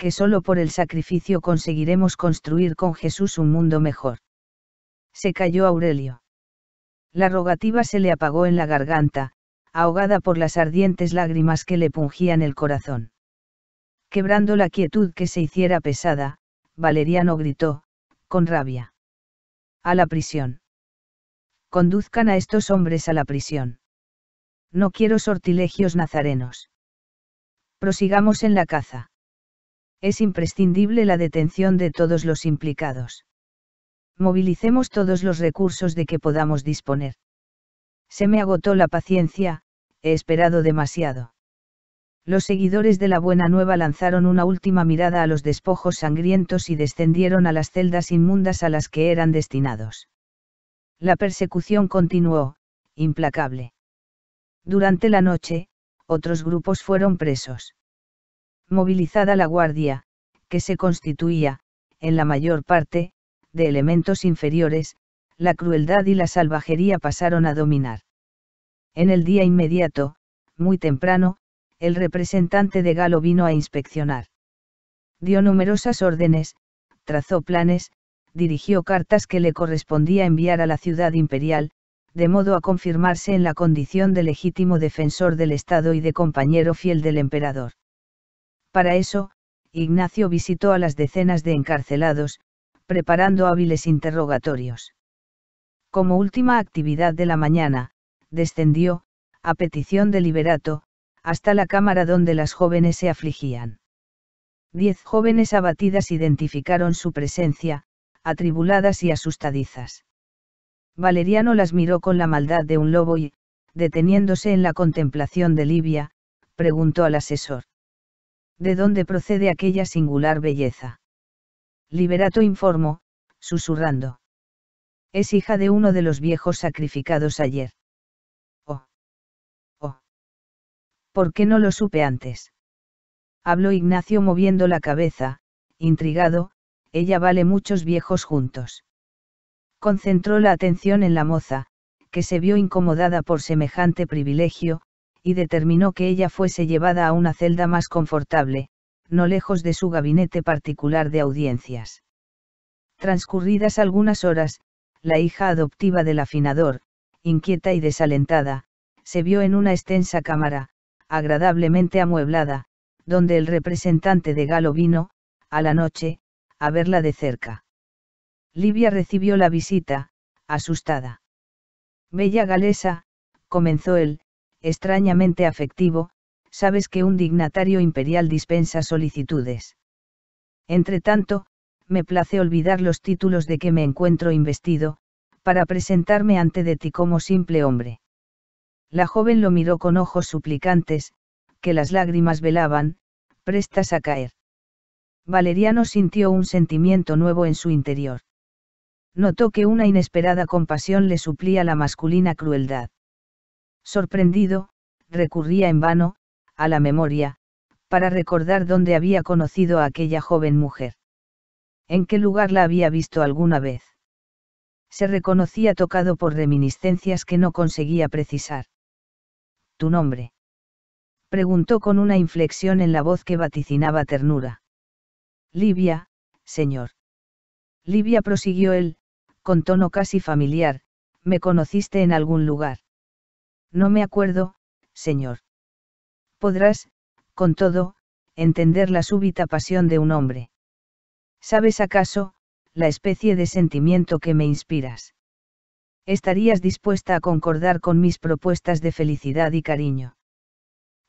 que solo por el sacrificio conseguiremos construir con Jesús un mundo mejor. Se cayó Aurelio. La rogativa se le apagó en la garganta, ahogada por las ardientes lágrimas que le pungían el corazón. Quebrando la quietud que se hiciera pesada, Valeriano gritó, con rabia. A la prisión. Conduzcan a estos hombres a la prisión. No quiero sortilegios nazarenos. Prosigamos en la caza es imprescindible la detención de todos los implicados. Movilicemos todos los recursos de que podamos disponer. Se me agotó la paciencia, he esperado demasiado. Los seguidores de la Buena Nueva lanzaron una última mirada a los despojos sangrientos y descendieron a las celdas inmundas a las que eran destinados. La persecución continuó, implacable. Durante la noche, otros grupos fueron presos movilizada la guardia, que se constituía, en la mayor parte, de elementos inferiores, la crueldad y la salvajería pasaron a dominar. En el día inmediato, muy temprano, el representante de Galo vino a inspeccionar. Dio numerosas órdenes, trazó planes, dirigió cartas que le correspondía enviar a la ciudad imperial, de modo a confirmarse en la condición de legítimo defensor del Estado y de compañero fiel del emperador. Para eso, Ignacio visitó a las decenas de encarcelados, preparando hábiles interrogatorios. Como última actividad de la mañana, descendió, a petición de Liberato, hasta la cámara donde las jóvenes se afligían. Diez jóvenes abatidas identificaron su presencia, atribuladas y asustadizas. Valeriano las miró con la maldad de un lobo y, deteniéndose en la contemplación de Libia, preguntó al asesor de dónde procede aquella singular belleza. Liberato informó, susurrando. Es hija de uno de los viejos sacrificados ayer. Oh. Oh. ¿Por qué no lo supe antes? Habló Ignacio moviendo la cabeza, intrigado, ella vale muchos viejos juntos. Concentró la atención en la moza, que se vio incomodada por semejante privilegio, y determinó que ella fuese llevada a una celda más confortable, no lejos de su gabinete particular de audiencias. Transcurridas algunas horas, la hija adoptiva del afinador, inquieta y desalentada, se vio en una extensa cámara, agradablemente amueblada, donde el representante de Galo vino, a la noche, a verla de cerca. Livia recibió la visita, asustada. Bella galesa, comenzó él, extrañamente afectivo, sabes que un dignatario imperial dispensa solicitudes. Entre tanto, me place olvidar los títulos de que me encuentro investido, para presentarme ante de ti como simple hombre. La joven lo miró con ojos suplicantes, que las lágrimas velaban, prestas a caer. Valeriano sintió un sentimiento nuevo en su interior. Notó que una inesperada compasión le suplía la masculina crueldad sorprendido, recurría en vano, a la memoria, para recordar dónde había conocido a aquella joven mujer. ¿En qué lugar la había visto alguna vez? Se reconocía tocado por reminiscencias que no conseguía precisar. ¿Tu nombre? Preguntó con una inflexión en la voz que vaticinaba ternura. Livia, señor. Livia prosiguió él, con tono casi familiar, me conociste en algún lugar. No me acuerdo, señor. Podrás, con todo, entender la súbita pasión de un hombre. ¿Sabes acaso, la especie de sentimiento que me inspiras? ¿Estarías dispuesta a concordar con mis propuestas de felicidad y cariño?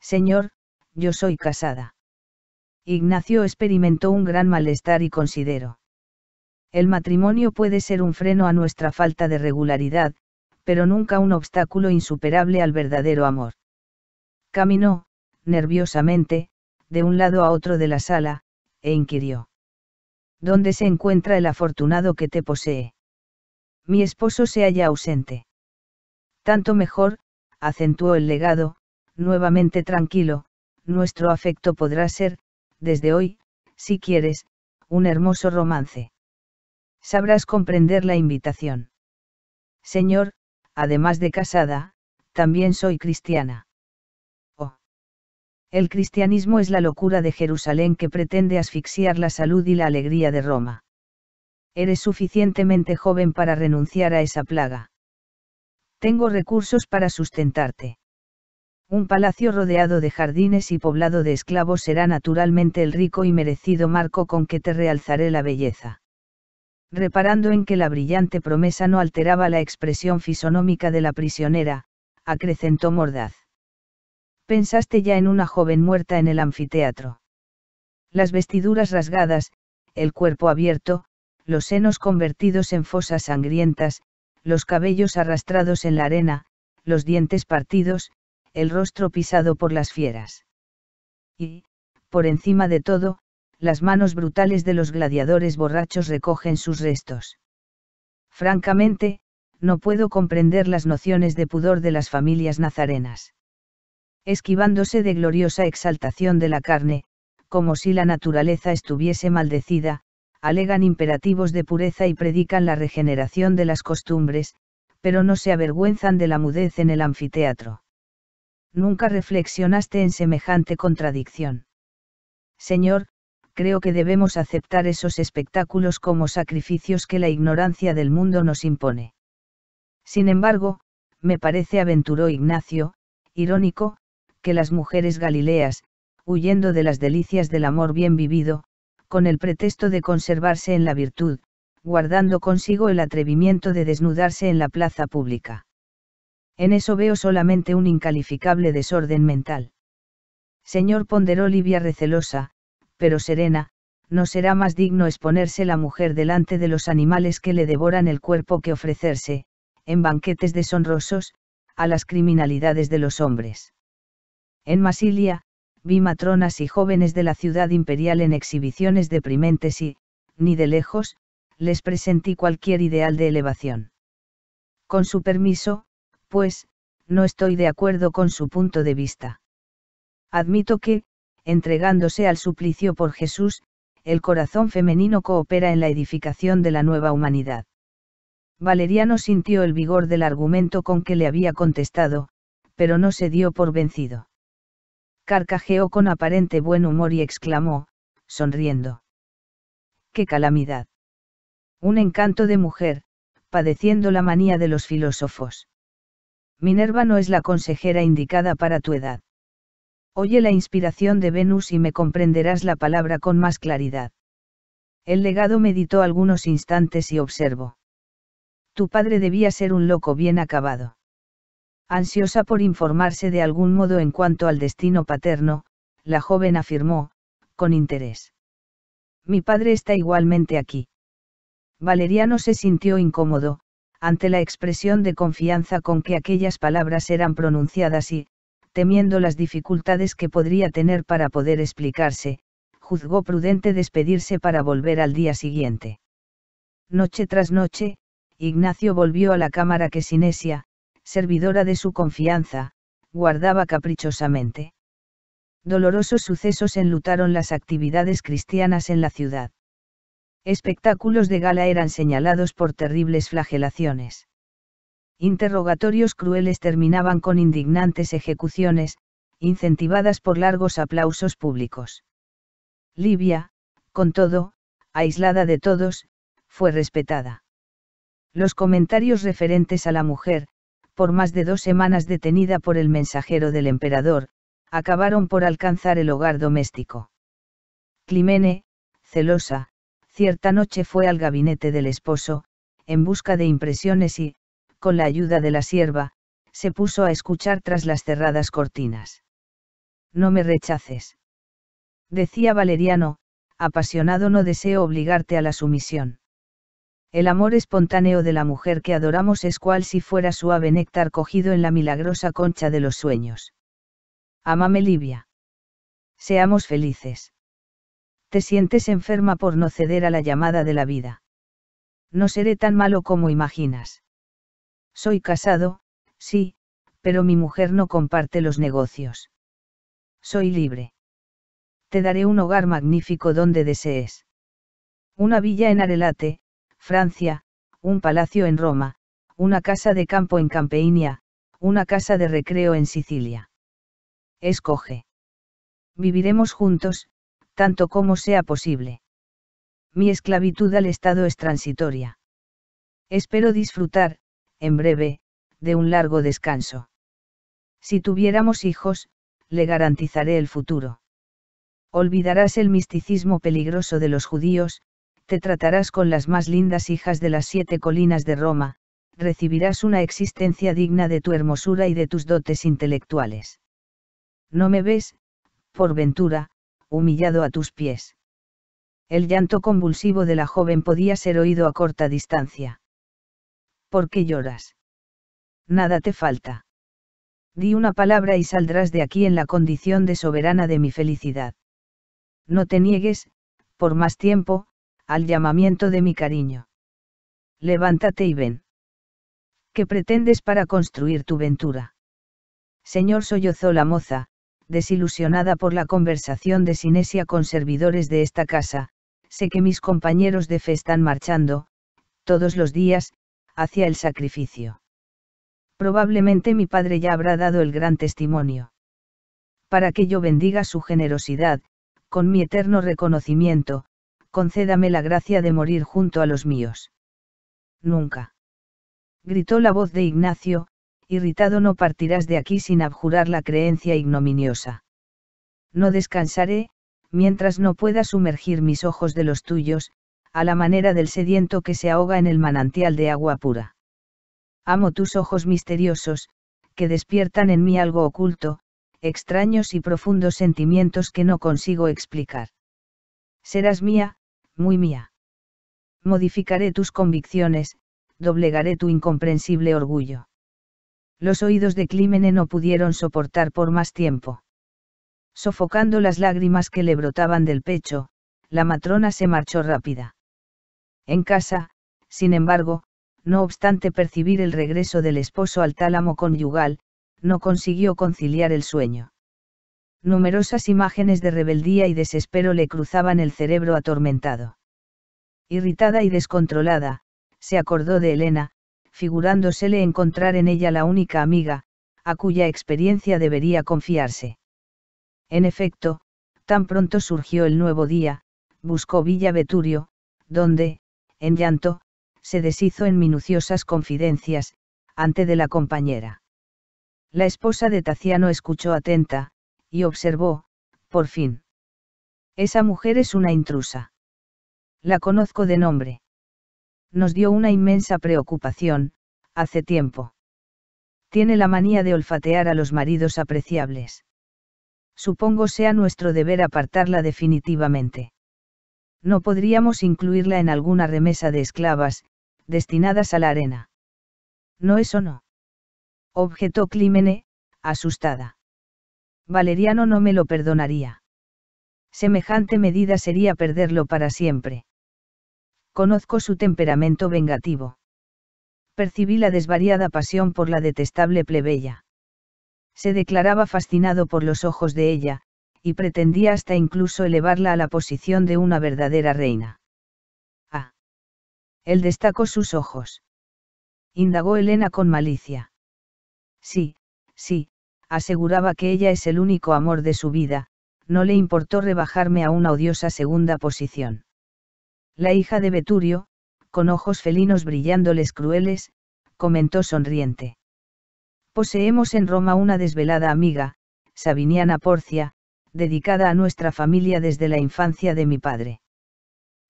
Señor, yo soy casada. Ignacio experimentó un gran malestar y considero. El matrimonio puede ser un freno a nuestra falta de regularidad, pero nunca un obstáculo insuperable al verdadero amor. Caminó, nerviosamente, de un lado a otro de la sala, e inquirió. ¿Dónde se encuentra el afortunado que te posee? Mi esposo se halla ausente. Tanto mejor, acentuó el legado, nuevamente tranquilo, nuestro afecto podrá ser, desde hoy, si quieres, un hermoso romance. Sabrás comprender la invitación. Señor, además de casada, también soy cristiana. Oh. El cristianismo es la locura de Jerusalén que pretende asfixiar la salud y la alegría de Roma. Eres suficientemente joven para renunciar a esa plaga. Tengo recursos para sustentarte. Un palacio rodeado de jardines y poblado de esclavos será naturalmente el rico y merecido marco con que te realzaré la belleza reparando en que la brillante promesa no alteraba la expresión fisonómica de la prisionera, acrecentó mordaz. Pensaste ya en una joven muerta en el anfiteatro. Las vestiduras rasgadas, el cuerpo abierto, los senos convertidos en fosas sangrientas, los cabellos arrastrados en la arena, los dientes partidos, el rostro pisado por las fieras. Y, por encima de todo, las manos brutales de los gladiadores borrachos recogen sus restos. Francamente, no puedo comprender las nociones de pudor de las familias nazarenas. Esquivándose de gloriosa exaltación de la carne, como si la naturaleza estuviese maldecida, alegan imperativos de pureza y predican la regeneración de las costumbres, pero no se avergüenzan de la mudez en el anfiteatro. Nunca reflexionaste en semejante contradicción. Señor, creo que debemos aceptar esos espectáculos como sacrificios que la ignorancia del mundo nos impone. Sin embargo, me parece, aventuró Ignacio, irónico, que las mujeres galileas, huyendo de las delicias del amor bien vivido, con el pretexto de conservarse en la virtud, guardando consigo el atrevimiento de desnudarse en la plaza pública. En eso veo solamente un incalificable desorden mental. Señor ponderó Livia recelosa, pero serena, no será más digno exponerse la mujer delante de los animales que le devoran el cuerpo que ofrecerse, en banquetes deshonrosos, a las criminalidades de los hombres. En Masilia, vi matronas y jóvenes de la ciudad imperial en exhibiciones deprimentes y, ni de lejos, les presentí cualquier ideal de elevación. Con su permiso, pues, no estoy de acuerdo con su punto de vista. Admito que, entregándose al suplicio por Jesús, el corazón femenino coopera en la edificación de la nueva humanidad. Valeriano sintió el vigor del argumento con que le había contestado, pero no se dio por vencido. Carcajeó con aparente buen humor y exclamó, sonriendo. ¡Qué calamidad! Un encanto de mujer, padeciendo la manía de los filósofos. Minerva no es la consejera indicada para tu edad. Oye la inspiración de Venus y me comprenderás la palabra con más claridad. El legado meditó algunos instantes y observó. Tu padre debía ser un loco bien acabado. Ansiosa por informarse de algún modo en cuanto al destino paterno, la joven afirmó, con interés. Mi padre está igualmente aquí. Valeriano se sintió incómodo, ante la expresión de confianza con que aquellas palabras eran pronunciadas y, temiendo las dificultades que podría tener para poder explicarse, juzgó prudente despedirse para volver al día siguiente. Noche tras noche, Ignacio volvió a la cámara que Sinesia, servidora de su confianza, guardaba caprichosamente. Dolorosos sucesos enlutaron las actividades cristianas en la ciudad. Espectáculos de gala eran señalados por terribles flagelaciones interrogatorios crueles terminaban con indignantes ejecuciones, incentivadas por largos aplausos públicos. Libia, con todo, aislada de todos, fue respetada. Los comentarios referentes a la mujer, por más de dos semanas detenida por el mensajero del emperador, acabaron por alcanzar el hogar doméstico. Climene, celosa, cierta noche fue al gabinete del esposo, en busca de impresiones y, con la ayuda de la sierva, se puso a escuchar tras las cerradas cortinas. No me rechaces. Decía Valeriano, apasionado no deseo obligarte a la sumisión. El amor espontáneo de la mujer que adoramos es cual si fuera suave néctar cogido en la milagrosa concha de los sueños. Amame Livia. Seamos felices. Te sientes enferma por no ceder a la llamada de la vida. No seré tan malo como imaginas. Soy casado, sí, pero mi mujer no comparte los negocios. Soy libre. Te daré un hogar magnífico donde desees. Una villa en Arelate, Francia, un palacio en Roma, una casa de campo en Campeinia, una casa de recreo en Sicilia. Escoge. Viviremos juntos, tanto como sea posible. Mi esclavitud al Estado es transitoria. Espero disfrutar, en breve, de un largo descanso. Si tuviéramos hijos, le garantizaré el futuro. Olvidarás el misticismo peligroso de los judíos, te tratarás con las más lindas hijas de las siete colinas de Roma, recibirás una existencia digna de tu hermosura y de tus dotes intelectuales. No me ves, por ventura, humillado a tus pies. El llanto convulsivo de la joven podía ser oído a corta distancia. ¿Por qué lloras? Nada te falta. Di una palabra y saldrás de aquí en la condición de soberana de mi felicidad. No te niegues, por más tiempo, al llamamiento de mi cariño. Levántate y ven. ¿Qué pretendes para construir tu ventura? Señor sollozó la moza, desilusionada por la conversación de Sinesia con servidores de esta casa, sé que mis compañeros de fe están marchando, todos los días, hacia el sacrificio. Probablemente mi padre ya habrá dado el gran testimonio. Para que yo bendiga su generosidad, con mi eterno reconocimiento, concédame la gracia de morir junto a los míos. Nunca. Gritó la voz de Ignacio, irritado no partirás de aquí sin abjurar la creencia ignominiosa. No descansaré, mientras no pueda sumergir mis ojos de los tuyos, a la manera del sediento que se ahoga en el manantial de agua pura. Amo tus ojos misteriosos, que despiertan en mí algo oculto, extraños y profundos sentimientos que no consigo explicar. Serás mía, muy mía. Modificaré tus convicciones, doblegaré tu incomprensible orgullo. Los oídos de Clímene no pudieron soportar por más tiempo. Sofocando las lágrimas que le brotaban del pecho, la matrona se marchó rápida. En casa, sin embargo, no obstante percibir el regreso del esposo al tálamo conyugal, no consiguió conciliar el sueño. Numerosas imágenes de rebeldía y desespero le cruzaban el cerebro atormentado. Irritada y descontrolada, se acordó de Elena, figurándosele encontrar en ella la única amiga, a cuya experiencia debería confiarse. En efecto, tan pronto surgió el nuevo día, buscó Villa Veturio, donde, en llanto, se deshizo en minuciosas confidencias, ante de la compañera. La esposa de Taciano escuchó atenta, y observó, por fin. Esa mujer es una intrusa. La conozco de nombre. Nos dio una inmensa preocupación, hace tiempo. Tiene la manía de olfatear a los maridos apreciables. Supongo sea nuestro deber apartarla definitivamente. No podríamos incluirla en alguna remesa de esclavas, destinadas a la arena. No es o no. Objetó Clímene, asustada. Valeriano no me lo perdonaría. Semejante medida sería perderlo para siempre. Conozco su temperamento vengativo. Percibí la desvariada pasión por la detestable plebeya. Se declaraba fascinado por los ojos de ella, y pretendía hasta incluso elevarla a la posición de una verdadera reina. Ah. Él destacó sus ojos. Indagó Elena con malicia. Sí, sí, aseguraba que ella es el único amor de su vida, no le importó rebajarme a una odiosa segunda posición. La hija de Beturio, con ojos felinos brillándoles crueles, comentó sonriente. Poseemos en Roma una desvelada amiga, Sabiniana Porcia, dedicada a nuestra familia desde la infancia de mi padre.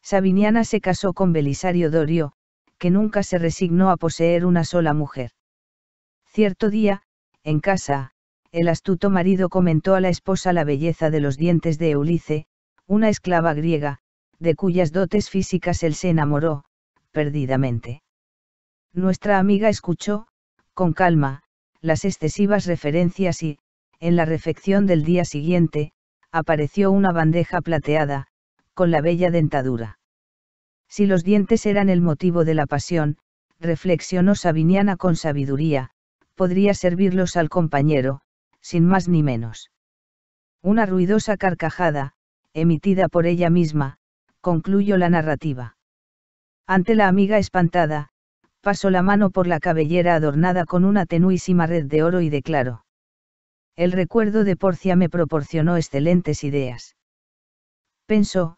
Sabiniana se casó con Belisario Dorio, que nunca se resignó a poseer una sola mujer. Cierto día, en casa, el astuto marido comentó a la esposa la belleza de los dientes de Eulice, una esclava griega, de cuyas dotes físicas él se enamoró, perdidamente. Nuestra amiga escuchó, con calma, las excesivas referencias y, en la refección del día siguiente, apareció una bandeja plateada, con la bella dentadura. Si los dientes eran el motivo de la pasión, reflexionó Sabiniana con sabiduría, podría servirlos al compañero, sin más ni menos. Una ruidosa carcajada, emitida por ella misma, concluyó la narrativa. Ante la amiga espantada, pasó la mano por la cabellera adornada con una tenuísima red de oro y declaró. El recuerdo de Porcia me proporcionó excelentes ideas. Pensó,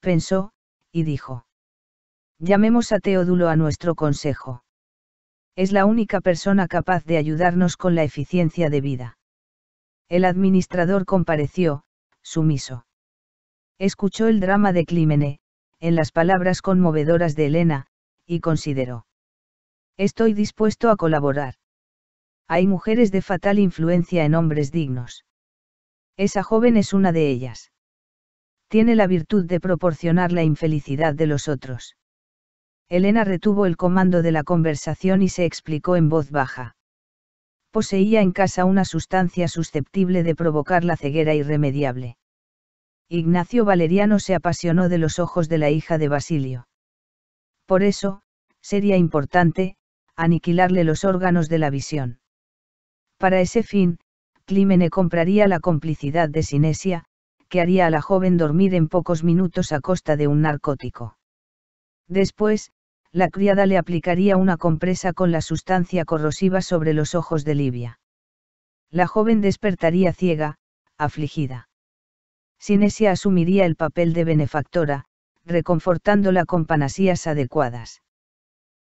pensó, y dijo. Llamemos a Teodulo a nuestro consejo. Es la única persona capaz de ayudarnos con la eficiencia de vida. El administrador compareció, sumiso. Escuchó el drama de Clímene, en las palabras conmovedoras de Elena, y consideró. Estoy dispuesto a colaborar hay mujeres de fatal influencia en hombres dignos. Esa joven es una de ellas. Tiene la virtud de proporcionar la infelicidad de los otros. Elena retuvo el comando de la conversación y se explicó en voz baja. Poseía en casa una sustancia susceptible de provocar la ceguera irremediable. Ignacio Valeriano se apasionó de los ojos de la hija de Basilio. Por eso, sería importante, aniquilarle los órganos de la visión. Para ese fin, Clímene compraría la complicidad de Sinesia, que haría a la joven dormir en pocos minutos a costa de un narcótico. Después, la criada le aplicaría una compresa con la sustancia corrosiva sobre los ojos de Livia. La joven despertaría ciega, afligida. Sinesia asumiría el papel de benefactora, reconfortándola con panasías adecuadas.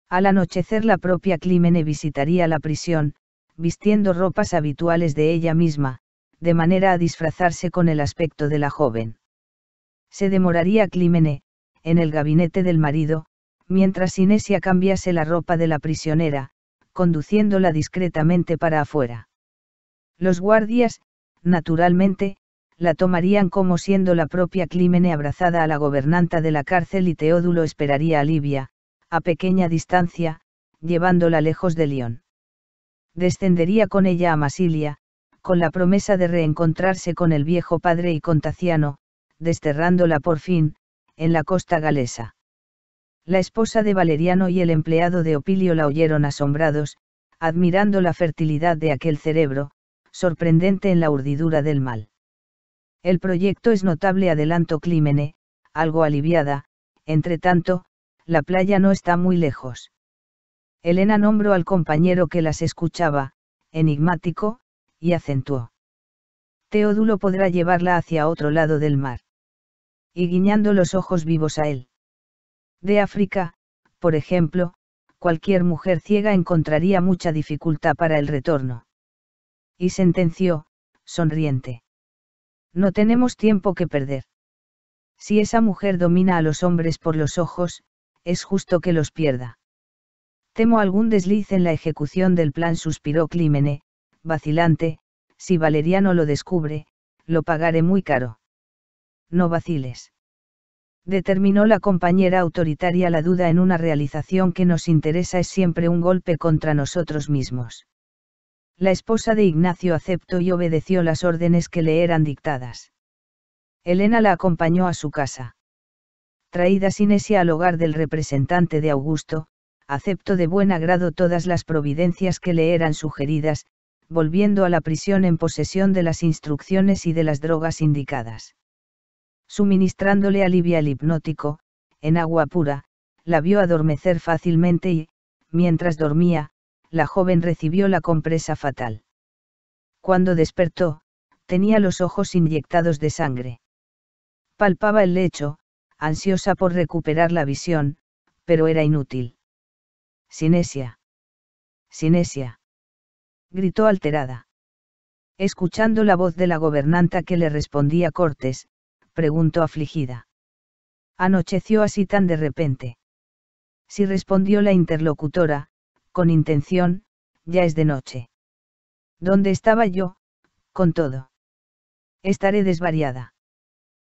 Al anochecer la propia Clímene visitaría la prisión, vistiendo ropas habituales de ella misma, de manera a disfrazarse con el aspecto de la joven. Se demoraría Clímene, en el gabinete del marido, mientras Inesia cambiase la ropa de la prisionera, conduciéndola discretamente para afuera. Los guardias, naturalmente, la tomarían como siendo la propia Clímene abrazada a la gobernanta de la cárcel y Teodulo esperaría a Livia, a pequeña distancia, llevándola lejos de León descendería con ella a Masilia, con la promesa de reencontrarse con el viejo padre y con Taciano, desterrándola por fin, en la costa galesa. La esposa de Valeriano y el empleado de Opilio la oyeron asombrados, admirando la fertilidad de aquel cerebro, sorprendente en la urdidura del mal. El proyecto es notable adelanto Clímene, algo aliviada, entre tanto, la playa no está muy lejos. Elena nombró al compañero que las escuchaba, enigmático, y acentuó. Teodulo podrá llevarla hacia otro lado del mar. Y guiñando los ojos vivos a él. De África, por ejemplo, cualquier mujer ciega encontraría mucha dificultad para el retorno. Y sentenció, sonriente. No tenemos tiempo que perder. Si esa mujer domina a los hombres por los ojos, es justo que los pierda. Temo algún desliz en la ejecución del plan, suspiró Clímene, vacilante, si Valeriano lo descubre, lo pagaré muy caro. No vaciles. Determinó la compañera autoritaria la duda en una realización que nos interesa es siempre un golpe contra nosotros mismos. La esposa de Ignacio aceptó y obedeció las órdenes que le eran dictadas. Elena la acompañó a su casa. Traída Sinesia al hogar del representante de Augusto, aceptó de buen agrado todas las providencias que le eran sugeridas, volviendo a la prisión en posesión de las instrucciones y de las drogas indicadas. Suministrándole alivia el hipnótico, en agua pura, la vio adormecer fácilmente y, mientras dormía, la joven recibió la compresa fatal. Cuando despertó, tenía los ojos inyectados de sangre. Palpaba el lecho, ansiosa por recuperar la visión, pero era inútil. Sinesia. Sinesia. Gritó alterada. Escuchando la voz de la gobernanta que le respondía Cortés, preguntó afligida. Anocheció así tan de repente. Si respondió la interlocutora, con intención, ya es de noche. ¿Dónde estaba yo? Con todo. Estaré desvariada.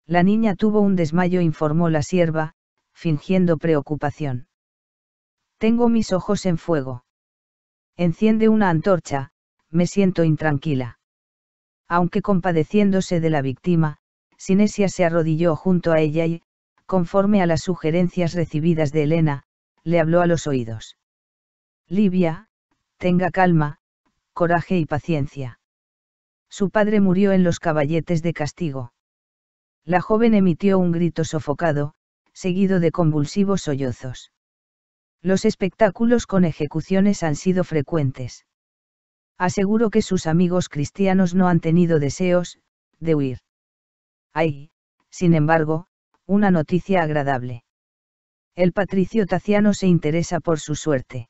La niña tuvo un desmayo, informó la sierva, fingiendo preocupación. Tengo mis ojos en fuego. Enciende una antorcha, me siento intranquila. Aunque compadeciéndose de la víctima, Sinesia se arrodilló junto a ella y, conforme a las sugerencias recibidas de Elena, le habló a los oídos. Livia, tenga calma, coraje y paciencia. Su padre murió en los caballetes de castigo. La joven emitió un grito sofocado, seguido de convulsivos sollozos. Los espectáculos con ejecuciones han sido frecuentes. Aseguro que sus amigos cristianos no han tenido deseos, de huir. Hay, sin embargo, una noticia agradable. El patricio Taciano se interesa por su suerte.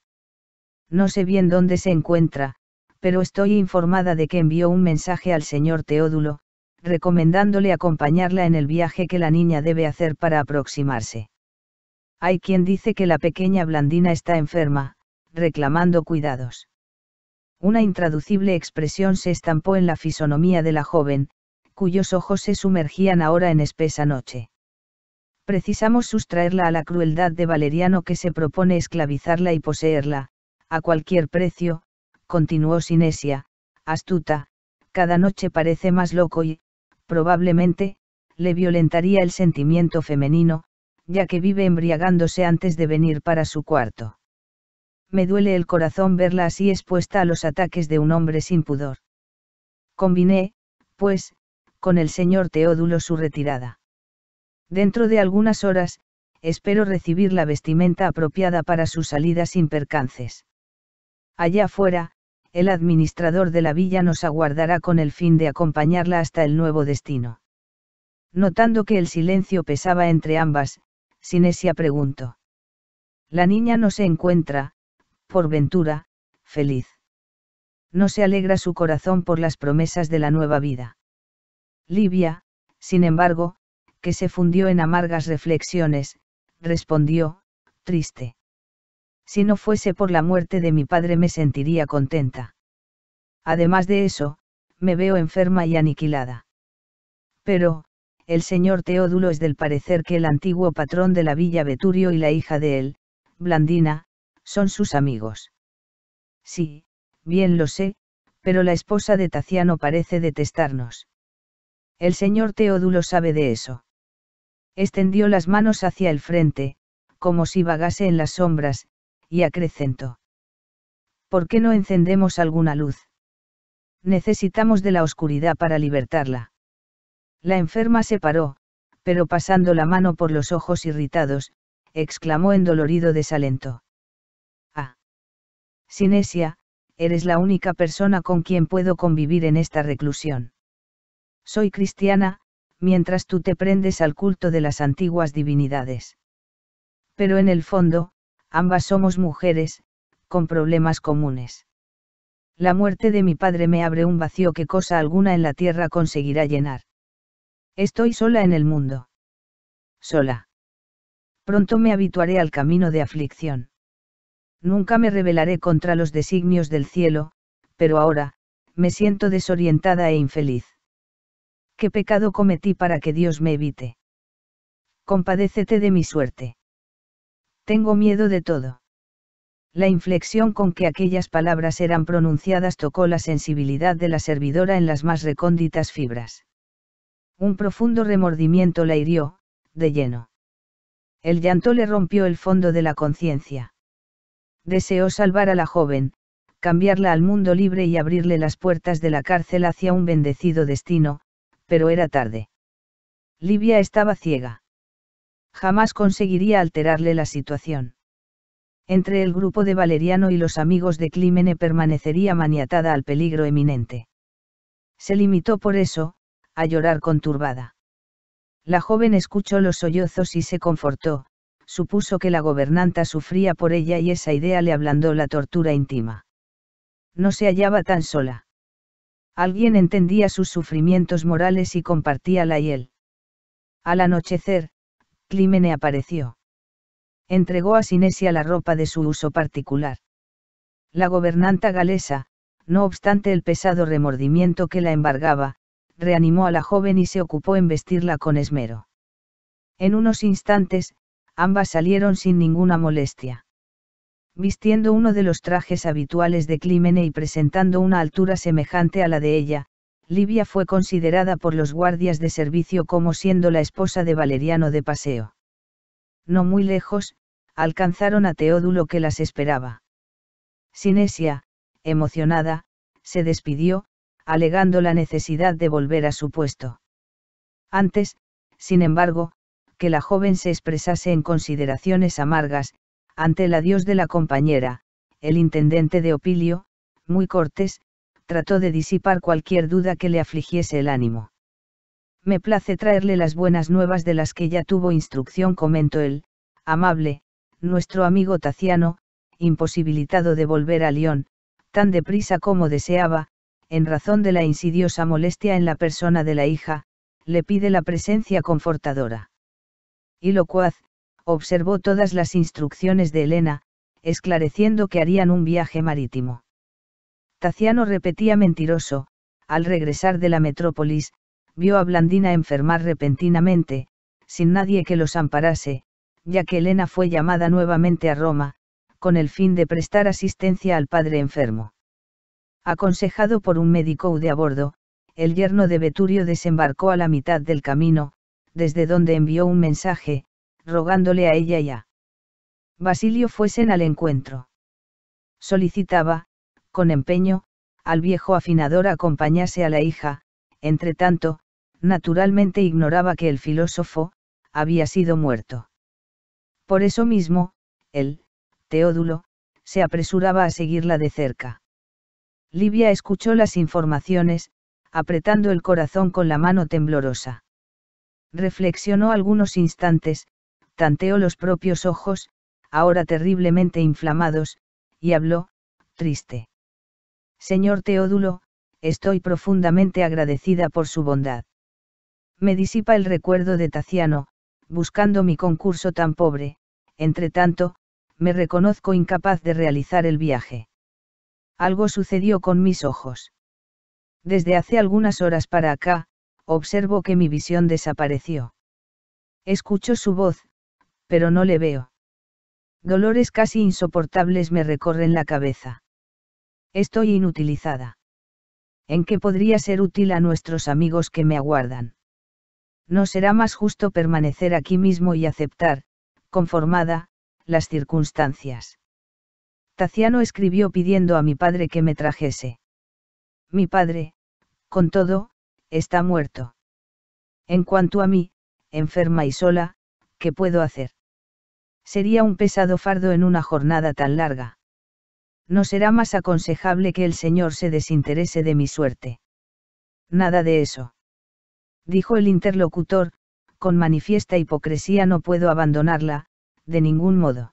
No sé bien dónde se encuentra, pero estoy informada de que envió un mensaje al señor Teodulo, recomendándole acompañarla en el viaje que la niña debe hacer para aproximarse. Hay quien dice que la pequeña Blandina está enferma, reclamando cuidados. Una intraducible expresión se estampó en la fisonomía de la joven, cuyos ojos se sumergían ahora en espesa noche. Precisamos sustraerla a la crueldad de Valeriano que se propone esclavizarla y poseerla, a cualquier precio, continuó Sinesia, astuta, cada noche parece más loco y, probablemente, le violentaría el sentimiento femenino, ya que vive embriagándose antes de venir para su cuarto. Me duele el corazón verla así expuesta a los ataques de un hombre sin pudor. Combiné, pues, con el señor Teodulo su retirada. Dentro de algunas horas, espero recibir la vestimenta apropiada para su salida sin percances. Allá afuera, el administrador de la villa nos aguardará con el fin de acompañarla hasta el nuevo destino. Notando que el silencio pesaba entre ambas, Sinesia preguntó. La niña no se encuentra, por ventura, feliz. No se alegra su corazón por las promesas de la nueva vida. Livia, sin embargo, que se fundió en amargas reflexiones, respondió, triste. Si no fuese por la muerte de mi padre me sentiría contenta. Además de eso, me veo enferma y aniquilada. Pero, el señor Teodulo es del parecer que el antiguo patrón de la villa Veturio y la hija de él, Blandina, son sus amigos. Sí, bien lo sé, pero la esposa de Taciano parece detestarnos. El señor Teodulo sabe de eso. Extendió las manos hacia el frente, como si vagase en las sombras, y acrecentó. ¿Por qué no encendemos alguna luz? Necesitamos de la oscuridad para libertarla. La enferma se paró, pero pasando la mano por los ojos irritados, exclamó en dolorido desalento. Ah. Sinesia, eres la única persona con quien puedo convivir en esta reclusión. Soy cristiana, mientras tú te prendes al culto de las antiguas divinidades. Pero en el fondo, ambas somos mujeres, con problemas comunes. La muerte de mi padre me abre un vacío que cosa alguna en la tierra conseguirá llenar. Estoy sola en el mundo. Sola. Pronto me habituaré al camino de aflicción. Nunca me rebelaré contra los designios del cielo, pero ahora, me siento desorientada e infeliz. ¿Qué pecado cometí para que Dios me evite? Compadécete de mi suerte. Tengo miedo de todo. La inflexión con que aquellas palabras eran pronunciadas tocó la sensibilidad de la servidora en las más recónditas fibras un profundo remordimiento la hirió, de lleno. El llanto le rompió el fondo de la conciencia. Deseó salvar a la joven, cambiarla al mundo libre y abrirle las puertas de la cárcel hacia un bendecido destino, pero era tarde. Livia estaba ciega. Jamás conseguiría alterarle la situación. Entre el grupo de Valeriano y los amigos de Clímene permanecería maniatada al peligro eminente. Se limitó por eso, a llorar conturbada. La joven escuchó los sollozos y se confortó, supuso que la gobernanta sufría por ella y esa idea le ablandó la tortura íntima. No se hallaba tan sola. Alguien entendía sus sufrimientos morales y compartía la y él. Al anochecer, Clímene apareció. Entregó a Sinesia la ropa de su uso particular. La gobernanta galesa, no obstante el pesado remordimiento que la embargaba, reanimó a la joven y se ocupó en vestirla con esmero. En unos instantes, ambas salieron sin ninguna molestia. Vistiendo uno de los trajes habituales de Clímene y presentando una altura semejante a la de ella, Livia fue considerada por los guardias de servicio como siendo la esposa de Valeriano de Paseo. No muy lejos, alcanzaron a Teodulo que las esperaba. Sinesia, emocionada, se despidió, alegando la necesidad de volver a su puesto. Antes, sin embargo, que la joven se expresase en consideraciones amargas, ante el adiós de la compañera, el intendente de Opilio, muy cortés, trató de disipar cualquier duda que le afligiese el ánimo. Me place traerle las buenas nuevas de las que ya tuvo instrucción, comentó él, amable, nuestro amigo Taciano, imposibilitado de volver a Lyon tan deprisa como deseaba, en razón de la insidiosa molestia en la persona de la hija, le pide la presencia confortadora. Y locuaz, observó todas las instrucciones de Elena, esclareciendo que harían un viaje marítimo. Taciano repetía mentiroso, al regresar de la metrópolis, vio a Blandina enfermar repentinamente, sin nadie que los amparase, ya que Elena fue llamada nuevamente a Roma, con el fin de prestar asistencia al padre enfermo. Aconsejado por un médico de a bordo, el yerno de Beturio desembarcó a la mitad del camino, desde donde envió un mensaje, rogándole a ella y a Basilio fuesen al encuentro. Solicitaba, con empeño, al viejo afinador acompañase a la hija, entre tanto, naturalmente ignoraba que el filósofo, había sido muerto. Por eso mismo, él, Teodulo, se apresuraba a seguirla de cerca. Livia escuchó las informaciones, apretando el corazón con la mano temblorosa. Reflexionó algunos instantes, tanteó los propios ojos, ahora terriblemente inflamados, y habló, triste. Señor Teodulo, estoy profundamente agradecida por su bondad. Me disipa el recuerdo de Taciano, buscando mi concurso tan pobre, entre tanto, me reconozco incapaz de realizar el viaje algo sucedió con mis ojos. Desde hace algunas horas para acá, observo que mi visión desapareció. Escucho su voz, pero no le veo. Dolores casi insoportables me recorren la cabeza. Estoy inutilizada. ¿En qué podría ser útil a nuestros amigos que me aguardan? No será más justo permanecer aquí mismo y aceptar, conformada, las circunstancias. Taciano escribió pidiendo a mi padre que me trajese. Mi padre, con todo, está muerto. En cuanto a mí, enferma y sola, ¿qué puedo hacer? Sería un pesado fardo en una jornada tan larga. No será más aconsejable que el Señor se desinterese de mi suerte. Nada de eso. Dijo el interlocutor, con manifiesta hipocresía no puedo abandonarla, de ningún modo.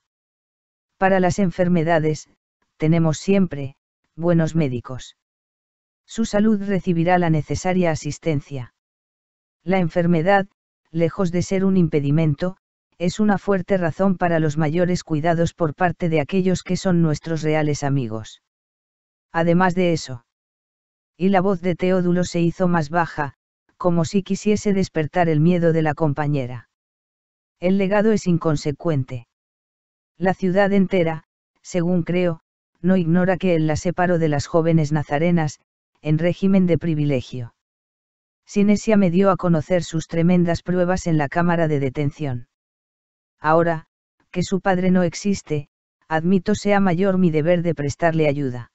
Para las enfermedades, tenemos siempre, buenos médicos. Su salud recibirá la necesaria asistencia. La enfermedad, lejos de ser un impedimento, es una fuerte razón para los mayores cuidados por parte de aquellos que son nuestros reales amigos. Además de eso. Y la voz de Teodulo se hizo más baja, como si quisiese despertar el miedo de la compañera. El legado es inconsecuente. La ciudad entera, según creo, no ignora que él la separó de las jóvenes nazarenas, en régimen de privilegio. Sinesia me dio a conocer sus tremendas pruebas en la cámara de detención. Ahora, que su padre no existe, admito sea mayor mi deber de prestarle ayuda.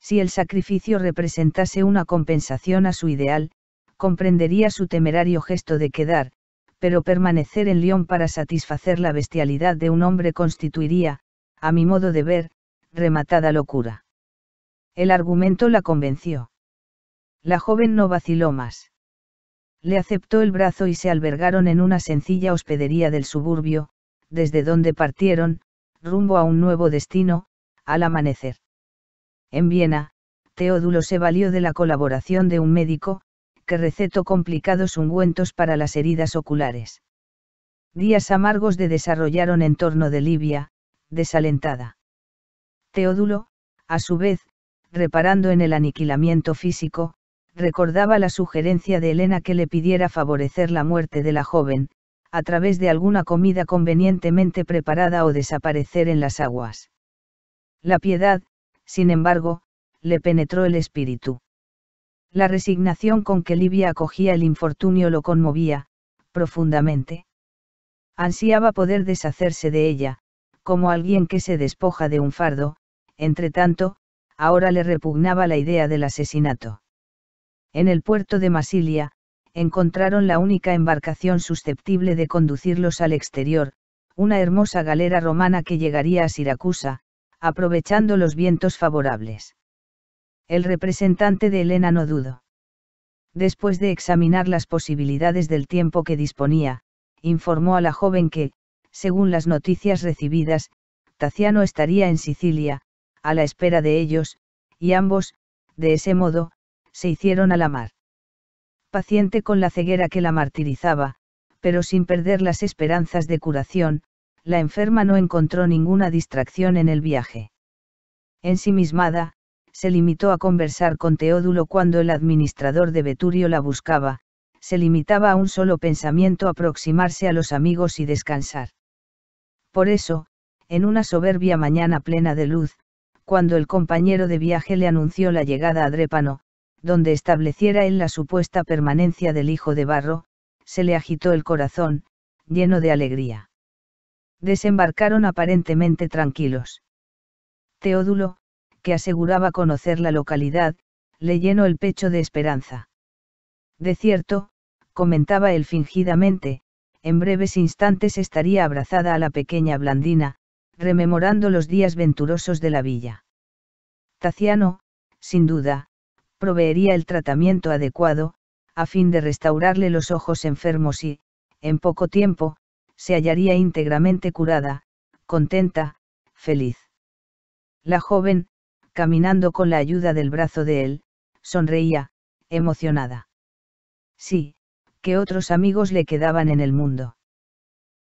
Si el sacrificio representase una compensación a su ideal, comprendería su temerario gesto de quedar, pero permanecer en Lyon para satisfacer la bestialidad de un hombre constituiría, a mi modo de ver, rematada locura. El argumento la convenció. La joven no vaciló más. Le aceptó el brazo y se albergaron en una sencilla hospedería del suburbio, desde donde partieron, rumbo a un nuevo destino, al amanecer. En Viena, Teodulo se valió de la colaboración de un médico, que recetó complicados ungüentos para las heridas oculares. Días amargos de desarrollaron en torno de Libia, desalentada. Teodulo, a su vez, reparando en el aniquilamiento físico, recordaba la sugerencia de Elena que le pidiera favorecer la muerte de la joven, a través de alguna comida convenientemente preparada o desaparecer en las aguas. La piedad, sin embargo, le penetró el espíritu. La resignación con que Livia acogía el infortunio lo conmovía, profundamente. Ansiaba poder deshacerse de ella, como alguien que se despoja de un fardo, entre tanto, ahora le repugnaba la idea del asesinato. En el puerto de Masilia, encontraron la única embarcación susceptible de conducirlos al exterior, una hermosa galera romana que llegaría a Siracusa, aprovechando los vientos favorables. El representante de Elena no dudó. Después de examinar las posibilidades del tiempo que disponía, informó a la joven que, según las noticias recibidas, Taciano estaría en Sicilia, a la espera de ellos, y ambos, de ese modo, se hicieron a la mar. Paciente con la ceguera que la martirizaba, pero sin perder las esperanzas de curación, la enferma no encontró ninguna distracción en el viaje. Ensimismada, se limitó a conversar con Teodulo cuando el administrador de Veturio la buscaba, se limitaba a un solo pensamiento aproximarse a los amigos y descansar. Por eso, en una soberbia mañana plena de luz, cuando el compañero de viaje le anunció la llegada a Drépano, donde estableciera él la supuesta permanencia del hijo de barro, se le agitó el corazón, lleno de alegría. Desembarcaron aparentemente tranquilos. Teodulo, que aseguraba conocer la localidad, le llenó el pecho de esperanza. De cierto, comentaba él fingidamente, en breves instantes estaría abrazada a la pequeña Blandina, rememorando los días venturosos de la villa. Taciano, sin duda, proveería el tratamiento adecuado, a fin de restaurarle los ojos enfermos y, en poco tiempo, se hallaría íntegramente curada, contenta, feliz. La joven, caminando con la ayuda del brazo de él, sonreía, emocionada. Sí, que otros amigos le quedaban en el mundo.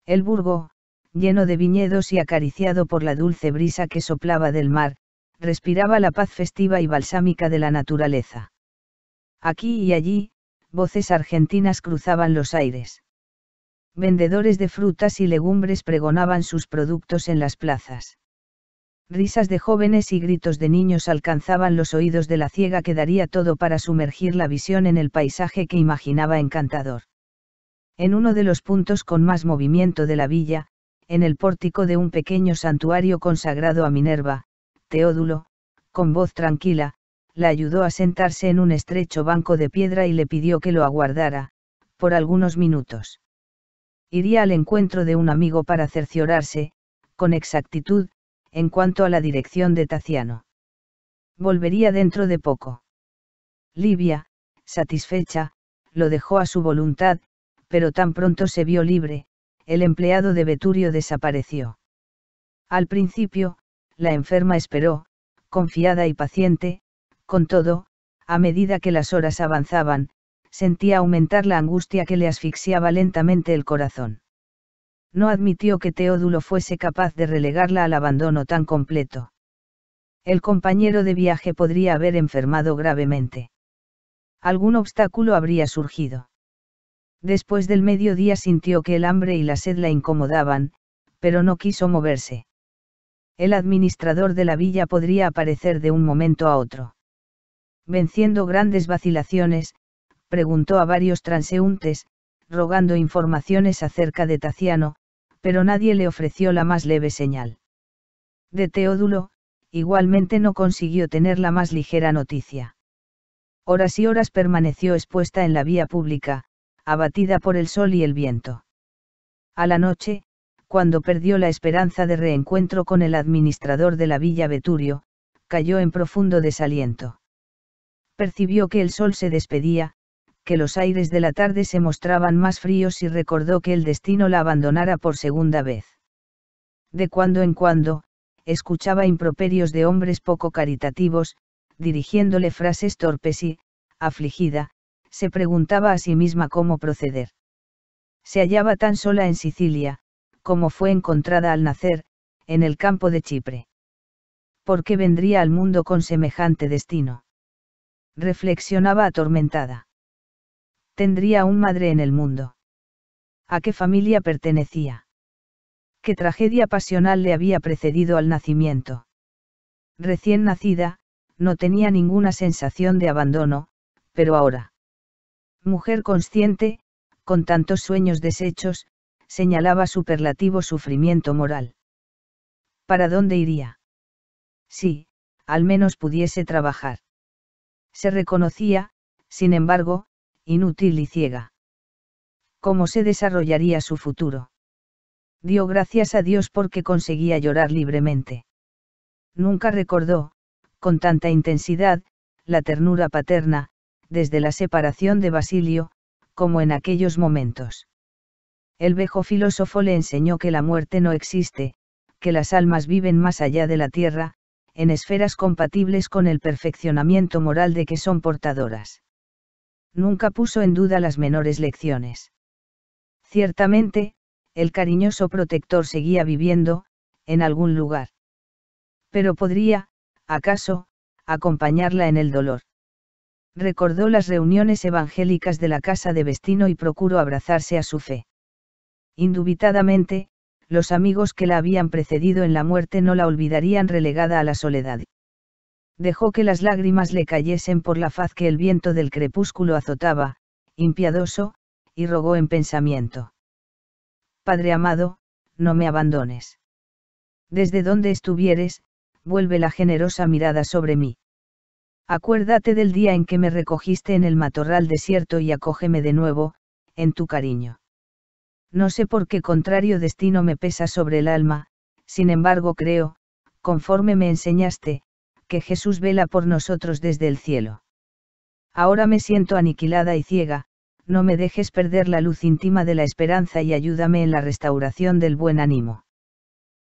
El burgo, lleno de viñedos y acariciado por la dulce brisa que soplaba del mar, respiraba la paz festiva y balsámica de la naturaleza. Aquí y allí, voces argentinas cruzaban los aires. Vendedores de frutas y legumbres pregonaban sus productos en las plazas risas de jóvenes y gritos de niños alcanzaban los oídos de la ciega que daría todo para sumergir la visión en el paisaje que imaginaba encantador. En uno de los puntos con más movimiento de la villa, en el pórtico de un pequeño santuario consagrado a Minerva, Teodulo, con voz tranquila, la ayudó a sentarse en un estrecho banco de piedra y le pidió que lo aguardara, por algunos minutos. Iría al encuentro de un amigo para cerciorarse, con exactitud, en cuanto a la dirección de Taciano. Volvería dentro de poco. Livia, satisfecha, lo dejó a su voluntad, pero tan pronto se vio libre, el empleado de Veturio desapareció. Al principio, la enferma esperó, confiada y paciente, con todo, a medida que las horas avanzaban, sentía aumentar la angustia que le asfixiaba lentamente el corazón no admitió que Teodulo fuese capaz de relegarla al abandono tan completo. El compañero de viaje podría haber enfermado gravemente. Algún obstáculo habría surgido. Después del mediodía sintió que el hambre y la sed la incomodaban, pero no quiso moverse. El administrador de la villa podría aparecer de un momento a otro. Venciendo grandes vacilaciones, preguntó a varios transeúntes, rogando informaciones acerca de Taciano, pero nadie le ofreció la más leve señal. De Teodulo, igualmente no consiguió tener la más ligera noticia. Horas y horas permaneció expuesta en la vía pública, abatida por el sol y el viento. A la noche, cuando perdió la esperanza de reencuentro con el administrador de la villa Veturio, cayó en profundo desaliento. Percibió que el sol se despedía, que los aires de la tarde se mostraban más fríos y recordó que el destino la abandonara por segunda vez. De cuando en cuando, escuchaba improperios de hombres poco caritativos, dirigiéndole frases torpes y, afligida, se preguntaba a sí misma cómo proceder. Se hallaba tan sola en Sicilia, como fue encontrada al nacer, en el campo de Chipre. ¿Por qué vendría al mundo con semejante destino? Reflexionaba atormentada tendría un madre en el mundo. ¿A qué familia pertenecía? ¿Qué tragedia pasional le había precedido al nacimiento? Recién nacida, no tenía ninguna sensación de abandono, pero ahora. Mujer consciente, con tantos sueños deshechos, señalaba superlativo sufrimiento moral. ¿Para dónde iría? Sí, al menos pudiese trabajar. Se reconocía, sin embargo, inútil y ciega. ¿Cómo se desarrollaría su futuro? Dio gracias a Dios porque conseguía llorar libremente. Nunca recordó, con tanta intensidad, la ternura paterna, desde la separación de Basilio, como en aquellos momentos. El viejo filósofo le enseñó que la muerte no existe, que las almas viven más allá de la tierra, en esferas compatibles con el perfeccionamiento moral de que son portadoras nunca puso en duda las menores lecciones. Ciertamente, el cariñoso protector seguía viviendo, en algún lugar. Pero podría, acaso, acompañarla en el dolor. Recordó las reuniones evangélicas de la casa de Vestino y procuró abrazarse a su fe. Indubitadamente, los amigos que la habían precedido en la muerte no la olvidarían relegada a la soledad dejó que las lágrimas le cayesen por la faz que el viento del crepúsculo azotaba, impiadoso, y rogó en pensamiento. Padre amado, no me abandones. Desde donde estuvieres, vuelve la generosa mirada sobre mí. Acuérdate del día en que me recogiste en el matorral desierto y acógeme de nuevo, en tu cariño. No sé por qué contrario destino me pesa sobre el alma, sin embargo creo, conforme me enseñaste, que Jesús vela por nosotros desde el cielo. Ahora me siento aniquilada y ciega, no me dejes perder la luz íntima de la esperanza y ayúdame en la restauración del buen ánimo.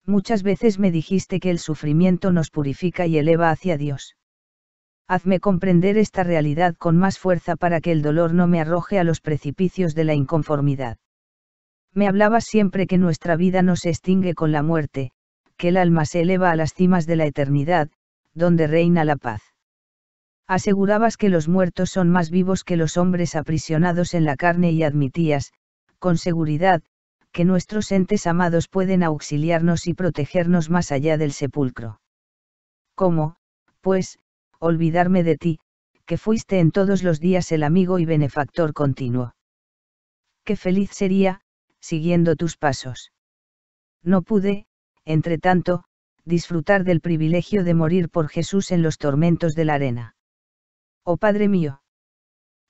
Muchas veces me dijiste que el sufrimiento nos purifica y eleva hacia Dios. Hazme comprender esta realidad con más fuerza para que el dolor no me arroje a los precipicios de la inconformidad. Me hablabas siempre que nuestra vida no se extingue con la muerte, que el alma se eleva a las cimas de la eternidad, donde reina la paz. Asegurabas que los muertos son más vivos que los hombres aprisionados en la carne y admitías, con seguridad, que nuestros entes amados pueden auxiliarnos y protegernos más allá del sepulcro. ¿Cómo, pues, olvidarme de ti, que fuiste en todos los días el amigo y benefactor continuo? Qué feliz sería, siguiendo tus pasos. No pude, entre tanto, disfrutar del privilegio de morir por Jesús en los tormentos de la arena. Oh Padre mío,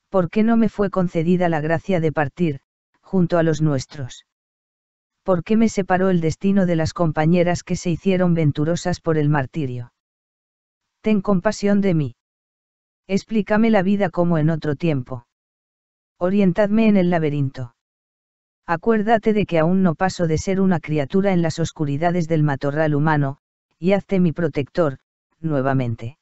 ¿por qué no me fue concedida la gracia de partir, junto a los nuestros? ¿Por qué me separó el destino de las compañeras que se hicieron venturosas por el martirio? Ten compasión de mí. Explícame la vida como en otro tiempo. Orientadme en el laberinto. Acuérdate de que aún no paso de ser una criatura en las oscuridades del matorral humano, y hazte mi protector, nuevamente.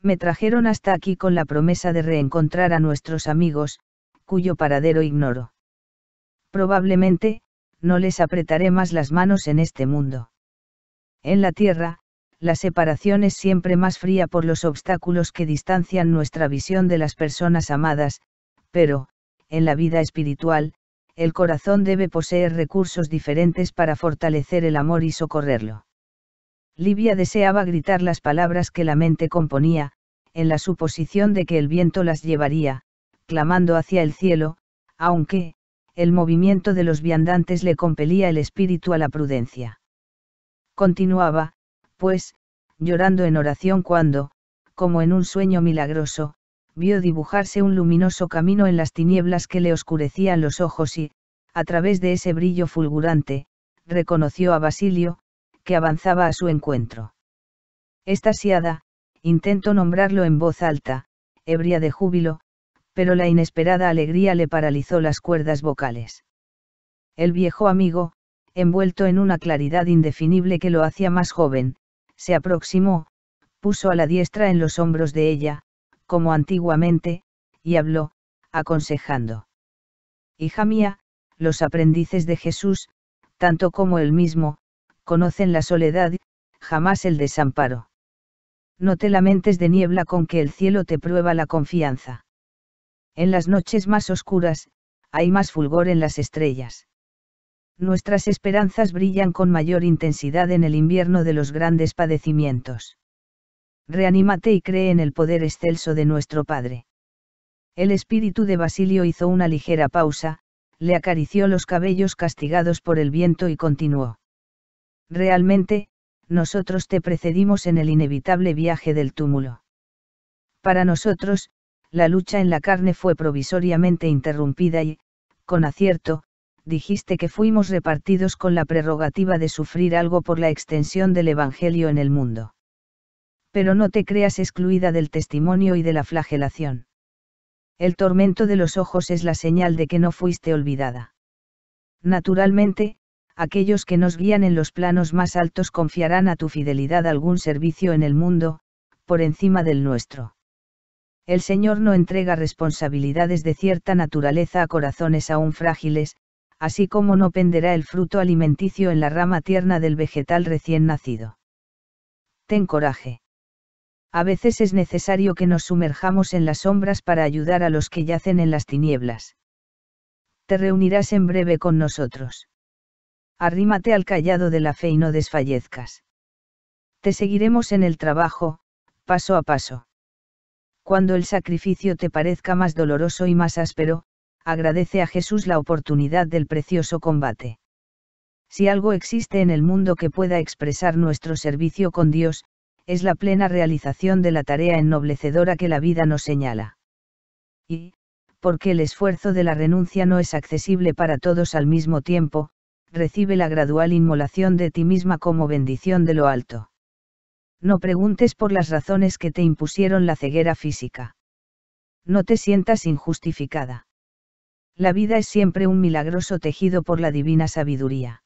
Me trajeron hasta aquí con la promesa de reencontrar a nuestros amigos, cuyo paradero ignoro. Probablemente, no les apretaré más las manos en este mundo. En la Tierra, la separación es siempre más fría por los obstáculos que distancian nuestra visión de las personas amadas, pero, en la vida espiritual, el corazón debe poseer recursos diferentes para fortalecer el amor y socorrerlo. Livia deseaba gritar las palabras que la mente componía, en la suposición de que el viento las llevaría, clamando hacia el cielo, aunque, el movimiento de los viandantes le compelía el espíritu a la prudencia. Continuaba, pues, llorando en oración cuando, como en un sueño milagroso, vio dibujarse un luminoso camino en las tinieblas que le oscurecían los ojos y, a través de ese brillo fulgurante, reconoció a Basilio, que avanzaba a su encuentro. Estasiada, intentó nombrarlo en voz alta, ebria de júbilo, pero la inesperada alegría le paralizó las cuerdas vocales. El viejo amigo, envuelto en una claridad indefinible que lo hacía más joven, se aproximó, puso a la diestra en los hombros de ella, como antiguamente, y habló, aconsejando. Hija mía, los aprendices de Jesús, tanto como él mismo, conocen la soledad, jamás el desamparo. No te lamentes de niebla con que el cielo te prueba la confianza. En las noches más oscuras, hay más fulgor en las estrellas. Nuestras esperanzas brillan con mayor intensidad en el invierno de los grandes padecimientos reanímate y cree en el poder excelso de nuestro Padre. El espíritu de Basilio hizo una ligera pausa, le acarició los cabellos castigados por el viento y continuó. Realmente, nosotros te precedimos en el inevitable viaje del túmulo. Para nosotros, la lucha en la carne fue provisoriamente interrumpida y, con acierto, dijiste que fuimos repartidos con la prerrogativa de sufrir algo por la extensión del Evangelio en el mundo pero no te creas excluida del testimonio y de la flagelación. El tormento de los ojos es la señal de que no fuiste olvidada. Naturalmente, aquellos que nos guían en los planos más altos confiarán a tu fidelidad algún servicio en el mundo, por encima del nuestro. El Señor no entrega responsabilidades de cierta naturaleza a corazones aún frágiles, así como no penderá el fruto alimenticio en la rama tierna del vegetal recién nacido. Ten coraje a veces es necesario que nos sumerjamos en las sombras para ayudar a los que yacen en las tinieblas. Te reunirás en breve con nosotros. Arrímate al callado de la fe y no desfallezcas. Te seguiremos en el trabajo, paso a paso. Cuando el sacrificio te parezca más doloroso y más áspero, agradece a Jesús la oportunidad del precioso combate. Si algo existe en el mundo que pueda expresar nuestro servicio con Dios, es la plena realización de la tarea ennoblecedora que la vida nos señala. Y, porque el esfuerzo de la renuncia no es accesible para todos al mismo tiempo, recibe la gradual inmolación de ti misma como bendición de lo alto. No preguntes por las razones que te impusieron la ceguera física. No te sientas injustificada. La vida es siempre un milagroso tejido por la divina sabiduría.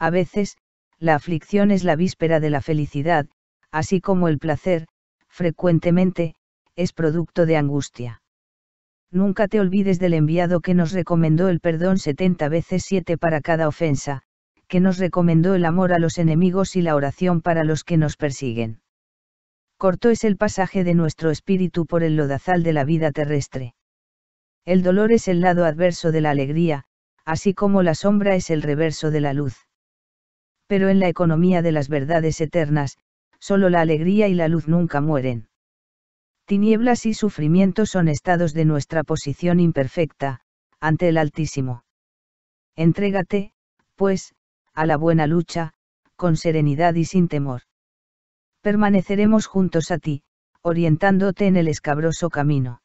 A veces, la aflicción es la víspera de la felicidad, así como el placer, frecuentemente, es producto de angustia. Nunca te olvides del enviado que nos recomendó el perdón 70 veces 7 para cada ofensa, que nos recomendó el amor a los enemigos y la oración para los que nos persiguen. Corto es el pasaje de nuestro espíritu por el lodazal de la vida terrestre. El dolor es el lado adverso de la alegría, así como la sombra es el reverso de la luz. Pero en la economía de las verdades eternas, solo la alegría y la luz nunca mueren. Tinieblas y sufrimiento son estados de nuestra posición imperfecta, ante el Altísimo. Entrégate, pues, a la buena lucha, con serenidad y sin temor. Permaneceremos juntos a ti, orientándote en el escabroso camino.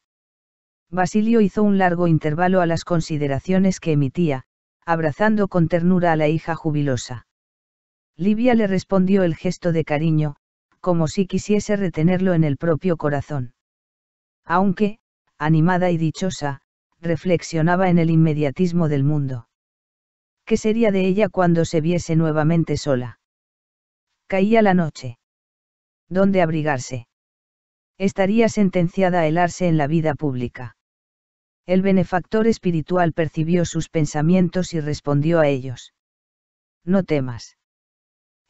Basilio hizo un largo intervalo a las consideraciones que emitía, abrazando con ternura a la hija jubilosa. Livia le respondió el gesto de cariño, como si quisiese retenerlo en el propio corazón. Aunque, animada y dichosa, reflexionaba en el inmediatismo del mundo. ¿Qué sería de ella cuando se viese nuevamente sola? Caía la noche. ¿Dónde abrigarse? Estaría sentenciada a helarse en la vida pública. El benefactor espiritual percibió sus pensamientos y respondió a ellos. No temas.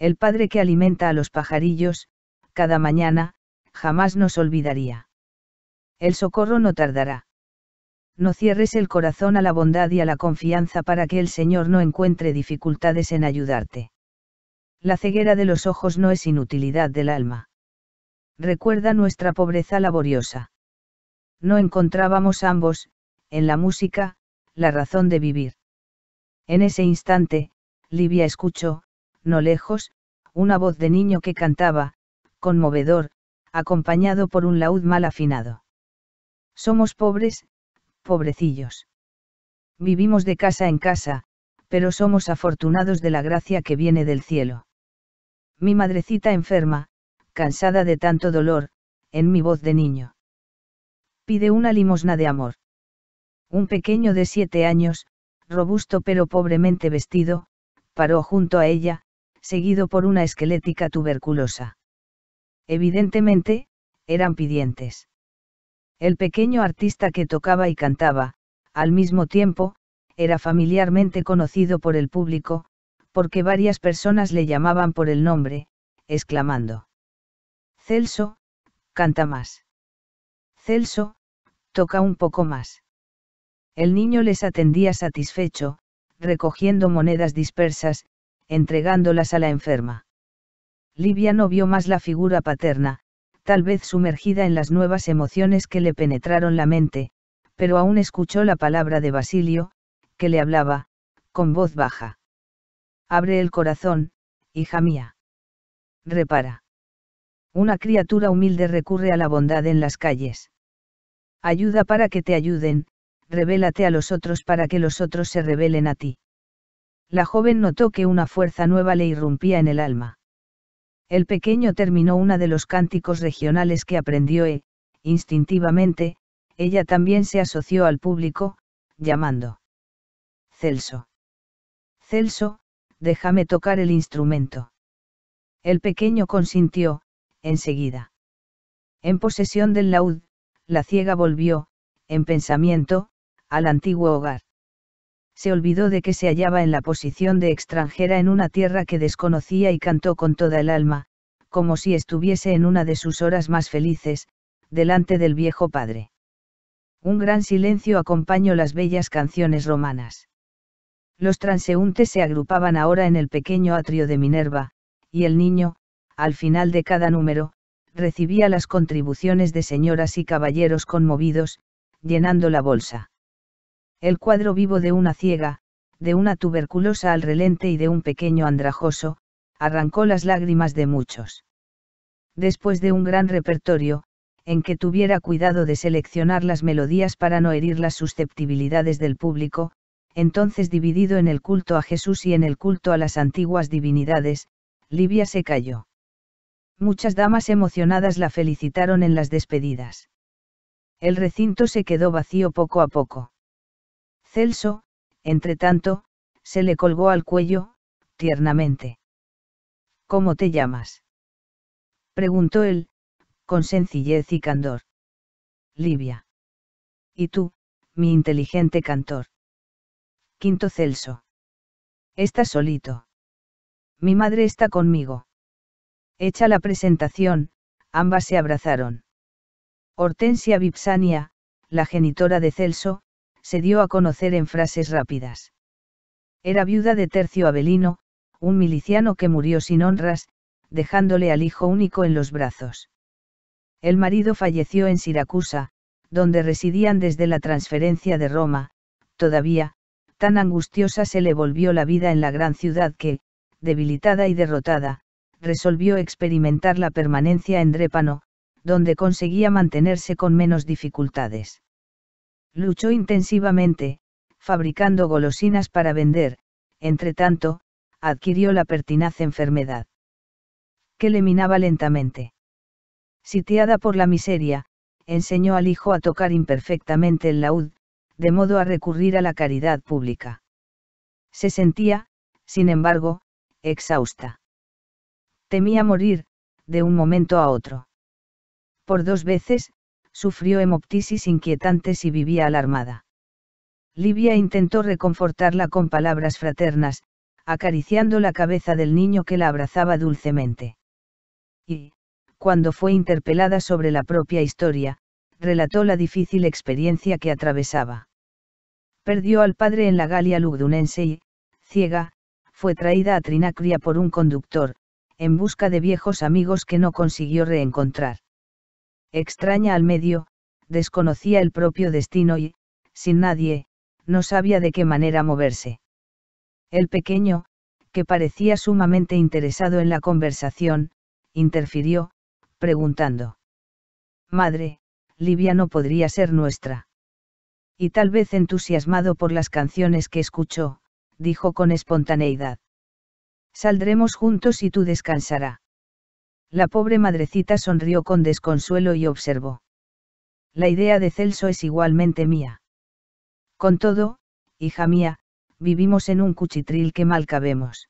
El Padre que alimenta a los pajarillos, cada mañana, jamás nos olvidaría. El socorro no tardará. No cierres el corazón a la bondad y a la confianza para que el Señor no encuentre dificultades en ayudarte. La ceguera de los ojos no es inutilidad del alma. Recuerda nuestra pobreza laboriosa. No encontrábamos ambos, en la música, la razón de vivir. En ese instante, Livia escuchó, no lejos, una voz de niño que cantaba, conmovedor, acompañado por un laúd mal afinado. Somos pobres, pobrecillos. Vivimos de casa en casa, pero somos afortunados de la gracia que viene del cielo. Mi madrecita enferma, cansada de tanto dolor, en mi voz de niño. Pide una limosna de amor. Un pequeño de siete años, robusto pero pobremente vestido, paró junto a ella, seguido por una esquelética tuberculosa. Evidentemente, eran pidientes. El pequeño artista que tocaba y cantaba, al mismo tiempo, era familiarmente conocido por el público, porque varias personas le llamaban por el nombre, exclamando. Celso, canta más. Celso, toca un poco más. El niño les atendía satisfecho, recogiendo monedas dispersas, entregándolas a la enferma. Livia no vio más la figura paterna, tal vez sumergida en las nuevas emociones que le penetraron la mente, pero aún escuchó la palabra de Basilio, que le hablaba, con voz baja. Abre el corazón, hija mía. Repara. Una criatura humilde recurre a la bondad en las calles. Ayuda para que te ayuden, revélate a los otros para que los otros se revelen a ti. La joven notó que una fuerza nueva le irrumpía en el alma. El pequeño terminó una de los cánticos regionales que aprendió e, instintivamente, ella también se asoció al público, llamando. Celso. Celso, déjame tocar el instrumento. El pequeño consintió, enseguida. En posesión del laúd, la ciega volvió, en pensamiento, al antiguo hogar se olvidó de que se hallaba en la posición de extranjera en una tierra que desconocía y cantó con toda el alma, como si estuviese en una de sus horas más felices, delante del viejo padre. Un gran silencio acompañó las bellas canciones romanas. Los transeúntes se agrupaban ahora en el pequeño atrio de Minerva, y el niño, al final de cada número, recibía las contribuciones de señoras y caballeros conmovidos, llenando la bolsa el cuadro vivo de una ciega, de una tuberculosa al relente y de un pequeño andrajoso, arrancó las lágrimas de muchos. Después de un gran repertorio, en que tuviera cuidado de seleccionar las melodías para no herir las susceptibilidades del público, entonces dividido en el culto a Jesús y en el culto a las antiguas divinidades, Livia se cayó. Muchas damas emocionadas la felicitaron en las despedidas. El recinto se quedó vacío poco a poco. Celso, entretanto, se le colgó al cuello, tiernamente. ¿Cómo te llamas? preguntó él, con sencillez y candor. Livia. ¿Y tú, mi inteligente cantor? Quinto Celso. Estás solito. Mi madre está conmigo. Hecha la presentación, ambas se abrazaron. Hortensia Vipsania, la genitora de Celso, se dio a conocer en frases rápidas. Era viuda de Tercio Abelino, un miliciano que murió sin honras, dejándole al hijo único en los brazos. El marido falleció en Siracusa, donde residían desde la transferencia de Roma, todavía, tan angustiosa se le volvió la vida en la gran ciudad que, debilitada y derrotada, resolvió experimentar la permanencia en Drépano, donde conseguía mantenerse con menos dificultades. Luchó intensivamente, fabricando golosinas para vender, Entre tanto, adquirió la pertinaz enfermedad. Que le minaba lentamente. Sitiada por la miseria, enseñó al hijo a tocar imperfectamente el laúd, de modo a recurrir a la caridad pública. Se sentía, sin embargo, exhausta. Temía morir, de un momento a otro. Por dos veces, sufrió hemoptisis inquietantes y vivía alarmada. Livia intentó reconfortarla con palabras fraternas, acariciando la cabeza del niño que la abrazaba dulcemente. Y, cuando fue interpelada sobre la propia historia, relató la difícil experiencia que atravesaba. Perdió al padre en la Galia lugdunense y, ciega, fue traída a Trinacria por un conductor, en busca de viejos amigos que no consiguió reencontrar extraña al medio, desconocía el propio destino y, sin nadie, no sabía de qué manera moverse. El pequeño, que parecía sumamente interesado en la conversación, interfirió, preguntando. Madre, Livia no podría ser nuestra. Y tal vez entusiasmado por las canciones que escuchó, dijo con espontaneidad. Saldremos juntos y tú descansará. La pobre madrecita sonrió con desconsuelo y observó. La idea de Celso es igualmente mía. Con todo, hija mía, vivimos en un cuchitril que mal cabemos.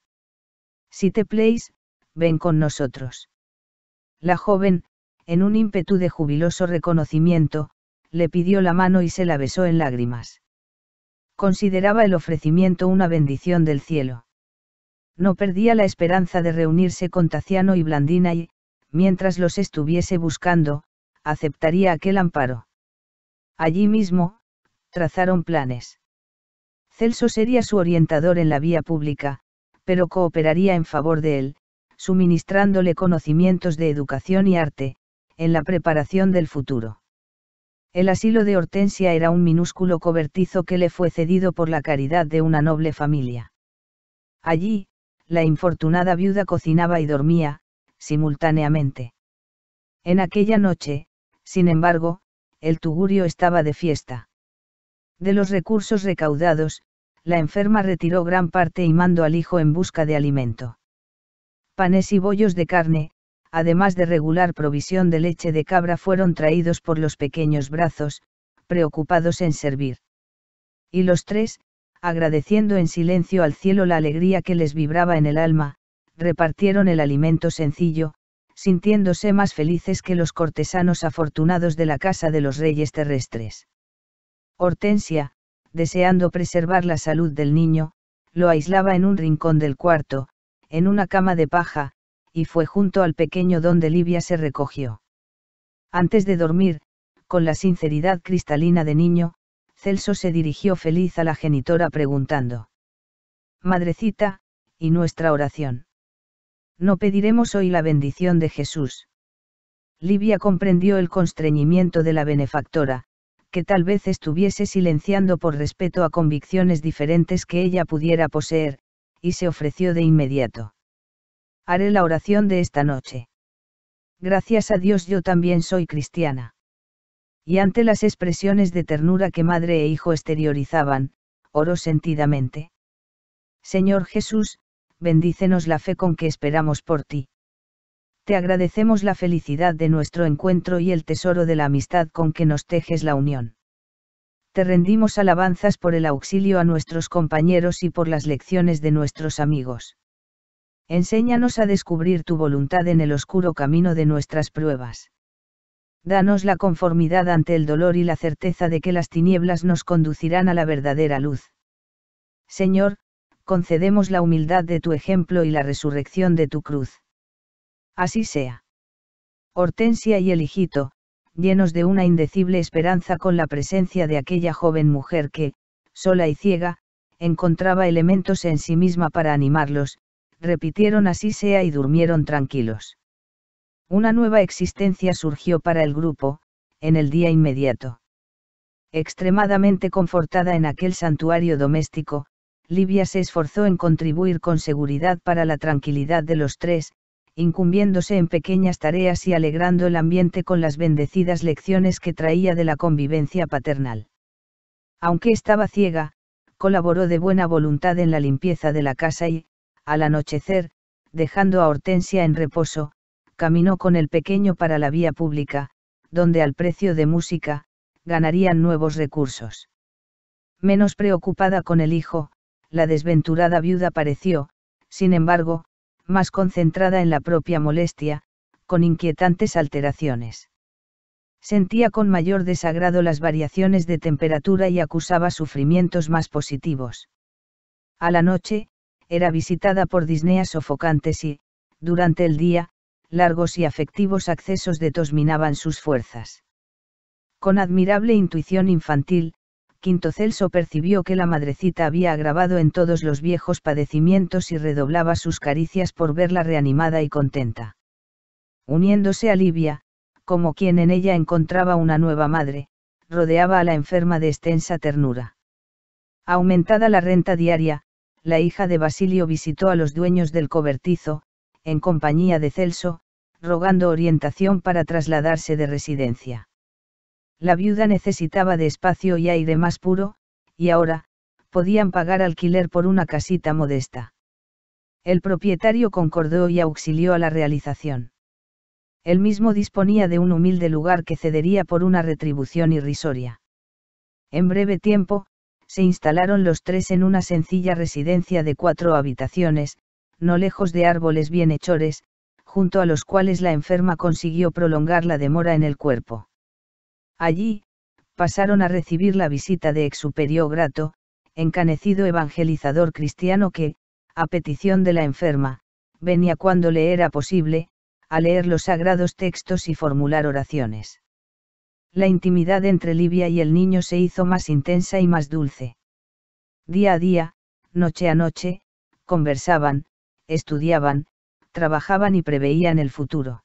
Si te pleis, ven con nosotros. La joven, en un ímpetu de jubiloso reconocimiento, le pidió la mano y se la besó en lágrimas. Consideraba el ofrecimiento una bendición del cielo. No perdía la esperanza de reunirse con Taciano y Blandina y, mientras los estuviese buscando, aceptaría aquel amparo. Allí mismo, trazaron planes. Celso sería su orientador en la vía pública, pero cooperaría en favor de él, suministrándole conocimientos de educación y arte, en la preparación del futuro. El asilo de Hortensia era un minúsculo cobertizo que le fue cedido por la caridad de una noble familia. Allí, la infortunada viuda cocinaba y dormía, simultáneamente. En aquella noche, sin embargo, el tugurio estaba de fiesta. De los recursos recaudados, la enferma retiró gran parte y mandó al hijo en busca de alimento. Panes y bollos de carne, además de regular provisión de leche de cabra, fueron traídos por los pequeños brazos, preocupados en servir. Y los tres, agradeciendo en silencio al cielo la alegría que les vibraba en el alma, repartieron el alimento sencillo, sintiéndose más felices que los cortesanos afortunados de la casa de los reyes terrestres. Hortensia, deseando preservar la salud del niño, lo aislaba en un rincón del cuarto, en una cama de paja, y fue junto al pequeño donde Livia se recogió. Antes de dormir, con la sinceridad cristalina de niño, Celso se dirigió feliz a la genitora preguntando. Madrecita, y nuestra oración. No pediremos hoy la bendición de Jesús. Livia comprendió el constreñimiento de la benefactora, que tal vez estuviese silenciando por respeto a convicciones diferentes que ella pudiera poseer, y se ofreció de inmediato. Haré la oración de esta noche. Gracias a Dios yo también soy cristiana y ante las expresiones de ternura que madre e hijo exteriorizaban, oró sentidamente. Señor Jesús, bendícenos la fe con que esperamos por ti. Te agradecemos la felicidad de nuestro encuentro y el tesoro de la amistad con que nos tejes la unión. Te rendimos alabanzas por el auxilio a nuestros compañeros y por las lecciones de nuestros amigos. Enséñanos a descubrir tu voluntad en el oscuro camino de nuestras pruebas danos la conformidad ante el dolor y la certeza de que las tinieblas nos conducirán a la verdadera luz. Señor, concedemos la humildad de tu ejemplo y la resurrección de tu cruz. Así sea. Hortensia y el hijito, llenos de una indecible esperanza con la presencia de aquella joven mujer que, sola y ciega, encontraba elementos en sí misma para animarlos, repitieron así sea y durmieron tranquilos. Una nueva existencia surgió para el grupo, en el día inmediato. Extremadamente confortada en aquel santuario doméstico, Livia se esforzó en contribuir con seguridad para la tranquilidad de los tres, incumbiéndose en pequeñas tareas y alegrando el ambiente con las bendecidas lecciones que traía de la convivencia paternal. Aunque estaba ciega, colaboró de buena voluntad en la limpieza de la casa y, al anochecer, dejando a Hortensia en reposo, caminó con el pequeño para la vía pública, donde al precio de música, ganarían nuevos recursos. Menos preocupada con el hijo, la desventurada viuda pareció, sin embargo, más concentrada en la propia molestia, con inquietantes alteraciones. Sentía con mayor desagrado las variaciones de temperatura y acusaba sufrimientos más positivos. A la noche, era visitada por disneas sofocantes y, durante el día, largos y afectivos accesos de minaban sus fuerzas. Con admirable intuición infantil, Quinto Celso percibió que la madrecita había agravado en todos los viejos padecimientos y redoblaba sus caricias por verla reanimada y contenta. Uniéndose a Livia, como quien en ella encontraba una nueva madre, rodeaba a la enferma de extensa ternura. Aumentada la renta diaria, la hija de Basilio visitó a los dueños del cobertizo, en compañía de Celso, rogando orientación para trasladarse de residencia. La viuda necesitaba de espacio y aire más puro, y ahora, podían pagar alquiler por una casita modesta. El propietario concordó y auxilió a la realización. Él mismo disponía de un humilde lugar que cedería por una retribución irrisoria. En breve tiempo, se instalaron los tres en una sencilla residencia de cuatro habitaciones, no lejos de árboles bienhechores, junto a los cuales la enferma consiguió prolongar la demora en el cuerpo. Allí, pasaron a recibir la visita de superior Grato, encanecido evangelizador cristiano que, a petición de la enferma, venía cuando le era posible, a leer los sagrados textos y formular oraciones. La intimidad entre Livia y el niño se hizo más intensa y más dulce. Día a día, noche a noche, conversaban, estudiaban, trabajaban y preveían el futuro.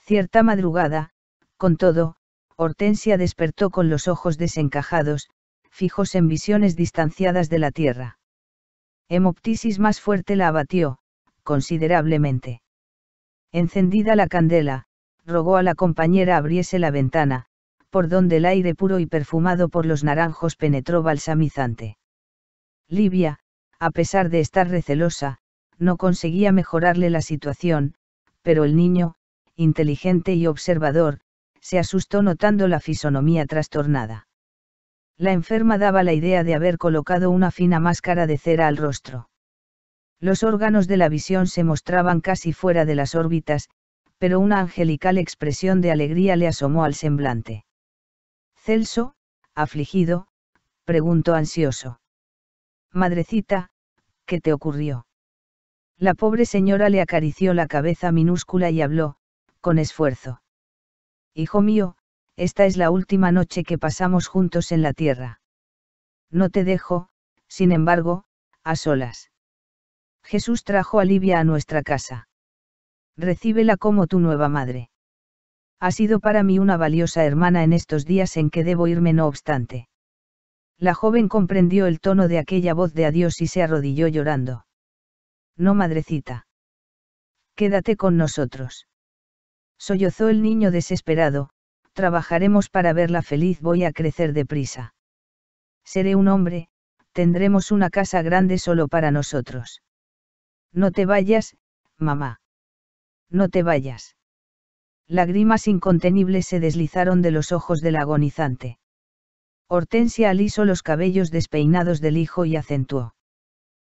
Cierta madrugada, con todo, Hortensia despertó con los ojos desencajados, fijos en visiones distanciadas de la tierra. Hemoptisis más fuerte la abatió, considerablemente. Encendida la candela, rogó a la compañera abriese la ventana, por donde el aire puro y perfumado por los naranjos penetró balsamizante. Livia, a pesar de estar recelosa, no conseguía mejorarle la situación, pero el niño, inteligente y observador, se asustó notando la fisonomía trastornada. La enferma daba la idea de haber colocado una fina máscara de cera al rostro. Los órganos de la visión se mostraban casi fuera de las órbitas, pero una angelical expresión de alegría le asomó al semblante. Celso, afligido, preguntó ansioso. Madrecita, ¿qué te ocurrió? La pobre señora le acarició la cabeza minúscula y habló, con esfuerzo. Hijo mío, esta es la última noche que pasamos juntos en la tierra. No te dejo, sin embargo, a solas. Jesús trajo a Livia a nuestra casa. Recíbela como tu nueva madre. Ha sido para mí una valiosa hermana en estos días en que debo irme no obstante. La joven comprendió el tono de aquella voz de adiós y se arrodilló llorando. No, madrecita. Quédate con nosotros. Sollozó el niño desesperado, trabajaremos para verla feliz, voy a crecer deprisa. Seré un hombre, tendremos una casa grande solo para nosotros. No te vayas, mamá. No te vayas. Lágrimas incontenibles se deslizaron de los ojos del agonizante. Hortensia alisó los cabellos despeinados del hijo y acentuó.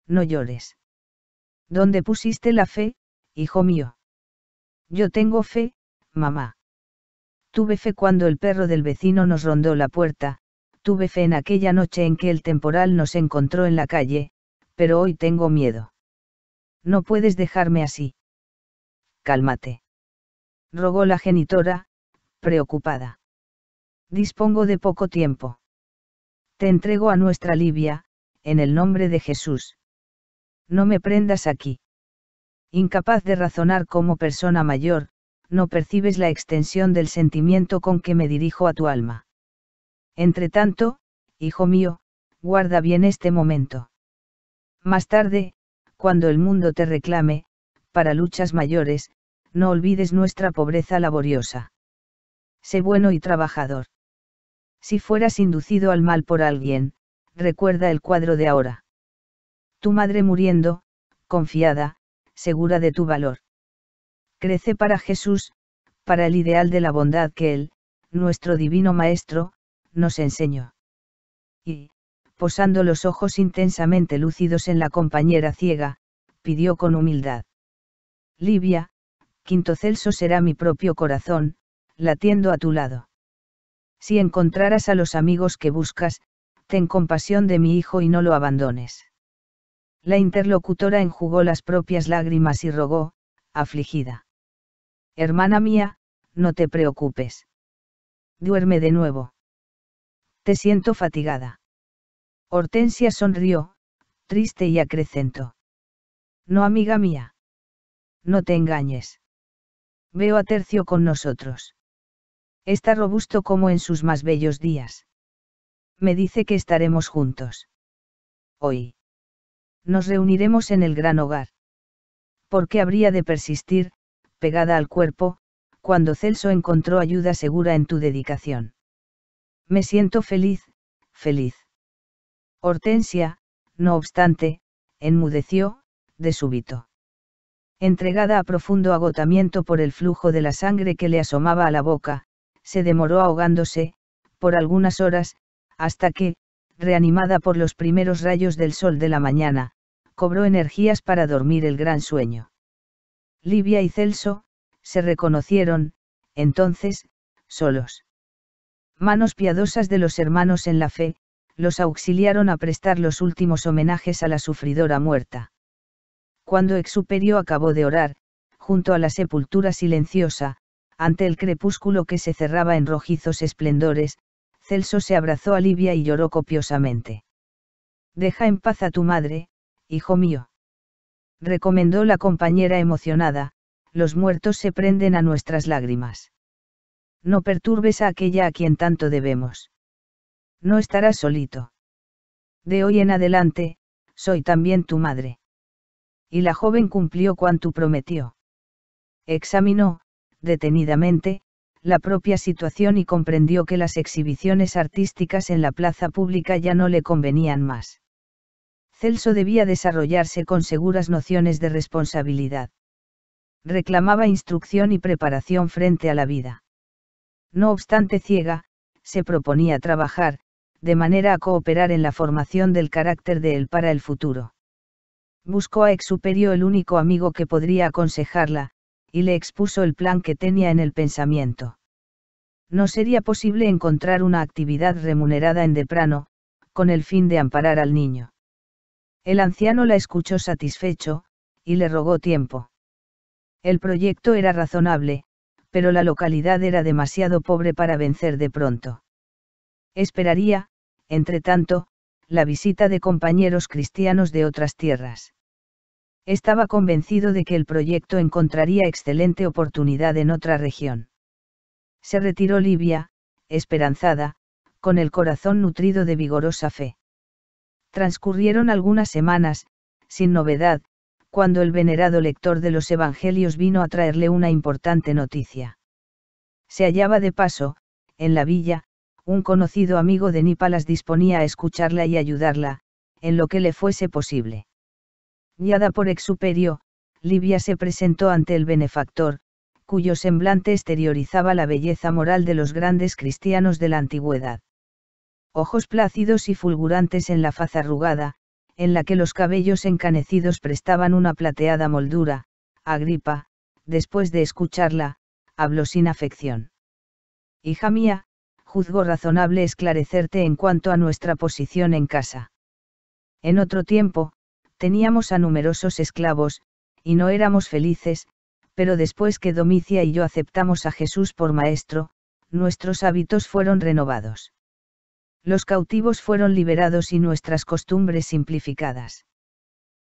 No llores. ¿Dónde pusiste la fe, hijo mío? Yo tengo fe, mamá. Tuve fe cuando el perro del vecino nos rondó la puerta, tuve fe en aquella noche en que el temporal nos encontró en la calle, pero hoy tengo miedo. No puedes dejarme así. Cálmate. Rogó la genitora, preocupada. Dispongo de poco tiempo. Te entrego a nuestra Libia, en el nombre de Jesús. No me prendas aquí. Incapaz de razonar como persona mayor, no percibes la extensión del sentimiento con que me dirijo a tu alma. Entretanto, hijo mío, guarda bien este momento. Más tarde, cuando el mundo te reclame, para luchas mayores, no olvides nuestra pobreza laboriosa. Sé bueno y trabajador. Si fueras inducido al mal por alguien, recuerda el cuadro de ahora tu madre muriendo, confiada, segura de tu valor. Crece para Jesús, para el ideal de la bondad que Él, nuestro Divino Maestro, nos enseñó. Y, posando los ojos intensamente lúcidos en la compañera ciega, pidió con humildad. Livia, quinto celso será mi propio corazón, latiendo a tu lado. Si encontraras a los amigos que buscas, ten compasión de mi hijo y no lo abandones. La interlocutora enjugó las propias lágrimas y rogó, afligida. Hermana mía, no te preocupes. Duerme de nuevo. Te siento fatigada. Hortensia sonrió, triste y acrecentó. No, amiga mía. No te engañes. Veo a Tercio con nosotros. Está robusto como en sus más bellos días. Me dice que estaremos juntos. Hoy. Nos reuniremos en el gran hogar. ¿Por qué habría de persistir, pegada al cuerpo, cuando Celso encontró ayuda segura en tu dedicación? Me siento feliz, feliz. Hortensia, no obstante, enmudeció, de súbito. Entregada a profundo agotamiento por el flujo de la sangre que le asomaba a la boca, se demoró ahogándose, por algunas horas, hasta que, reanimada por los primeros rayos del sol de la mañana, cobró energías para dormir el gran sueño. Livia y Celso, se reconocieron, entonces, solos. Manos piadosas de los hermanos en la fe, los auxiliaron a prestar los últimos homenajes a la sufridora muerta. Cuando Exuperio acabó de orar, junto a la sepultura silenciosa, ante el crepúsculo que se cerraba en rojizos esplendores, Celso se abrazó a Livia y lloró copiosamente. Deja en paz a tu madre, hijo mío. Recomendó la compañera emocionada, los muertos se prenden a nuestras lágrimas. No perturbes a aquella a quien tanto debemos. No estarás solito. De hoy en adelante, soy también tu madre. Y la joven cumplió cuanto prometió. Examinó, detenidamente, la propia situación y comprendió que las exhibiciones artísticas en la plaza pública ya no le convenían más. Celso debía desarrollarse con seguras nociones de responsabilidad. Reclamaba instrucción y preparación frente a la vida. No obstante ciega, se proponía trabajar, de manera a cooperar en la formación del carácter de él para el futuro. Buscó a Exuperio el único amigo que podría aconsejarla, y le expuso el plan que tenía en el pensamiento. No sería posible encontrar una actividad remunerada en Deprano, con el fin de amparar al niño. El anciano la escuchó satisfecho, y le rogó tiempo. El proyecto era razonable, pero la localidad era demasiado pobre para vencer de pronto. Esperaría, entre tanto, la visita de compañeros cristianos de otras tierras. Estaba convencido de que el proyecto encontraría excelente oportunidad en otra región. Se retiró Libia, esperanzada, con el corazón nutrido de vigorosa fe. Transcurrieron algunas semanas, sin novedad, cuando el venerado lector de los Evangelios vino a traerle una importante noticia. Se hallaba de paso, en la villa, un conocido amigo de Nipalas disponía a escucharla y ayudarla, en lo que le fuese posible. Guiada por Exuperio, Livia se presentó ante el benefactor, cuyo semblante exteriorizaba la belleza moral de los grandes cristianos de la antigüedad. Ojos plácidos y fulgurantes en la faz arrugada, en la que los cabellos encanecidos prestaban una plateada moldura, Agripa, después de escucharla, habló sin afección. Hija mía, juzgo razonable esclarecerte en cuanto a nuestra posición en casa. En otro tiempo, teníamos a numerosos esclavos, y no éramos felices, pero después que Domicia y yo aceptamos a Jesús por Maestro, nuestros hábitos fueron renovados. Los cautivos fueron liberados y nuestras costumbres simplificadas.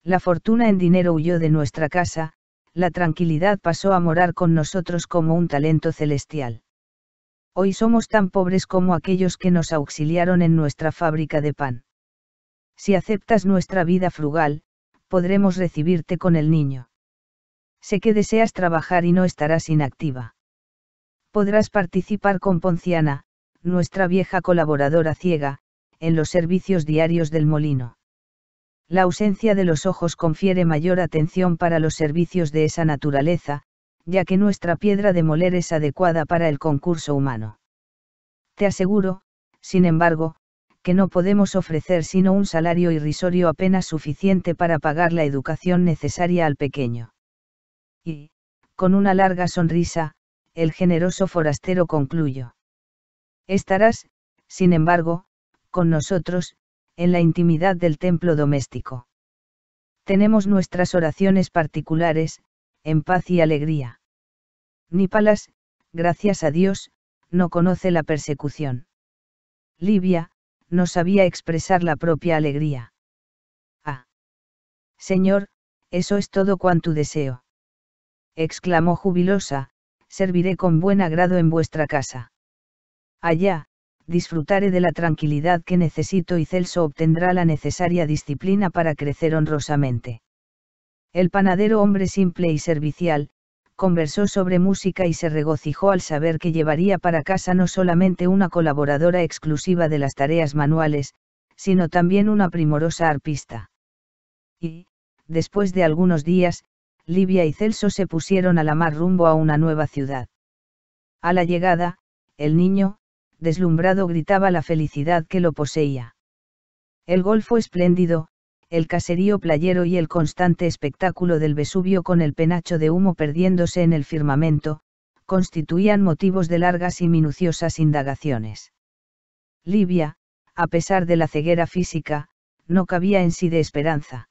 La fortuna en dinero huyó de nuestra casa, la tranquilidad pasó a morar con nosotros como un talento celestial. Hoy somos tan pobres como aquellos que nos auxiliaron en nuestra fábrica de pan. Si aceptas nuestra vida frugal, podremos recibirte con el niño. Sé que deseas trabajar y no estarás inactiva. Podrás participar con Ponciana, nuestra vieja colaboradora ciega, en los servicios diarios del molino. La ausencia de los ojos confiere mayor atención para los servicios de esa naturaleza, ya que nuestra piedra de moler es adecuada para el concurso humano. Te aseguro, sin embargo, que no podemos ofrecer sino un salario irrisorio apenas suficiente para pagar la educación necesaria al pequeño. Y, con una larga sonrisa, el generoso forastero concluyó. Estarás, sin embargo, con nosotros, en la intimidad del templo doméstico. Tenemos nuestras oraciones particulares, en paz y alegría. Nípalas, gracias a Dios, no conoce la persecución. Libia, no sabía expresar la propia alegría. Ah. Señor, eso es todo cuanto deseo. exclamó jubilosa, serviré con buen agrado en vuestra casa. Allá, disfrutaré de la tranquilidad que necesito y Celso obtendrá la necesaria disciplina para crecer honrosamente. El panadero hombre simple y servicial, conversó sobre música y se regocijó al saber que llevaría para casa no solamente una colaboradora exclusiva de las tareas manuales, sino también una primorosa arpista. Y, después de algunos días, Livia y Celso se pusieron a la mar rumbo a una nueva ciudad. A la llegada, el niño, deslumbrado, gritaba la felicidad que lo poseía. El golfo espléndido, el caserío playero y el constante espectáculo del Vesubio con el penacho de humo perdiéndose en el firmamento, constituían motivos de largas y minuciosas indagaciones. Libia, a pesar de la ceguera física, no cabía en sí de esperanza.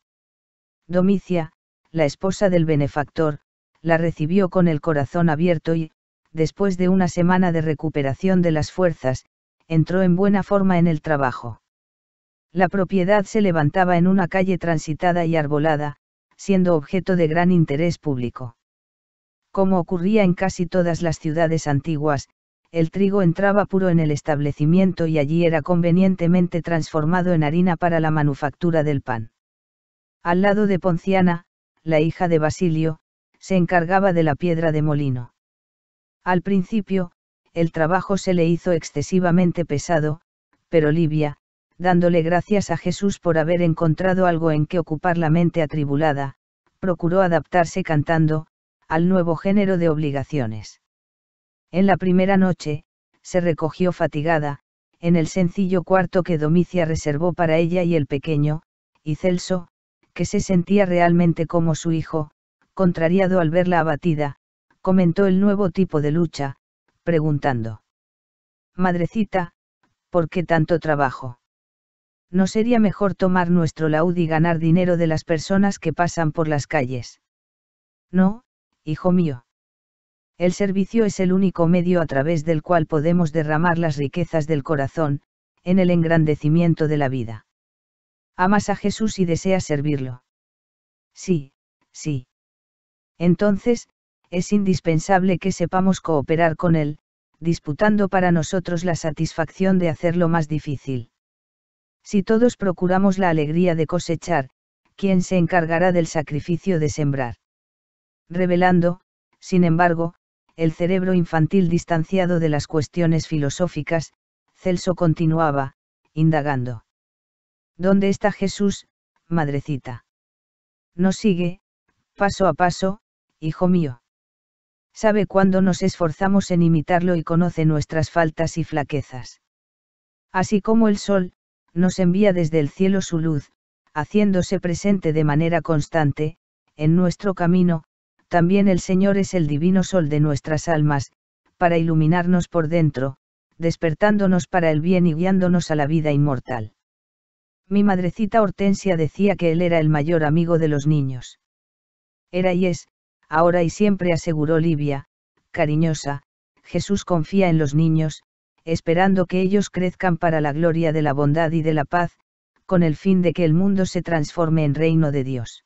Domicia, la esposa del benefactor, la recibió con el corazón abierto y, después de una semana de recuperación de las fuerzas, entró en buena forma en el trabajo. La propiedad se levantaba en una calle transitada y arbolada, siendo objeto de gran interés público. Como ocurría en casi todas las ciudades antiguas, el trigo entraba puro en el establecimiento y allí era convenientemente transformado en harina para la manufactura del pan. Al lado de Ponciana, la hija de Basilio, se encargaba de la piedra de molino. Al principio, el trabajo se le hizo excesivamente pesado, pero Livia, dándole gracias a Jesús por haber encontrado algo en que ocupar la mente atribulada, procuró adaptarse cantando, al nuevo género de obligaciones. En la primera noche, se recogió fatigada, en el sencillo cuarto que Domicia reservó para ella y el pequeño, y Celso, que se sentía realmente como su hijo, contrariado al verla abatida, comentó el nuevo tipo de lucha, preguntando. Madrecita, ¿por qué tanto trabajo? ¿no sería mejor tomar nuestro laúd y ganar dinero de las personas que pasan por las calles? No, hijo mío. El servicio es el único medio a través del cual podemos derramar las riquezas del corazón, en el engrandecimiento de la vida. Amas a Jesús y deseas servirlo. Sí, sí. Entonces, es indispensable que sepamos cooperar con Él, disputando para nosotros la satisfacción de hacerlo más difícil. Si todos procuramos la alegría de cosechar, ¿quién se encargará del sacrificio de sembrar? Revelando, sin embargo, el cerebro infantil distanciado de las cuestiones filosóficas, Celso continuaba, indagando. ¿Dónde está Jesús, madrecita? Nos sigue, paso a paso, hijo mío. Sabe cuándo nos esforzamos en imitarlo y conoce nuestras faltas y flaquezas. Así como el sol, nos envía desde el cielo su luz, haciéndose presente de manera constante, en nuestro camino, también el Señor es el divino sol de nuestras almas, para iluminarnos por dentro, despertándonos para el bien y guiándonos a la vida inmortal. Mi madrecita Hortensia decía que él era el mayor amigo de los niños. Era y es, ahora y siempre aseguró Livia, cariñosa, Jesús confía en los niños, esperando que ellos crezcan para la gloria de la bondad y de la paz, con el fin de que el mundo se transforme en reino de Dios.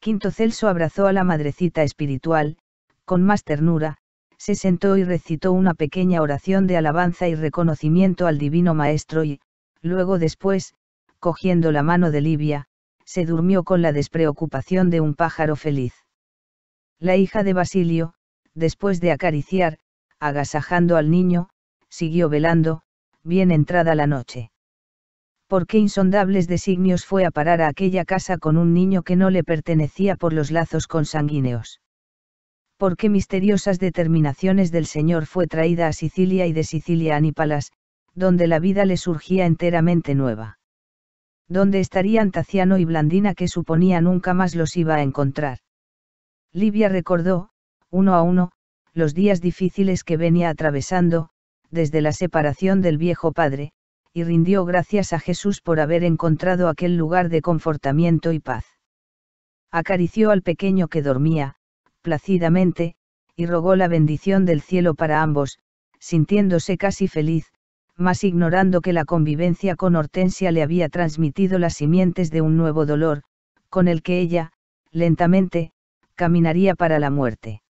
Quinto Celso abrazó a la madrecita espiritual, con más ternura, se sentó y recitó una pequeña oración de alabanza y reconocimiento al Divino Maestro y, luego después, cogiendo la mano de Livia, se durmió con la despreocupación de un pájaro feliz. La hija de Basilio, después de acariciar, agasajando al niño, siguió velando, bien entrada la noche. ¿Por qué insondables designios fue a parar a aquella casa con un niño que no le pertenecía por los lazos consanguíneos? ¿Por qué misteriosas determinaciones del Señor fue traída a Sicilia y de Sicilia a Nípalas, donde la vida le surgía enteramente nueva? ¿Dónde estarían Taciano y Blandina que suponía nunca más los iba a encontrar? Livia recordó, uno a uno, los días difíciles que venía atravesando, desde la separación del viejo padre, y rindió gracias a Jesús por haber encontrado aquel lugar de confortamiento y paz. Acarició al pequeño que dormía, placidamente, y rogó la bendición del cielo para ambos, sintiéndose casi feliz, mas ignorando que la convivencia con Hortensia le había transmitido las simientes de un nuevo dolor, con el que ella, lentamente, caminaría para la muerte.